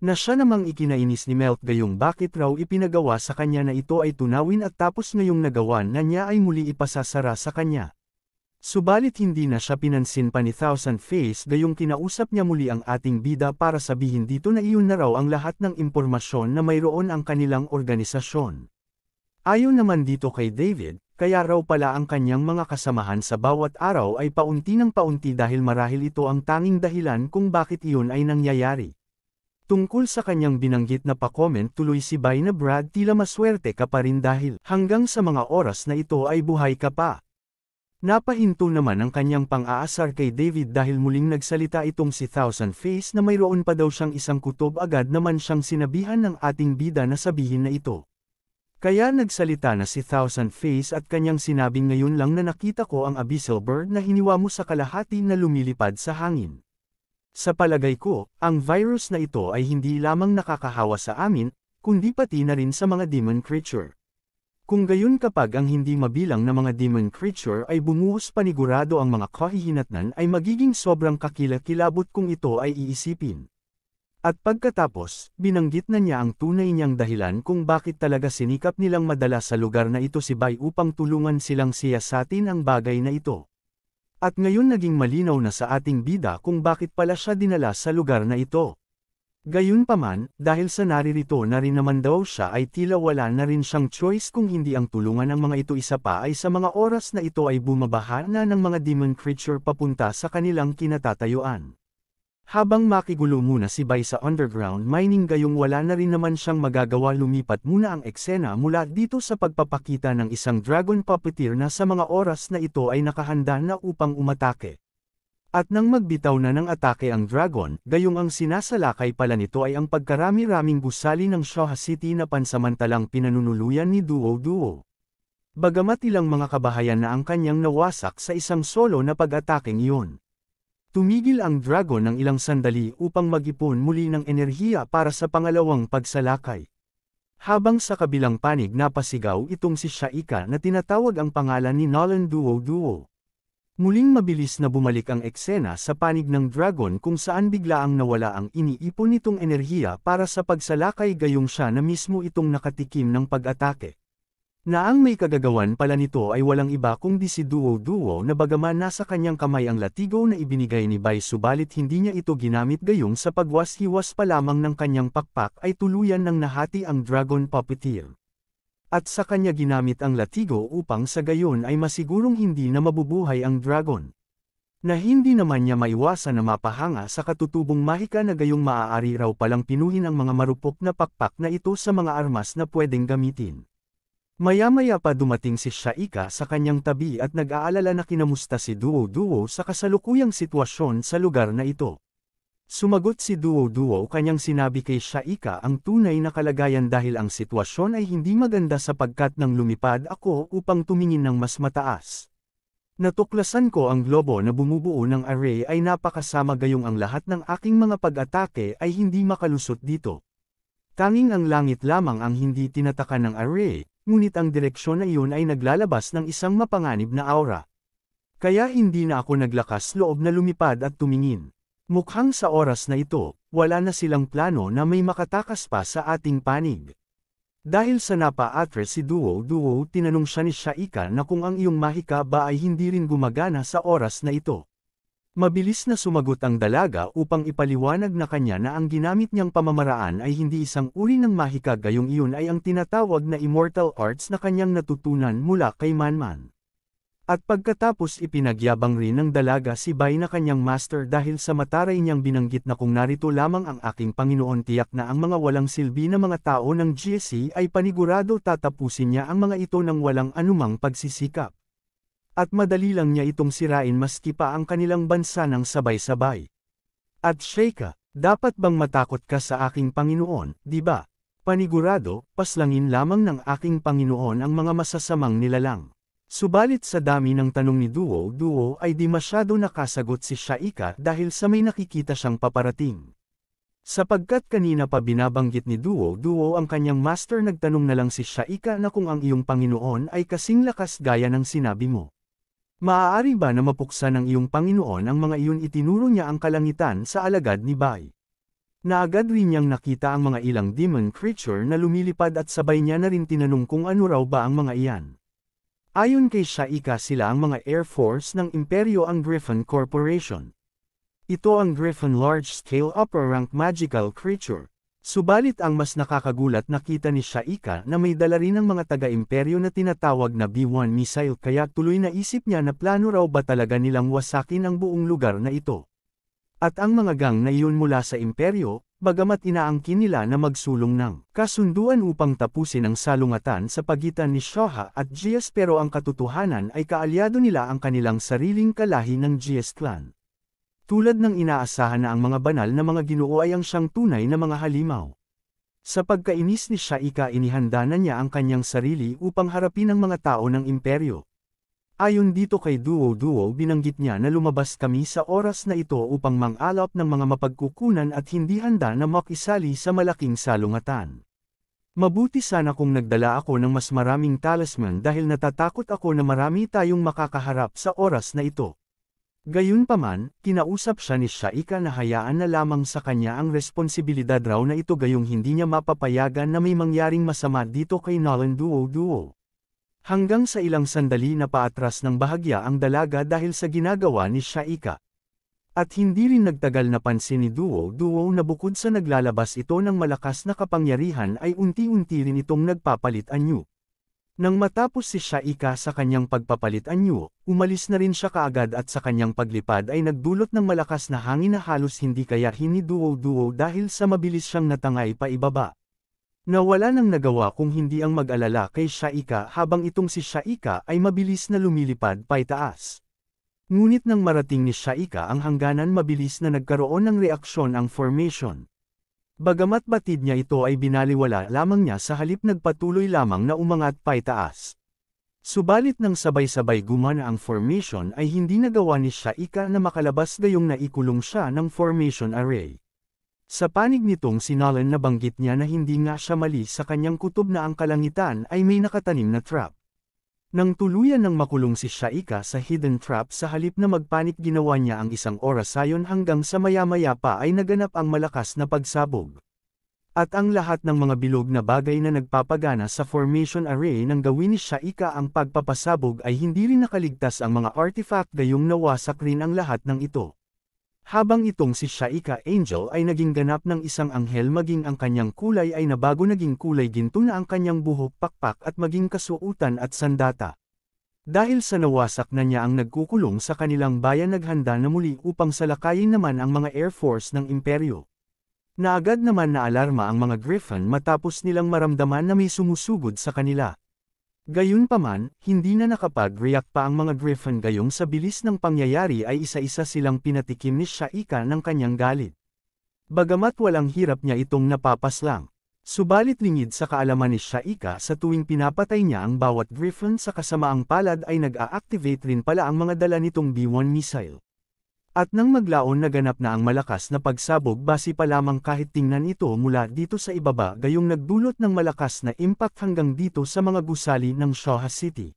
na siya namang ikinainis ni Melt gayong bakit raw ipinagawa sa kanya na ito ay tunawin at tapos ngayong nagawan na niya ay muli ipasasara sa kanya. Subalit hindi na siya pinansin pa ni Thousand Face gayong kinausap niya muli ang ating bida para sabihin dito na iyon na raw ang lahat ng impormasyon na mayroon ang kanilang organisasyon. Ayon naman dito kay David, kaya raw pala ang kanyang mga kasamahan sa bawat araw ay paunti ng paunti dahil marahil ito ang tanging dahilan kung bakit iyon ay nangyayari. Tungkol sa kanyang binanggit na pa-comment tuloy si Bay Brad tila maswerte ka pa rin dahil hanggang sa mga oras na ito ay buhay ka pa. Napahinto naman ang kanyang pang-aasar kay David dahil muling nagsalita itong si Thousand Face na mayroon pa daw siyang isang kutob agad naman siyang sinabihan ng ating bida na sabihin na ito. Kaya nagsalita na si Thousand Face at kanyang sinabing ngayon lang na nakita ko ang abyssal bird na hiniwa mo sa kalahati na lumilipad sa hangin. Sa palagay ko, ang virus na ito ay hindi lamang nakakahawa sa amin, kundi pati na rin sa mga demon creature. Kung gayon kapag ang hindi mabilang na mga demon creature ay bumuhos panigurado ang mga kahihinatnan ay magiging sobrang kakilakilabot kung ito ay iisipin. At pagkatapos, binanggit na niya ang tunay niyang dahilan kung bakit talaga sinikap nilang madala sa lugar na ito si Bay upang tulungan silang siyasatin ang bagay na ito. At ngayon naging malinaw na sa ating bida kung bakit pala siya dinala sa lugar na ito. Gayunpaman, dahil sa naririto na rin naman daw siya ay tila wala na rin siyang choice kung hindi ang tulungan ng mga ito isa pa ay sa mga oras na ito ay bumabaha na ng mga demon creature papunta sa kanilang kinatatayuan. Habang makigulo muna si Bay sa underground mining gayong wala na rin naman siyang magagawa lumipat muna ang eksena mula dito sa pagpapakita ng isang dragon puppeteer na sa mga oras na ito ay nakahanda na upang umatake. At nang magbitaw na ng atake ang dragon, gayong ang sinasalakay pala nito ay ang pagkarami-raming gusali ng Shoha City na pansamantalang pinanunuluyan ni Duo Duo. Bagamat ilang mga kabahayan na ang kanyang nawasak sa isang solo na pag-ataking iyon. Tumigil ang dragon ng ilang sandali upang mag-ipon muli ng enerhiya para sa pangalawang pagsalakay. Habang sa kabilang panig napasigaw itong si Shaika na tinatawag ang pangalan ni Nolan Duo Duo. Muling mabilis na bumalik ang eksena sa panig ng dragon kung saan biglaang nawala ang iniipon nitong enerhiya para sa pagsalakay gayong siya na mismo itong nakatikim ng pag-atake na ang may kagagawan pala nito ay walang iba kundi si Duo Duo na bagaman nasa kanyang kamay ang latigo na ibinigay ni Bai subalit hindi niya ito ginamit gayong sa pagwas-hiwas pa lamang ng kanyang pakpak ay tuluyan ng nahati ang Dragon Puppeteer. At sa kanya ginamit ang latigo upang sa gayon ay masigurong hindi na mabubuhay ang dragon. Na hindi naman niya maiwasan na mapahanga sa katutubong mahika na gayong maaari raw palang pinuhin ang mga marupok na pakpak na ito sa mga armas na pwedeng gamitin. Maya-maya pa dumating si Shaika sa kanyang tabi at nag-aalala na kinamusta si Duo Duo sa kasalukuyang sitwasyon sa lugar na ito. Sumagot si Duo Duo kanyang sinabi kay Shaika ang tunay na kalagayan dahil ang sitwasyon ay hindi maganda sapagkat nang lumipad ako upang tumingin ng mas mataas. Natuklasan ko ang globo na bumubuo ng array ay napakasama gayong ang lahat ng aking mga pag-atake ay hindi makalusot dito. Tanging ang langit lamang ang hindi tinatakan ng array, ngunit ang direksyon na iyon ay naglalabas ng isang mapanganib na aura. Kaya hindi na ako naglakas loob na lumipad at tumingin. Mukhang sa oras na ito, wala na silang plano na may makatakas pa sa ating panig. Dahil sa napa-atres si Duo Duo tinanong siya ni Shaika na kung ang iyong mahika ba ay hindi rin gumagana sa oras na ito. Mabilis na sumagot ang dalaga upang ipaliwanag na kanya na ang ginamit niyang pamamaraan ay hindi isang uri ng mahika gayong iyon ay ang tinatawag na immortal arts na kanyang natutunan mula kay Manman. At pagkatapos ipinagyabang rin ng dalaga si Bay na kanyang master dahil sa mataray niyang binanggit na kung narito lamang ang aking Panginoon tiyak na ang mga walang silbi na mga tao ng GSC e ay panigurado tatapusin niya ang mga ito ng walang anumang pagsisikap at madali lang niya itong sirain maski pa ang kanilang bansa ng sabay-sabay. At Sheikha, dapat bang matakot ka sa aking Panginoon, di ba? Panigurado, paslangin lamang ng aking Panginoon ang mga masasamang nilalang. Subalit sa dami ng tanong ni Duo, Duo ay di masyado nakasagot si Shaika dahil sa may nakikita siyang paparating. Sapagkat kanina pa binabanggit ni Duo, Duo ang kanyang master nagtanong na lang si Shaika na kung ang iyong Panginoon ay kasing lakas gaya ng sinabi mo. Maaari ba na mapuksan ng iyong Panginoon ang mga iyon itinuro niya ang kalangitan sa alagad ni Bai? Naagad rin niyang nakita ang mga ilang demon creature na lumilipad at sabay niya na rin tinanong kung ano raw ba ang mga iyan. Ayon kay Shaika sila ang mga Air Force ng Imperyo ang Griffon Corporation. Ito ang Griffon Large Scale Upper Rank Magical Creature, Subalit ang mas nakakagulat nakita ni Shaika na may dala rin ng mga taga-imperyo na tinatawag na B-1 missile kaya tuloy na isip niya na plano raw ba talaga nilang wasakin ang buong lugar na ito. At ang mga gang na iyon mula sa imperyo, bagamat inaangkin nila na magsulong ng kasunduan upang tapusin ang salungatan sa pagitan ni Shoha at Gias pero ang katotohanan ay kaalyado nila ang kanilang sariling kalahi ng Gias clan. Tulad ng inaasahan na ang mga banal na mga ginoo ay ang siyang tunay na mga halimaw. Sa pagkainis ni Shaika inihanda na niya ang kanyang sarili upang harapin ang mga tao ng imperyo. Ayon dito kay Duo Duo binanggit niya na lumabas kami sa oras na ito upang mangalap ng mga mapagkukunan at hindi handa na makisali sa malaking salungatan. Mabuti sana kung nagdala ako ng mas maraming talisman dahil natatakot ako na marami tayong makakaharap sa oras na ito. Gayunpaman, kinausap siya ni Shaika na hayaan na lamang sa kanya ang responsibilidad raw na ito gayong hindi niya mapapayagan na may mangyaring masama dito kay Nolan Duo Duo. Hanggang sa ilang sandali na paatras ng bahagya ang dalaga dahil sa ginagawa ni Shaika. At hindi rin nagtagal na pansin ni Duo Duo na bukod sa naglalabas ito ng malakas na kapangyarihan ay unti-unti rin itong nagpapalit anyo. Nang matapos si Shaika sa kanyang pagpapalit anyo, umalis na rin siya kaagad at sa kanyang paglipad ay nagdulot ng malakas na hangin na halos hindi kayahin ni Duo Duo dahil sa mabilis siyang natangay pa ibaba. Nawala nang nagawa kung hindi ang mag-alala kay Shaika habang itong si Shaika ay mabilis na lumilipad pa itaas. Ngunit nang marating ni Shaika ang hangganan mabilis na nagkaroon ng reaksyon ang formation, Bagamat batid niya ito ay binaliwala lamang niya sa halip nagpatuloy lamang na umangat paitaas. Subalit nang sabay-sabay gumana ang formation ay hindi nagawa ni Shaika na makalabas gayong naikulong siya ng formation array. Sa panig nitong sinalan nabanggit niya na hindi nga siya mali sa kanyang kutob na ang kalangitan ay may nakatanim na trap. Nang tuluyan ng makulong si Shaika sa hidden trap sa halip na magpanik ginawa niya ang isang oras ayon hanggang sa maya-maya pa ay naganap ang malakas na pagsabog. At ang lahat ng mga bilog na bagay na nagpapagana sa formation array ng gawin ni Shaika ang pagpapasabog ay hindi rin nakaligtas ang mga artifact gayong nawasak rin ang lahat ng ito. Habang itong si Shaika Angel ay naging ganap ng isang anghel maging ang kanyang kulay ay nabago naging kulay ginto na ang kanyang buhok pakpak at maging kasuutan at sandata. Dahil sa nawasak na niya ang nagkukulong sa kanilang bayan naghanda na muli upang salakayin naman ang mga Air Force ng Imperyo. Naagad naman na alarma ang mga Griffon matapos nilang maramdaman na may sumusugod sa kanila. Gayunpaman, hindi na nakapag-react pa ang mga Griffin gayong sa bilis ng pangyayari ay isa-isa silang pinatikim ni Shaika ng kanyang galit. Bagamat walang hirap niya itong napapaslang. Subalit lingid sa kaalaman ni Shaika sa tuwing pinapatay niya ang bawat Griffin sa kasamaang palad ay nag-a-activate rin pala ang mga dala nitong B-1 missile. At nang maglaon naganap na ang malakas na pagsabog base pa lamang kahit tingnan ito mula dito sa ibaba gayong nagdulot ng malakas na impact hanggang dito sa mga gusali ng Shaha City.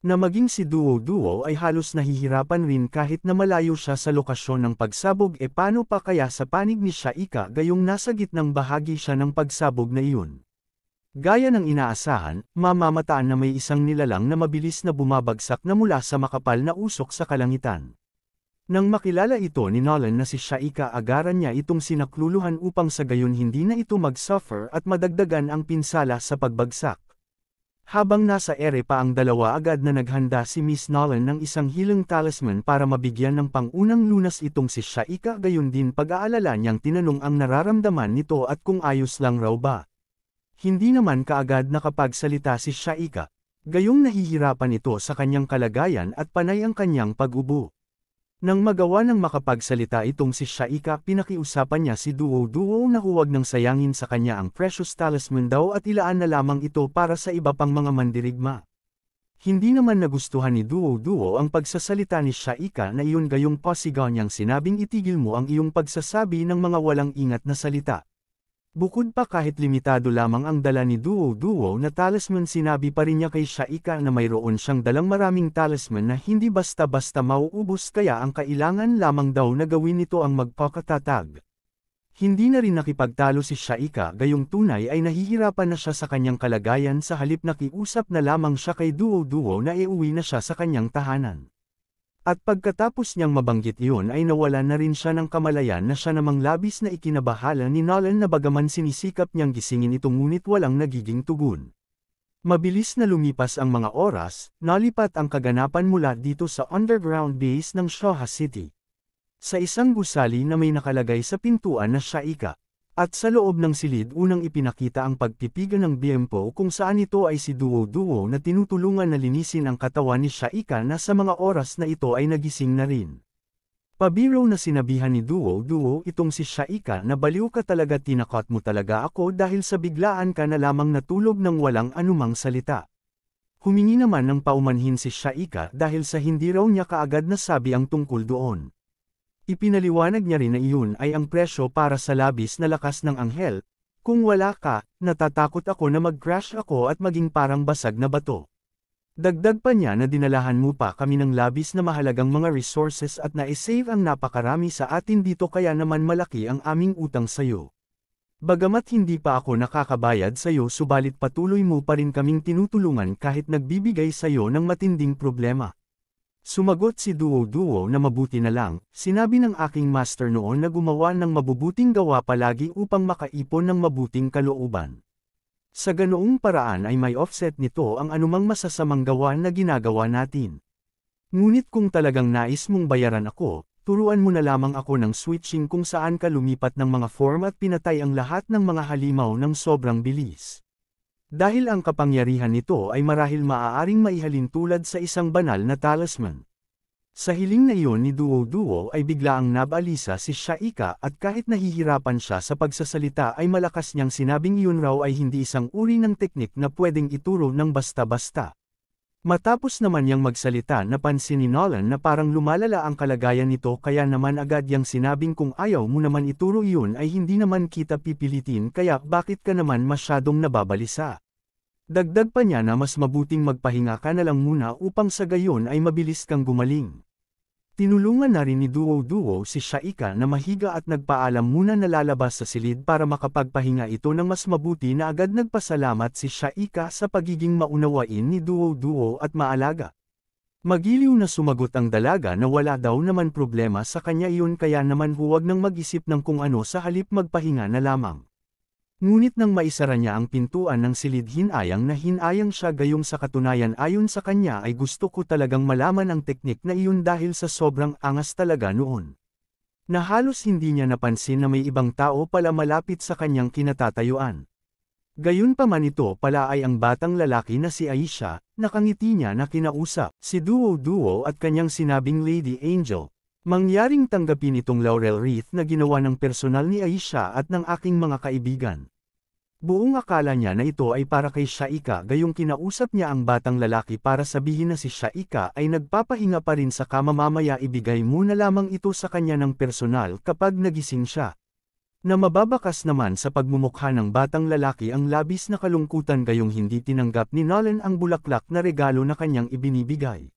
Na maging si Duo Duo ay halos nahihirapan rin kahit na malayo siya sa lokasyon ng pagsabog e paano pa kaya sa panig ni Shaika gayong nasa gitnang bahagi siya ng pagsabog na iyon. Gaya ng inaasahan, mamamataan na may isang nilalang na mabilis na bumabagsak na mula sa makapal na usok sa kalangitan. Nang makilala ito ni Nolan na si Shaika agaran niya itong sinakluluhan upang sa gayon hindi na ito mag-suffer at madagdagan ang pinsala sa pagbagsak. Habang nasa ere pa ang dalawa agad na naghanda si Miss Nolan ng isang hilang talisman para mabigyan ng pangunang lunas itong si Shaika gayon din pag-aalala niyang tinanong ang nararamdaman nito at kung ayos lang raw ba. Hindi naman kaagad nakapagsalita si Shaika, gayong nahihirapan ito sa kanyang kalagayan at panay ang kanyang pag-ubo. Nang magawa ng makapagsalita itong si Shaika pinakiusapan niya si Duo Duo na huwag nang sayangin sa kanya ang precious talisman daw at ilaan na lamang ito para sa iba pang mga mandirigma. Hindi naman nagustuhan ni Duo Duo ang pagsasalita ni Shaika na iyon gayong posigaw niyang sinabing itigil mo ang iyong pagsasabi ng mga walang ingat na salita. Bukod pa kahit limitado lamang ang dala ni Duo Duo na talisman sinabi pa rin niya kay Shaika na mayroon siyang dalang maraming talisman na hindi basta-basta mauubos kaya ang kailangan lamang daw na gawin nito ang magpakatatag. Hindi na rin nakipagtalo si Shaika gayong tunay ay nahihirapan na siya sa kanyang kalagayan sa halip na kiusap na lamang siya kay Duo Duo na iuwi na siya sa kanyang tahanan. At pagkatapos niyang mabanggit iyon ay nawala na rin siya ng kamalayan na siya namang labis na ikinabahala ni Nolan na bagaman sinisikap niyang gisingin ito ngunit walang nagiging tugon. Mabilis na lumipas ang mga oras, nalipat ang kaganapan mula dito sa underground base ng Shoha City. Sa isang gusali na may nakalagay sa pintuan na Shaika. At sa loob ng silid unang ipinakita ang pagpipigan ng BMPO kung saan ito ay si Duo-Duo na tinutulungan na linisin ang katawan ni Shaika na sa mga oras na ito ay nagising na rin. Pabiro na sinabihan ni Duo-Duo itong si Shaika na baliw ka talaga tinakot mo talaga ako dahil sa biglaan ka na lamang natulog ng walang anumang salita. Humingi naman ng paumanhin si Shaika dahil sa hindi raw niya kaagad nasabi ang tungkol doon. Ipinaliwanag niya rin na iyon ay ang presyo para sa labis na lakas ng anghel. Kung wala ka, natatakot ako na mag-crash ako at maging parang basag na bato. Dagdag pa niya na dinalahan mo pa kami ng labis na mahalagang mga resources at na-save ang napakarami sa atin dito kaya naman malaki ang aming utang sa'yo. Bagamat hindi pa ako nakakabayad sa'yo subalit patuloy mo pa rin kaming tinutulungan kahit nagbibigay sa'yo ng matinding problema. Sumagot si Duo Duo na mabuti na lang, sinabi ng aking master noon na gumawa ng mabubuting gawa palagi upang makaipon ng mabuting kalooban. Sa ganoong paraan ay may offset nito ang anumang masasamang gawa na ginagawa natin. Ngunit kung talagang nais mong bayaran ako, turuan mo na lamang ako ng switching kung saan ka lumipat ng mga form at pinatay ang lahat ng mga halimaw ng sobrang bilis. Dahil ang kapangyarihan nito ay marahil maaaring maihalin tulad sa isang banal na talisman. Sa hiling na iyon ni Duo Duo ay bigla ang nabalisa si Shaika at kahit nahihirapan siya sa pagsasalita ay malakas niyang sinabing iyon raw ay hindi isang uri ng teknik na pwedeng ituro ng basta-basta. Matapos naman niyang magsalita napansin ni Nolan na parang lumalala ang kalagayan nito kaya naman agad yang sinabing kung ayaw mo naman ituro iyon ay hindi naman kita pipilitin kaya bakit ka naman masyadong nababalisa. Dagdag pa niya na mas mabuting magpahinga ka na lang muna upang sa gayon ay mabilis kang gumaling. Tinulungan na rin ni Duo Duo si Shaika na mahiga at nagpaalam muna na lalabas sa silid para makapagpahinga ito ng mas mabuti na agad nagpasalamat si Shaika sa pagiging maunawain ni Duo Duo at maalaga. Magiliw na sumagot ang dalaga na wala daw naman problema sa kanya iyon kaya naman huwag nang mag-isip ng kung ano sa halip magpahinga na lamang. Ngunit nang maisara niya ang pintuan ng silid hinayang na hinayang siya gayong sa katunayan ayon sa kanya ay gusto ko talagang malaman ang teknik na iyon dahil sa sobrang angas talaga noon. Na halos hindi niya napansin na may ibang tao pala malapit sa kanyang kinatatayuan. pa man ito pala ay ang batang lalaki na si Aisha, nakangiti niya na kinausap, si Duo Duo at kanyang sinabing Lady Angel, Mangyaring tanggapin itong laurel wreath na ginawa ng personal ni Aisha at ng aking mga kaibigan. Buong akala niya na ito ay para kay Shaika gayong kinausap niya ang batang lalaki para sabihin na si Shaika ay nagpapahinga pa rin sa kama mamaya ibigay muna lamang ito sa kanya ng personal kapag nagising siya. Na mababakas naman sa pagmumukha ng batang lalaki ang labis na kalungkutan gayong hindi tinanggap ni Nolan ang bulaklak na regalo na kanyang ibinibigay.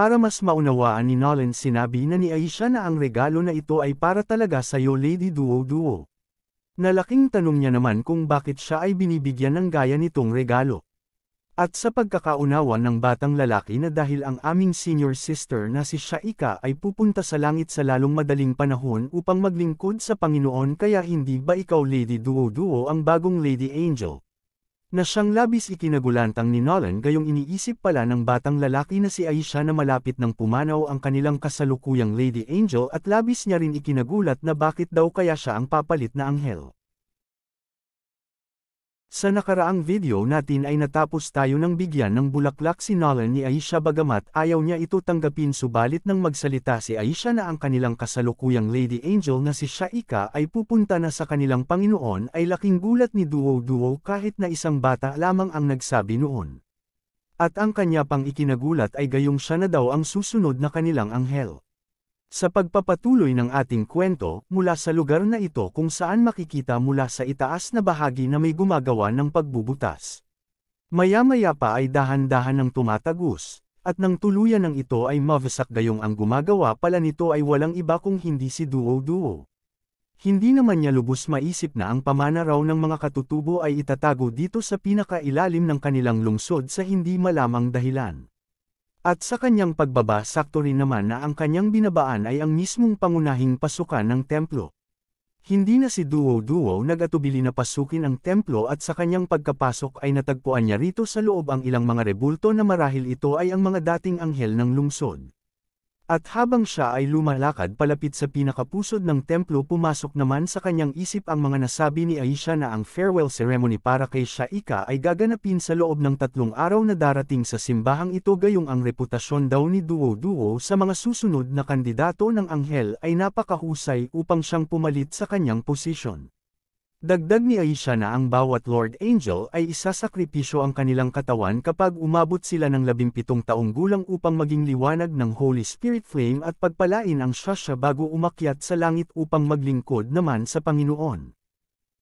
Para mas maunawaan ni Nolan sinabi na ni Aisha na ang regalo na ito ay para talaga sa iyo Lady Duo Duo. Nalaking tanong niya naman kung bakit siya ay binibigyan ng gaya nitong regalo. At sa pagkakaunawa ng batang lalaki na dahil ang aming senior sister na si Shaika ay pupunta sa langit sa lalong madaling panahon upang maglingkod sa Panginoon kaya hindi ba ikaw Lady Duo Duo ang bagong Lady Angel? na siyang labis ikinagulantang ni Nolan gayong iniisip pala ng batang lalaki na si Aisha na malapit ng pumanaw ang kanilang kasalukuyang Lady Angel at labis niya rin ikinagulat na bakit daw kaya siya ang papalit na anghel. Sa nakaraang video natin ay natapos tayo ng bigyan ng bulaklak si Nolan ni Aisha bagamat ayaw niya ito tanggapin subalit nang magsalita si Aisha na ang kanilang kasalukuyang Lady Angel na si Shaika ay pupunta na sa kanilang Panginoon ay laking gulat ni Duo Duo kahit na isang bata lamang ang nagsabi noon. At ang kanya pang ikinagulat ay gayong siya na daw ang susunod na kanilang anghel. Sa pagpapatuloy ng ating kwento, mula sa lugar na ito kung saan makikita mula sa itaas na bahagi na may gumagawa ng pagbubutas. Maya-maya pa ay dahan-dahan ng tumatagos, at nang tuluyan ng ito ay mavasak gayong ang gumagawa pala nito ay walang iba kung hindi si Duo Duo. Hindi naman niya lubos maisip na ang pamana raw ng mga katutubo ay itatago dito sa pinakailalim ng kanilang lungsod sa hindi malamang dahilan. At sa kanyang pagbaba sakto rin naman na ang kanyang binabaan ay ang mismong pangunahing pasukan ng templo. Hindi na si Duo Duo nagatubili na pasukin ang templo at sa kanyang pagkapasok ay natagpuan niya rito sa loob ang ilang mga rebulto na marahil ito ay ang mga dating anghel ng lungsod. At habang siya ay lumalakad palapit sa pinakapusod ng templo pumasok naman sa kanyang isip ang mga nasabi ni Aisha na ang farewell ceremony para kay Shaika ay gaganapin sa loob ng tatlong araw na darating sa simbahang ito gayong ang reputasyon daw ni Duo Duo sa mga susunod na kandidato ng anghel ay napakahusay upang siyang pumalit sa kanyang posisyon. Dagdag ni Aisha na ang bawat Lord Angel ay isasakripisyo ang kanilang katawan kapag umabot sila ng labimpitong taong gulang upang maging liwanag ng Holy Spirit flame at pagpalain ang Shasha bago umakyat sa langit upang maglingkod naman sa Panginoon.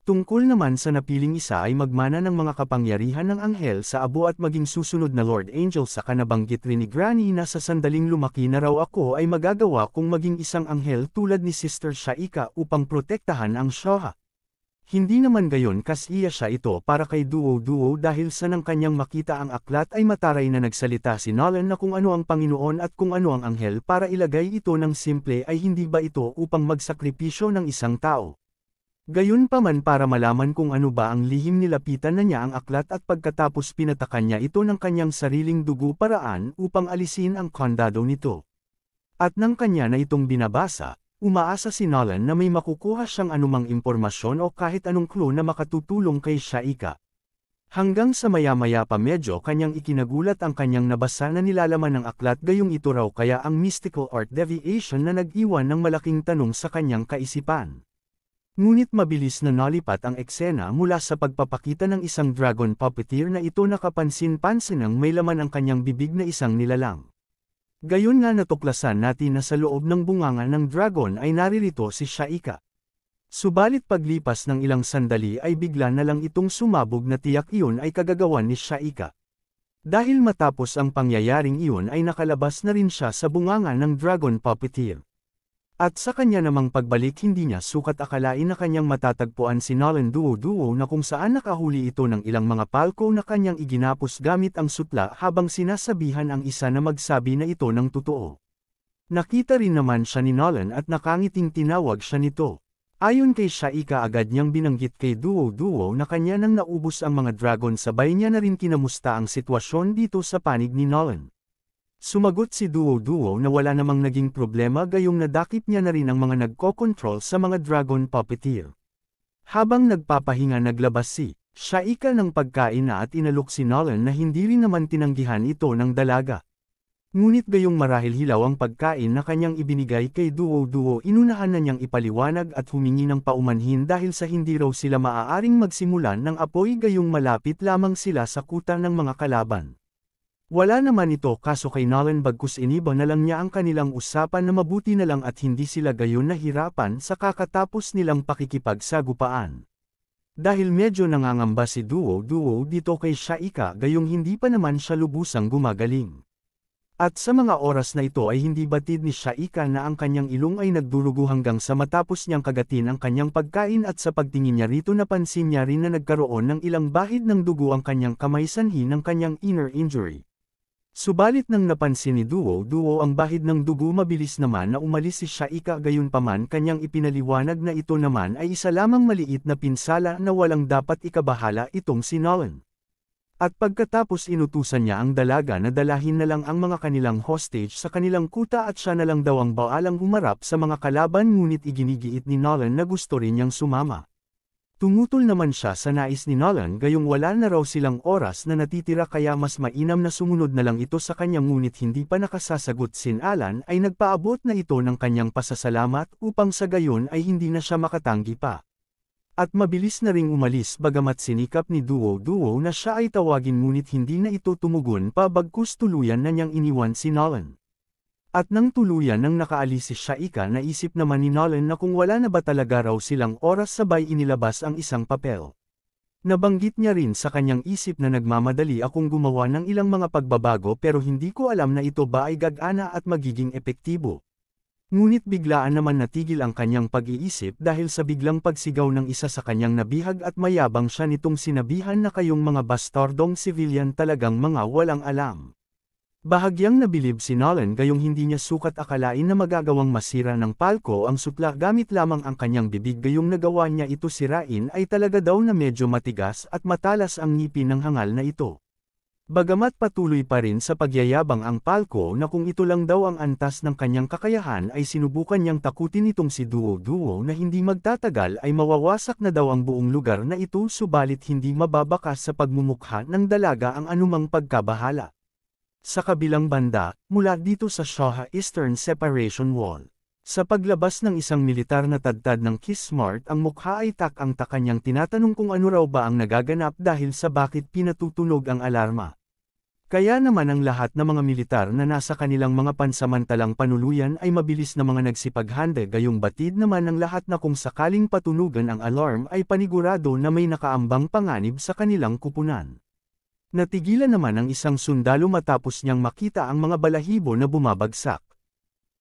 Tungkol naman sa napiling isa ay magmana ng mga kapangyarihan ng anghel sa abo at maging susunod na Lord Angel sa kanabanggit rin ni Granny na sa sandaling lumaki na raw ako ay magagawa kung maging isang anghel tulad ni Sister Shaika upang protektahan ang Shoha. Hindi naman gayon kas iya siya ito para kay Duo-Duo dahil sa nang kanyang makita ang aklat ay mataray na nagsalita si Nolan na kung ano ang Panginoon at kung ano ang anghel para ilagay ito ng simple ay hindi ba ito upang magsakripisyo ng isang tao. Gayon pa man para malaman kung ano ba ang lihim nilapitan na niya ang aklat at pagkatapos pinatakan niya ito ng kanyang sariling dugo paraan upang alisin ang kondado nito. At nang kanya na itong binabasa, Umaasa si Nolan na may makukuha siyang anumang impormasyon o kahit anong clue na makatutulong kay Shaika. Hanggang sa maya-maya pa medyo kanyang ikinagulat ang kanyang nabasa na nilalaman ng aklat gayong ito raw kaya ang mystical art deviation na nag-iwan ng malaking tanong sa kanyang kaisipan. Ngunit mabilis na nalipat ang eksena mula sa pagpapakita ng isang dragon puppeteer na ito nakapansin-pansin ang may laman ang kanyang bibig na isang nilalang. Gayon nga natuklasan natin na sa loob ng bunganga ng dragon ay naririto si Shaika. Subalit paglipas ng ilang sandali ay bigla na lang itong sumabog na tiyak iyon ay kagagawan ni Shaika. Dahil matapos ang pangyayaring iyon ay nakalabas na rin siya sa bunganga ng dragon puppeteer. At sa kanya namang pagbalik hindi niya sukat akalain na kanyang matatagpuan si Nolan Duo Duo na kung saan nakahuli ito ng ilang mga palko na kanyang iginapos gamit ang sutla habang sinasabihan ang isa na magsabi na ito ng totoo. Nakita rin naman siya ni Nolan at nakangiting tinawag siya nito. Ayon kay Shaika agad niyang binanggit kay Duo Duo na kanya nang naubos ang mga dragon sabay niya na rin kinamusta ang sitwasyon dito sa panig ni Nolan. Sumagot si Duo Duo na wala namang naging problema gayong nadakip niya na rin ang mga nagko-control sa mga dragon puppeteer. Habang nagpapahinga naglabas si Shaika ng pagkain na at inalok si Nolan na hindi rin naman tinanggihan ito ng dalaga. Ngunit gayong marahil hilaw ang pagkain na kanyang ibinigay kay Duo Duo inunahan na niyang ipaliwanag at humingi ng paumanhin dahil sa hindi raw sila maaaring magsimulan ng apoy gayong malapit lamang sila sa kuta ng mga kalaban. Wala naman ito kaso kay Nolan bagkus iniba na lang niya ang kanilang usapan na mabuti na lang at hindi sila gayon nahirapan sa kakatapos nilang pakikipagsagupaan. Dahil medyo nangangamba si Duo Duo dito kay Shaika gayong hindi pa naman siya lubusang gumagaling. At sa mga oras na ito ay hindi batid ni Shaika na ang kanyang ilong ay nagdulugo hanggang sa matapos niyang kagatin ang kanyang pagkain at sa pagtingin niya rito napansin niya rin na nagkaroon ng ilang bahid ng dugo ang kanyang kamay sanhi ng kanyang inner injury. Subalit nang napansin ni Duo Duo ang bahid ng dugo mabilis naman na umalis si Shaika gayon paman kanyang ipinaliwanag na ito naman ay isa lamang maliit na pinsala na walang dapat ikabahala itong si Nolan. At pagkatapos inutusan niya ang dalaga na dalahin na lang ang mga kanilang hostage sa kanilang kuta at siya na lang daw ang baalang humarap sa mga kalaban ngunit iginigiit ni Nolan na gusto rin niyang sumama. Tumutol naman siya sa nais ni Nolan gayong wala na raw silang oras na natitira kaya mas mainam na sumunod na lang ito sa kanya ngunit hindi pa nakasasagot sin Alan ay nagpaabot na ito ng kanyang pasasalamat upang sa gayon ay hindi na siya makatanggi pa. At mabilis na ring umalis bagamat sinikap ni Duo Duo na siya ay tawagin ngunit hindi na ito tumugon pa bagkus tuluyan na niyang iniwan si Nolan. At nang tuluyan nang nakaalis siya ika naisip naman ni Nolan na kung wala na ba talaga raw silang oras sabay inilabas ang isang papel. Nabanggit niya rin sa kanyang isip na nagmamadali akong gumawa ng ilang mga pagbabago pero hindi ko alam na ito ba ay gagana at magiging epektibo. Ngunit biglaan naman natigil ang kanyang pag-iisip dahil sa biglang pagsigaw ng isa sa kanyang nabihag at mayabang siya nitong sinabihan na kayong mga bastardong civilian talagang mga walang alam. Bahagyang nabilib si Nolan gayong hindi niya sukat akalain na magagawang masira ng palko ang sutla gamit lamang ang kanyang bibig gayong nagawa niya ito sirain ay talaga daw na medyo matigas at matalas ang ngipin ng hangal na ito. Bagamat patuloy pa rin sa pagyayabang ang palko na kung ito lang daw ang antas ng kanyang kakayahan ay sinubukan niyang takutin itong si Duo Duo na hindi magtatagal ay mawawasak na daw ang buong lugar na ito subalit hindi mababakas sa pagmumukha ng dalaga ang anumang pagkabahala. Sa kabilang banda, mula dito sa Shoha Eastern Separation Wall. Sa paglabas ng isang militar na tagtad ng Kismart ang mukha ay tak ang takanyang tinatanong kung ano raw ba ang nagaganap dahil sa bakit pinatutunog ang alarma. Kaya naman ang lahat ng mga militar na nasa kanilang mga pansamantalang panuluyan ay mabilis na mga nagsipaghanda gayong batid naman ang lahat na kung sakaling patunugan ang alarm ay panigurado na may nakaambang panganib sa kanilang kupunan. Natigilan naman ang isang sundalo matapos niyang makita ang mga balahibo na bumabagsak.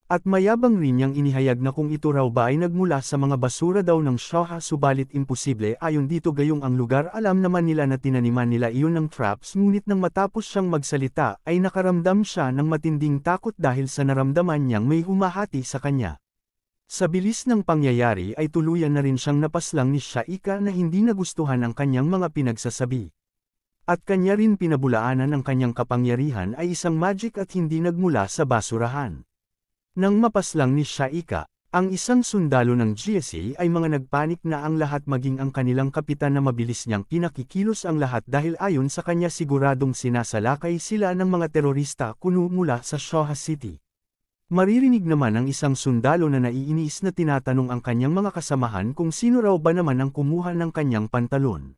At mayabang rin niyang inihayag na kung ito raw ba ay nagmula sa mga basura daw ng Shaha subalit imposible ayon dito gayong ang lugar alam naman nila na tinaniman nila iyon ng traps ngunit nang matapos siyang magsalita ay nakaramdam siya ng matinding takot dahil sa naramdaman niyang may humahati sa kanya. Sa bilis ng pangyayari ay tuluyan na rin siyang napaslang ni Shaika na hindi nagustuhan ang kanyang mga pinagsasabi at kanya rin pinabulaanan ang kanyang kapangyarihan ay isang magic at hindi nagmula sa basurahan. Nang mapaslang ni Shaika, ang isang sundalo ng GSA ay mga nagpanik na ang lahat maging ang kanilang kapitan na mabilis niyang pinakikilos ang lahat dahil ayon sa kanya siguradong sinasalakay sila ng mga terorista kuno mula sa Shoha City. Maririnig naman ang isang sundalo na naiinis na tinatanong ang kanyang mga kasamahan kung sino raw ba naman ang kumuha ng kanyang pantalon.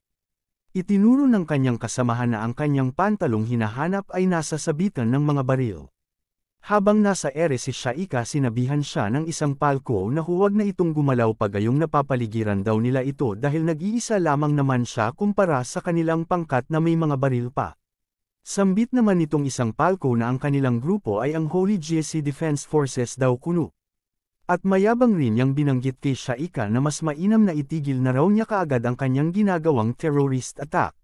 Itinuro ng kanyang kasamahan na ang kanyang pantalong hinahanap ay nasa sabitan ng mga baril. Habang nasa ere si Shaika sinabihan siya ng isang palko na huwag na itong gumalaw pagayong napapaligiran daw nila ito dahil nag-iisa lamang naman siya kumpara sa kanilang pangkat na may mga baril pa. Sambit naman nitong isang palko na ang kanilang grupo ay ang Holy GSC Defense Forces daw kuno. At mayabang rin niyang binanggit kay Shaika na mas mainam na itigil na raw niya kaagad ang kanyang ginagawang terrorist attack.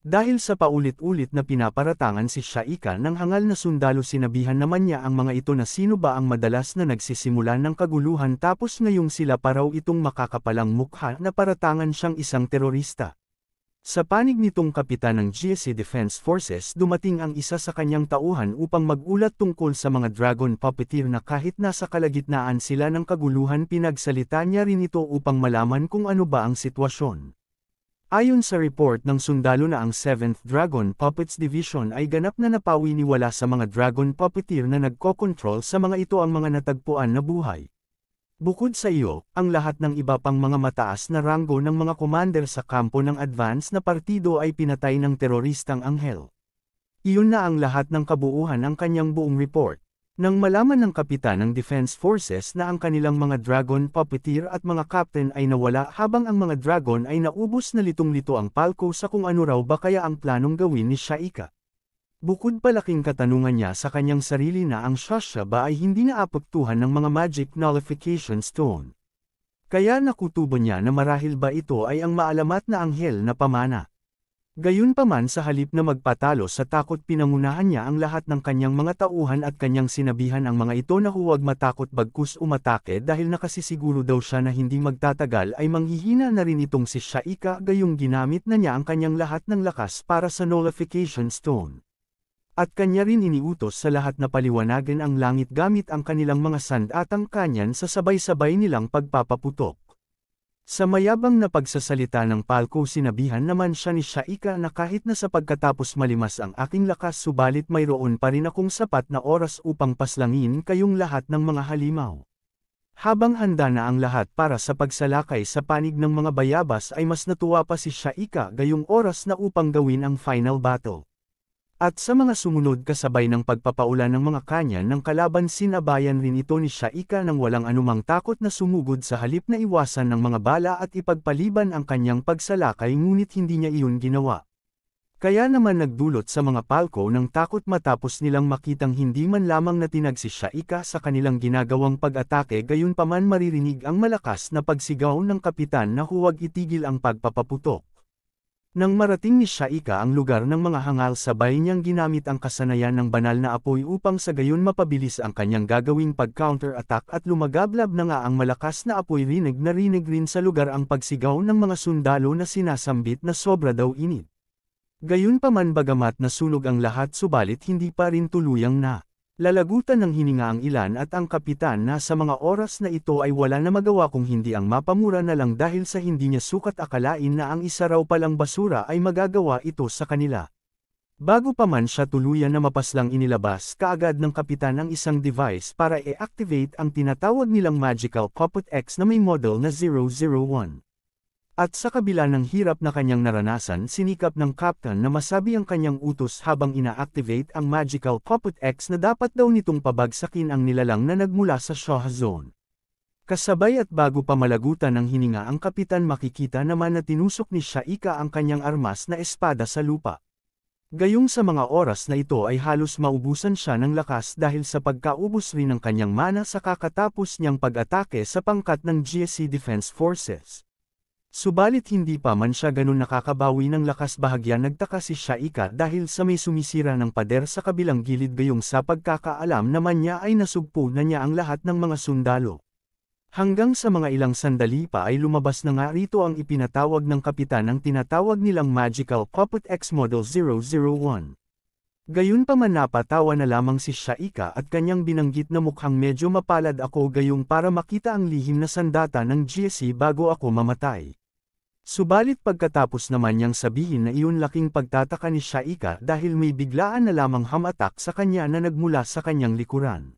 Dahil sa paulit-ulit na pinaparatangan si Shaika ng hangal na sundalo sinabihan naman niya ang mga ito na sino ba ang madalas na nagsisimula ng kaguluhan tapos ngayong sila pa raw itong makakapalang mukha na paratangan siyang isang terorista. Sa panig nitong kapitan ng GSA Defense Forces dumating ang isa sa kanyang tauhan upang magulat tungkol sa mga dragon puppeteer na kahit nasa kalagitnaan sila ng kaguluhan pinagsalita niya rin ito upang malaman kung ano ba ang sitwasyon. Ayon sa report ng sundalo na ang 7th Dragon Puppets Division ay ganap na napawi ni wala sa mga dragon puppeteer na nagko-control sa mga ito ang mga natagpuan na buhay. Bukod sa iyo, ang lahat ng iba pang mga mataas na ranggo ng mga commander sa kampo ng advance na partido ay pinatay ng teroristang anghel. Iyon na ang lahat ng kabuuhan ng kanyang buong report. Nang malaman ng kapitan ng Defense Forces na ang kanilang mga Dragon Puppeteer at mga captain ay nawala habang ang mga Dragon ay naubos na litong-lito ang palko sa kung ano raw ba kaya ang planong gawin ni Shaika. Bukod pa laking katanungan niya sa kanyang sarili na ang Shasha ba ay hindi naapektuhan ng mga magic nullification stone. Kaya nakutuban niya na marahil ba ito ay ang maalamat na anghel na pamana. Gayunpaman sa halip na magpatalo sa takot pinangunahan niya ang lahat ng kanyang mga tauhan at kanyang sinabihan ang mga ito na huwag matakot bagkus umatake dahil nakasisiguro daw siya na hindi magtatagal ay manghihina na rin itong si Shaika gayong ginamit na niya ang kanyang lahat ng lakas para sa nullification stone. At kanya rin iniutos sa lahat na paliwanagin ang langit gamit ang kanilang mga sand at ang kanyan sa sabay-sabay nilang pagpapaputok. Sa mayabang na pagsasalita ng palko sinabihan naman siya ni Shaika na kahit na sa pagkatapos malimas ang aking lakas subalit mayroon pa rin akong sapat na oras upang paslangin kayong lahat ng mga halimaw. Habang handa na ang lahat para sa pagsalakay sa panig ng mga bayabas ay mas natuwa pa si Shaika gayong oras na upang gawin ang final battle. At sa mga sumunod kasabay ng pagpapaulan ng mga kanya ng kalaban sinabayan rin ito ni Shaika nang walang anumang takot na sumugod sa halip na iwasan ng mga bala at ipagpaliban ang kanyang pagsalakay ngunit hindi niya iyon ginawa. Kaya naman nagdulot sa mga palko ng takot matapos nilang makitang hindi man lamang na tinag si Shaika sa kanilang ginagawang pag-atake gayon gayunpaman maririnig ang malakas na pagsigaw ng kapitan na huwag itigil ang pagpapaputok. Nang marating ni Shaika ang lugar ng mga hangal sabay niyang ginamit ang kasanayan ng banal na apoy upang sa gayon mapabilis ang kanyang gagawing pag-counter-attack at lumagablab na nga ang malakas na apoy rinig na rinig rin sa lugar ang pagsigaw ng mga sundalo na sinasambit na sobra daw init. Gayon Gayunpaman bagamat nasunog ang lahat subalit hindi pa rin tuluyang na. Lalagutan ng hininga ang ilan at ang kapitan na sa mga oras na ito ay wala na magawa kung hindi ang mapamura na lang dahil sa hindi niya sukat akalain na ang isa raw palang basura ay magagawa ito sa kanila. Bago pa man siya tuluyan na mapaslang inilabas kaagad ng kapitan ang isang device para i-activate ang tinatawag nilang Magical Puppet X na may model na 001. At sa kabila ng hirap na kanyang naranasan sinikap ng Captain na masabi ang kanyang utos habang ina-activate ang Magical Puppet X na dapat daw nitong pabagsakin ang nilalang na nagmula sa Shaw Zone. Kasabay at bago pa malagutan ng hininga ang kapitan makikita naman na tinusok ni Shaika ang kanyang armas na espada sa lupa. Gayong sa mga oras na ito ay halos maubusan siya ng lakas dahil sa pagkaubos rin ng kanyang mana sa kakatapos niyang pag-atake sa pangkat ng GSC Defense Forces. Subalit hindi pa man siya ganun nakakabawi ng lakas bahagya nagtaka si Shaika dahil sa may sumisira ng pader sa kabilang gilid gayong sa pagkakaalam naman niya ay nasugpo na niya ang lahat ng mga sundalo. Hanggang sa mga ilang sandali pa ay lumabas na nga rito ang ipinatawag ng kapitan ng tinatawag nilang Magical Puppet X Model 001. Gayunpaman napatawa na lamang si Shaika at kanyang binanggit na mukhang medyo mapalad ako gayong para makita ang lihim na sandata ng GSC e bago ako mamatay. Subalit pagkatapos naman niyang sabihin na iyon laking pagtataka ni Shaika dahil may biglaan na lamang hamatak sa kanya na nagmula sa kanyang likuran.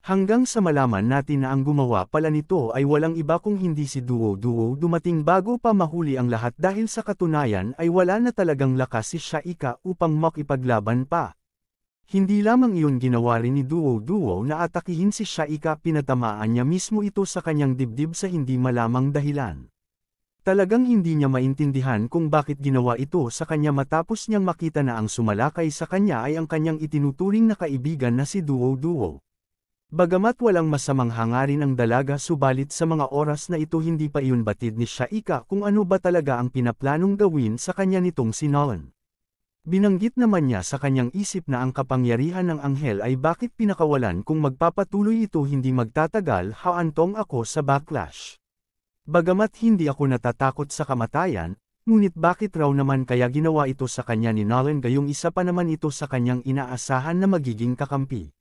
Hanggang sa malaman natin na ang gumawa pala nito ay walang iba kung hindi si Duo Duo dumating bago pa mahuli ang lahat dahil sa katunayan ay wala na talagang lakas si Shaika upang makipaglaban pa. Hindi lamang iyon ginawa rin ni Duo Duo na atakihin si Shaika pinatamaan niya mismo ito sa kanyang dibdib sa hindi malamang dahilan. Talagang hindi niya maintindihan kung bakit ginawa ito sa kanya matapos niyang makita na ang sumalakay sa kanya ay ang kanyang itinuturing na kaibigan na si Duo Duo. Bagamat walang masamang hangarin ang dalaga subalit sa mga oras na ito hindi pa iyon batid ni Shaika kung ano ba talaga ang pinaplanong gawin sa kanya nitong si Nolan. Binanggit naman niya sa kanyang isip na ang kapangyarihan ng anghel ay bakit pinakawalan kung magpapatuloy ito hindi magtatagal haantong ako sa backlash. Bagamat hindi ako natatakot sa kamatayan, ngunit bakit raw naman kaya ginawa ito sa kanya ni Nolan gayong isa pa naman ito sa kanyang inaasahan na magiging kakampi.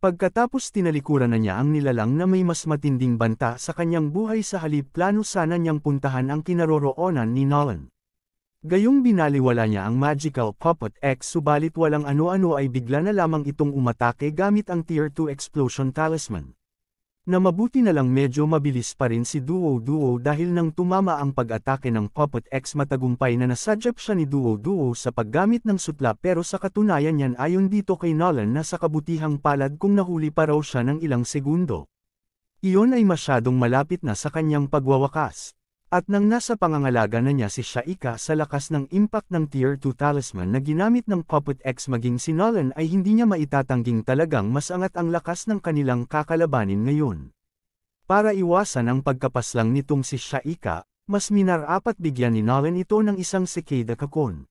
Pagkatapos tinalikuran na niya ang nilalang na may mas matinding banta sa kanyang buhay sa halip plano sana niyang puntahan ang kinaroroonan ni Nolan. Gayong binaliwala niya ang Magical Puppet X subalit walang ano-ano ay bigla na lamang itong umatake gamit ang Tier 2 Explosion Talisman na mabuti na lang medyo mabilis pa rin si Duo Duo dahil nang tumama ang pag-atake ng Puppet X matagumpay na nasadyap siya ni Duo Duo sa paggamit ng sutla pero sa katunayan yan ayon dito kay Nolan na sa kabutihang palad kung nahuli pa raw siya ng ilang segundo. Iyon ay masyadong malapit na sa kanyang pagwawakas. At nang nasa pangangalaga na niya si Shaika sa lakas ng impact ng Tier 2 talisman na ginamit ng Puppet X maging si Nolan ay hindi niya maitatangging talagang mas angat ang lakas ng kanilang kakalabanin ngayon. Para iwasan ang pagkapaslang nitong si Shaika, mas minarapat bigyan ni Nolan ito ng isang Cicada Kakon.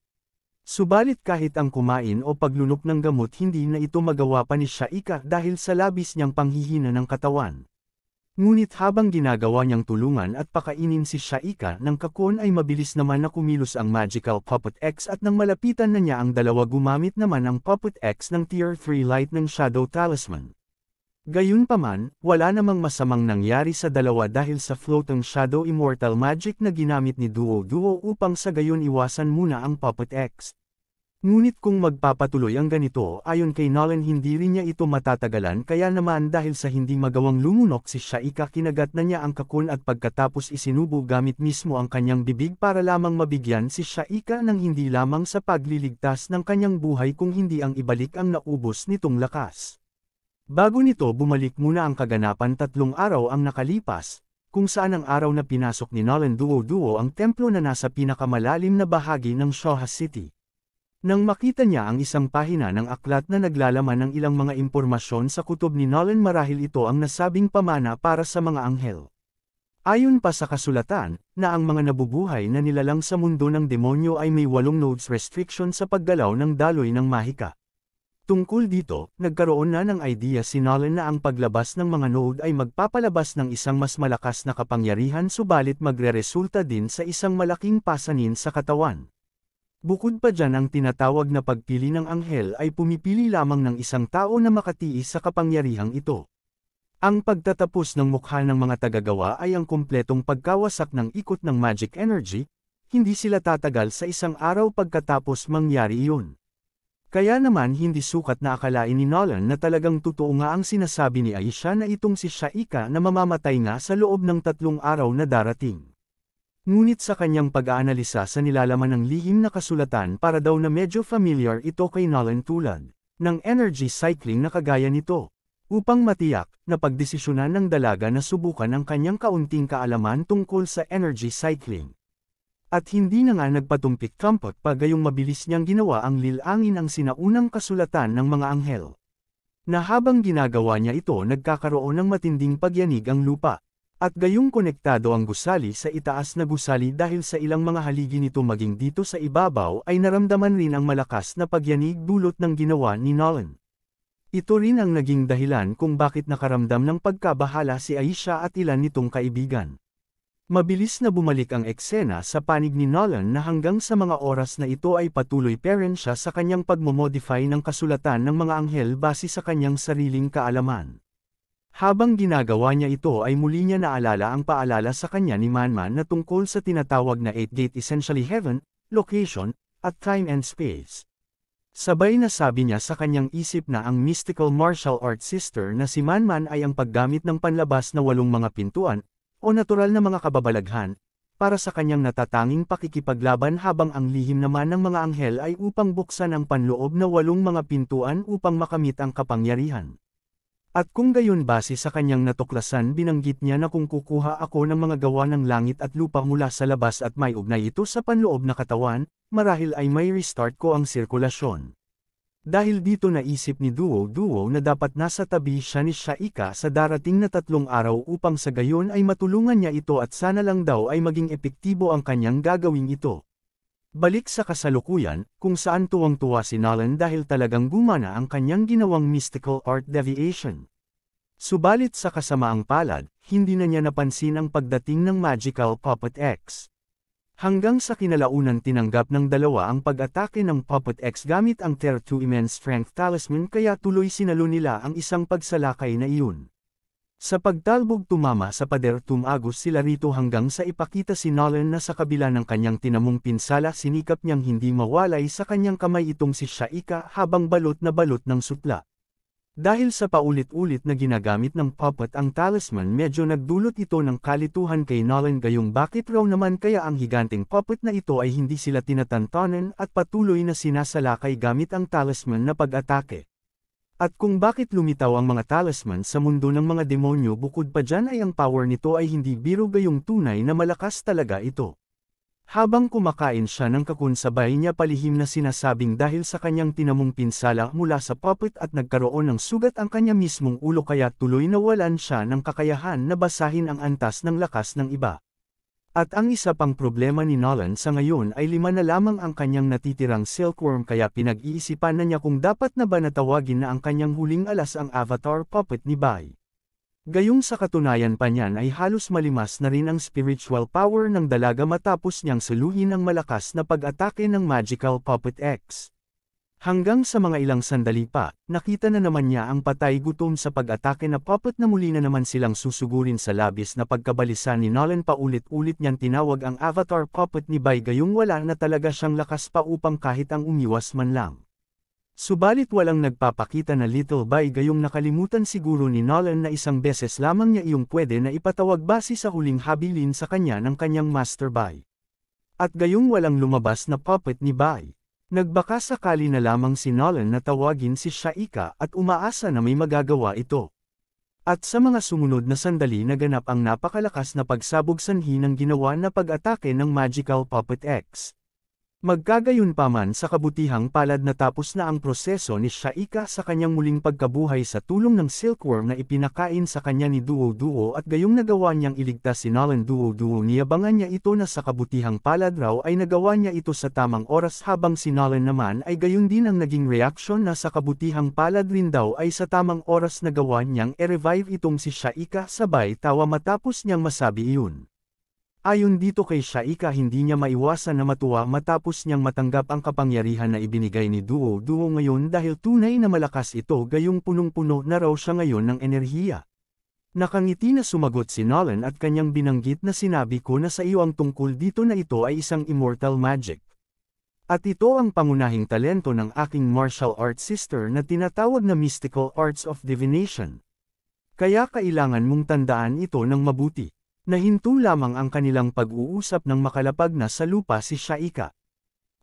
Subalit kahit ang kumain o paglunok ng gamot hindi na ito magawa pa ni Shaika dahil sa labis niyang panghihina ng katawan. Ngunit habang ginagawa niyang tulungan at pakainin si Shaika ng kakon ay mabilis naman na kumilos ang Magical Puppet X at nang malapitan na niya ang dalawa gumamit naman ng Puppet X ng Tier 3 Light ng Shadow Talisman. Gayunpaman, wala namang masamang nangyari sa dalawa dahil sa float ng Shadow Immortal Magic na ginamit ni Duo Duo upang sa gayon iwasan muna ang Puppet X. Ngunit kung magpapatuloy ang ganito ayon kay Nolan hindi rin niya ito matatagalan kaya naman dahil sa hindi magawang lumunok si Shaika kinagat na niya ang kakun at pagkatapos isinubo gamit mismo ang kanyang bibig para lamang mabigyan si Shaika ng hindi lamang sa pagliligtas ng kanyang buhay kung hindi ang ibalik ang naubos nitong lakas. Bago nito bumalik muna ang kaganapan tatlong araw ang nakalipas, kung saan ang araw na pinasok ni Nolan Duo Duo ang templo na nasa pinakamalalim na bahagi ng Shoha City. Nang makita niya ang isang pahina ng aklat na naglalaman ng ilang mga impormasyon sa kutob ni Nolan marahil ito ang nasabing pamana para sa mga anghel. Ayon pa sa kasulatan, na ang mga nabubuhay na nilalang sa mundo ng demonyo ay may walong nodes restriction sa paggalaw ng daloy ng mahika. Tungkol dito, nagkaroon na ng idea si Nolan na ang paglabas ng mga node ay magpapalabas ng isang mas malakas na kapangyarihan subalit magreresulta din sa isang malaking pasanin sa katawan. Bukod pa dyan ang tinatawag na pagpili ng anghel ay pumipili lamang ng isang tao na makatiis sa kapangyarihang ito. Ang pagtatapos ng mukha ng mga tagagawa ay ang kumpletong pagkawasak ng ikot ng magic energy, hindi sila tatagal sa isang araw pagkatapos mangyari iyon. Kaya naman hindi sukat na akalain ni Nolan na talagang totoo nga ang sinasabi ni Aisha na itong si Shaika na mamamatay nga sa loob ng tatlong araw na darating. Ngunit sa kanyang pag-aanalisa sa nilalaman ng lihim na kasulatan para daw na medyo familiar ito kay Nolan tulad ng energy cycling na kagaya nito. Upang matiyak na pagdesisyonan ng dalaga na subukan ang kanyang kaunting kaalaman tungkol sa energy cycling. At hindi na nga nagpatumpik kampot pa gayong mabilis niyang ginawa ang lilangin ang sinaunang kasulatan ng mga anghel. Na habang ginagawa niya ito nagkakaroon ng matinding pagyanig ang lupa, at gayong konektado ang gusali sa itaas na gusali dahil sa ilang mga haligi nito maging dito sa ibabaw ay naramdaman rin ang malakas na pagyanig dulot ng ginawa ni Nolan. Ito rin ang naging dahilan kung bakit nakaramdam ng pagkabahala si Aisha at ilan nitong kaibigan. Mabilis na bumalik ang eksena sa panig ni Nolan na hanggang sa mga oras na ito ay patuloy parent siya sa kanyang pagmomodify ng kasulatan ng mga anghel base sa kanyang sariling kaalaman. Habang ginagawa niya ito ay muli niya naalala ang paalala sa kanya ni Manman na tungkol sa tinatawag na 8-gate essentially heaven, location, at time and space. Sabay na sabi niya sa kanyang isip na ang mystical martial arts sister na si Manman ay ang paggamit ng panlabas na walong mga pintuan, o natural na mga kababalaghan, para sa kanyang natatanging pakikipaglaban habang ang lihim naman ng mga anghel ay upang buksan ang panloob na walong mga pintuan upang makamit ang kapangyarihan. At kung gayon base sa kanyang natuklasan binanggit niya na kung kukuha ako ng mga gawa ng langit at lupa mula sa labas at may ugnay ito sa panloob na katawan, marahil ay may restart ko ang sirkulasyon. Dahil dito naisip ni Duo Duo na dapat nasa tabi siya ni Shaika sa darating na tatlong araw upang sa gayon ay matulungan niya ito at sana lang daw ay maging epektibo ang kanyang gagawing ito. Balik sa kasalukuyan, kung saan tuwang-tuwa si Nolan dahil talagang gumana ang kanyang ginawang mystical art deviation. Subalit sa kasamaang palad, hindi na niya napansin ang pagdating ng Magical Puppet X. Hanggang sa kinalaunan tinanggap ng dalawa ang pag-atake ng Puppet X gamit ang 2 Immense Strength Talisman kaya tuloy sinalo nila ang isang pagsalakay na iyon. Sa pagtalbog tumama sa pader tumagos sila rito hanggang sa ipakita si Nolan na sa kabila ng kanyang tinamong pinsala sinikap niyang hindi mawalay sa kanyang kamay itong si Shaika habang balot na balot ng sutla. Dahil sa paulit-ulit na ginagamit ng puppet ang talisman medyo nagdulot ito ng kalituhan kay Nolan gayong bakit raw naman kaya ang higanteng puppet na ito ay hindi sila tinatantanan at patuloy na sinasalakay gamit ang talisman na pag-atake. At kung bakit lumitaw ang mga talisman sa mundo ng mga demonyo bukod pa dyan ay ang power nito ay hindi biro gayong tunay na malakas talaga ito. Habang kumakain siya ng kakun sabay niya palihim na sinasabing dahil sa kanyang tinamong pinsala mula sa puppet at nagkaroon ng sugat ang kanya mismong ulo kaya tuloy nawalan siya ng kakayahan na basahin ang antas ng lakas ng iba. At ang isa pang problema ni Nolan sa ngayon ay lima na lamang ang kanyang natitirang silkworm kaya pinag-iisipan na niya kung dapat na ba natawagin na ang kanyang huling alas ang avatar puppet ni Bai. Gayong sa katunayan pa niyan ay halos malimas na rin ang spiritual power ng dalaga matapos niyang saluhin ang malakas na pag-atake ng Magical Puppet X. Hanggang sa mga ilang sandali pa, nakita na naman niya ang patay gutom sa pag-atake na papat na muli na naman silang susugurin sa labis na pagkabalisa ni Nolan paulit-ulit niyang tinawag ang avatar puppet ni Bay gayong wala na talaga siyang lakas pa upang kahit ang umiwas man lang. Subalit walang nagpapakita na Little Bay gayong nakalimutan siguro ni Nolan na isang beses lamang niya iyong pwede na ipatawag base sa huling habilin sa kanya ng kanyang Master Bay. At gayong walang lumabas na puppet ni Bay. Nagbaka sakali na lamang si Nolan na tawagin si Shaika at umaasa na may magagawa ito. At sa mga sumunod na sandali naganap ang napakalakas na pagsabog sanhi ng ginawa na pag-atake ng Magical Puppet X. Magkagayon pa man sa kabutihang palad natapos na ang proseso ni Shaika sa kanyang muling pagkabuhay sa tulong ng silkworm na ipinakain sa kanya ni Duo Duo at gayong nagawa niyang iligtas si Nolan Duo Duo niyabangan niya ito na sa kabutihang palad raw ay nagawa niya ito sa tamang oras habang si Nolan naman ay gayon din ang naging reaksyon na sa kabutihang palad rin daw ay sa tamang oras nagawa niyang e-revive itong si Shaika sabay tawa matapos niyang masabi iyon. Ayon dito kay Shaika hindi niya maiwasan na matuwa matapos niyang matanggap ang kapangyarihan na ibinigay ni Duo Duo ngayon dahil tunay na malakas ito gayong punong-puno na raw siya ngayon ng enerhiya. Nakangiti na sumagot si Nolan at kanyang binanggit na sinabi ko na sa iyo ang tungkol dito na ito ay isang immortal magic. At ito ang pangunahing talento ng aking martial arts sister na tinatawag na Mystical Arts of Divination. Kaya kailangan mong tandaan ito ng mabuti. Nahinto lamang ang kanilang pag-uusap ng makalapag na sa lupa si Shaika.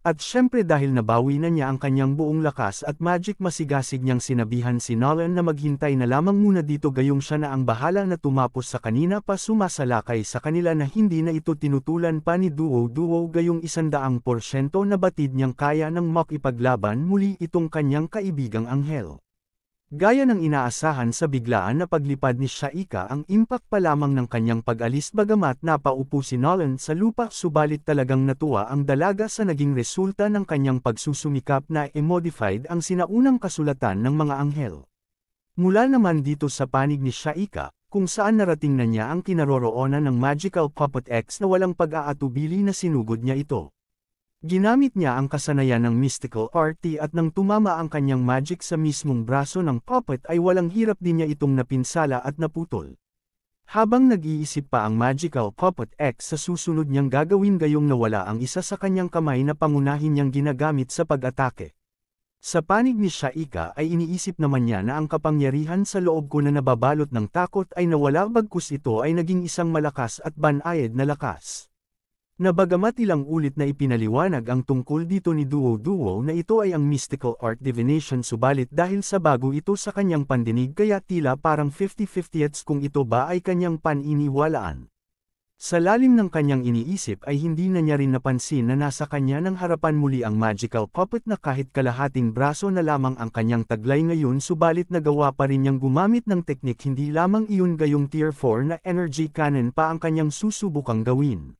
At syempre dahil nabawi na niya ang kanyang buong lakas at magic masigasig niyang sinabihan si Nolan na maghintay na lamang muna dito gayong siya na ang bahala na tumapos sa kanina pa sumasalakay sa kanila na hindi na ito tinutulan pa ni Duo Duo gayong isandaang porsyento na batid niyang kaya ng makipaglaban muli itong kanyang kaibigang anghel. Gaya ng inaasahan sa biglaan na paglipad ni Shaika ang impact pa lamang ng kanyang pag-alis bagamat napaupo si Nolan sa lupa subalit talagang natuwa ang dalaga sa naging resulta ng kanyang pagsusumikap na e-modified ang sinaunang kasulatan ng mga anghel. Mula naman dito sa panig ni Shaika, kung saan narating na niya ang kinaroroonan ng Magical Puppet X na walang pag-aatubili na sinugod niya ito. Ginamit niya ang kasanayan ng mystical arty at nang tumama ang kanyang magic sa mismong braso ng puppet ay walang hirap din niya itong napinsala at naputol. Habang nag-iisip pa ang magical puppet X sa susunod niyang gagawin gayong nawala ang isa sa kanyang kamay na pangunahin niyang ginagamit sa pag-atake. Sa panig ni Shaika ay iniisip naman niya na ang kapangyarihan sa loob ko na nababalot ng takot ay nawala bagkus ito ay naging isang malakas at banayad na lakas na bagamat ilang ulit na ipinaliwanag ang tungkol dito ni Duo Duo na ito ay ang mystical art divination subalit dahil sa bago ito sa kanyang pandinig kaya tila parang 50-50ets kung ito ba ay kanyang paniniwalaan. Sa lalim ng kanyang iniisip ay hindi na niya rin napansin na nasa kanya ng harapan muli ang magical puppet na kahit kalahating braso na lamang ang kanyang taglay ngayon subalit nagawa pa rin niyang gumamit ng teknik hindi lamang iyon gayong tier 4 na energy cannon pa ang kanyang susubukang gawin.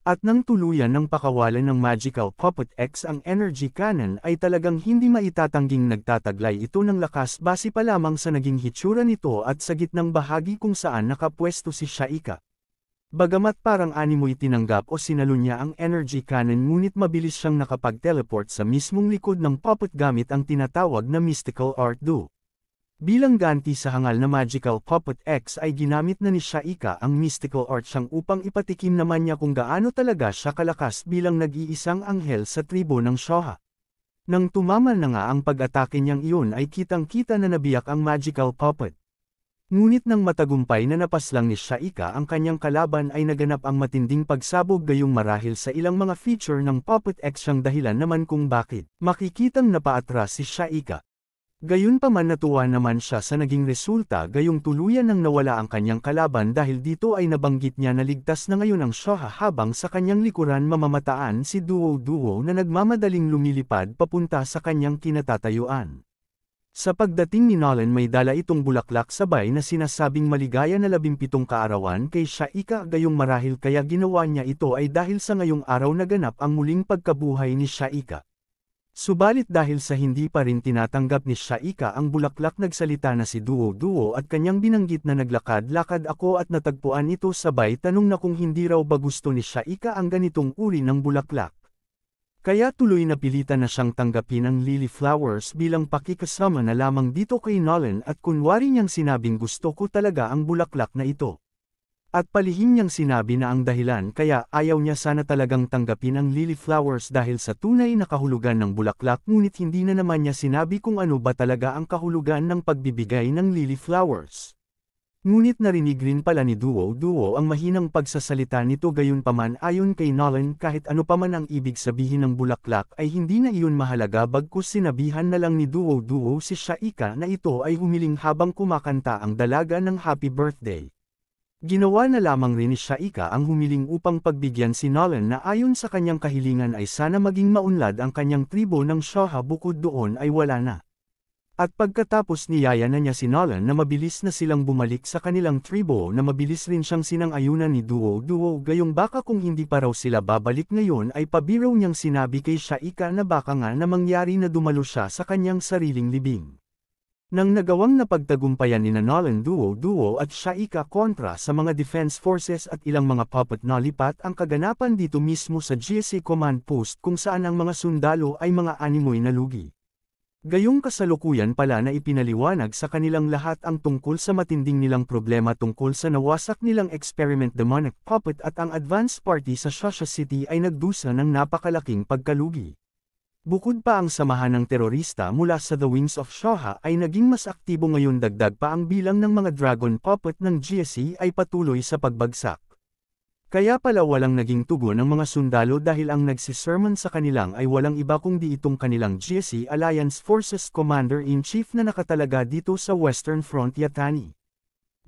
At nang tuluyan ng pakawalan ng Magical Puppet X ang Energy Cannon ay talagang hindi maitatangging nagtataglay ito ng lakas base pa lamang sa naging hitsura nito at sa gitnang bahagi kung saan nakapwesto si Shaika. Bagamat parang animo itinanggap o sinalo niya ang Energy Cannon ngunit mabilis siyang nakapag-teleport sa mismong likod ng puppet gamit ang tinatawag na Mystical Art Do. Bilang ganti sa hangal na Magical Puppet X ay ginamit na ni Shaika ang mystical Arts siyang upang ipatikim naman niya kung gaano talaga siya kalakas bilang nag-iisang anghel sa tribo ng Shoha. Nang tumama na nga ang pag-atake niyang iyon ay kitang-kita na nabiyak ang Magical Puppet. Ngunit nang matagumpay na napaslang ni Shaika ang kanyang kalaban ay naganap ang matinding pagsabog gayong marahil sa ilang mga feature ng Puppet X siyang dahilan naman kung bakit. Makikitang napaatras si Shaika. Gayunpaman natuwa naman siya sa naging resulta gayong tuluyan nang nawala ang kanyang kalaban dahil dito ay nabanggit niya na ligtas na ngayon ang Shoha habang sa kanyang likuran mamamataan si Duo Duo na nagmamadaling lumilipad papunta sa kanyang kinatatayuan. Sa pagdating ni Nolan may dala itong bulaklak sabay na sinasabing maligaya na labimpitong kaarawan kay Shaika gayong marahil kaya ginawa niya ito ay dahil sa ngayong araw naganap ang muling pagkabuhay ni Shaika. Subalit dahil sa hindi pa rin tinatanggap ni Shaika ang bulaklak nagsalita na si Duo Duo at kanyang binanggit na naglakad-lakad ako at natagpuan ito sabay tanong na kung hindi raw ba gusto ni Shaika ang ganitong uri ng bulaklak. Kaya tuloy na pilitan na siyang tanggapin ang lily flowers bilang pakikasama na lamang dito kay Nolan at kunwari niyang sinabing gusto ko talaga ang bulaklak na ito. At palihim niyang sinabi na ang dahilan kaya ayaw niya sana talagang tanggapin ang lily flowers dahil sa tunay na kahulugan ng bulaklak ngunit hindi na naman niya sinabi kung ano ba talaga ang kahulugan ng pagbibigay ng lily flowers. Ngunit narinig rin pala ni Duo Duo ang mahinang pagsasalita nito gayunpaman ayon kay Nolan kahit ano paman ang ibig sabihin ng bulaklak ay hindi na iyon mahalaga bagkus sinabihan na lang ni Duo Duo si Shaika na ito ay humiling habang kumakanta ang dalaga ng happy birthday. Ginawa na lamang rin ni Shaika ang humiling upang pagbigyan si Nolan na ayon sa kanyang kahilingan ay sana maging maunlad ang kanyang tribo ng Shoha bukod doon ay wala na. At pagkatapos niyaya na niya si Nolan na mabilis na silang bumalik sa kanilang tribo na mabilis rin siyang sinangayunan ni Duo Duo gayong baka kung hindi pa raw sila babalik ngayon ay pabiro niyang sinabi kay Shaika na baka nga na mangyari na dumalo siya sa kanyang sariling libing. Nang nagawang napagtagumpayan ni Nolan Duo Duo at Shaika kontra sa mga defense forces at ilang mga puppet nalipat ang kaganapan dito mismo sa GSA Command Post kung saan ang mga sundalo ay mga animoy na lugi. Gayong kasalukuyan pala na ipinaliwanag sa kanilang lahat ang tungkol sa matinding nilang problema tungkol sa nawasak nilang experiment demonic puppet at ang advance party sa Shasha City ay nagdusa ng napakalaking pagkalugi. Bukod pa ang samahan ng terorista mula sa The Wings of Shoha ay naging mas aktibo ngayon dagdag pa ang bilang ng mga dragon puppet ng GSE ay patuloy sa pagbagsak. Kaya pala walang naging tugon ng mga sundalo dahil ang nagsisermon sa kanilang ay walang iba kundi itong kanilang GSE Alliance Forces Commander-in-Chief na nakatalaga dito sa Western Front Yatani.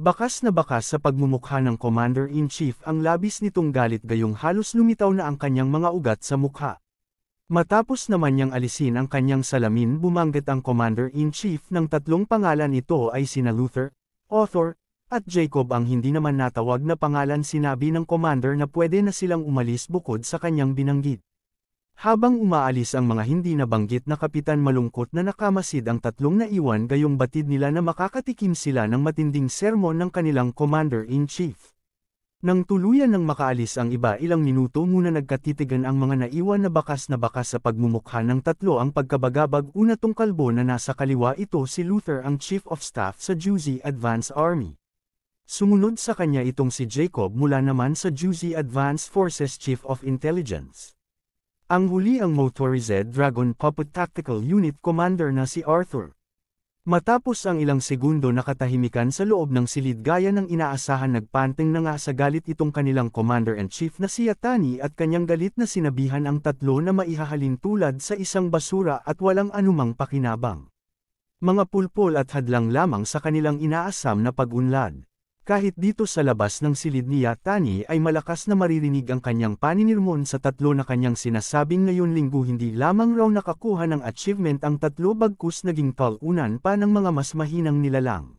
Bakas na bakas sa pagmumukha ng Commander-in-Chief ang labis nitong galit gayong halos lumitaw na ang kanyang mga ugat sa mukha. Matapos naman niyang alisin ang kanyang salamin bumanggit ang Commander-in-Chief ng tatlong pangalan ito ay sina Luther, Author, at Jacob ang hindi naman natawag na pangalan sinabi ng Commander na pwede na silang umalis bukod sa kanyang binanggit. Habang umaalis ang mga hindi nabanggit na kapitan malungkot na nakamasid ang tatlong na iwan gayong batid nila na makakatikim sila ng matinding sermon ng kanilang Commander-in-Chief. Nang tuluyan ng makaalis ang iba ilang minuto muna nagkatitigan ang mga naiwan na bakas na bakas sa pagmumukha ng tatlo ang pagkabagabag una tong kalbo na nasa kaliwa ito si Luther ang Chief of Staff sa Juicy Advance Army. Sumunod sa kanya itong si Jacob mula naman sa Juicy Advance Forces Chief of Intelligence. Ang huli ang motorized Dragon Puppet Tactical Unit Commander na si Arthur. Matapos ang ilang segundo na katahimikan sa loob ng silid gaya ng inaasahan nagpanteng na nga sa galit itong kanilang commander-in-chief na si Yatani at kanyang galit na sinabihan ang tatlo na maihahalin tulad sa isang basura at walang anumang pakinabang. Mga pulpol at hadlang lamang sa kanilang inaasam na pagunlad. Kahit dito sa labas ng silid ni Yaktani ay malakas na maririnig ang kanyang paninirmon sa tatlo na kanyang sinasabing ngayon linggo hindi lamang raw nakakuha ng achievement ang tatlo bagkus naging talunan pa ng mga mas mahinang nilalang.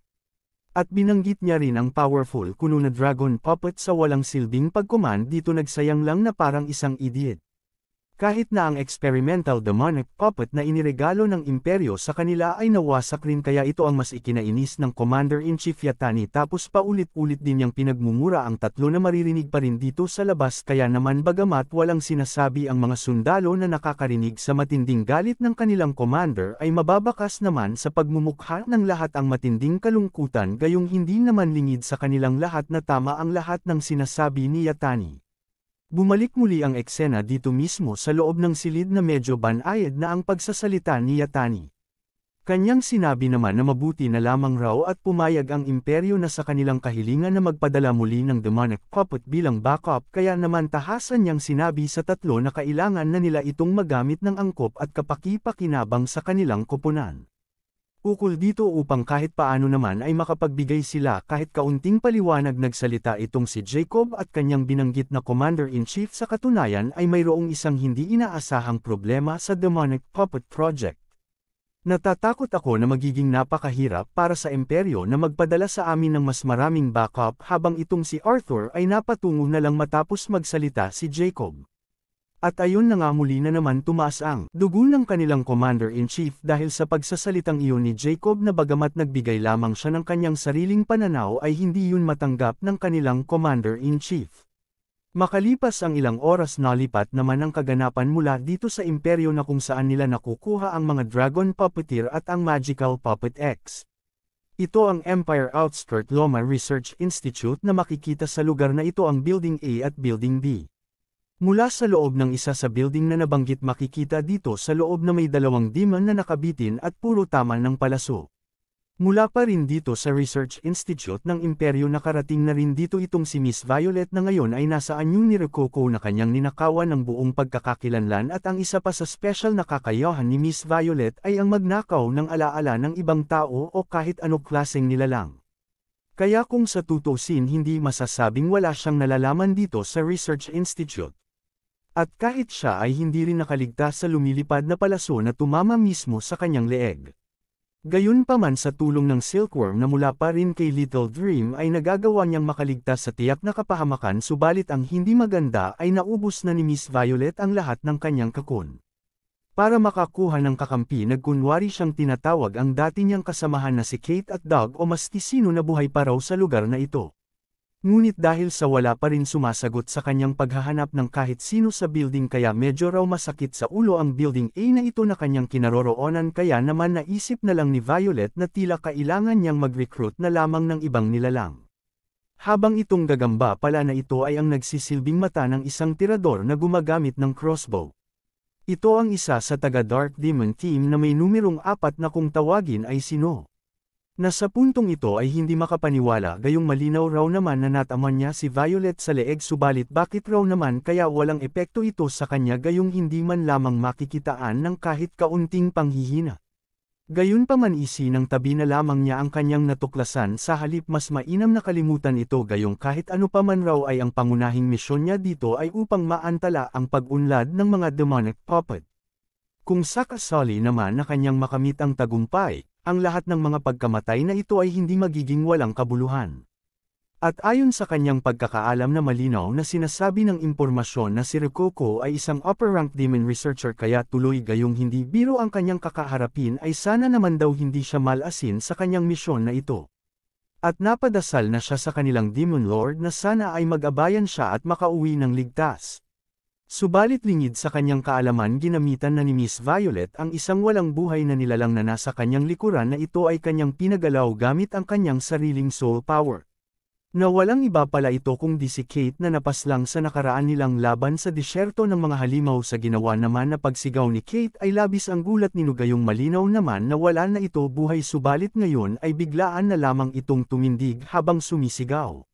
At binanggit niya rin ang powerful kuno na dragon puppet sa walang silbing pagkuman dito nagsayang lang na parang isang idiot. Kahit na ang experimental demonic puppet na iniregalo ng imperyo sa kanila ay nawasak rin kaya ito ang mas ikinainis ng Commander-in-Chief Yatani tapos paulit-ulit din niyang pinagmumura ang tatlo na maririnig pa rin dito sa labas kaya naman bagamat walang sinasabi ang mga sundalo na nakakarinig sa matinding galit ng kanilang commander ay mababakas naman sa pagmumukha ng lahat ang matinding kalungkutan gayong hindi naman lingid sa kanilang lahat na tama ang lahat ng sinasabi ni Yatani. Bumalik muli ang eksena dito mismo sa loob ng silid na medyo banayad na ang pagsasalita ni Yatani. Kanyang sinabi naman na mabuti na lamang raw at pumayag ang imperyo na sa kanilang kahilingan na magpadala muli ng demonic puppet bilang backup kaya naman tahasan niyang sinabi sa tatlo na kailangan na nila itong magamit ng angkop at kapaki-pakinabang sa kanilang koponan. Ukol dito upang kahit paano naman ay makapagbigay sila kahit kaunting paliwanag nagsalita itong si Jacob at kanyang binanggit na Commander-in-Chief sa katunayan ay mayroong isang hindi inaasahang problema sa Demonic Puppet Project. Natatakot ako na magiging napakahirap para sa imperyo na magpadala sa amin ng mas maraming backup habang itong si Arthur ay napatungo na lang matapos magsalita si Jacob. At ayon na nga muli na naman tumaas ang dugo ng kanilang commander-in-chief dahil sa pagsasalitang iyon ni Jacob na bagamat nagbigay lamang siya ng kanyang sariling pananaw ay hindi yun matanggap ng kanilang commander-in-chief. Makalipas ang ilang oras nalipat naman ang kaganapan mula dito sa imperyo na kung saan nila nakukuha ang mga Dragon Puppeteer at ang Magical Puppet X. Ito ang Empire Outskirt Loma Research Institute na makikita sa lugar na ito ang Building A at Building B. Mula sa loob ng isa sa building na nabanggit makikita dito sa loob na may dalawang diman na nakabitin at puro tama ng palaso. Mula pa rin dito sa Research Institute ng Imperyo nakarating na rin dito itong si Miss Violet na ngayon ay nasa anyo ni Rococo na kanyang ninakawan ng buong pagkakakilanlan at ang isa pa sa special na kakayahan ni Miss Violet ay ang magnakaw ng alaala ng ibang tao o kahit anong klaseng nilalang. Kaya kung sa tutusin hindi masasabing wala siyang nalalaman dito sa Research Institute. At kahit siya ay hindi rin nakaligtas sa lumilipad na palaso na tumama mismo sa kanyang leeg. Gayunpaman sa tulong ng silkworm na mula pa rin kay Little Dream ay nagagawa niyang makaligtas sa tiyak na kapahamakan subalit ang hindi maganda ay naubos na ni Miss Violet ang lahat ng kanyang kakon. Para makakuha ng kakampi nagkunwari siyang tinatawag ang dati niyang kasamahan na si Kate at Doug o mas sino na buhay pa raw sa lugar na ito. Ngunit dahil sa wala pa rin sumasagot sa kanyang paghahanap ng kahit sino sa building kaya medyo raw masakit sa ulo ang building A na ito na kanyang kinaroroonan kaya naman naisip na lang ni Violet na tila kailangan niyang mag-recruit na lamang ng ibang nilalang. Habang itong gagamba pala na ito ay ang nagsisilbing mata ng isang tirador na gumagamit ng crossbow. Ito ang isa sa taga Dark Demon team na may numerong apat na kung tawagin ay sino. Na sa puntong ito ay hindi makapaniwala gayong malinaw raw naman na nataman niya si Violet sa leeg subalit bakit raw naman kaya walang epekto ito sa kanya gayong hindi man lamang makikitaan ng kahit kaunting panghihina. Gayunpaman isi ng tabi na lamang niya ang kanyang natuklasan sa halip mas mainam na kalimutan ito gayong kahit ano pa man raw ay ang pangunahing misyon niya dito ay upang maantala ang pag-unlad ng mga demonic puppet. Kung sakasali naman na kanyang makamit ang tagumpay, ang lahat ng mga pagkamatay na ito ay hindi magiging walang kabuluhan. At ayon sa kanyang pagkakaalam na malinaw na sinasabi ng impormasyon na si Rococo ay isang upper-rank demon researcher kaya tuloy gayong hindi biro ang kanyang kakaharapin ay sana naman daw hindi siya malasin sa kanyang misyon na ito. At napadasal na siya sa kanilang demon lord na sana ay magabayan siya at makauwi ng ligtas. Subalit lingid sa kanyang kaalaman ginamitan na ni Miss Violet ang isang walang buhay na nilalang na nasa kanyang likuran na ito ay kanyang pinagalaw gamit ang kanyang sariling soul power. Na walang iba pala ito kung di si Kate na napaslang sa nakaraan nilang laban sa disyerto ng mga halimaw sa ginawa naman na pagsigaw ni Kate ay labis ang gulat ni Nugayong malinaw naman na wala na ito buhay subalit ngayon ay biglaan na lamang itong tumindig habang sumisigaw.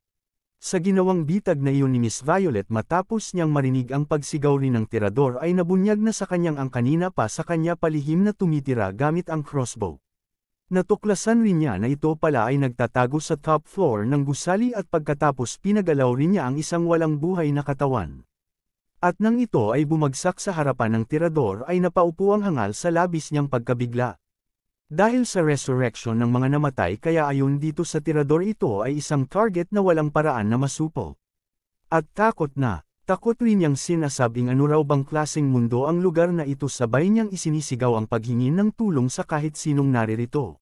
Sa ginawang bitag na iyon ni Miss Violet matapos niyang marinig ang pagsigaw ni ng tirador ay nabunyag na sa kanyang ang kanina pa sa kanya palihim na tumitira gamit ang crossbow. Natuklasan rin niya na ito pala ay nagtatago sa top floor ng gusali at pagkatapos pinagalaw rin niya ang isang walang buhay na katawan. At nang ito ay bumagsak sa harapan ng tirador ay napaupo ang hangal sa labis niyang pagkabigla. Dahil sa resurrection ng mga namatay kaya ayon dito sa tirador ito ay isang target na walang paraan na masupo. At takot na, takot rin niyang sinasabing ano raw bang klaseng mundo ang lugar na ito sabay niyang isinisigaw ang paghingi ng tulong sa kahit sinong naririto.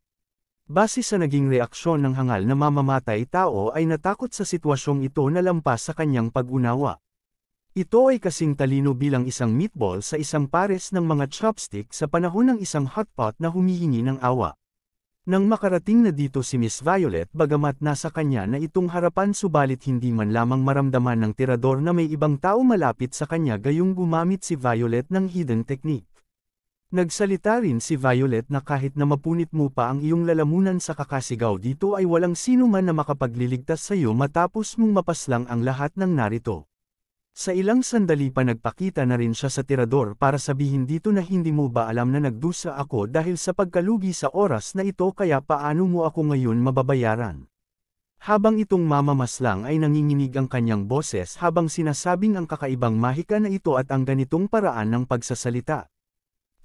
Base sa naging reaksyon ng hangal na mamamatay tao ay natakot sa sitwasyong ito na lampas sa kanyang pag-unawa. Ito ay kasing talino bilang isang meatball sa isang pares ng mga chopstick sa panahon ng isang hotpot na humihingi ng awa. Nang makarating na dito si Miss Violet bagamat nasa kanya na itong harapan subalit hindi man lamang maramdaman ng tirador na may ibang tao malapit sa kanya gayong gumamit si Violet ng hidden technique. Nagsalita rin si Violet na kahit na mapunit mo pa ang iyong lalamunan sa kakasigaw dito ay walang sino man na makapagliligtas sa iyo matapos mong mapaslang ang lahat ng narito. Sa ilang sandali pa nagpakita na rin siya sa tirador para sabihin dito na hindi mo ba alam na nagdusa ako dahil sa pagkalugi sa oras na ito kaya paano mo ako ngayon mababayaran. Habang itong mamamas lang ay nanginginig ang kanyang boses habang sinasabing ang kakaibang mahika na ito at ang ganitong paraan ng pagsasalita.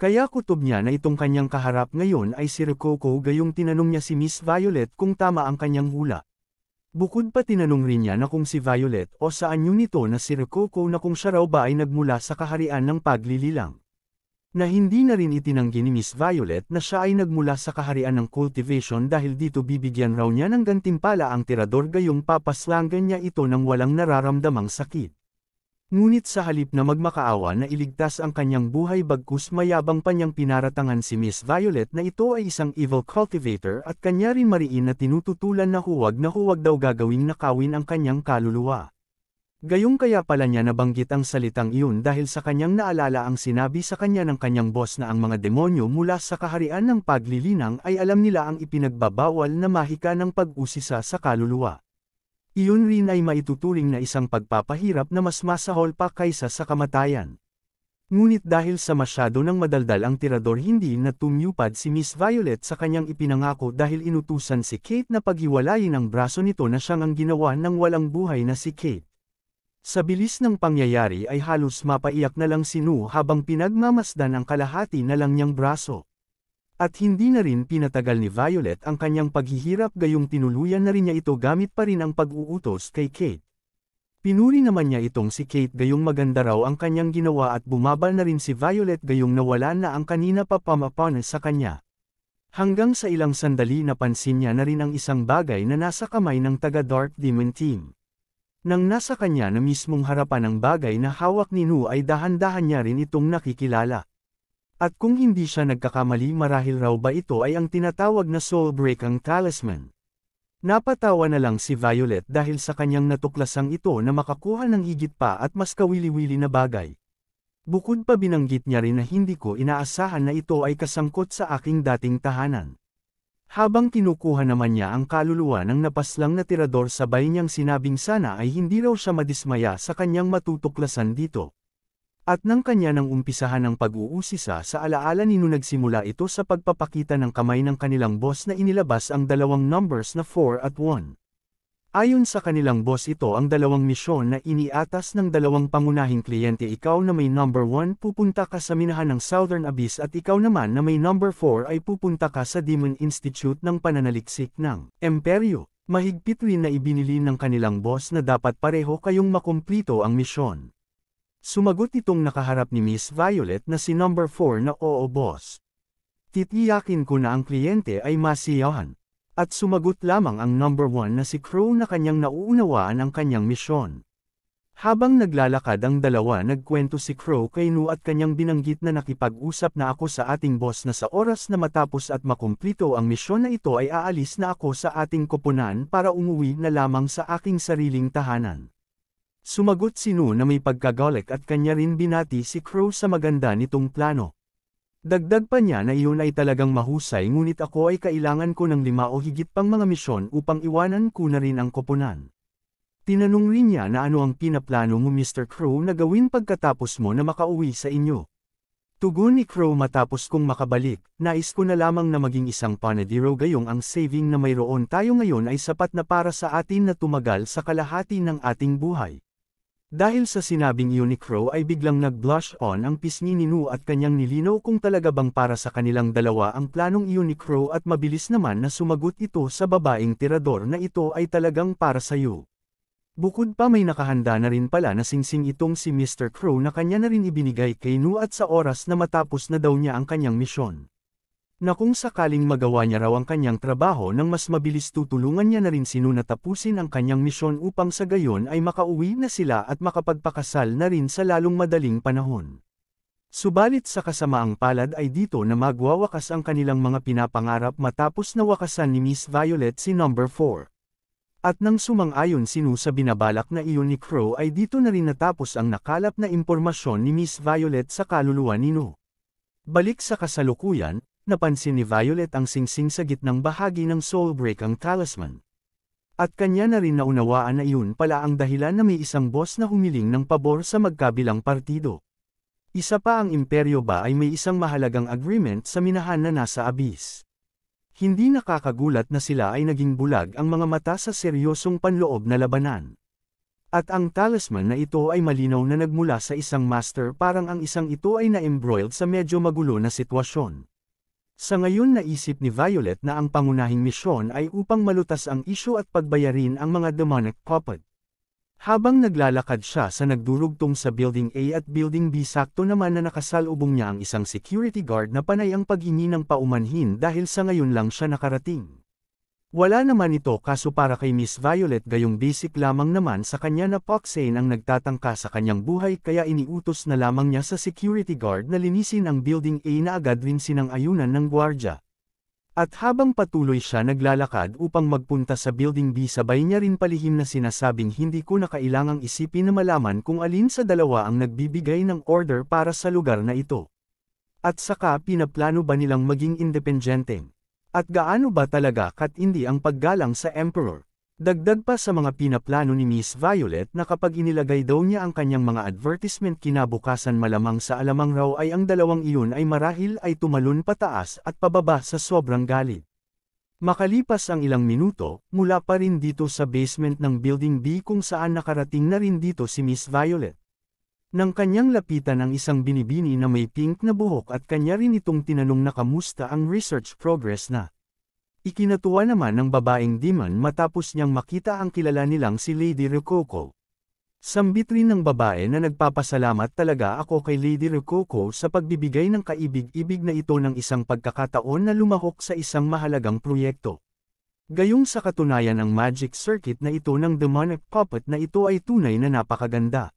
Kaya kutob niya na itong kanyang kaharap ngayon ay si Rococo gayong tinanong niya si Miss Violet kung tama ang kanyang hula. Bukod pa tinanong rin niya na kung si Violet o saan yun ito na si Rococo na kung siya raw ba ay nagmula sa kaharian ng paglililang. Na hindi na rin itinanggi ni Miss Violet na siya ay nagmula sa kaharian ng cultivation dahil dito bibigyan raw niya ng gantimpala ang tirador gayong papaslangan niya ito ng walang nararamdamang sakit. Ngunit sa halip na magmakaawa na iligtas ang kanyang buhay bagkus mayabang pa niyang pinaratangan si Miss Violet na ito ay isang evil cultivator at kanya rin mariin na tinututulan na huwag na huwag daw gagawing nakawin ang kanyang kaluluwa. Gayong kaya pala niya nabanggit ang salitang iyon dahil sa kanyang naalala ang sinabi sa kanya ng kanyang boss na ang mga demonyo mula sa kaharian ng paglilinang ay alam nila ang ipinagbabawal na mahika ng pag-usisa sa kaluluwa. Iyon rin ay maituturing na isang pagpapahirap na mas masahol pa kaysa sa kamatayan. Ngunit dahil sa masyado ng madaldal ang tirador hindi na tumyupad si Miss Violet sa kanyang ipinangako dahil inutusan si Kate na paghiwalayin ang braso nito na siyang ang ginawa ng walang buhay na si Kate. Sa bilis ng pangyayari ay halos mapaiyak na lang si Nu habang pinagmamasdan ang kalahati na lang niyang braso. At hindi na rin pinatagal ni Violet ang kanyang paghihirap gayong tinuluyan na rin niya ito gamit pa rin ang pag-uutos kay Kate. Pinuri naman niya itong si Kate gayong maganda raw ang kanyang ginawa at bumabal na rin si Violet gayong nawala na ang kanina pa pamapana sa kanya. Hanggang sa ilang sandali napansin niya na rin ang isang bagay na nasa kamay ng taga Dark Demon Team. Nang nasa kanya na mismong harapan ang bagay na hawak ni Nu ay dahan-dahan niya rin itong nakikilala. At kung hindi siya nagkakamali marahil raw ba ito ay ang tinatawag na soul ang talisman. Napatawa na lang si Violet dahil sa kanyang natuklasang ito na makakuha ng higit pa at mas kawili-wili na bagay. Bukod pa binanggit niya rin na hindi ko inaasahan na ito ay kasangkot sa aking dating tahanan. Habang kinukuha naman niya ang kaluluwa ng napaslang na tirador sabay niyang sinabing sana ay hindi raw siya madismaya sa kanyang matutuklasan dito. At nang kanya nang umpisahan ang pag-uusisa sa alaala nino nagsimula ito sa pagpapakita ng kamay ng kanilang boss na inilabas ang dalawang numbers na 4 at 1. Ayon sa kanilang boss ito ang dalawang misyon na iniatas ng dalawang pangunahing kliyente ikaw na may number 1 pupunta ka sa minahan ng Southern Abyss at ikaw naman na may number 4 ay pupunta ka sa Demon Institute ng pananaliksik ng Imperyo. Mahigpit rin na ibinili ng kanilang boss na dapat pareho kayong makumplito ang misyon. Sumagot itong nakaharap ni Miss Violet na si number 4 na oo boss. Titiyakin ko na ang kliyente ay masiyahan. At sumagot lamang ang number 1 na si Crow na kanyang nauunawaan ang kanyang misyon. Habang naglalakad ang dalawa nagkwento si Crow kay Nu at kanyang binanggit na nakipag-usap na ako sa ating boss na sa oras na matapos at makumplito ang misyon na ito ay aalis na ako sa ating koponan para umuwi na lamang sa aking sariling tahanan. Sumagot si Nu na may pagkagolik at kanya rin binati si Crow sa maganda nitong plano. Dagdag pa niya na iyon ay talagang mahusay ngunit ako ay kailangan ko ng lima o higit pang mga misyon upang iwanan ko na rin ang koponan. Tinanong rin niya na ano ang pinaplano mo Mr. Crow na gawin pagkatapos mo na makauwi sa inyo. Tugon ni Crow matapos kong makabalik, nais ko na lamang na maging isang panadiro gayong ang saving na mayroon tayo ngayon ay sapat na para sa atin na tumagal sa kalahati ng ating buhay. Dahil sa sinabing Unicrow ay biglang nag-blush on ang pisngi ni Nu at kanyang nilinaw kung talaga bang para sa kanilang dalawa ang planong Unicrow at mabilis naman na sumagot ito sa babaeng tirador na ito ay talagang para sa iyo. Bukod pa may nakahanda na rin pala na singsing itong si Mr. Crow na kanya na rin ibinigay kay Nu at sa oras na matapos na daw niya ang kanyang misyon na kung sakaling magawa niya raw ang kanyang trabaho nang mas mabilis tutulungan niya na rin sino Nuna tapusin ang kanyang misyon upang sa gayon ay makauwi na sila at makapagpakasal na rin sa lalong madaling panahon. Subalit sa kasamaang palad ay dito na magwawakas ang kanilang mga pinapangarap matapos na wakasan ni Miss Violet si number 4. At nang sumang-ayon sino sa binabalak na iyon ni Crow ay dito na rin natapos ang nakalap na impormasyon ni Miss Violet sa kaluluwa ni No. Balik sa kasalukuyan, napansin ni Violet ang singsing sa gitnang bahagi ng Soulbreak ang talisman. At kanya na rin naunawaan na iyon pala ang dahilan na may isang boss na humiling ng pabor sa magkabilang partido. Isa pa ang imperyo ba ay may isang mahalagang agreement sa minahan na nasa abis. Hindi nakakagulat na sila ay naging bulag ang mga mata sa seryosong panloob na labanan. At ang talisman na ito ay malinaw na nagmula sa isang master parang ang isang ito ay na-embroiled sa medyo magulo na sitwasyon. Sa ngayon naisip ni Violet na ang pangunahing misyon ay upang malutas ang isyo at pagbayarin ang mga demonic puppet. Habang naglalakad siya sa nagdurugtong sa Building A at Building B sakto naman na nakasalubong niya ang isang security guard na panay ang paghingi ng paumanhin dahil sa ngayon lang siya nakarating. Wala naman ito kaso para kay Miss Violet gayong basic lamang naman sa kanya na Poxane ang nagtatangka sa kanyang buhay kaya iniutos na lamang niya sa security guard na linisin ang building A na agad rin sinang-ayunan ng gwardya. At habang patuloy siya naglalakad upang magpunta sa building B sabay niya rin palihim na sinasabing hindi ko na kailangang isipin na malaman kung alin sa dalawa ang nagbibigay ng order para sa lugar na ito. At saka pinaplano ba nilang maging independenteng? At gaano ba talaga katindi ang paggalang sa Emperor? Dagdag pa sa mga pinaplano ni Miss Violet na kapag inilagay daw niya ang kanyang mga advertisement kinabukasan malamang sa alamang raw ay ang dalawang iyon ay marahil ay tumalon pataas at pababa sa sobrang galit. Makalipas ang ilang minuto, mula pa rin dito sa basement ng Building B kung saan nakarating na rin dito si Miss Violet nang kanyang lapitan ang isang binibini na may pink na buhok at kanya rin itong tinanong na kamusta ang research progress na. Ikinatuwa naman ng babaeng demon matapos niyang makita ang kilala nilang si Lady Rococo. Sambit rin ng babae na nagpapasalamat talaga ako kay Lady Rococo sa pagbibigay ng kaibig-ibig na ito ng isang pagkakataon na lumahok sa isang mahalagang proyekto. Gayong sa katunayan ang magic circuit na ito ng demonic puppet na ito ay tunay na napakaganda.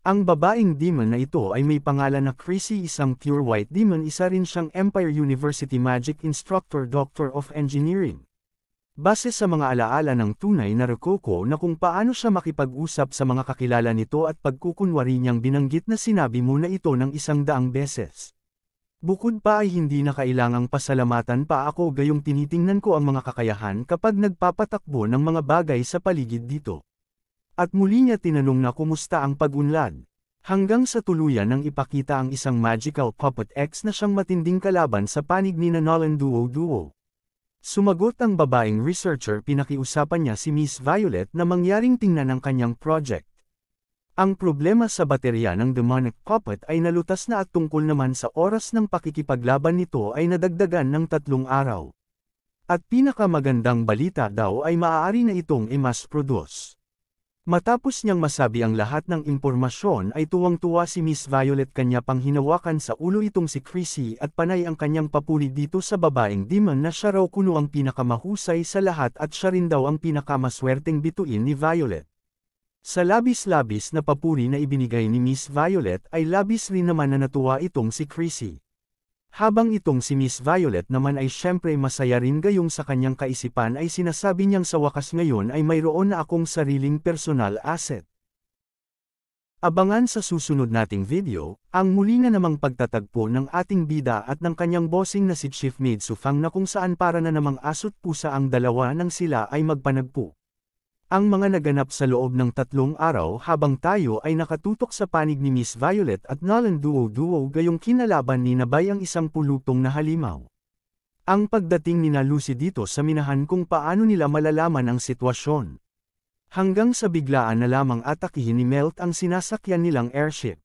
Ang babaeng demon na ito ay may pangalan na Chrissy isang pure white demon isa rin siyang Empire University Magic Instructor Doctor of Engineering. Base sa mga alaala ng tunay na Rococo na kung paano siya makipag-usap sa mga kakilala nito at pagkukunwari niyang binanggit na sinabi mo na ito ng isang daang beses. Bukod pa ay hindi na kailangang pasalamatan pa ako gayong tinitingnan ko ang mga kakayahan kapag nagpapatakbo ng mga bagay sa paligid dito. At muli niya tinanong na kumusta ang pag-unlad. Hanggang sa tuluyan nang ipakita ang isang magical puppet X na siyang matinding kalaban sa panig ni Nolan Duo Duo. Sumagot ang babaeng researcher pinakiusapan niya si Miss Violet na mangyaring tingnan ang kanyang project. Ang problema sa baterya ng demonic puppet ay nalutas na at tungkol naman sa oras ng pakikipaglaban nito ay nadagdagan ng tatlong araw. At pinakamagandang balita daw ay maaari na itong i-mass produce. Matapos niyang masabi ang lahat ng impormasyon ay tuwang-tuwa si Miss Violet kanya pang hinawakan sa ulo itong si Chrissy at panay ang kanyang papuri dito sa babaeng demon na siya raw kuno ang pinakamahusay sa lahat at siya rin daw ang pinakamaswerteng bituin ni Violet. Sa labis-labis na papuri na ibinigay ni Miss Violet ay labis rin naman na natuwa itong si Chrissy. Habang itong si Miss Violet naman ay syempre masaya rin gayong sa kanyang kaisipan ay sinasabi niyang sa wakas ngayon ay mayroon na akong sariling personal asset. Abangan sa susunod nating video, ang muli na namang pagtatagpo ng ating bida at ng kanyang bossing na si Chief Maid Sufang na kung saan para na namang asot pusa ang dalawa nang sila ay magpanagpo ang mga naganap sa loob ng tatlong araw habang tayo ay nakatutok sa panig ni Miss Violet at Nolan Duo Duo gayong kinalaban ni Nabay ang isang pulutong na halimaw. Ang pagdating ni Lucy dito sa minahan kung paano nila malalaman ang sitwasyon. Hanggang sa biglaan na lamang atakihin ni Melt ang sinasakyan nilang airship.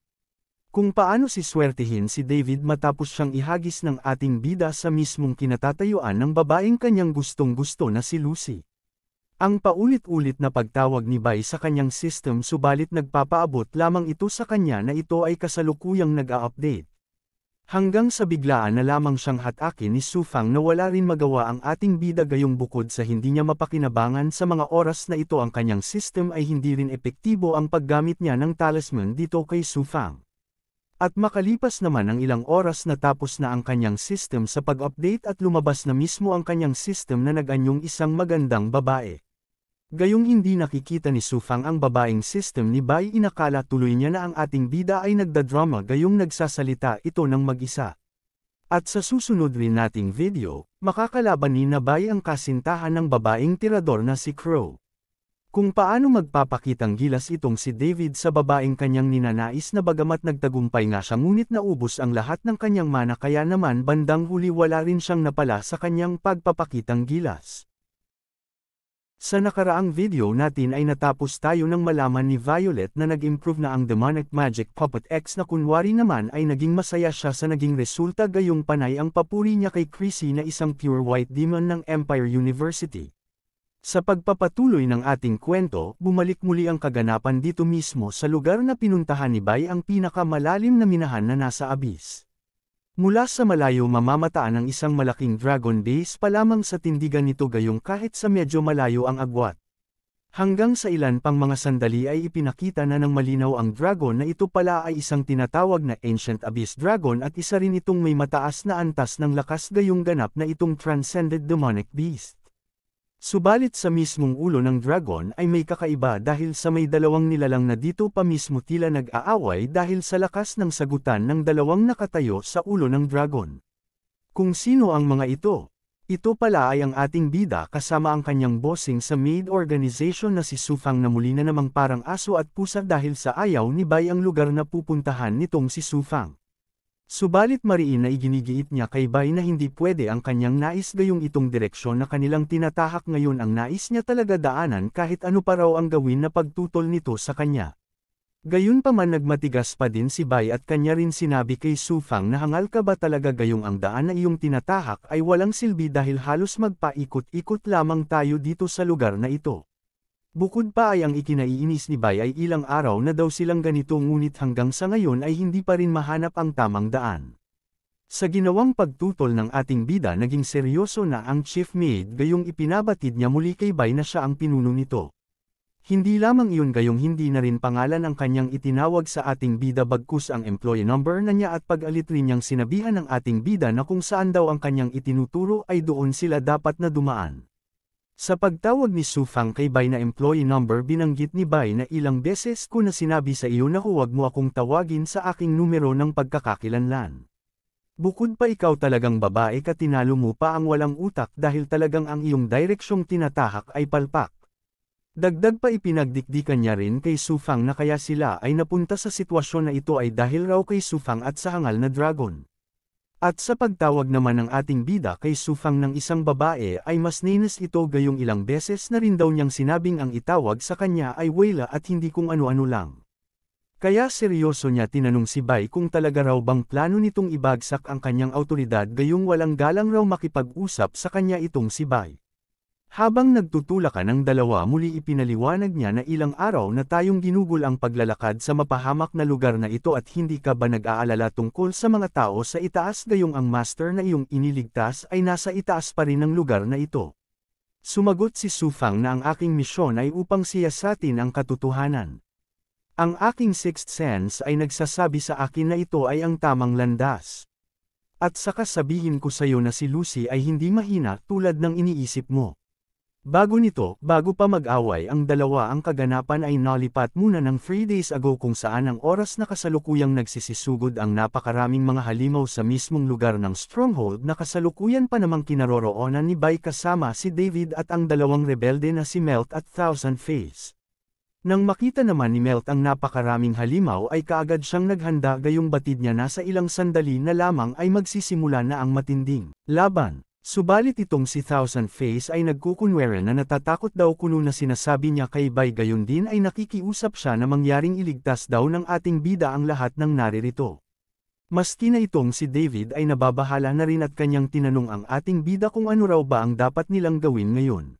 Kung paano si swertihin si David matapos siyang ihagis ng ating bida sa mismong kinatatayuan ng babaeng kanyang gustong-gusto na si Lucy. Ang paulit-ulit na pagtawag ni Bai sa kanyang system subalit nagpapaabot lamang ito sa kanya na ito ay kasalukuyang nag-a-update. Hanggang sa biglaan na lamang siyang hatake ni Sufang na wala rin magawa ang ating bida gayong bukod sa hindi niya mapakinabangan sa mga oras na ito ang kanyang system ay hindi rin epektibo ang paggamit niya ng talisman dito kay Sufang. At makalipas naman ang ilang oras natapos na ang kanyang system sa pag-update at lumabas na mismo ang kanyang system na nag-anyong isang magandang babae. Gayong hindi nakikita ni Sufang ang babaeng system ni Bai inakala tuloy niya na ang ating bida ay nagdadrama gayong nagsasalita ito ng mag-isa. At sa susunod rin nating video, makakalaban ni Nabay ang kasintahan ng babaeng tirador na si Crow. Kung paano magpapakitang gilas itong si David sa babaeng kanyang ninanais na bagamat nagtagumpay nga siya ngunit naubos ang lahat ng kanyang mana kaya naman bandang huli wala rin siyang napala sa kanyang pagpapakitang gilas. Sa nakaraang video natin ay natapos tayo nang malaman ni Violet na nag-improve na ang Demonic Magic Puppet X na kunwari naman ay naging masaya siya sa naging resulta gayong panay ang papuri niya kay Chrissy na isang pure white demon ng Empire University. Sa pagpapatuloy ng ating kwento, bumalik muli ang kaganapan dito mismo sa lugar na pinuntahan ni Bay ang pinakamalalim na minahan na nasa abyss. Mula sa malayo mamamataan ang isang malaking dragon base pa lamang sa tindigan nito gayong kahit sa medyo malayo ang agwat. Hanggang sa ilan pang mga sandali ay ipinakita na ng malinaw ang dragon na ito pala ay isang tinatawag na Ancient Abyss Dragon at isa rin itong may mataas na antas ng lakas gayong ganap na itong Transcended Demonic Beast. Subalit sa mismong ulo ng dragon ay may kakaiba dahil sa may dalawang nilalang na dito pa mismo tila nag-aaway dahil sa lakas ng sagutan ng dalawang nakatayo sa ulo ng dragon. Kung sino ang mga ito? Ito pala ay ang ating bida kasama ang kanyang bossing sa maid organization na si Sufang na muli na namang parang aso at pusa dahil sa ayaw ni Bai ang lugar na pupuntahan nitong si Sufang. Subalit mariin na iginigiit niya kay Bay na hindi pwede ang kanyang nais gayong itong direksyon na kanilang tinatahak ngayon ang nais niya talaga daanan kahit ano pa raw ang gawin na pagtutol nito sa kanya. pa man nagmatigas pa din si Bay at kanya rin sinabi kay Sufang na hangal ka ba talaga gayong ang daan na iyong tinatahak ay walang silbi dahil halos magpaikot-ikot lamang tayo dito sa lugar na ito. Bukod pa ay ang ikinaiinis ni Bay ay ilang araw na daw silang ganito ngunit hanggang sa ngayon ay hindi pa rin mahanap ang tamang daan. Sa ginawang pagtutol ng ating bida naging seryoso na ang chief maid gayong ipinabatid niya muli kay Bay na siya ang pinuno nito. Hindi lamang iyon gayong hindi na rin pangalan ang kanyang itinawag sa ating bida bagkus ang employee number na niya at pag-alit rin niyang sinabihan ng ating bida na kung saan daw ang kanyang itinuturo ay doon sila dapat na dumaan. Sa pagtawag ni Su Fang kay Bai na employee number binanggit ni Bai na ilang beses ko na sinabi sa iyo na huwag mo akong tawagin sa aking numero ng pagkakakilanlan. Bukod pa ikaw talagang babae ka tinalo mo pa ang walang utak dahil talagang ang iyong direksyong tinatahak ay palpak. Dagdag pa ipinagdikdikan niya rin kay Su Fang na kaya sila ay napunta sa sitwasyon na ito ay dahil raw kay Su Fang at sa hangal na dragon. At sa pagtawag naman ng ating bida kay Sufang ng isang babae ay mas ninas ito gayong ilang beses na rin daw niyang sinabing ang itawag sa kanya ay Wayla at hindi kung ano-ano lang. Kaya seryoso niya tinanong si Bai kung talaga raw bang plano nitong ibagsak ang kanyang autoridad gayong walang galang raw makipag-usap sa kanya itong si Bai. Habang nagtutula ka ng dalawa muli ipinaliwanag niya na ilang araw na tayong ginugol ang paglalakad sa mapahamak na lugar na ito at hindi ka ba nag-aalala tungkol sa mga tao sa itaas gayong ang master na iyong iniligtas ay nasa itaas pa rin ng lugar na ito. Sumagot si Sufang na ang aking misyon ay upang siyasatin ang katotohanan. Ang aking sixth sense ay nagsasabi sa akin na ito ay ang tamang landas. At saka sabihin ko sa iyo na si Lucy ay hindi mahina tulad ng iniisip mo. Bago nito, bago pa mag-away ang dalawa ang kaganapan ay nalipat muna ng 3 days ago kung saan ang oras na kasalukuyang nagsisisugod ang napakaraming mga halimaw sa mismong lugar ng stronghold na kasalukuyan pa namang kinaroroonan ni Bay kasama si David at ang dalawang rebelde na si Melt at Thousand Face. Nang makita naman ni Melt ang napakaraming halimaw ay kaagad siyang naghanda gayong batid niya na sa ilang sandali na lamang ay magsisimula na ang matinding laban. Subalit itong si Thousand Face ay nagkukunwera na natatakot daw kuno na sinasabi niya kay Bay gayon din ay nakikiusap siya na mangyaring iligtas daw ng ating bida ang lahat ng naririto. Maski na itong si David ay nababahala na rin at kanyang tinanong ang ating bida kung ano raw ba ang dapat nilang gawin ngayon.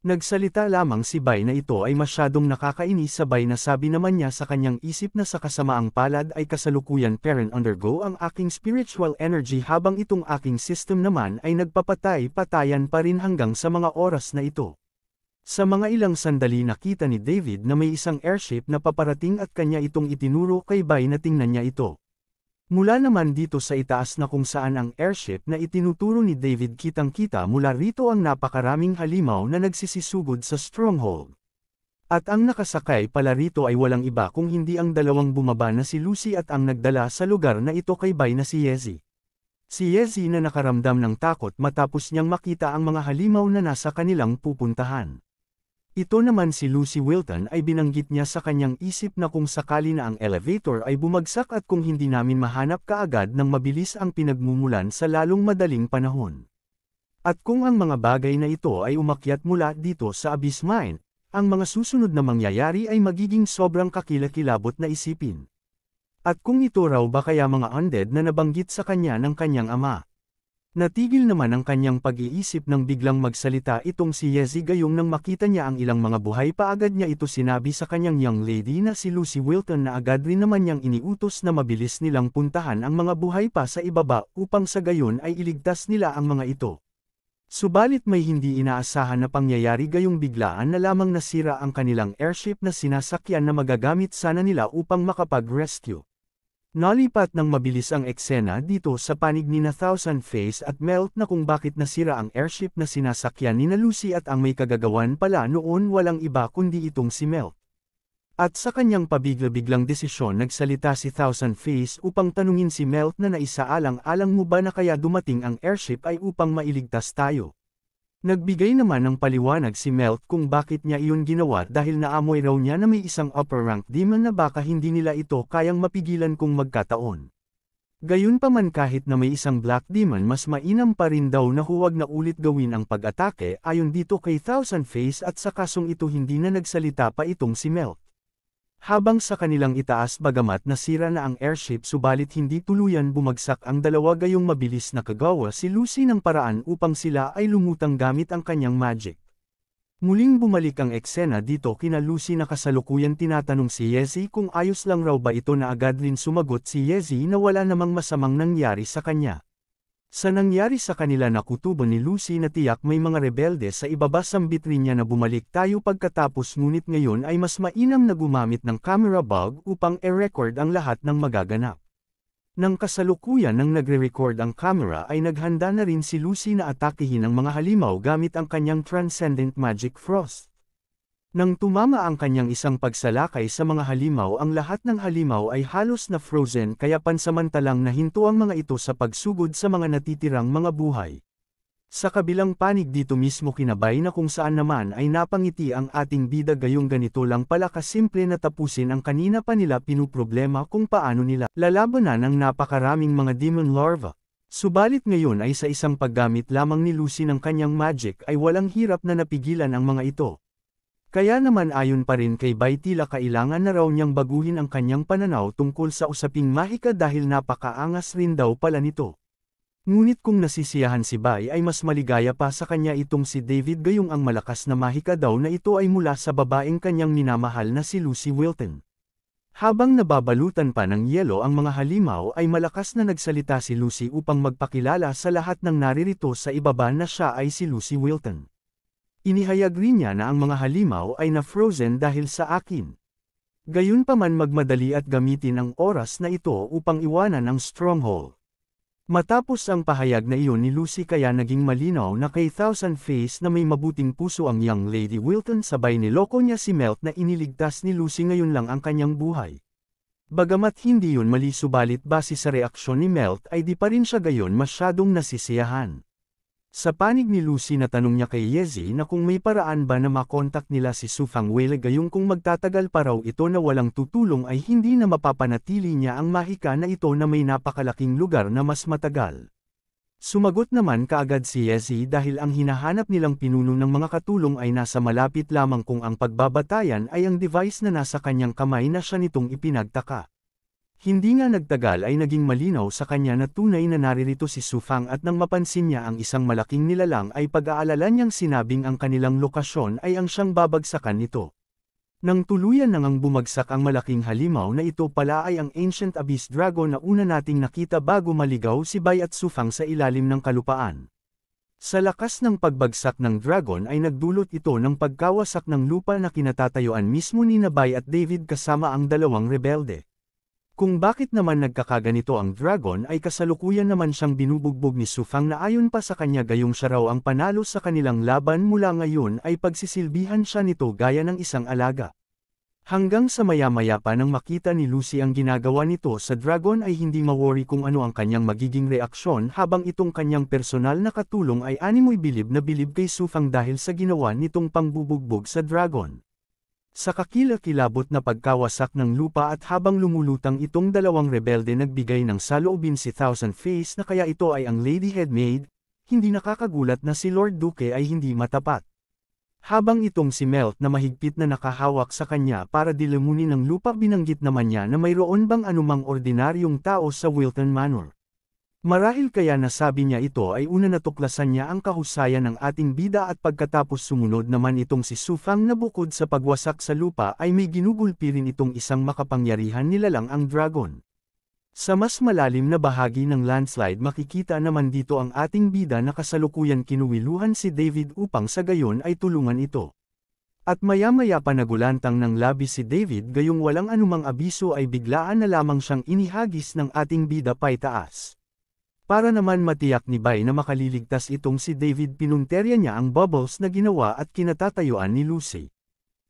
Nagsalita lamang si Bay na ito ay masyadong nakakainis sabay na sabi naman niya sa kanyang isip na sa kasamaang palad ay kasalukuyan parent undergo ang aking spiritual energy habang itong aking system naman ay nagpapatay-patayan pa rin hanggang sa mga oras na ito. Sa mga ilang sandali nakita ni David na may isang airship na paparating at kanya itong itinuro kay Bay na tingnan niya ito. Mula naman dito sa itaas na kung saan ang airship na itinuturo ni David kitang-kita mula rito ang napakaraming halimaw na nagsisisugod sa stronghold. At ang nakasakay pala rito ay walang iba kung hindi ang dalawang bumaba na si Lucy at ang nagdala sa lugar na ito kay Bay na si Yezi. Si Yezi na nakaramdam ng takot matapos niyang makita ang mga halimaw na nasa kanilang pupuntahan. Ito naman si Lucy Wilton ay binanggit niya sa kanyang isip na kung sakali na ang elevator ay bumagsak at kung hindi namin mahanap kaagad ng mabilis ang pinagmumulan sa lalong madaling panahon. At kung ang mga bagay na ito ay umakyat mula dito sa abyss mine, ang mga susunod na mangyayari ay magiging sobrang kakilakilabot na isipin. At kung ito raw ba kaya mga undead na nabanggit sa kanya ng kanyang ama. Natigil naman ang kanyang pag-iisip nang biglang magsalita itong si Yezi gayong nang makita niya ang ilang mga buhay paagad niya ito sinabi sa kanyang young lady na si Lucy Wilton na agad rin naman niyang iniutos na mabilis nilang puntahan ang mga buhay pa sa ibaba upang sa gayon ay iligtas nila ang mga ito. Subalit may hindi inaasahan na pangyayari gayong biglaan na lamang nasira ang kanilang airship na sinasakyan na magagamit sana nila upang makapag-rescue. Nalipat ng mabilis ang eksena dito sa panig ni na Thousand Face at Melt na kung bakit nasira ang airship na sinasakyan ni na Lucy at ang may kagagawan pala noon walang iba kundi itong si Melt. At sa kanyang pabigla-biglang desisyon nagsalita si Thousand Face upang tanungin si Melt na naisaalang-alang mo ba na kaya dumating ang airship ay upang mailigtas tayo. Nagbigay naman ng paliwanag si Melt kung bakit niya iyon ginawa dahil naamoy raw niya na may isang upper rank demon na baka hindi nila ito kayang mapigilan kung magkataon. Gayunpaman kahit na may isang black demon mas mainam pa rin daw na huwag na ulit gawin ang pag-atake ayon dito kay Thousand Face at sa kasong ito hindi na nagsalita pa itong si Melt. Habang sa kanilang itaas bagamat nasira na ang airship subalit hindi tuluyan bumagsak ang dalawa gayong mabilis na kagawa si Lucy ng paraan upang sila ay lumutang gamit ang kanyang magic. Muling bumalik ang eksena dito kina Lucy na kasalukuyan tinatanong si Yezi kung ayos lang raw ba ito na agad rin sumagot si Yezi na wala namang masamang nangyari sa kanya. Sa nangyari sa kanila na kutubo ni Lucy na tiyak may mga rebelde sa ibaba sa bitrinya na bumalik tayo pagkatapos ngunit ngayon ay mas mainam na gumamit ng camera bug upang e-record ang lahat ng magaganap. Nang kasalukuyan nang nagre-record ang camera ay naghanda na rin si Lucy na atakihin ng mga halimaw gamit ang kanyang Transcendent Magic Frost. Nang tumama ang kanyang isang pagsalakay sa mga halimaw ang lahat ng halimaw ay halos na frozen kaya pansamantalang nahinto ang mga ito sa pagsugod sa mga natitirang mga buhay. Sa kabilang panig dito mismo kinabay na kung saan naman ay napangiti ang ating bida gayong ganito lang pala kasimple na tapusin ang kanina pa nila pinuproblema kung paano nila lalabanan ang napakaraming mga demon larva. Subalit ngayon ay sa isang paggamit lamang ni Lucy ng kanyang magic ay walang hirap na napigilan ang mga ito. Kaya naman ayon pa rin kay Baitila kailangan na raw niyang baguhin ang kanyang pananaw tungkol sa usaping mahika dahil napakaangas rin daw pala nito. Ngunit kung nasisiyahan si Bay ay mas maligaya pa sa kanya itong si David gayong ang malakas na mahika daw na ito ay mula sa babaeng kanyang minamahal na si Lucy Wilton. Habang nababalutan pa ng yelo ang mga halimaw ay malakas na nagsalita si Lucy upang magpakilala sa lahat ng naririto sa ibaba na siya ay si Lucy Wilton. Inihayag rin niya na ang mga halimaw ay na-frozen dahil sa akin. Gayunpaman magmadali at gamitin ang oras na ito upang iwanan ang stronghold. Matapos ang pahayag na iyon ni Lucy kaya naging malinaw na kay Thousand Face na may mabuting puso ang young Lady Wilton sabay ni loko niya si Melt na iniligtas ni Lucy ngayon lang ang kanyang buhay. Bagamat hindi yun mali subalit base sa reaksyon ni Melt ay di pa rin siya gayon masyadong nasisiyahan. Sa panig ni Lucy na tanong niya kay Yezi na kung may paraan ba na makontak nila si Sufang Wele gayong kung magtatagal pa raw ito na walang tutulong ay hindi na mapapanatili niya ang mahika na ito na may napakalaking lugar na mas matagal. Sumagot naman kaagad si Yezi dahil ang hinahanap nilang pinuno ng mga katulong ay nasa malapit lamang kung ang pagbabatayan ay ang device na nasa kanyang kamay na siya nitong ipinagtaka. Hindi nga nagtagal ay naging malinaw sa kanya na tunay na naririto si Sufang at nang mapansin niya ang isang malaking nilalang ay pag-aalala niyang sinabing ang kanilang lokasyon ay ang siyang babagsakan nito. Nang tuluyan nang ang bumagsak ang malaking halimaw na ito pala ay ang Ancient Abyss Dragon na una nating nakita bago maligaw si Bay at Sufang sa ilalim ng kalupaan. Sa lakas ng pagbagsak ng dragon ay nagdulot ito ng pagkawasak ng lupa na kinatatayuan mismo ni Nabay at David kasama ang dalawang rebelde. Kung bakit naman nagkakaganito ang dragon ay kasalukuyan naman siyang binubugbog ni Sufang na ayon pa sa kanya gayong siya raw ang panalo sa kanilang laban mula ngayon ay pagsisilbihan siya nito gaya ng isang alaga. Hanggang sa maya-maya pa nang makita ni Lucy ang ginagawa nito sa dragon ay hindi mawori kung ano ang kanyang magiging reaksyon habang itong kanyang personal na katulong ay animoy bilib na bilib kay Sufang dahil sa ginawa nitong pangbubugbog sa dragon. Sa kakilakilabot na pagkawasak ng lupa at habang lumulutang itong dalawang rebelde nagbigay ng saloobin si Thousand Face na kaya ito ay ang Lady Headmaid, hindi nakakagulat na si Lord Duke ay hindi matapat. Habang itong si Melt na mahigpit na nakahawak sa kanya para dilamunin ng lupa binanggit naman niya na mayroon bang anumang ordinaryong tao sa Wilton Manor. Marahil kaya nasabi niya ito ay una natuklasan niya ang kahusayan ng ating bida at pagkatapos sumunod naman itong si Sufang na bukod sa pagwasak sa lupa ay may ginugulpi rin itong isang makapangyarihan nilalang ang dragon. Sa mas malalim na bahagi ng landslide makikita naman dito ang ating bida na kasalukuyan kinuwiluhan si David upang sa gayon ay tulungan ito. At maya-maya panagulantang nagulantang ng labi si David gayong walang anumang abiso ay biglaan na lamang siyang inihagis ng ating bida pay taas. Para naman matiyak ni Bay na makaliligtas itong si David pinunterya niya ang bubbles na ginawa at kinatatayuan ni Lucy.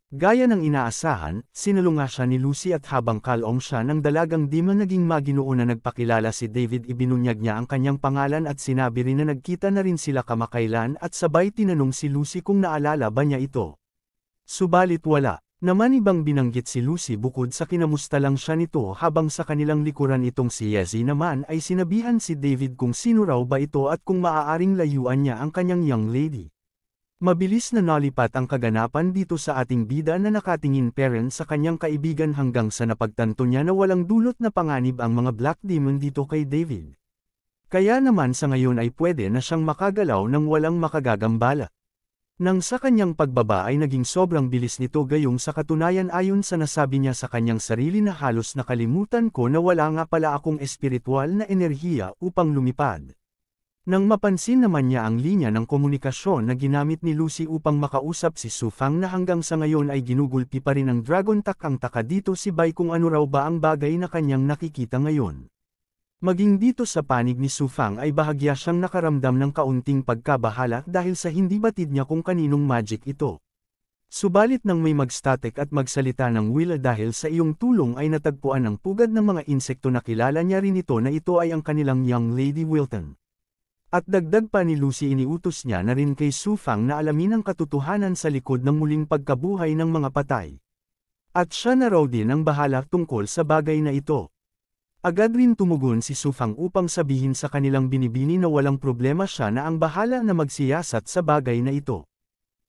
Gaya ng inaasahan, sinulunga siya ni Lucy at habang kalong siya ng dalagang di man naging maginuo na nagpakilala si David ibinunyag niya ang kanyang pangalan at sinabi rin na nagkita na rin sila kamakailan at sabay tinanong si Lucy kung naalala ba niya ito. Subalit wala naman ibang binanggit si Lucy bukod sa kinamusta lang siya nito habang sa kanilang likuran itong si Yezi naman ay sinabihan si David kung sino raw ba ito at kung maaaring layuan niya ang kanyang young lady. Mabilis na nalipat ang kaganapan dito sa ating bida na nakatingin parent sa kanyang kaibigan hanggang sa napagtanto niya na walang dulot na panganib ang mga Black Demon dito kay David. Kaya naman sa ngayon ay pwede na siyang makagalaw nang walang makagagambala. Nang sa kanyang pagbaba ay naging sobrang bilis nito gayong sa katunayan ayon sa nasabi niya sa kanyang sarili na halos nakalimutan ko na wala nga pala akong espiritual na enerhiya upang lumipad. Nang mapansin naman niya ang linya ng komunikasyon na ginamit ni Lucy upang makausap si Sufang na hanggang sa ngayon ay ginugulpi pa rin ng Dragon Tak ang taka dito si Bai kung ano raw ba ang bagay na kanyang nakikita ngayon. Maging dito sa panig ni Sufang ay bahagya siyang nakaramdam ng kaunting pagkabahala dahil sa hindi batid niya kung kaninong magic ito. Subalit nang may magstatic at magsalita ng Willa dahil sa iyong tulong ay natagpuan ng pugad ng mga insekto na kilala niya rin ito na ito ay ang kanilang young lady Wilton. At dagdag pa ni Lucy iniutos niya na rin kay Sufang na alamin ang katotohanan sa likod ng muling pagkabuhay ng mga patay. At siya na raw din ang bahala tungkol sa bagay na ito. Agad rin tumugon si Sufang upang sabihin sa kanilang binibini na walang problema siya na ang bahala na magsiyasat sa bagay na ito.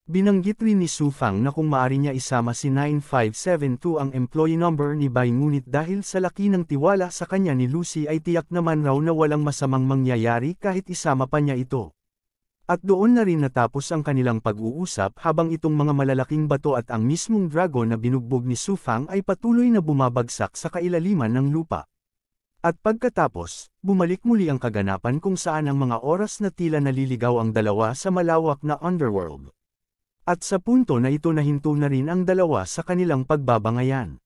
Binanggit rin ni Sufang na kung maari niya isama si 9572 ang employee number ni Bai ngunit dahil sa laki ng tiwala sa kanya ni Lucy ay tiyak naman raw na walang masamang mangyayari kahit isama pa niya ito. At doon na rin natapos ang kanilang pag-uusap habang itong mga malalaking bato at ang mismong dragon na binugbog ni Sufang ay patuloy na bumabagsak sa kailaliman ng lupa. At pagkatapos, bumalik muli ang kaganapan kung saan ang mga oras na tila naliligaw ang dalawa sa malawak na underworld. At sa punto na ito nahinto na rin ang dalawa sa kanilang pagbabangayan.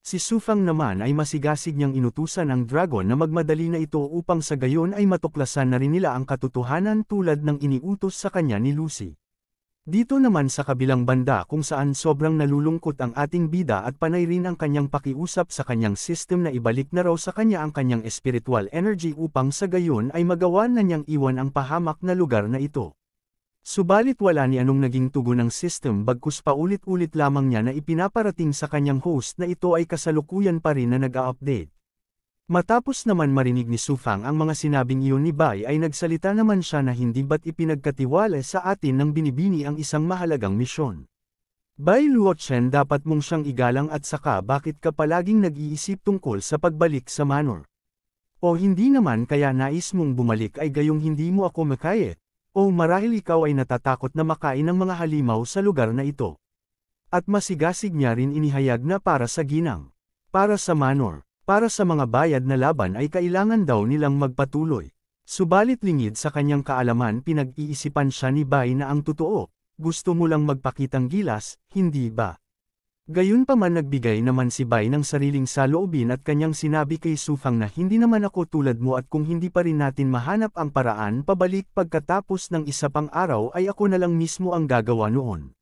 Si Sufang naman ay masigasig niyang inutusan ang dragon na magmadali na ito upang sa gayon ay matuklasan na rin nila ang katotohanan tulad ng iniutos sa kanya ni Lucy. Dito naman sa kabilang banda kung saan sobrang nalulungkot ang ating bida at panay rin ang kanyang pakiusap sa kanyang system na ibalik na raw sa kanya ang kanyang espiritual energy upang sa gayon ay magawa na niyang iwan ang pahamak na lugar na ito. Subalit wala ni anong naging tugon ng system bagkus paulit-ulit lamang niya na ipinaparating sa kanyang host na ito ay kasalukuyan pa rin na nag-update. Matapos naman marinig ni Sufang ang mga sinabing iyon ni Bai ay nagsalita naman siya na hindi ba't ipinagkatiwala sa atin ng binibini ang isang mahalagang misyon. Bai Luochen dapat mong siyang igalang at saka bakit ka palaging nag-iisip tungkol sa pagbalik sa manor. O hindi naman kaya nais mong bumalik ay gayong hindi mo ako makayet, o marahil ikaw ay natatakot na makain ng mga halimaw sa lugar na ito. At masigasig niya rin inihayag na para sa ginang, para sa manor, para sa mga bayad na laban ay kailangan daw nilang magpatuloy. Subalit lingid sa kanyang kaalaman pinag-iisipan siya ni Bay na ang totoo, gusto mo lang magpakitang gilas, hindi ba? pa man nagbigay naman si Bay ng sariling saloobin at kanyang sinabi kay Sufang na hindi naman ako tulad mo at kung hindi pa rin natin mahanap ang paraan pabalik pagkatapos ng isa pang araw ay ako na lang mismo ang gagawa noon.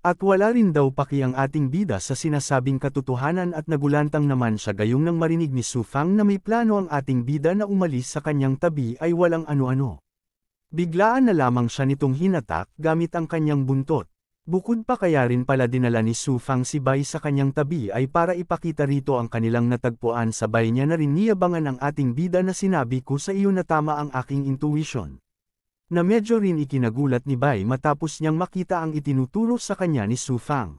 At wala rin daw paki ang ating bida sa sinasabing katotohanan at nagulantang naman siya gayong nang marinig ni Sufang na may plano ang ating bida na umalis sa kanyang tabi ay walang ano-ano. Biglaan na lamang siya nitong hinatak gamit ang kanyang buntot. Bukod pa kaya rin pala dinala ni Sufang si Bai sa kanyang tabi ay para ipakita rito ang kanilang natagpuan sabay niya na rin niyabangan ang ating bida na sinabi ko sa iyo na tama ang aking intuition na medyo rin ikinagulat ni Bai matapos niyang makita ang itinuturo sa kanya ni Su Fang.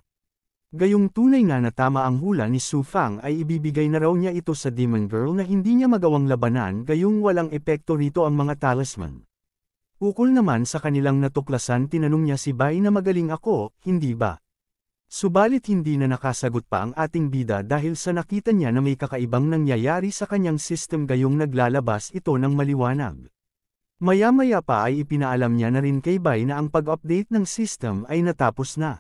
Gayong tunay nga na tama ang hula ni Su Fang ay ibibigay na raw niya ito sa Demon Girl na hindi niya magawang labanan gayong walang epekto rito ang mga talisman. Ukol naman sa kanilang natuklasan tinanong niya si Bai na magaling ako, hindi ba? Subalit hindi na nakasagot pa ang ating bida dahil sa nakita niya na may kakaibang nangyayari sa kanyang system gayong naglalabas ito ng maliwanag. Maya-maya pa ay ipinaalam niya na rin kay Bay na ang pag-update ng system ay natapos na.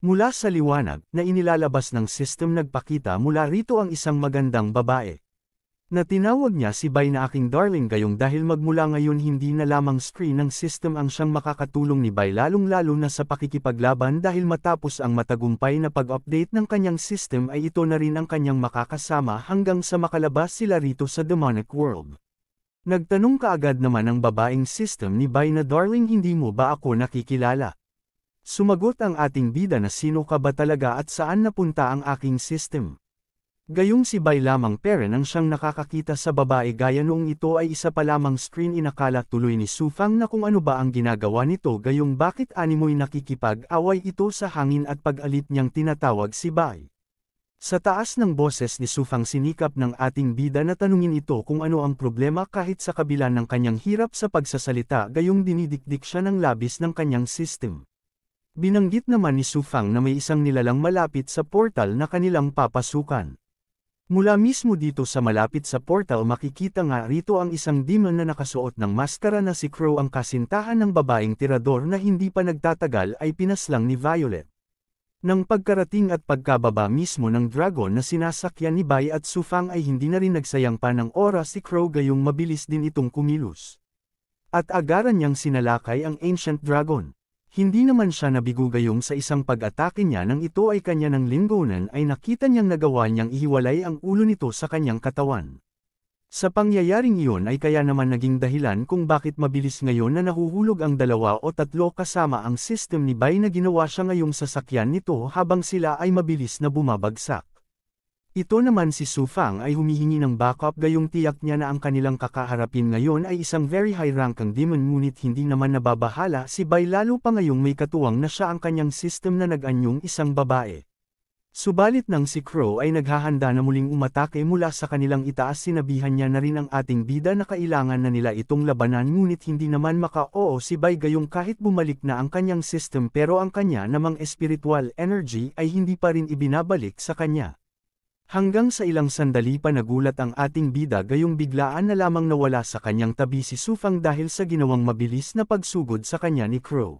Mula sa liwanag na inilalabas ng system nagpakita mula rito ang isang magandang babae. Na tinawag niya si Bay na aking darling gayong dahil magmula ngayon hindi na lamang screen ng system ang siyang makakatulong ni Bay lalong-lalo na sa pakikipaglaban dahil matapos ang matagumpay na pag-update ng kanyang system ay ito na rin ang kanyang makakasama hanggang sa makalabas sila rito sa demonic world. Nagtanong kaagad naman ang babaeng system ni Bay na Darling hindi mo ba ako nakikilala? Sumagot ang ating bida na sino ka ba talaga at saan napunta ang aking system. Gayong si Bay lamang pera nang siyang nakakakita sa babae gaya noong ito ay isa pa lamang screen inakala tuloy ni Sufang na kung ano ba ang ginagawa nito gayong bakit animoy nakikipag-away ito sa hangin at pag-alit niyang tinatawag si Bay. Sa taas ng boses ni Sufang sinikap ng ating bida na tanungin ito kung ano ang problema kahit sa kabila ng kanyang hirap sa pagsasalita gayong dinidikdik siya ng labis ng kanyang system. Binanggit naman ni Sufang na may isang nilalang malapit sa portal na kanilang papasukan. Mula mismo dito sa malapit sa portal makikita nga rito ang isang demon na nakasuot ng maskara na si Crow ang kasintahan ng babaeng tirador na hindi pa nagtatagal ay pinaslang ni Violet. Nang pagkarating at pagkababa mismo ng dragon na sinasakyan ni Bai at Sufang ay hindi na rin nagsayang pa ng oras si Crow gayong mabilis din itong kumilos. At agaran niyang sinalakay ang Ancient Dragon. Hindi naman siya nabigo gayong sa isang pag-atake niya nang ito ay kanya ng linggunan ay nakita niyang nagawa niyang ihiwalay ang ulo nito sa kanyang katawan. Sa pangyayaring iyon ay kaya naman naging dahilan kung bakit mabilis ngayon na nahuhulog ang dalawa o tatlo kasama ang system ni Bay na ginawa siya ngayong sasakyan nito habang sila ay mabilis na bumabagsak. Ito naman si Sufang ay humihingi ng backup gayong tiyak niya na ang kanilang kakaharapin ngayon ay isang very high rankang demon ngunit hindi naman nababahala si Bay lalo pa ngayong may katuwang na siya ang kanyang system na nag-anyong isang babae. Subalit nang si Crow ay naghahanda na muling umatake eh, mula sa kanilang itaas sinabihan niya na rin ang ating bida na kailangan na nila itong labanan ngunit hindi naman maka-oo si Bay gayong kahit bumalik na ang kanyang system pero ang kanya namang espiritual energy ay hindi pa rin ibinabalik sa kanya. Hanggang sa ilang sandali pa nagulat ang ating bida gayong biglaan na lamang nawala sa kanyang tabi si Sufang dahil sa ginawang mabilis na pagsugod sa kanya ni Crow.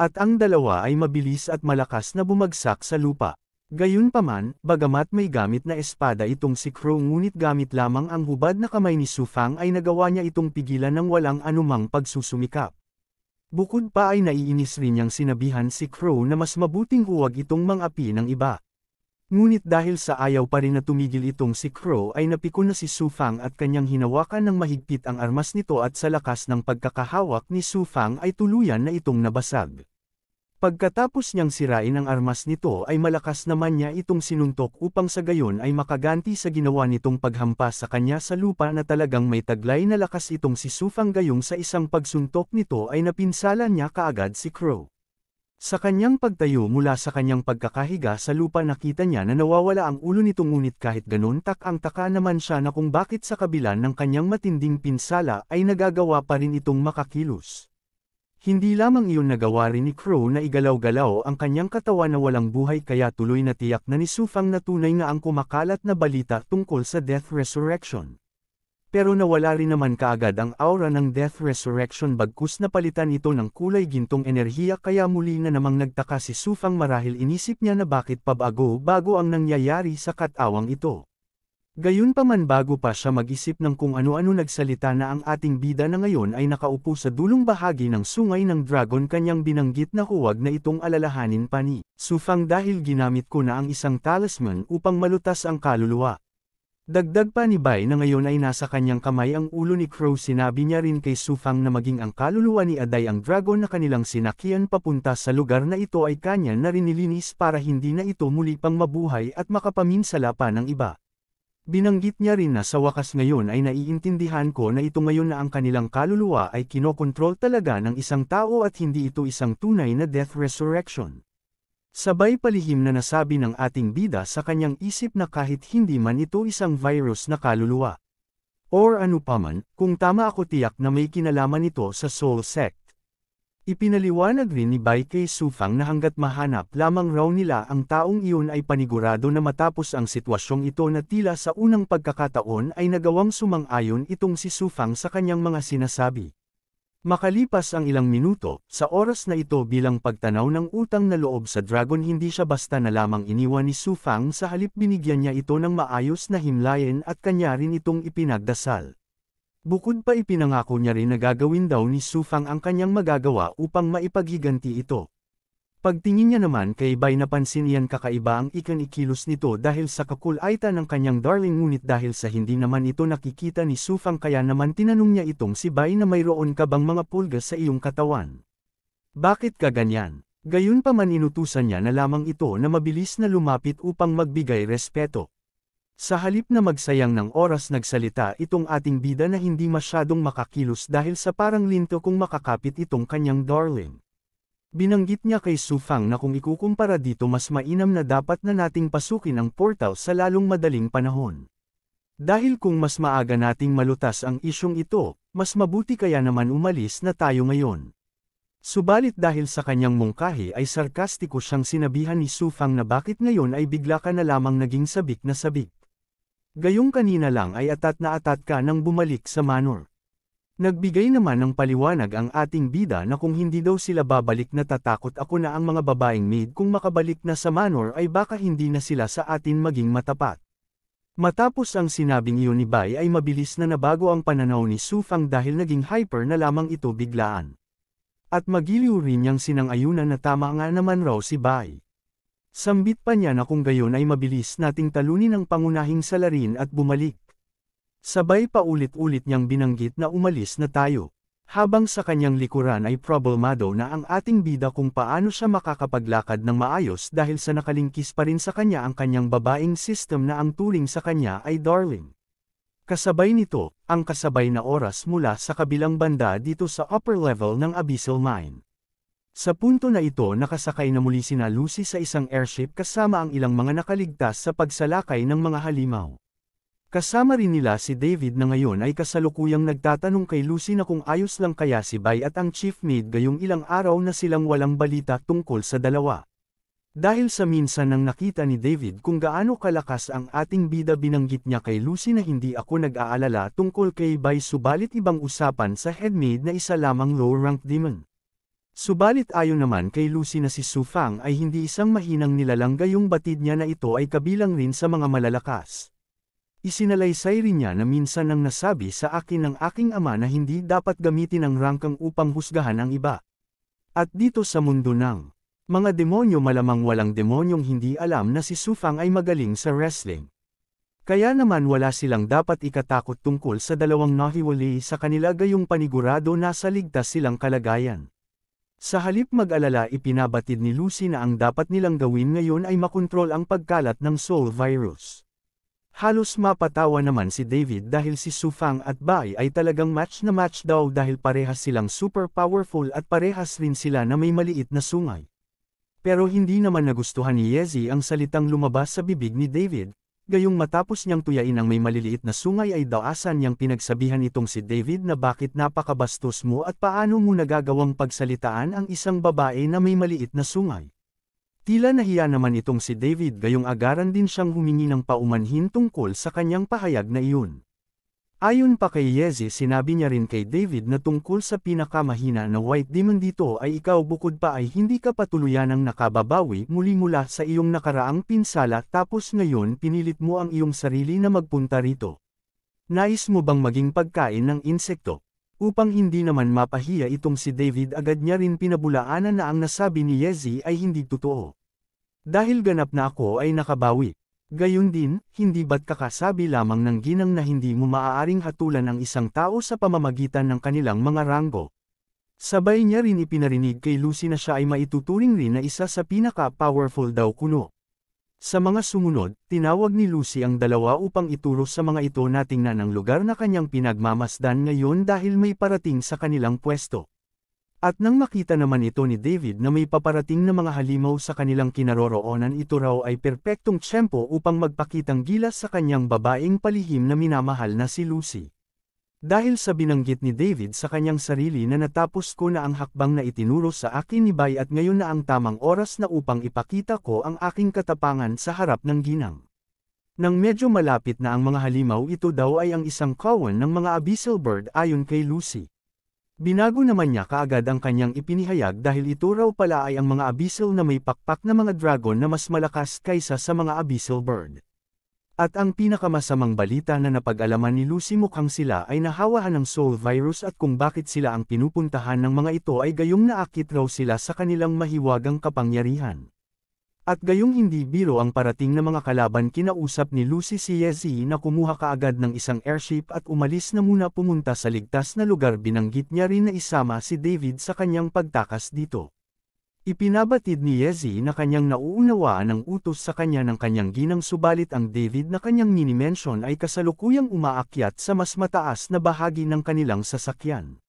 At ang dalawa ay mabilis at malakas na bumagsak sa lupa. Gayunpaman, bagamat may gamit na espada itong si Crow ngunit gamit lamang ang hubad na kamay ni Sufang ay nagawa niya itong pigilan ng walang anumang pagsusumikap. Bukod pa ay naiinis rin niyang sinabihan si Crow na mas mabuting huwag itong mangapi ng iba. Ngunit dahil sa ayaw pa rin na tumigil itong si Crow ay napikon na si Sufang at kanyang hinawakan ng mahigpit ang armas nito at sa lakas ng pagkakahawak ni Sufang ay tuluyan na itong nabasag. Pagkatapos niyang sirain ang armas nito ay malakas naman niya itong sinuntok upang sa gayon ay makaganti sa ginawa nitong paghampas sa kanya sa lupa na talagang may taglay na lakas itong si Sufang gayong sa isang pagsuntok nito ay napinsala niya kaagad si Crow. Sa kanyang pagtayo mula sa kanyang pagkakahiga sa lupa nakita niya na nawawala ang ulo nito ngunit kahit ganun tak ang taka naman siya na kung bakit sa kabila ng kanyang matinding pinsala ay nagagawa pa rin itong makakilos. Hindi lamang iyon nagawa rin ni Crow na igalaw-galaw ang kanyang katawan na walang buhay kaya tuloy na tiyak na ni Sufang na tunay nga ang kumakalat na balita tungkol sa Death Resurrection. Pero nawala rin naman kaagad ang aura ng Death Resurrection bagkus na palitan ito ng kulay gintong enerhiya kaya muli na namang nagtaka si Sufang marahil inisip niya na bakit pabago bago ang nangyayari sa katawang ito. Gayunpaman bago pa siya mag-isip ng kung ano-ano nagsalita na ang ating bida na ngayon ay nakaupo sa dulong bahagi ng sungay ng dragon kanyang binanggit na huwag na itong alalahanin pa ni Sufang dahil ginamit ko na ang isang talisman upang malutas ang kaluluwa. Dagdag pa ni Bai na ngayon ay nasa kanyang kamay ang ulo ni Crow sinabi niya rin kay Sufang na maging ang kaluluwa ni Aday ang dragon na kanilang sinakyan papunta sa lugar na ito ay kanya na rin para hindi na ito muli pang mabuhay at makapaminsala pa ng iba. Binanggit niya rin na sa wakas ngayon ay naiintindihan ko na ito ngayon na ang kanilang kaluluwa ay kinokontrol talaga ng isang tao at hindi ito isang tunay na death resurrection. Sabay palihim na nasabi ng ating bida sa kanyang isip na kahit hindi man ito isang virus na kaluluwa. Or ano paman, kung tama ako tiyak na may kinalaman ito sa soul sect. Ipinaliwanag rin ni Bai K. Sufang na hanggat mahanap lamang raw nila ang taong iyon ay panigurado na matapos ang sitwasyong ito na tila sa unang pagkakataon ay nagawang sumang-ayon itong si Sufang sa kanyang mga sinasabi. Makalipas ang ilang minuto, sa oras na ito bilang pagtanaw ng utang na loob sa dragon hindi siya basta na lamang iniwan ni Sufang sa halip binigyan niya ito ng maayos na himlayan at kanya rin itong ipinagdasal. Bukod pa ipinangako niya rin na gagawin daw ni Sufang ang kanyang magagawa upang maipaghiganti ito. Pagtingin niya naman kay Bay napansin iyan kakaiba ang ikanikilos nito dahil sa kakulaitan ng kanyang darling ngunit dahil sa hindi naman ito nakikita ni Sufang kaya naman tinanong niya itong si Bay na mayroon ka bang mga pulga sa iyong katawan. Bakit ka ganyan? Gayun pa man inutusan niya na lamang ito na mabilis na lumapit upang magbigay respeto. Sa halip na magsayang ng oras nagsalita itong ating bida na hindi masyadong makakilos dahil sa parang linto kung makakapit itong kanyang darling. Binanggit niya kay Sufang na kung ikukumpara dito mas mainam na dapat na nating pasukin ang portal sa lalong madaling panahon. Dahil kung mas maaga nating malutas ang isyong ito, mas mabuti kaya naman umalis na tayo ngayon. Subalit dahil sa kanyang mungkahi ay sarkastiko siyang sinabihan ni Sufang na bakit ngayon ay bigla ka na lamang naging sabik na sabik. Gayong kanina lang ay atat na atat ka nang bumalik sa manor. Nagbigay naman ng paliwanag ang ating bida na kung hindi daw sila babalik natatakot ako na ang mga babaeng maid kung makabalik na sa manor ay baka hindi na sila sa atin maging matapat. Matapos ang sinabing iyon ni Bai ay mabilis na nabago ang pananaw ni Sufang dahil naging hyper na lamang ito biglaan. At magiliw rin niyang sinangayunan na tama nga naman raw si Bai. Sambit pa niya na kung gayon ay mabilis nating talunin ang pangunahing salarin at bumalik. Sabay pa ulit-ulit niyang binanggit na umalis na tayo. Habang sa kanyang likuran ay problemado na ang ating bida kung paano siya makakapaglakad ng maayos dahil sa nakalingkis pa rin sa kanya ang kanyang babaeng system na ang tuling sa kanya ay darling. Kasabay nito, ang kasabay na oras mula sa kabilang banda dito sa upper level ng Abyssal Mine. Sa punto na ito nakasakay na muli sina Lucy sa isang airship kasama ang ilang mga nakaligtas sa pagsalakay ng mga halimaw. Kasama rin nila si David na ngayon ay kasalukuyang nagtatanong kay Lucy na kung ayos lang kaya si Bay at ang chief maid gayong ilang araw na silang walang balita tungkol sa dalawa. Dahil sa minsan nang nakita ni David kung gaano kalakas ang ating bida binanggit niya kay Lucy na hindi ako nag-aalala tungkol kay Bay subalit ibang usapan sa head maid na isa lamang low-rank demon. Subalit ayon naman kay Lucy na si Su Fang ay hindi isang mahinang nilalang gayong batid niya na ito ay kabilang rin sa mga malalakas. Isinalaysay rin niya na minsan ang nasabi sa akin ng aking ama na hindi dapat gamitin ang rangkang upang husgahan ang iba. At dito sa mundo ng mga demonyo malamang walang demonyong hindi alam na si Su Fang ay magaling sa wrestling. Kaya naman wala silang dapat ikatakot tungkol sa dalawang nahiwalay sa kanila gayong panigurado na sa ligtas silang kalagayan. Sa halip mag-alala ipinabatid ni Lucy na ang dapat nilang gawin ngayon ay makontrol ang pagkalat ng Soul Virus. Halos mapatawa naman si David dahil si Sufang at Bai ay talagang match na match daw dahil parehas silang super powerful at parehas rin sila na may maliit na sungay. Pero hindi naman nagustuhan ni Yezi ang salitang lumabas sa bibig ni David, Gayong matapos niyang tuyain ang may maliliit na sungay ay dawasan niyang pinagsabihan itong si David na bakit napakabastos mo at paano mo nagagawang pagsalitaan ang isang babae na may maliit na sungay. Tila nahiya naman itong si David gayong agaran din siyang humingi ng paumanhin tungkol sa kanyang pahayag na iyon. Ayon pa kay Yeze sinabi niya rin kay David na tungkol sa pinakamahina na white demon dito ay ikaw bukod pa ay hindi ka patuluyan ang nakababawi muli mula sa iyong nakaraang pinsala tapos ngayon pinilit mo ang iyong sarili na magpunta rito. Nais mo bang maging pagkain ng insekto? Upang hindi naman mapahiya itong si David agad niya rin pinabulaanan na ang nasabi ni Yezi ay hindi totoo. Dahil ganap na ako ay nakabawi din, hindi ba't kakasabi lamang ng ginang na hindi mo maaaring hatulan ang isang tao sa pamamagitan ng kanilang mga ranggo? Sabay niya rin ipinarinig kay Lucy na siya ay maituturing rin na isa sa pinaka-powerful daw kuno. Sa mga sumunod, tinawag ni Lucy ang dalawa upang ituro sa mga ito nating na ng lugar na kanyang pinagmamasdan ngayon dahil may parating sa kanilang pwesto. At nang makita naman ito ni David na may paparating na mga halimaw sa kanilang kinaroroonan ito raw ay perpektong tsempo upang magpakitang gilas sa kanyang babaeng palihim na minamahal na si Lucy. Dahil sa binanggit ni David sa kanyang sarili na natapos ko na ang hakbang na itinuro sa akin ni Bay at ngayon na ang tamang oras na upang ipakita ko ang aking katapangan sa harap ng ginang. Nang medyo malapit na ang mga halimaw ito daw ay ang isang kawan ng mga abyssal bird ayon kay Lucy. Binago naman niya kaagad ang kanyang ipinihayag dahil ito raw pala ay ang mga abyssal na may pakpak na mga dragon na mas malakas kaysa sa mga abyssal bird. At ang pinakamasamang balita na napag-alaman ni Lucy mukhang sila ay nahawahan ng soul virus at kung bakit sila ang pinupuntahan ng mga ito ay gayong naakit raw sila sa kanilang mahiwagang kapangyarihan. At gayong hindi biro ang parating na mga kalaban kinausap ni Lucy Siezi na kumuha kaagad ng isang airship at umalis na muna pumunta sa ligtas na lugar binanggit niya rin na isama si David sa kanyang pagtakas dito. Ipinabatid ni Yezi na kanyang nauunawaan ang utos sa kanya ng kanyang ginang subalit ang David na kanyang minimension ay kasalukuyang umaakyat sa mas mataas na bahagi ng kanilang sasakyan.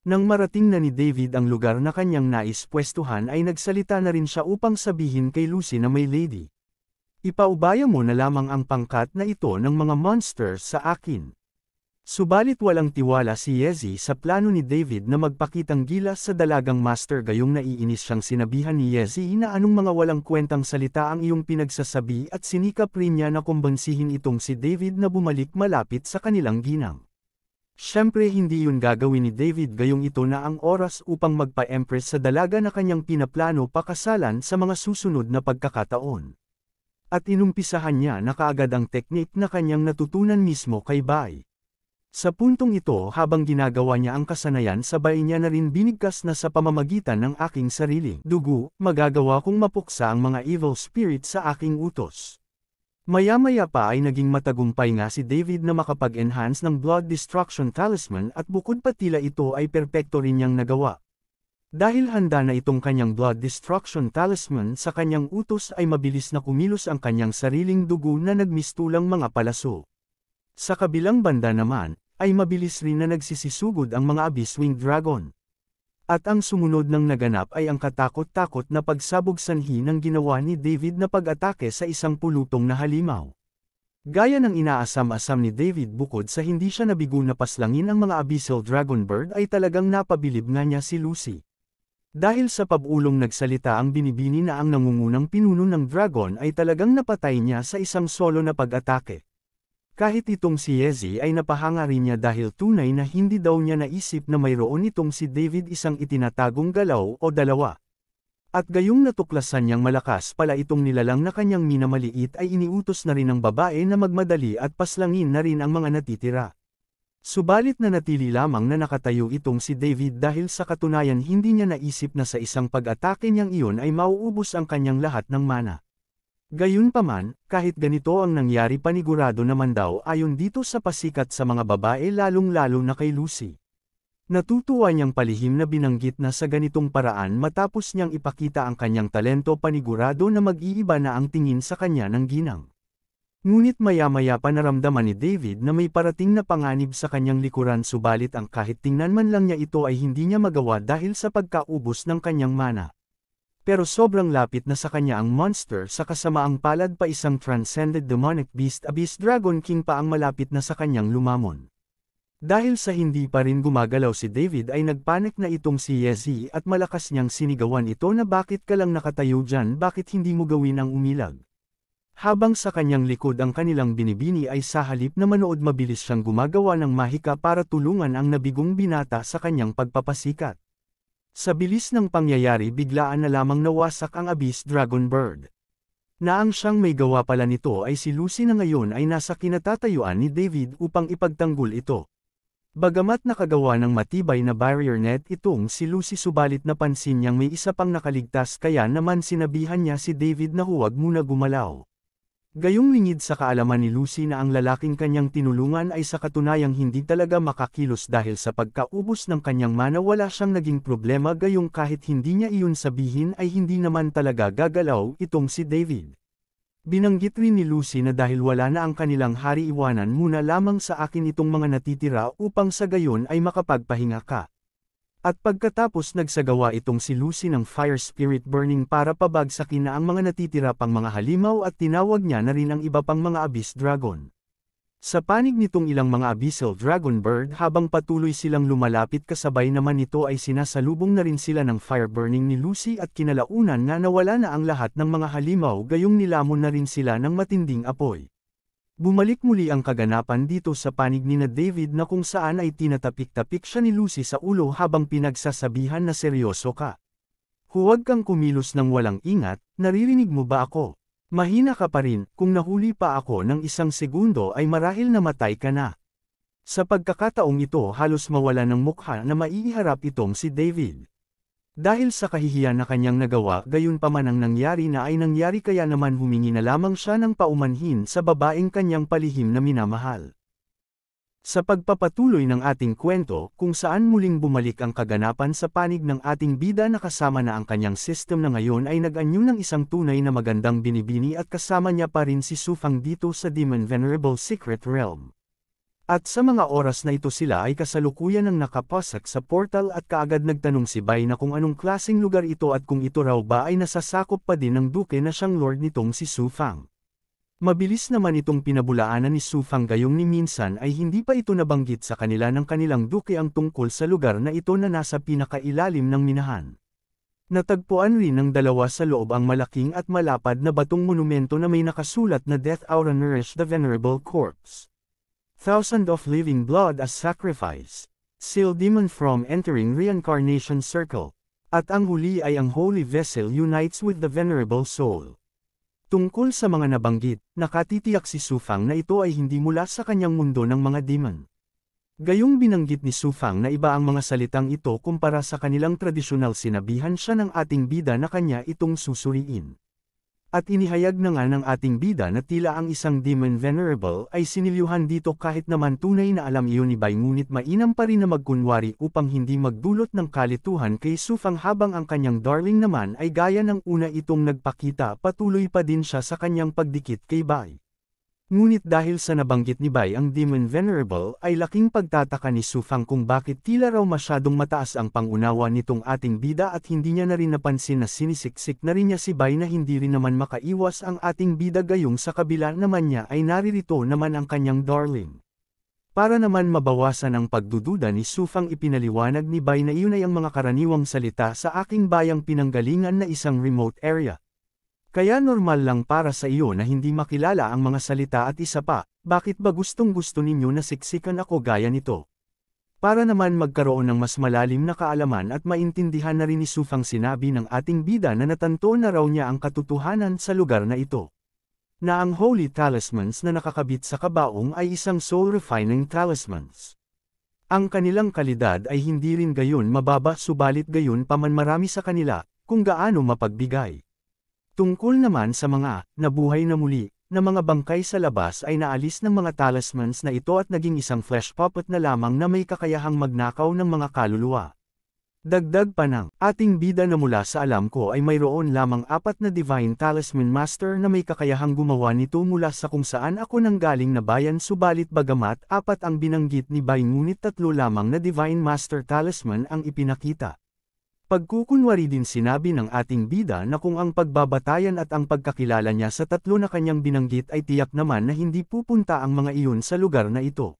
Nang marating na ni David ang lugar na kanyang nais pwestuhan ay nagsalita na rin siya upang sabihin kay Lucy na may lady. Ipaubaya mo na lamang ang pangkat na ito ng mga monster sa akin. Subalit walang tiwala si Yezi sa plano ni David na magpakitang gilas sa dalagang master gayong naiinis siyang sinabihan ni Yezi na anong mga walang kwentang salita ang iyong pinagsasabi at sinikap rin niya na kumbansihin itong si David na bumalik malapit sa kanilang ginang. Siyempre hindi yun gagawin ni David gayong ito na ang oras upang magpa-empress sa dalaga na kanyang pinaplano pakasalan sa mga susunod na pagkakataon. At inumpisahan niya na kaagad ang teknik na kanyang natutunan mismo kay Bai. Sa puntong ito habang ginagawa niya ang kasanayan sabay niya na rin binigkas na sa pamamagitan ng aking sarili. Dugo, magagawa kong mapuksa ang mga evil spirit sa aking utos. Maya-maya pa ay naging matagumpay nga si David na makapag-enhance ng Blood Destruction Talisman at bukod pa tila ito ay perpekto rin niyang nagawa. Dahil handa na itong kanyang Blood Destruction Talisman sa kanyang utos ay mabilis na kumilos ang kanyang sariling dugo na nagmistulang mga palaso. Sa kabilang banda naman, ay mabilis rin na nagsisisugod ang mga Abyss Wing Dragon. At ang sumunod ng naganap ay ang katakot-takot na pagsabog sanhi ng ginawa ni David na pag-atake sa isang pulutong na halimaw. Gaya ng inaasam-asam ni David bukod sa hindi siya nabigo na paslangin ang mga abyssal dragonbird ay talagang napabilib nga niya si Lucy. Dahil sa pabulong nagsalita ang binibini na ang nangungunang pinuno ng dragon ay talagang napatay niya sa isang solo na pag-atake. Kahit itong si Yezi ay napahanga rin niya dahil tunay na hindi daw niya naisip na mayroon itong si David isang itinatagong galaw o dalawa. At gayong natuklasan niyang malakas pala itong nilalang na kanyang minamaliit ay iniutos na rin ng babae na magmadali at paslangin na rin ang mga natitira. Subalit na natili lamang na nakatayo itong si David dahil sa katunayan hindi niya naisip na sa isang pag-atake niyang iyon ay mauubos ang kanyang lahat ng mana. Gayunpaman, kahit ganito ang nangyari panigurado naman daw ayon dito sa pasikat sa mga babae lalong-lalo na kay Lucy. Natutuwa niyang palihim na binanggit na sa ganitong paraan matapos niyang ipakita ang kanyang talento panigurado na mag-iiba na ang tingin sa kanya ng ginang. Ngunit maya-maya pa naramdaman ni David na may parating na panganib sa kanyang likuran subalit ang kahit tingnan man lang niya ito ay hindi niya magawa dahil sa pagkaubos ng kanyang mana pero sobrang lapit na sa kanya ang monster sa kasamaang palad pa isang transcended demonic beast abyss dragon king pa ang malapit na sa kanyang lumamon. Dahil sa hindi pa rin gumagalaw si David ay nagpanik na itong si Yezi at malakas niyang sinigawan ito na bakit ka lang nakatayo dyan bakit hindi mo gawin ang umilag. Habang sa kanyang likod ang kanilang binibini ay sa halip na manood mabilis siyang gumagawa ng mahika para tulungan ang nabigong binata sa kanyang pagpapasikat. Sa bilis ng pangyayari biglaan na lamang nawasak ang Abyss Dragon Bird. Na ang siyang may gawa pala nito ay si Lucy na ngayon ay nasa kinatatayuan ni David upang ipagtanggol ito. Bagamat nakagawa ng matibay na barrier net itong si Lucy subalit napansin niyang may isa pang nakaligtas kaya naman sinabihan niya si David na huwag muna gumalaw. Gayong lingid sa kaalaman ni Lucy na ang lalaking kanyang tinulungan ay sa katunayang hindi talaga makakilos dahil sa pagkaubos ng kanyang mana wala siyang naging problema gayong kahit hindi niya iyon sabihin ay hindi naman talaga gagalaw itong si David. Binanggit rin ni Lucy na dahil wala na ang kanilang hari iwanan muna lamang sa akin itong mga natitira upang sa gayon ay makapagpahinga ka. At pagkatapos nagsagawa itong si Lucy ng fire spirit burning para pabagsakin na ang mga natitira pang mga halimaw at tinawag niya na rin ang iba pang mga abyss dragon. Sa panig nitong ilang mga abyssal dragon bird habang patuloy silang lumalapit kasabay naman ito ay sinasalubong na rin sila ng fire burning ni Lucy at kinalaunan na nawala na ang lahat ng mga halimaw gayong nilamon na rin sila ng matinding apoy. Bumalik muli ang kaganapan dito sa panig ni na David na kung saan ay tinatapik-tapik siya ni Lucy sa ulo habang pinagsasabihan na seryoso ka. Huwag kang kumilos ng walang ingat, naririnig mo ba ako? Mahina ka pa rin, kung nahuli pa ako ng isang segundo ay marahil namatay ka na. Sa pagkakataong ito halos mawala ng mukha na maiiharap itong si David. Dahil sa kahihiyan na kanyang nagawa gayon pa man ang nangyari na ay nangyari kaya naman humingi na lamang siya ng paumanhin sa babaeng kanyang palihim na minamahal. Sa pagpapatuloy ng ating kwento kung saan muling bumalik ang kaganapan sa panig ng ating bida na kasama na ang kanyang system na ngayon ay nag-anyo ng isang tunay na magandang binibini at kasama niya pa rin si Sufang dito sa Demon Venerable Secret Realm. At sa mga oras na ito sila ay kasalukuyan ng nakapasak sa portal at kaagad nagtanong si Bay na kung anong klasing lugar ito at kung ito raw ba ay nasasakop pa din ng duke na siyang lord nitong si Su Fang. Mabilis naman itong pinabulaanan ni Su Fang gayong ni minsan ay hindi pa ito nabanggit sa kanila ng kanilang duke ang tungkol sa lugar na ito na nasa pinakailalim ng minahan. Natagpuan rin ng dalawa sa loob ang malaking at malapad na batong monumento na may nakasulat na Death Aura Nourish the Venerable Corpse thousand of living blood as sacrifice, seal demon from entering reincarnation circle, at ang huli ay ang holy vessel unites with the venerable soul. Tungkol sa mga nabanggit, nakatitiyak si Sufang na ito ay hindi mula sa kanyang mundo ng mga demon. Gayong binanggit ni Sufang na iba ang mga salitang ito kumpara sa kanilang tradisyonal sinabihan siya ng ating bida na kanya itong susuriin. At inihayag na nga ng ating bida na tila ang isang demon venerable ay sinilyuhan dito kahit naman tunay na alam iyon ni Bay ngunit mainam pa rin na magkunwari upang hindi magdulot ng kalituhan kay Sufang habang ang kanyang darling naman ay gaya ng una itong nagpakita patuloy pa din siya sa kanyang pagdikit kay Bay. Ngunit dahil sa nabanggit ni Bai ang Demon Venerable ay laking pagtataka ni Sufang kung bakit tila raw masyadong mataas ang pangunawa nitong ating bida at hindi niya na rin napansin na sinisiksik na rin niya si Bai na hindi rin naman makaiwas ang ating bida gayong sa kabila naman niya ay naririto naman ang kanyang darling. Para naman mabawasan ang pagdududa ni Sufang ipinaliwanag ni Bai na iyon ay ang mga karaniwang salita sa aking bayang pinanggalingan na isang remote area kaya normal lang para sa iyo na hindi makilala ang mga salita at isa pa, bakit ba gustong gusto ninyo na siksikan ako gaya nito? Para naman magkaroon ng mas malalim na kaalaman at maintindihan na rin ni Sufang sinabi ng ating bida na natanto na raw niya ang katotohanan sa lugar na ito. Na ang holy talismans na nakakabit sa kabaong ay isang soul-refining talismans. Ang kanilang kalidad ay hindi rin gayon mababa subalit gayon pa man marami sa kanila, kung gaano mapagbigay. Tungkol naman sa mga nabuhay na muli, na mga bangkay sa labas ay naalis ng mga talismans na ito at naging isang flesh puppet na lamang na may kakayahang magnakaw ng mga kaluluwa. Dagdag pa ng ating bida na mula sa alam ko ay mayroon lamang apat na divine talisman master na may kakayahang gumawa nito mula sa kung saan ako nang galing na bayan subalit bagamat apat ang binanggit ni Bay ngunit tatlo lamang na divine master talisman ang ipinakita. Pagkukunwari din sinabi ng ating bida na kung ang pagbabatayan at ang pagkakilala niya sa tatlo na kanyang binanggit ay tiyak naman na hindi pupunta ang mga iyon sa lugar na ito.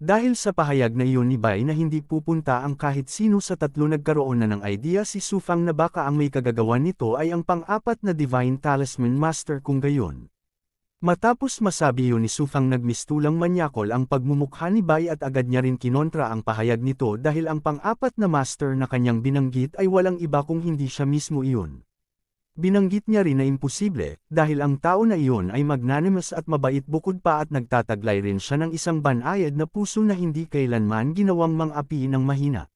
Dahil sa pahayag na iyon ni Bai na hindi pupunta ang kahit sino sa tatlo nagkaroon na ng idea si Sufang na baka ang may kagagawan nito ay ang pang-apat na Divine Talisman Master kung gayon. Matapos masabi yun ni Sufang nagmistulang manyakol ang pagmumukha ni Bai at agad niya rin kinontra ang pahayag nito dahil ang pang-apat na master na kanyang binanggit ay walang iba kung hindi siya mismo iyon. Binanggit niya rin na imposible, dahil ang tao na iyon ay magnanimous at mabait bukod pa at nagtataglay rin siya ng isang banayad na puso na hindi kailanman ginawang mang-api ng mahina.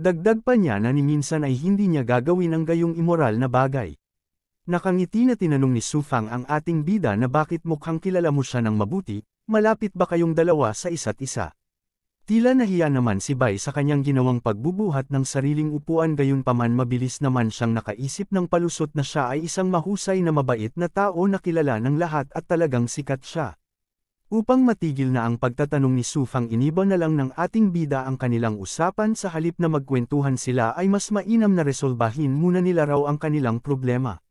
Dagdag pa niya na niminsan ay hindi niya gagawin ang gayong imoral na bagay. Nakangiti na tinanong ni Sufang ang ating bida na bakit mukhang kilala mo siya ng mabuti, malapit ba kayong dalawa sa isa't isa. Tila nahiya naman si Bai sa kanyang ginawang pagbubuhat ng sariling upuan gayon paman mabilis naman siyang nakaisip ng palusot na siya ay isang mahusay na mabait na tao na kilala ng lahat at talagang sikat siya. Upang matigil na ang pagtatanong ni Sufang iniba na lang ng ating bida ang kanilang usapan sa halip na magkwentuhan sila ay mas mainam na resolbahin muna nila raw ang kanilang problema.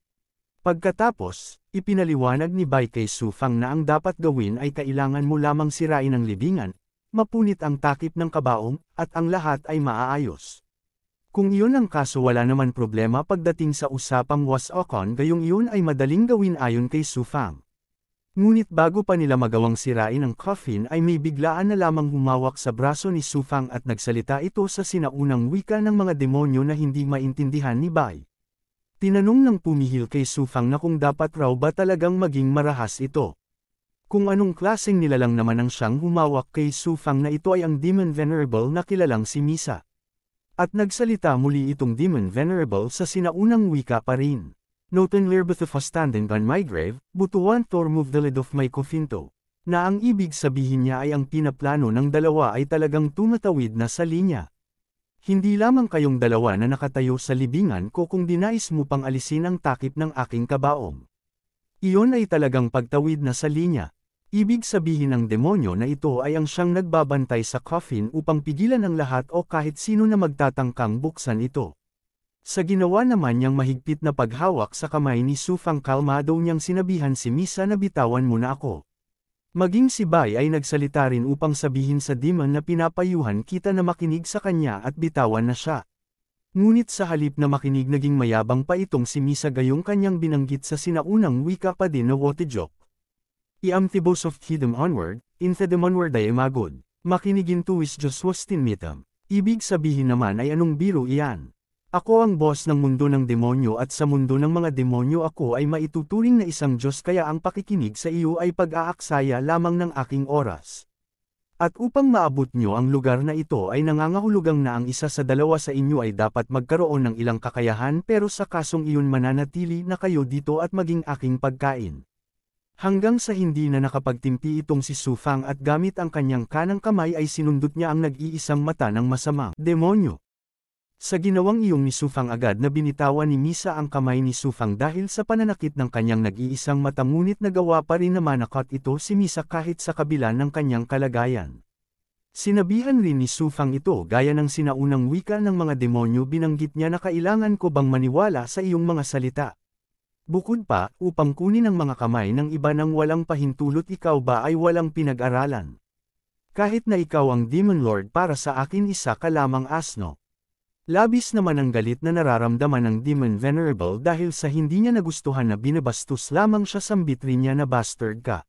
Pagkatapos, ipinaliwanag ni Bai kay Sufang na ang dapat gawin ay kailangan mo lamang sirain ang libingan, mapunit ang takip ng kabaong, at ang lahat ay maaayos. Kung iyon ang kaso wala naman problema pagdating sa usapang wasokon gayong iyon ay madaling gawin ayon kay Sufang. Ngunit bago pa nila magawang sirain ang coffin ay may biglaan na lamang humawak sa braso ni Sufang at nagsalita ito sa sinaunang wika ng mga demonyo na hindi maintindihan ni Bai. Tinanong ng pumihil kay Sufang na kung dapat raw ba talagang maging marahas ito. Kung anong klaseng nilalang naman ang siyang humawak kay Sufang na ito ay ang Demon Venerable na kilalang si Misa. At nagsalita muli itong Demon Venerable sa sinaunang wika pa rin. Noten Lerbath of standing on my grave, butuan Thor move the lid of my cofinto. Na ang ibig sabihin niya ay ang pinaplano ng dalawa ay talagang tumatawid na sa linya. Hindi lamang kayong dalawa na nakatayo sa libingan ko kung dinais mo pang alisin ang takip ng aking kabaong. Iyon ay talagang pagtawid na sa linya. Ibig sabihin ng demonyo na ito ay ang siyang nagbabantay sa coffin upang pigilan ang lahat o kahit sino na magtatangkang buksan ito. Sa ginawa naman niyang mahigpit na paghawak sa kamay ni Sufang kalmado niyang sinabihan si Misa na bitawan muna ako. Maging si Bai ay nagsalita rin upang sabihin sa Diman na pinapayuhan kita na makinig sa kanya at bitawan na siya. Ngunit sa halip na makinig naging mayabang pa itong si Misa gayong kanyang binanggit sa sinaunang wika pa din na Wotejok. Iamtibo of hidden onward, inthedem onward ay magod. Makinigin tuwis Diyos was tinmitam. Ibig sabihin naman ay anong biro iyan. Ako ang boss ng mundo ng demonyo at sa mundo ng mga demonyo ako ay maituturing na isang Diyos kaya ang pakikinig sa iyo ay pag-aaksaya lamang ng aking oras. At upang maabot nyo ang lugar na ito ay nangangahulugang na ang isa sa dalawa sa inyo ay dapat magkaroon ng ilang kakayahan pero sa kasong iyon mananatili na kayo dito at maging aking pagkain. Hanggang sa hindi na nakapagtimpi itong si Sufang at gamit ang kanyang kanang kamay ay sinundot niya ang nag-iisang mata ng masama. Demonyo! Sa ginawang iyong ni Sufang agad na binitawan ni Misa ang kamay ni Sufang dahil sa pananakit ng kanyang nag-iisang mata ngunit nagawa pa rin na manakot ito si Misa kahit sa kabila ng kanyang kalagayan. Sinabihan rin ni Sufang ito gaya ng sinaunang wika ng mga demonyo binanggit niya na kailangan ko bang maniwala sa iyong mga salita. Bukod pa, upang kunin ang mga kamay ng iba nang walang pahintulot ikaw ba ay walang pinag-aralan. Kahit na ikaw ang Demon Lord para sa akin isa ka lamang asno. Labis naman ang galit na nararamdaman ng Demon Venerable dahil sa hindi niya nagustuhan na binabastos lamang siya sa bitrinya na bastard ka.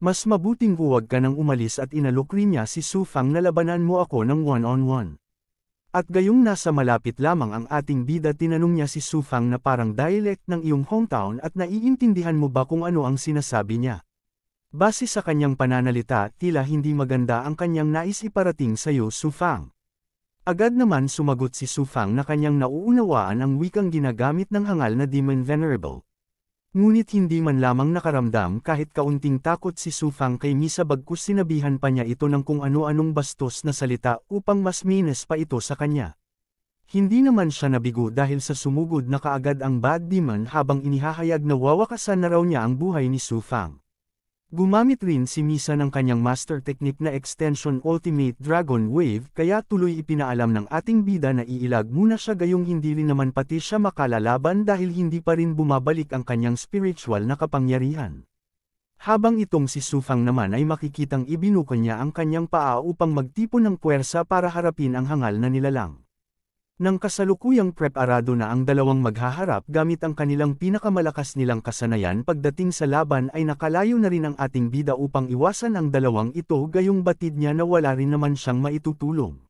Mas mabuting huwag ka nang umalis at inalok rin niya si Sufang na labanan mo ako ng one-on-one. -on -one. At gayong nasa malapit lamang ang ating bida tinanong niya si Sufang na parang dialect ng iyong hometown at naiintindihan mo ba kung ano ang sinasabi niya. Base sa kanyang pananalita tila hindi maganda ang kanyang nais iparating sa iyo Sufang. Agad naman sumagot si Sufang na kanyang nauunawaan ang wikang ginagamit ng hangal na Demon Venerable. Ngunit hindi man lamang nakaramdam kahit kaunting takot si Sufang kay Misa bagkus sinabihan pa niya ito ng kung ano-anong bastos na salita upang mas minus pa ito sa kanya. Hindi naman siya nabigo dahil sa sumugod na kaagad ang bad demon habang inihahayag na wawakasan na raw niya ang buhay ni Sufang. Gumamit rin si Misa ng kanyang master technique na extension Ultimate Dragon Wave kaya tuloy ipinaalam ng ating bida na iilag muna siya gayong hindi rin naman pati siya makalalaban dahil hindi pa rin bumabalik ang kanyang spiritual na kapangyarihan. Habang itong si Sufang naman ay makikitang ibinuko niya ang kanyang paa upang magtipon ng puwersa para harapin ang hangal na nilalang. Nang kasalukuyang preparado na ang dalawang maghaharap gamit ang kanilang pinakamalakas nilang kasanayan pagdating sa laban ay nakalayo na rin ang ating bida upang iwasan ang dalawang ito gayong batid niya na wala rin naman siyang maitutulong.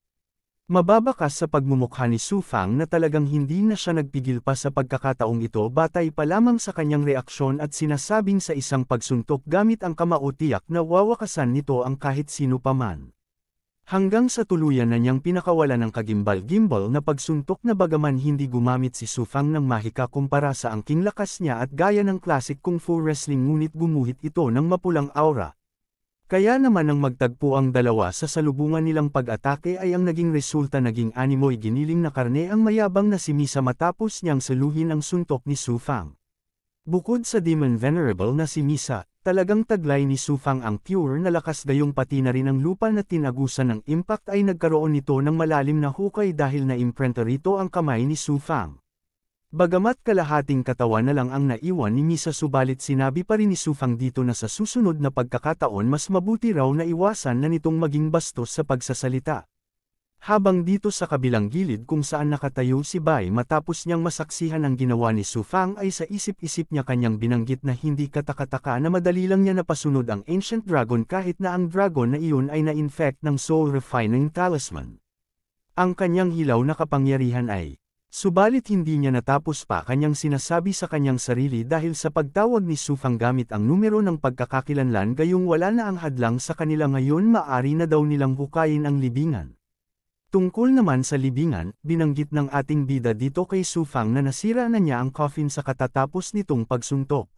Mababakas sa pagmumukha ni Su Fang na talagang hindi na siya nagpigil pa sa pagkakataong ito batay pa lamang sa kanyang reaksyon at sinasabing sa isang pagsuntok gamit ang kamautiyak na wawakasan nito ang kahit sino paman. Hanggang sa tuluyan na niyang pinakawala ng kagimbal-gimbal na pagsuntok na bagaman hindi gumamit si Sufang ng mahika kumpara sa angking lakas niya at gaya ng classic kung fu wrestling ngunit gumuhit ito ng mapulang aura. Kaya naman ang magtagpo ang dalawa sa salubungan nilang pag-atake ay ang naging resulta naging animoy giniling na karne ang mayabang na si Misa matapos niyang saluhin ang suntok ni Sufang. Bukod sa Demon Venerable na si Misa, Talagang taglay ni Sufang ang pure na lakas gayong pati na rin ang lupa na tinagusan ng impact ay nagkaroon nito ng malalim na hukay dahil na-imprenta rito ang kamay ni Sufang. Bagamat kalahating katawan na lang ang naiwan ni Misa subalit sinabi pa rin ni Sufang dito na sa susunod na pagkakataon mas mabuti raw na iwasan na nitong maging bastos sa pagsasalita. Habang dito sa kabilang gilid kung saan nakatayo si Bai matapos niyang masaksihan ang ginawa ni Su Fang ay sa isip-isip niya kanyang binanggit na hindi katakataka na madali lang niya napasunod ang Ancient Dragon kahit na ang dragon na iyon ay na-infect ng Soul Refining Talisman. Ang kanyang hilaw na kapangyarihan ay, subalit hindi niya natapos pa kanyang sinasabi sa kanyang sarili dahil sa pagtawag ni Su Fang gamit ang numero ng pagkakakilanlan gayong wala na ang hadlang sa kanila ngayon maari na daw nilang hukayin ang libingan. Tungkol naman sa libingan, binanggit ng ating bida dito kay Sufang na nasira na niya ang coffin sa katatapos nitong pagsuntok.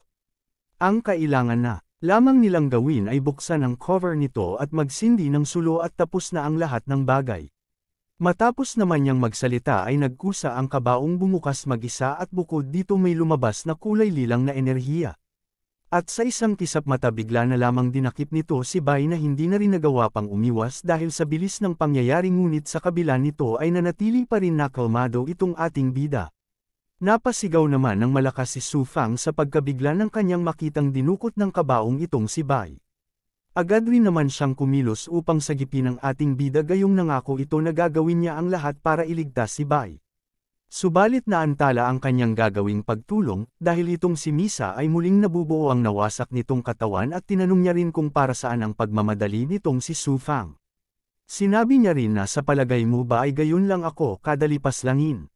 Ang kailangan na lamang nilang gawin ay buksan ang cover nito at magsindi ng sulo at tapos na ang lahat ng bagay. Matapos naman niyang magsalita ay nagkusa ang kabaong bumukas mag-isa at bukod dito may lumabas na kulay lilang na enerhiya. At sa isang kisap mata bigla na lamang dinakip nito si Bai na hindi na rin nagawa pang umiwas dahil sa bilis ng pangyayari ngunit sa kabila nito ay nanatili pa rin nakalmado itong ating bida. Napasigaw naman ng malakas si Su Fang sa pagkabigla ng kanyang makitang dinukot ng kabaong itong si Bai. Agad rin naman siyang kumilos upang sagipin ang ating bida gayong nangako ito na gagawin niya ang lahat para iligtas si Bai. Subalit naantala ang kanyang gagawing pagtulong, dahil itong si Misa ay muling nabubuo ang nawasak nitong katawan at tinanong niya rin kung para saan ang pagmamadali nitong si Su Fang. Sinabi niya rin na sa palagay mo ba ay gayon lang ako kadalipas langin.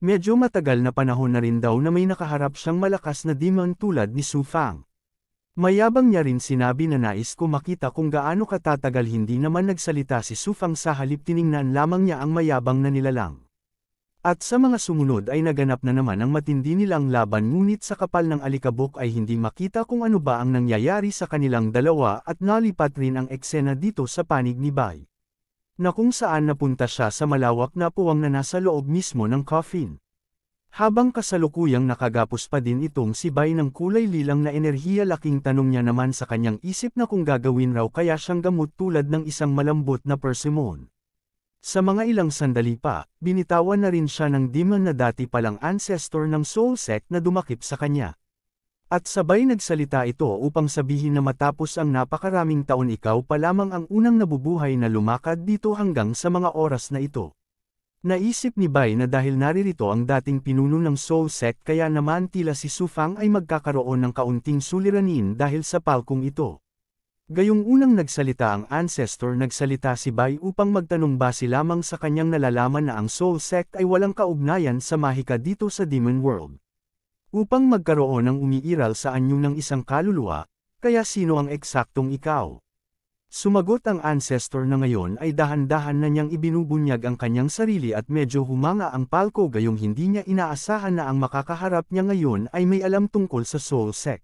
Medyo matagal na panahon na rin daw na may nakaharap siyang malakas na demon tulad ni Su Fang. Mayabang niya rin sinabi na nais ko makita kung gaano katatagal hindi naman nagsalita si Su Fang sa halip tiningnan lamang niya ang mayabang na nilalang. At sa mga sumunod ay naganap na naman ang matindi nilang laban ngunit sa kapal ng alikabok ay hindi makita kung ano ba ang nangyayari sa kanilang dalawa at nalipat rin ang eksena dito sa panig ni Bai. Na kung saan napunta siya sa malawak na puwang na nasa loob mismo ng coffin. Habang kasalukuyang nakagapos pa din itong si Bai ng kulay lilang na enerhiya laking tanong niya naman sa kanyang isip na kung gagawin raw kaya siyang gamot tulad ng isang malambot na persimmon. Sa mga ilang sandali pa, binitawan na rin siya ng demon na dati palang ancestor ng soul sect na dumakip sa kanya. At sabay nagsalita ito upang sabihin na matapos ang napakaraming taon ikaw pa lamang ang unang nabubuhay na lumakad dito hanggang sa mga oras na ito. Naisip ni Bai na dahil naririto ang dating pinuno ng soul sect kaya naman tila si Sufang ay magkakaroon ng kaunting suliranin dahil sa palkong ito. Gayong unang nagsalita ang ancestor nagsalita si Bai upang magtanong base lamang sa kanyang nalalaman na ang soul sect ay walang kaugnayan sa mahika dito sa demon world. Upang magkaroon ng umiiral sa anyo ng isang kaluluwa, kaya sino ang eksaktong ikaw? Sumagot ang ancestor na ngayon ay dahan-dahan na niyang ibinubunyag ang kanyang sarili at medyo humanga ang palko gayong hindi niya inaasahan na ang makakaharap niya ngayon ay may alam tungkol sa soul sect.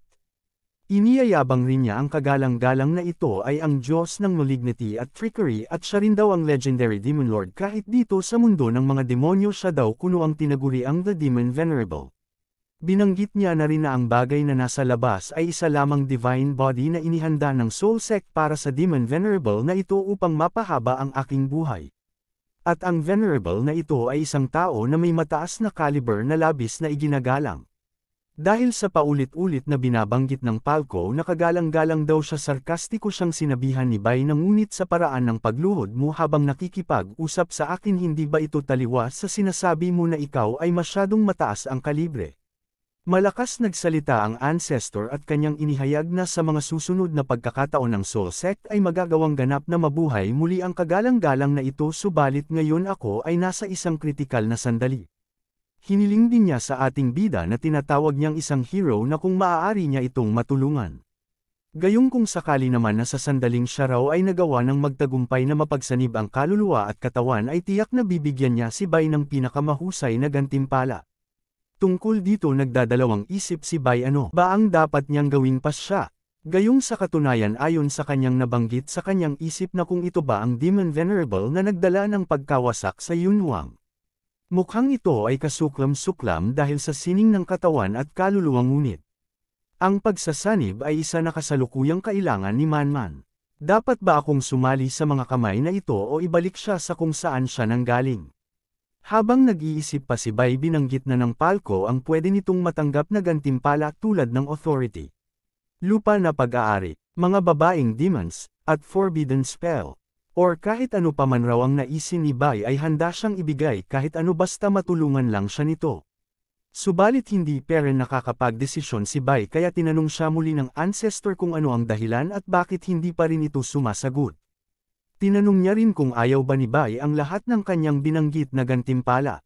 Iniyayabang rin niya ang kagalang-galang na ito ay ang Diyos ng malignity at trickery at siya rin daw ang legendary Demon Lord kahit dito sa mundo ng mga demonyo siya daw kuno ang tinaguri ang The Demon Venerable. Binanggit niya na rin na ang bagay na nasa labas ay isa lamang divine body na inihanda ng soul sect para sa Demon Venerable na ito upang mapahaba ang aking buhay. At ang Venerable na ito ay isang tao na may mataas na caliber na labis na iginagalang. Dahil sa paulit-ulit na binabanggit ng Palco na kagalang-galang daw siya sarkastiko siyang sinabihan ni Bay na ngunit sa paraan ng pagluhod mo habang nakikipag-usap sa akin hindi ba ito taliwas sa sinasabi mo na ikaw ay masyadong mataas ang kalibre. Malakas nagsalita ang ancestor at kanyang inihayag na sa mga susunod na pagkakataon ng soul sect ay magagawang ganap na mabuhay muli ang kagalang-galang na ito subalit ngayon ako ay nasa isang kritikal na sandali. Hiniling din niya sa ating bida na tinatawag niyang isang hero na kung maaari niya itong matulungan. Gayong kung sakali naman na sa sandaling siya raw ay nagawa ng magtagumpay na mapagsanib ang kaluluwa at katawan ay tiyak na bibigyan niya si Bay ng pinakamahusay na gantimpala. Tungkol dito nagdadalawang isip si Bay ano ba ang dapat niyang gawin pa siya. Gayong sa katunayan ayon sa kanyang nabanggit sa kanyang isip na kung ito ba ang Demon Venerable na nagdala ng pagkawasak sa Yunwang. Mukhang ito ay kasuklam-suklam dahil sa sining ng katawan at kaluluwa ngunit. Ang pagsasanib ay isa na kasalukuyang kailangan ni Manman. Dapat ba akong sumali sa mga kamay na ito o ibalik siya sa kung saan siya nanggaling? Habang nag-iisip pa si Bay binanggit gitna ng palko ang pwede nitong matanggap na gantimpala tulad ng authority. Lupa na pag-aari, mga babaeng demons, at forbidden spell. Or kahit ano paman raw ang naisin ni Bai ay handa siyang ibigay kahit ano basta matulungan lang siya nito. Subalit hindi pera nakakapagdesisyon si Bai kaya tinanong siya muli ng ancestor kung ano ang dahilan at bakit hindi pa rin ito sumasagot. Tinanong niya rin kung ayaw ba ni Bai ang lahat ng kanyang binanggit na gantimpala.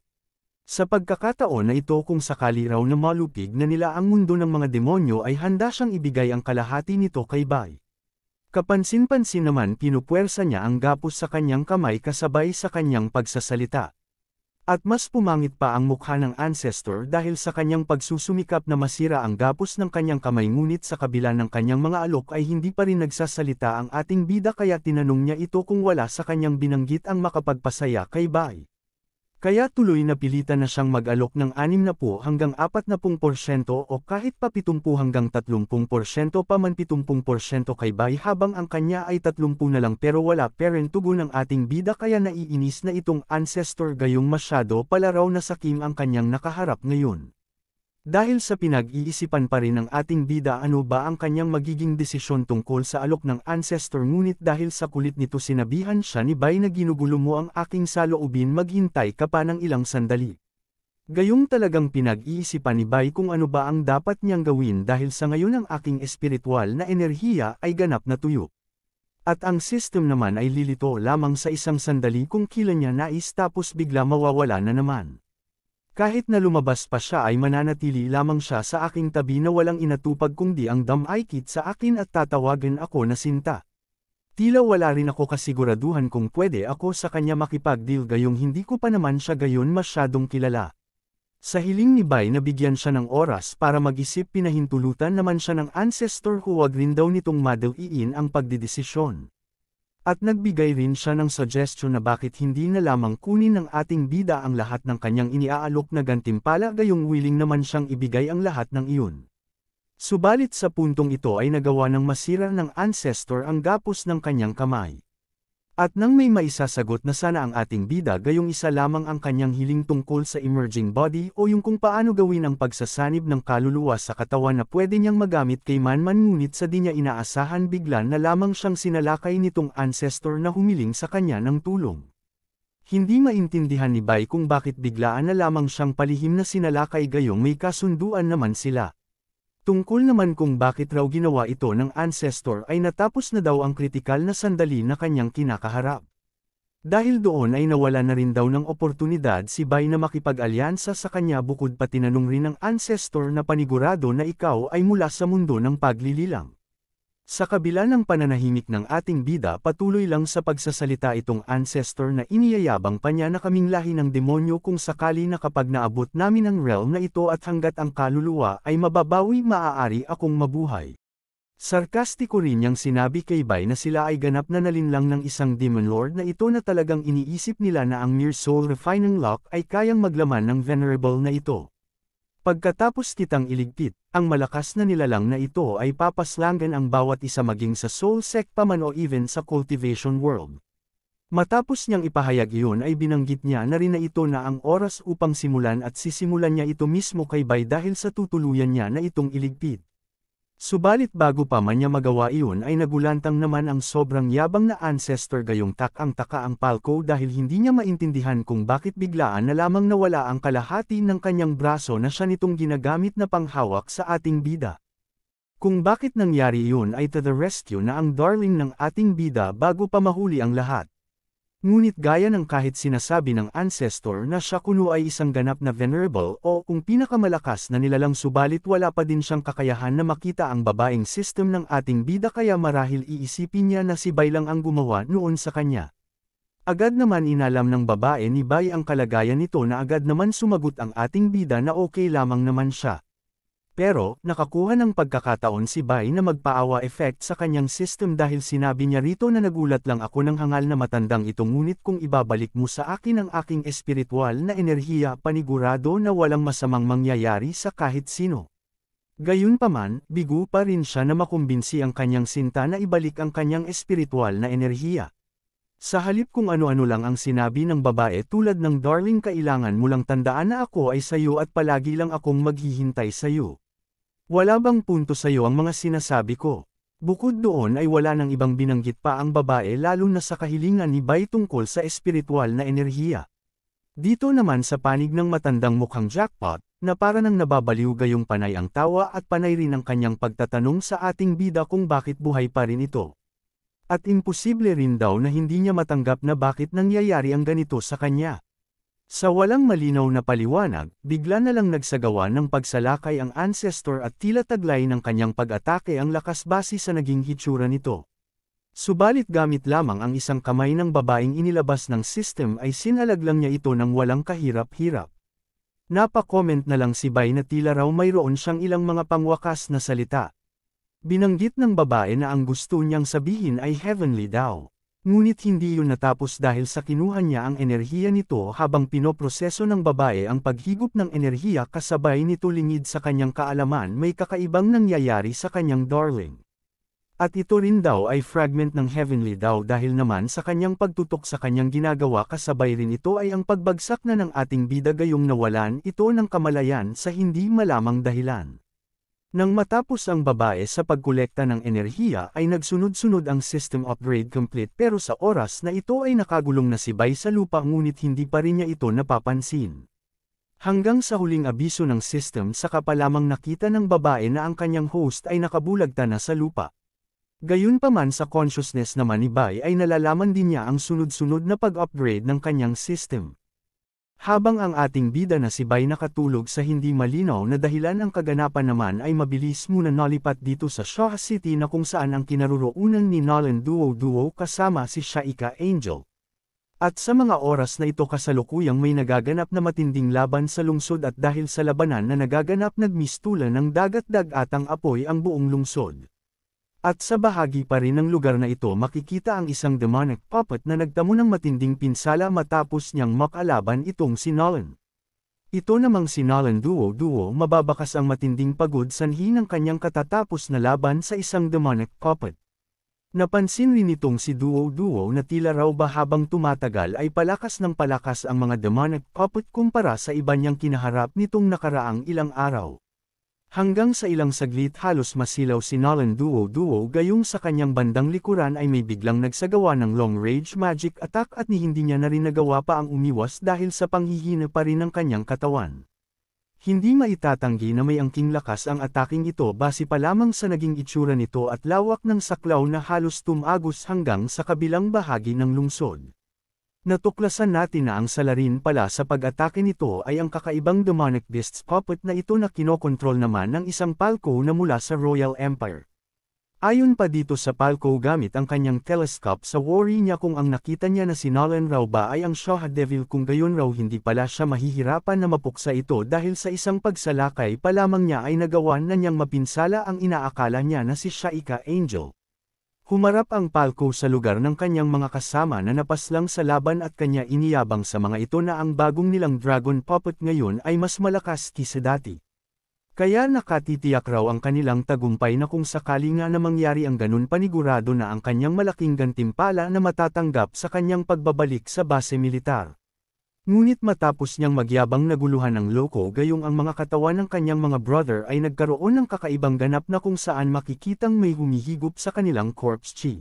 Sa pagkakataon na ito kung sakali raw na malupig na nila ang mundo ng mga demonyo ay handa siyang ibigay ang kalahati nito kay Bai. Kapansin-pansin naman pinupuwersa niya ang gapos sa kanyang kamay kasabay sa kanyang pagsasalita. At mas pumangit pa ang mukha ng ancestor dahil sa kanyang pagsusumikap na masira ang gapos ng kanyang kamay ngunit sa kabila ng kanyang mga alok ay hindi pa rin nagsasalita ang ating bida kaya tinanong niya ito kung wala sa kanyang binanggit ang makapagpasaya kay Bai. Kaya tuloy na pilitan na siyang mag-alok ng 60 hanggang 40% o kahit pa 70 hanggang 30% pa man 70% kay Bay habang ang kanya ay 30 na lang pero wala parent tugo ng ating bida kaya naiinis na itong ancestor gayong masyado pala raw na sakim ang kanyang nakaharap ngayon. Dahil sa pinag-iisipan pa rin ng ating bida ano ba ang kanyang magiging desisyon tungkol sa alok ng ancestor ngunit dahil sa kulit nito sinabihan siya ni Bay na ginugulo mo ang aking saloobin maghintay ka pa ng ilang sandali. Gayong talagang pinag-iisipan ni Bay kung ano ba ang dapat niyang gawin dahil sa ngayon ang aking espiritual na enerhiya ay ganap na tuyo. At ang system naman ay lilito lamang sa isang sandali kung kila niya nais tapos bigla mawawala na naman. Kahit na lumabas pa siya ay mananatili lamang siya sa aking tabi na walang inatupag kundi ang dam damaykit sa akin at tatawagin ako na sinta. Tila wala rin ako kasiguraduhan kung pwede ako sa kanya makipag-deal gayong hindi ko pa naman siya gayon masyadong kilala. Sa hiling ni Bai nabigyan siya ng oras para mag-isip pinahintulutan naman siya ng ancestor huwag rin daw nitong madaliin ang pagdidesisyon. At nagbigay rin siya ng suggestion na bakit hindi na lamang kunin ng ating bida ang lahat ng kanyang iniaalok na gantimpala gayong willing naman siyang ibigay ang lahat ng iyon. Subalit sa puntong ito ay nagawa ng masira ng ancestor ang gapos ng kanyang kamay. At nang may maisasagot na sana ang ating bida gayong isa lamang ang kanyang hiling tungkol sa emerging body o yung kung paano gawin ang pagsasanib ng kaluluwa sa katawan na pwede niyang magamit kay Man ngunit sa di niya inaasahan bigla na lamang siyang sinalakay nitong ancestor na humiling sa kanya ng tulong. Hindi maintindihan ni Bai kung bakit biglaan na lamang siyang palihim na sinalakay gayong may kasunduan naman sila. Tungkol naman kung bakit raw ginawa ito ng ancestor ay natapos na daw ang kritikal na sandali na kanyang kinakaharap. Dahil doon ay nawala na rin daw ng oportunidad si Bay na makipag-alyansa sa kanya bukod pa tinanong rin ng ancestor na panigurado na ikaw ay mula sa mundo ng paglililang. Sa kabila ng pananahimik ng ating bida patuloy lang sa pagsasalita itong ancestor na iniyayabang pa niya na kaming lahi ng demonyo kung sakali na kapag naabot namin ang realm na ito at hanggat ang kaluluwa ay mababawi maaari akong mabuhay. Sarkastiko rin niyang sinabi kay Bai na sila ay ganap na nalinlang ng isang demon lord na ito na talagang iniisip nila na ang mere soul refining lock ay kayang maglaman ng venerable na ito. Pagkatapos kitang iligpit, ang malakas na nilalang na ito ay papaslangan ang bawat isa maging sa soul sect pa man o even sa cultivation world. Matapos niyang ipahayag iyon ay binanggit niya na rin na ito na ang oras upang simulan at sisimulan niya ito mismo kay Bay dahil sa tutuluyan niya na itong iligpit. Subalit bago pa man niya magawa iyon ay nagulantang naman ang sobrang yabang na ancestor gayong ang taka ang palko dahil hindi niya maintindihan kung bakit biglaan na lamang nawala ang kalahati ng kanyang braso na siya nitong ginagamit na panghawak sa ating bida. Kung bakit nangyari iyon ay to the rescue na ang darling ng ating bida bago pa mahuli ang lahat. Ngunit gaya ng kahit sinasabi ng ancestor na siya kuno ay isang ganap na venerable o kung pinakamalakas na nilalang subalit wala pa din siyang kakayahan na makita ang babaeng system ng ating bida kaya marahil iisipin niya na si Bay lang ang gumawa noon sa kanya. Agad naman inalam ng babae ni Bay ang kalagayan nito na agad naman sumagot ang ating bida na okay lamang naman siya. Pero, nakakuha ng pagkakataon si Bai na magpaawa effect sa kanyang system dahil sinabi niya rito na nagulat lang ako ng hangal na matandang ito ngunit kung ibabalik mo sa akin ang aking espiritual na enerhiya panigurado na walang masamang mangyayari sa kahit sino. Gayunpaman, bigo pa rin siya na makumbinsi ang kanyang sinta na ibalik ang kanyang espiritual na enerhiya. Sa halip kung ano-ano lang ang sinabi ng babae tulad ng darling kailangan mo lang tandaan na ako ay sayo at palagi lang akong maghihintay sayo. Wala bang punto iyo ang mga sinasabi ko? Bukod doon ay wala nang ibang binanggit pa ang babae lalo na sa kahilingan ni Bay tungkol sa espiritual na enerhiya. Dito naman sa panig ng matandang mukhang jackpot, na para nang nababaliw gayong panay ang tawa at panay rin ang kanyang pagtatanong sa ating bida kung bakit buhay pa rin ito. At imposible rin daw na hindi niya matanggap na bakit nangyayari ang ganito sa kanya. Sa walang malinaw na paliwanag, bigla na lang nagsagawa ng pagsalakay ang ancestor at tila taglay ng kanyang pag-atake ang lakas base sa naging hitsura nito. Subalit gamit lamang ang isang kamay ng babaeng inilabas ng system ay sinalaglang niya ito ng walang kahirap-hirap. Napakomment na lang si Bay na tila raw mayroon siyang ilang mga pangwakas na salita. Binanggit ng babae na ang gusto niyang sabihin ay heavenly daw. Ngunit hindi yun natapos dahil sa kinuha niya ang enerhiya nito habang pinoproseso ng babae ang paghigop ng enerhiya kasabay nito lingid sa kanyang kaalaman may kakaibang nangyayari sa kanyang darling. At ito rin daw ay fragment ng heavenly daw dahil naman sa kanyang pagtutok sa kanyang ginagawa kasabay rin ito ay ang pagbagsak na ng ating bida gayong nawalan ito ng kamalayan sa hindi malamang dahilan. Nang matapos ang babae sa pagkolekta ng enerhiya ay nagsunod-sunod ang system upgrade complete pero sa oras na ito ay nakagulong na si Bay sa lupa ngunit hindi pa rin niya ito napapansin. Hanggang sa huling abiso ng system saka pa lamang nakita ng babae na ang kanyang host ay nakabulagta na sa lupa. Gayunpaman sa consciousness naman ni Bay ay nalalaman din niya ang sunod-sunod na pag-upgrade ng kanyang system. Habang ang ating bida na si Bay nakatulog sa hindi malinaw na dahilan ang kaganapan naman ay mabilis muna nalipat dito sa Shaw City na kung saan ang kinaruroonan ni Nolan Duo Duo kasama si Shaika Angel. At sa mga oras na ito kasalukuyang may nagaganap na matinding laban sa lungsod at dahil sa labanan na nagaganap nagmistulan ng dagat ang apoy ang buong lungsod. At sa bahagi pa rin ng lugar na ito makikita ang isang demonic puppet na nagtamo ng matinding pinsala matapos niyang makalaban itong si Nolan. Ito namang si Nolan Duo Duo mababakas ang matinding pagod sanhi ng kanyang katatapos na laban sa isang demonic puppet. Napansin rin itong si Duo Duo na tila raw ba habang tumatagal ay palakas ng palakas ang mga demonic puppet kumpara sa iba niyang kinaharap nitong nakaraang ilang araw. Hanggang sa ilang saglit halos masilaw si Nolan Duo Duo gayong sa kanyang bandang likuran ay may biglang nagsagawa ng long-range magic attack at ni hindi niya na rin nagawa pa ang umiwas dahil sa panghihina pa rin ng kanyang katawan. Hindi maitatanggi na may angking lakas ang ataking ito base pa lamang sa naging itsura nito at lawak ng saklaw na halos tumagos hanggang sa kabilang bahagi ng lungsod. Natuklasan natin na ang salarin pala sa pag-atake nito ay ang kakaibang demonic beast's puppet na ito na kinokontrol naman ng isang palko na mula sa Royal Empire. Ayon pa dito sa palko gamit ang kanyang telescope sa worry niya kung ang nakita niya na si Nolan raw ba ay ang Shah Devil kung gayon raw hindi pala siya mahihirapan na mapuksa ito dahil sa isang pagsalakay pa lamang niya ay nagawan na niyang mapinsala ang inaakala niya na si Shaika Angel. Humarap ang Palco sa lugar ng kanyang mga kasama na napaslang sa laban at kanya iniyabang sa mga ito na ang bagong nilang Dragon Puppet ngayon ay mas malakas kisa dati. Kaya nakatitiyak raw ang kanilang tagumpay na kung sakali nga na mangyari ang ganun panigurado na ang kanyang malaking gantimpala na matatanggap sa kanyang pagbabalik sa base militar. Ngunit matapos niyang magyabang naguluhan ng loko gayong ang mga katawan ng kanyang mga brother ay nagkaroon ng kakaibang ganap na kung saan makikitang may humihigop sa kanilang corpse chi.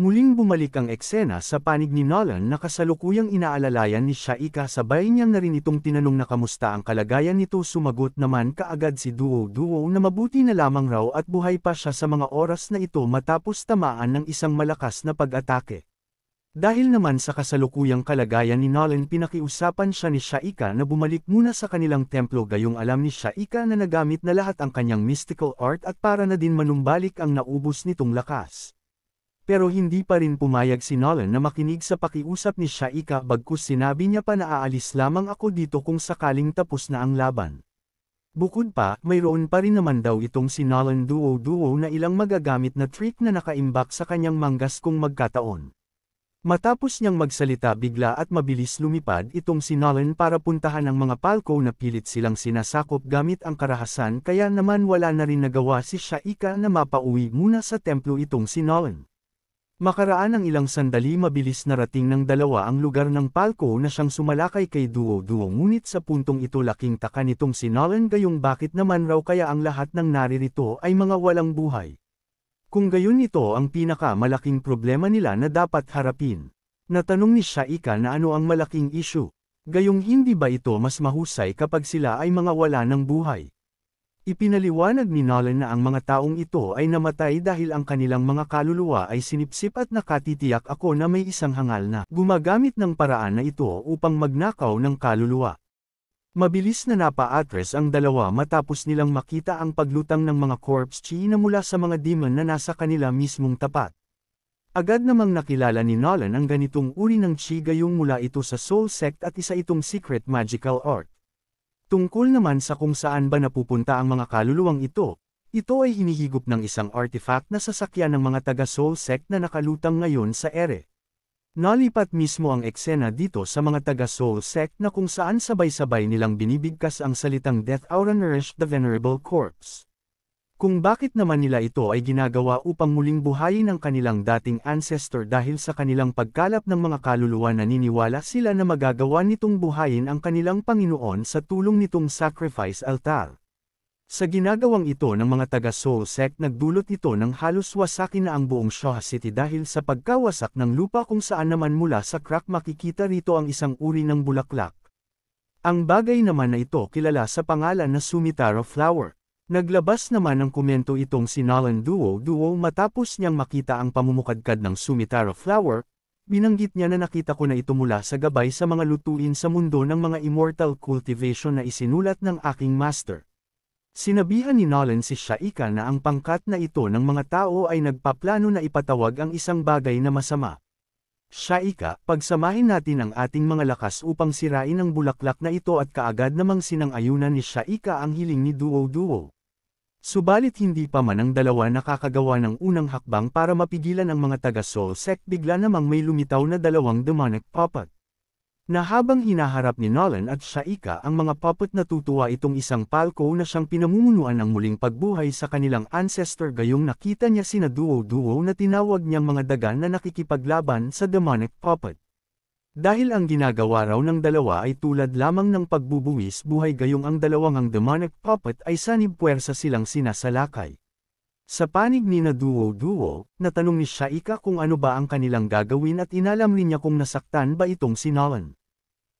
Muling bumalik ang eksena sa panig ni Nolan na kasalukuyang inaalalayan ni Shaika sabay niyang na rin itong tinanong na kamusta ang kalagayan nito sumagot naman kaagad si Duo Duo na mabuti na lamang raw at buhay pa siya sa mga oras na ito matapos tamaan ng isang malakas na pag-atake. Dahil naman sa kasalukuyang kalagayan ni Nolan pinakiusapan siya ni Shaika na bumalik muna sa kanilang templo gayong alam ni Shaika na nagamit na lahat ang kanyang mystical art at para na din manumbalik ang naubos nitong lakas. Pero hindi pa rin pumayag si Nolan na makinig sa pakiusap ni Shaika bagkus sinabi niya pa na aalis lamang ako dito kung sakaling tapos na ang laban. Bukod pa, mayroon pa rin naman daw itong si Nolan Duo Duo na ilang magagamit na trick na nakaimbak sa kanyang manggas kung magkataon. Matapos niyang magsalita bigla at mabilis lumipad itong si Nolan para puntahan ang mga palko na pilit silang sinasakop gamit ang karahasan kaya naman wala na rin nagawa si Shaika na mapauwi muna sa templo itong si Nolan. Makaraan ang ilang sandali mabilis na rating ng dalawa ang lugar ng palko na siyang sumalakay kay Duo Duo ngunit sa puntong ito laking takan nitong si Nolan gayong bakit naman raw kaya ang lahat ng naririto ay mga walang buhay. Kung gayon ito ang pinakamalaking problema nila na dapat harapin. Natanong ni Shaika na ano ang malaking issue. Gayong hindi ba ito mas mahusay kapag sila ay mga wala ng buhay? Ipinaliwanag ni Nolan na ang mga taong ito ay namatay dahil ang kanilang mga kaluluwa ay sinipsip at nakatitiyak ako na may isang hangal na gumagamit ng paraan na ito upang magnakaw ng kaluluwa. Mabilis na napa-address ang dalawa matapos nilang makita ang paglutang ng mga corpse chi na mula sa mga demon na nasa kanila mismong tapat. Agad namang nakilala ni Nolan ang ganitong uri ng chi gayong mula ito sa soul sect at isa itong secret magical art. Tungkol naman sa kung saan ba napupunta ang mga kaluluwang ito, ito ay hinihigop ng isang artifact na sasakyan ng mga taga soul sect na nakalutang ngayon sa ere. Nalipat mismo ang eksena dito sa mga taga soul sect na kung saan sabay-sabay nilang binibigkas ang salitang Death Aura Nourish the Venerable Corpse. Kung bakit naman nila ito ay ginagawa upang muling buhayin ang kanilang dating ancestor dahil sa kanilang pagkalap ng mga kaluluwa naniniwala sila na magagawa nitong buhayin ang kanilang Panginoon sa tulong nitong sacrifice altar. Sa ginagawang ito ng mga taga soul sect nagdulot ito ng halos wasakin na ang buong Shoha City dahil sa pagkawasak ng lupa kung saan naman mula sa crack makikita rito ang isang uri ng bulaklak. Ang bagay naman na ito kilala sa pangalan na Sumitaro Flower. Naglabas naman ng komento itong si Nolan Duo Duo matapos niyang makita ang pamumukadkad ng Sumitaro Flower, binanggit niya na nakita ko na ito mula sa gabay sa mga lutuin sa mundo ng mga immortal cultivation na isinulat ng aking master. Sinabihan ni Nolan si Shaika na ang pangkat na ito ng mga tao ay nagpaplano na ipatawag ang isang bagay na masama. Shaika, pagsamahin natin ang ating mga lakas upang sirain ang bulaklak na ito at kaagad namang sinangayunan ni Shaika ang hiling ni Duo Duo. Subalit hindi pa man ang dalawa nakakagawa ng unang hakbang para mapigilan ang mga taga Soul Sect bigla namang may lumitaw na dalawang demonic puppet na habang hinaharap ni Nolan at Shaika ang mga puppet natutuwa itong isang palko na siyang pinamumunuan ng muling pagbuhay sa kanilang ancestor gayong nakita niya sina duo-duo na tinawag niyang mga dagan na nakikipaglaban sa demonic puppet. Dahil ang ginagawa raw ng dalawa ay tulad lamang ng pagbubuwis buhay gayong ang dalawang ang demonic puppet ay sanib puwersa silang sinasalakay. Sa panig ni na duo-duo, natanong ni Shaika kung ano ba ang kanilang gagawin at inalam rin niya kung nasaktan ba itong si Nolan.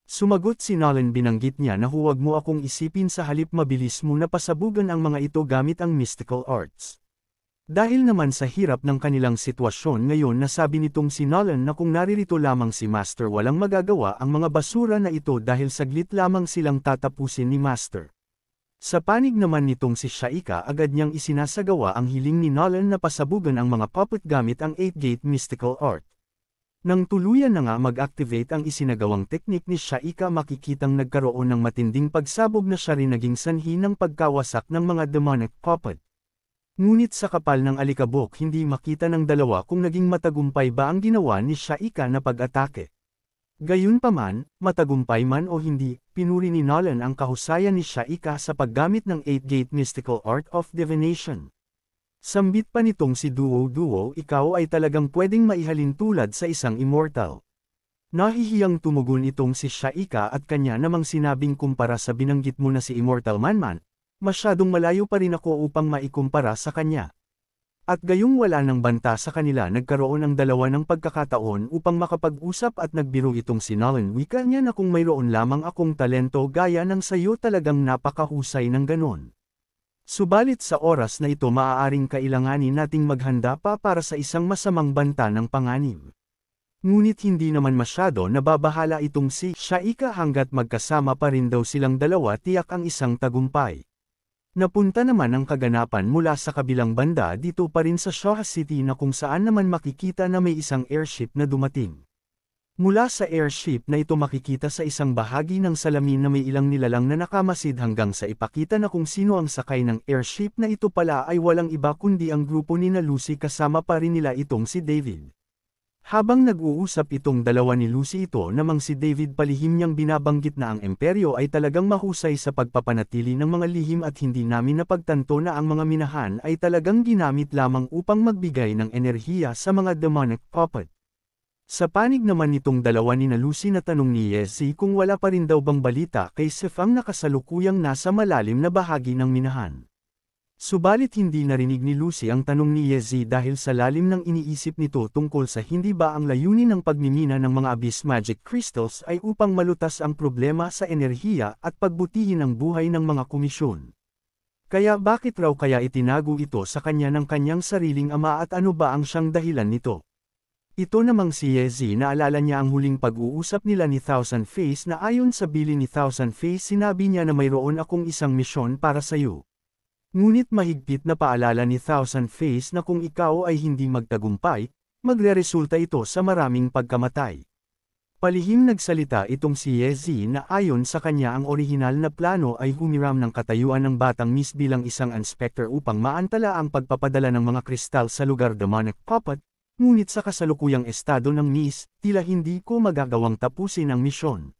Sumagot si Nolan binanggit niya na huwag mo akong isipin sa halip mabilis mo na pasabugan ang mga ito gamit ang mystical arts. Dahil naman sa hirap ng kanilang sitwasyon ngayon nasabi nitong si Nolan na kung naririto lamang si Master walang magagawa ang mga basura na ito dahil saglit lamang silang tatapusin ni Master. Sa panig naman nitong si Shaika agad niyang isinasagawa ang hiling ni Nolan na pasabugan ang mga puppet gamit ang 8-gate mystical art. Nang tuluyan na nga mag-activate ang isinagawang teknik ni Shaika makikitang nagkaroon ng matinding pagsabog na siya rin naging sanhi ng pagkawasak ng mga demonic puppet. Ngunit sa kapal ng alikabok hindi makita ng dalawa kung naging matagumpay ba ang ginawa ni Shaika na pag-atake. Gayunpaman, matagumpay man o hindi, pinuri ni Nolan ang kahusayan ni Shaika sa paggamit ng Eight gate mystical art of divination. Sambit pa nitong si Duo Duo ikaw ay talagang pwedeng maihalin tulad sa isang immortal. Nahihiyang tumugon itong si Shaika at kanya namang sinabing kumpara sa binanggit mo na si Immortal Manman, masyadong malayo pa rin ako upang maikumpara sa kanya. At gayong wala ng banta sa kanila nagkaroon ng dalawa ng pagkakataon upang makapag-usap at nagbiro itong si Nolan wika niya na kung mayroon lamang akong talento gaya ng sayo talagang napakahusay ng ganon. Subalit sa oras na ito maaaring kailanganin nating maghanda pa para sa isang masamang banta ng panganib. Ngunit hindi naman masyado nababahala itong si Shaika hanggat magkasama pa rin daw silang dalawa tiyak ang isang tagumpay. Napunta naman ang kaganapan mula sa kabilang banda dito pa rin sa Shaw City na kung saan naman makikita na may isang airship na dumating. Mula sa airship na ito makikita sa isang bahagi ng salamin na may ilang nilalang na nakamasid hanggang sa ipakita na kung sino ang sakay ng airship na ito pala ay walang iba kundi ang grupo ni na Lucy kasama pa rin nila itong si David. Habang nag-uusap itong dalawa ni Lucy ito namang si David palihim niyang binabanggit na ang imperyo ay talagang mahusay sa pagpapanatili ng mga lihim at hindi namin napagtanto na ang mga minahan ay talagang ginamit lamang upang magbigay ng enerhiya sa mga demonic puppet. Sa panig naman nitong dalawa ni na Lucy na tanong ni Yesi kung wala pa rin daw bang balita kay Seth ang nakasalukuyang nasa malalim na bahagi ng minahan. Subalit hindi narinig ni Lucy ang tanong ni Yezi dahil sa lalim ng iniisip nito tungkol sa hindi ba ang layunin ng pagmimina ng mga Abyss Magic Crystals ay upang malutas ang problema sa enerhiya at pagbutihin ang buhay ng mga komisyon. Kaya bakit raw kaya itinago ito sa kanya ng kanyang sariling ama at ano ba ang siyang dahilan nito? Ito namang si Yezi naalala niya ang huling pag-uusap nila ni Thousand Face na ayon sa bili ni Thousand Face sinabi niya na mayroon akong isang misyon para sa iyo. Ngunit mahigpit na paalala ni Thousand Face na kung ikaw ay hindi magtagumpay, magreresulta ito sa maraming pagkamatay. Palihim nagsalita itong si Yezi na ayon sa kanya ang orihinal na plano ay humiram ng katayuan ng batang Miss bilang isang inspector upang maantala ang pagpapadala ng mga kristal sa lugar demonic puppet, ngunit sa kasalukuyang estado ng Miss, tila hindi ko magagawang tapusin ang misyon.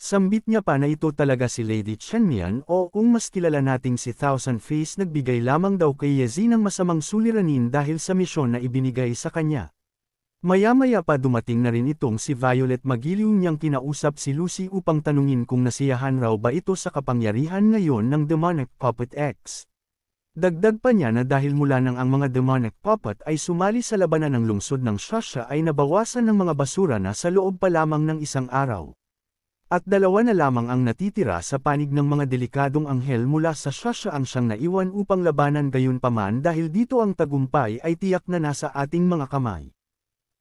Sambit niya pa na ito talaga si Lady Chenmian o kung mas kilala nating si Thousand Face nagbigay lamang daw kay Yezi ng masamang suliranin dahil sa misyon na ibinigay sa kanya. Maya-maya pa dumating na rin itong si Violet Magiliw niyang kinausap si Lucy upang tanungin kung nasiyahan raw ba ito sa kapangyarihan ngayon ng Demonic Puppet X. Dagdag pa niya na dahil mula nang ang mga demonic puppet ay sumali sa labanan ng lungsod ng Shasha ay nabawasan ng mga basura na sa loob pa lamang ng isang araw. At dalawa na lamang ang natitira sa panig ng mga delikadong anghel mula sa siya ang siyang naiwan upang labanan gayon paman dahil dito ang tagumpay ay tiyak na nasa ating mga kamay.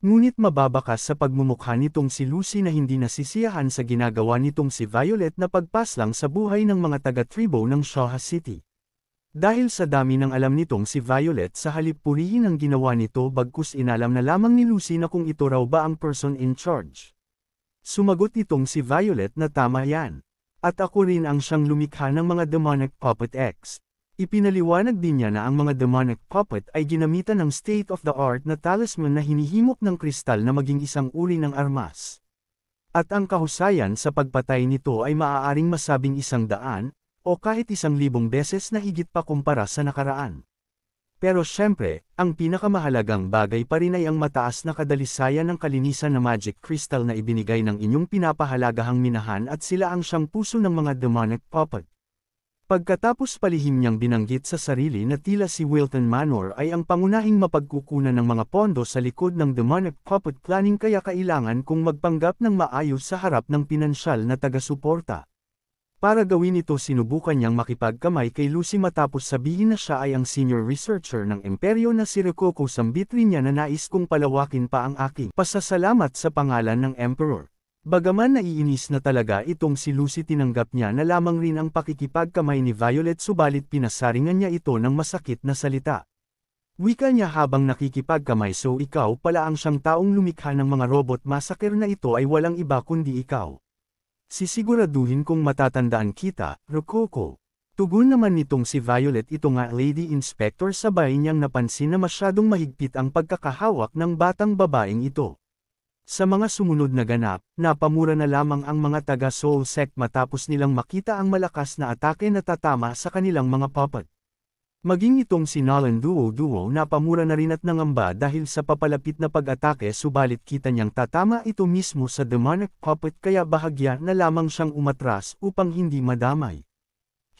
Ngunit mababakas sa pagmumukha nitong si Lucy na hindi nasisiyahan sa ginagawa nitong si Violet na pagpaslang sa buhay ng mga taga-tribo ng Shaha City. Dahil sa dami ng alam nitong si Violet sa halip purihin ang ginawa nito bagkus inalam na lamang ni Lucy na kung ito raw ba ang person in charge. Sumagot itong si Violet na tama yan. At ako rin ang siyang lumikha ng mga demonic puppet X. Ipinaliwanag din niya na ang mga demonic puppet ay ginamitan ng state-of-the-art na talisman na hinihimok ng kristal na maging isang uri ng armas. At ang kahusayan sa pagpatay nito ay maaaring masabing isang daan, o kahit isang libong beses na higit pa kumpara sa nakaraan. Pero syempre, ang pinakamahalagang bagay pa rin ay ang mataas na kadalisayan ng kalinisan na magic crystal na ibinigay ng inyong pinapahalagahang minahan at sila ang siyang puso ng mga demonic puppet. Pagkatapos palihim niyang binanggit sa sarili na tila si Wilton Manor ay ang pangunahing mapagkukunan ng mga pondo sa likod ng demonic puppet planning kaya kailangan kong magpanggap ng maayos sa harap ng pinansyal na taga-suporta. Para gawin ito sinubukan niyang makipagkamay kay Lucy matapos sabihin na siya ay ang senior researcher ng imperyo na si Rococo Sambitri niya na nais kong palawakin pa ang aking pasasalamat sa pangalan ng Emperor. Bagaman naiinis na talaga itong si Lucy tinanggap niya na lamang rin ang pakikipagkamay ni Violet subalit pinasaringan niya ito ng masakit na salita. Wika niya habang nakikipagkamay so ikaw pala ang siyang taong lumikha ng mga robot massacre na ito ay walang iba kundi ikaw. Sisiguraduhin kong matatandaan kita, Rococo. Tugon naman nitong si Violet ito nga Lady Inspector sabay niyang napansin na masyadong mahigpit ang pagkakahawak ng batang babaeng ito. Sa mga sumunod na ganap, napamura na lamang ang mga taga Soul Sect matapos nilang makita ang malakas na atake na tatama sa kanilang mga puppet. Maging itong si Nolan Duo Duo napamura na rin at nangamba dahil sa papalapit na pag-atake subalit kita niyang tatama ito mismo sa demonic puppet kaya bahagya na lamang siyang umatras upang hindi madamay.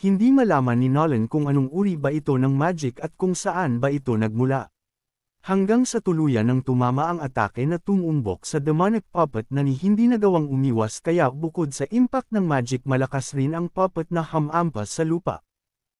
Hindi malaman ni Nolan kung anong uri ba ito ng magic at kung saan ba ito nagmula. Hanggang sa tuluyan nang tumama ang atake na tumumbok sa demonic puppet na ni hindi nagawang umiwas kaya bukod sa impact ng magic malakas rin ang puppet na hamampas sa lupa.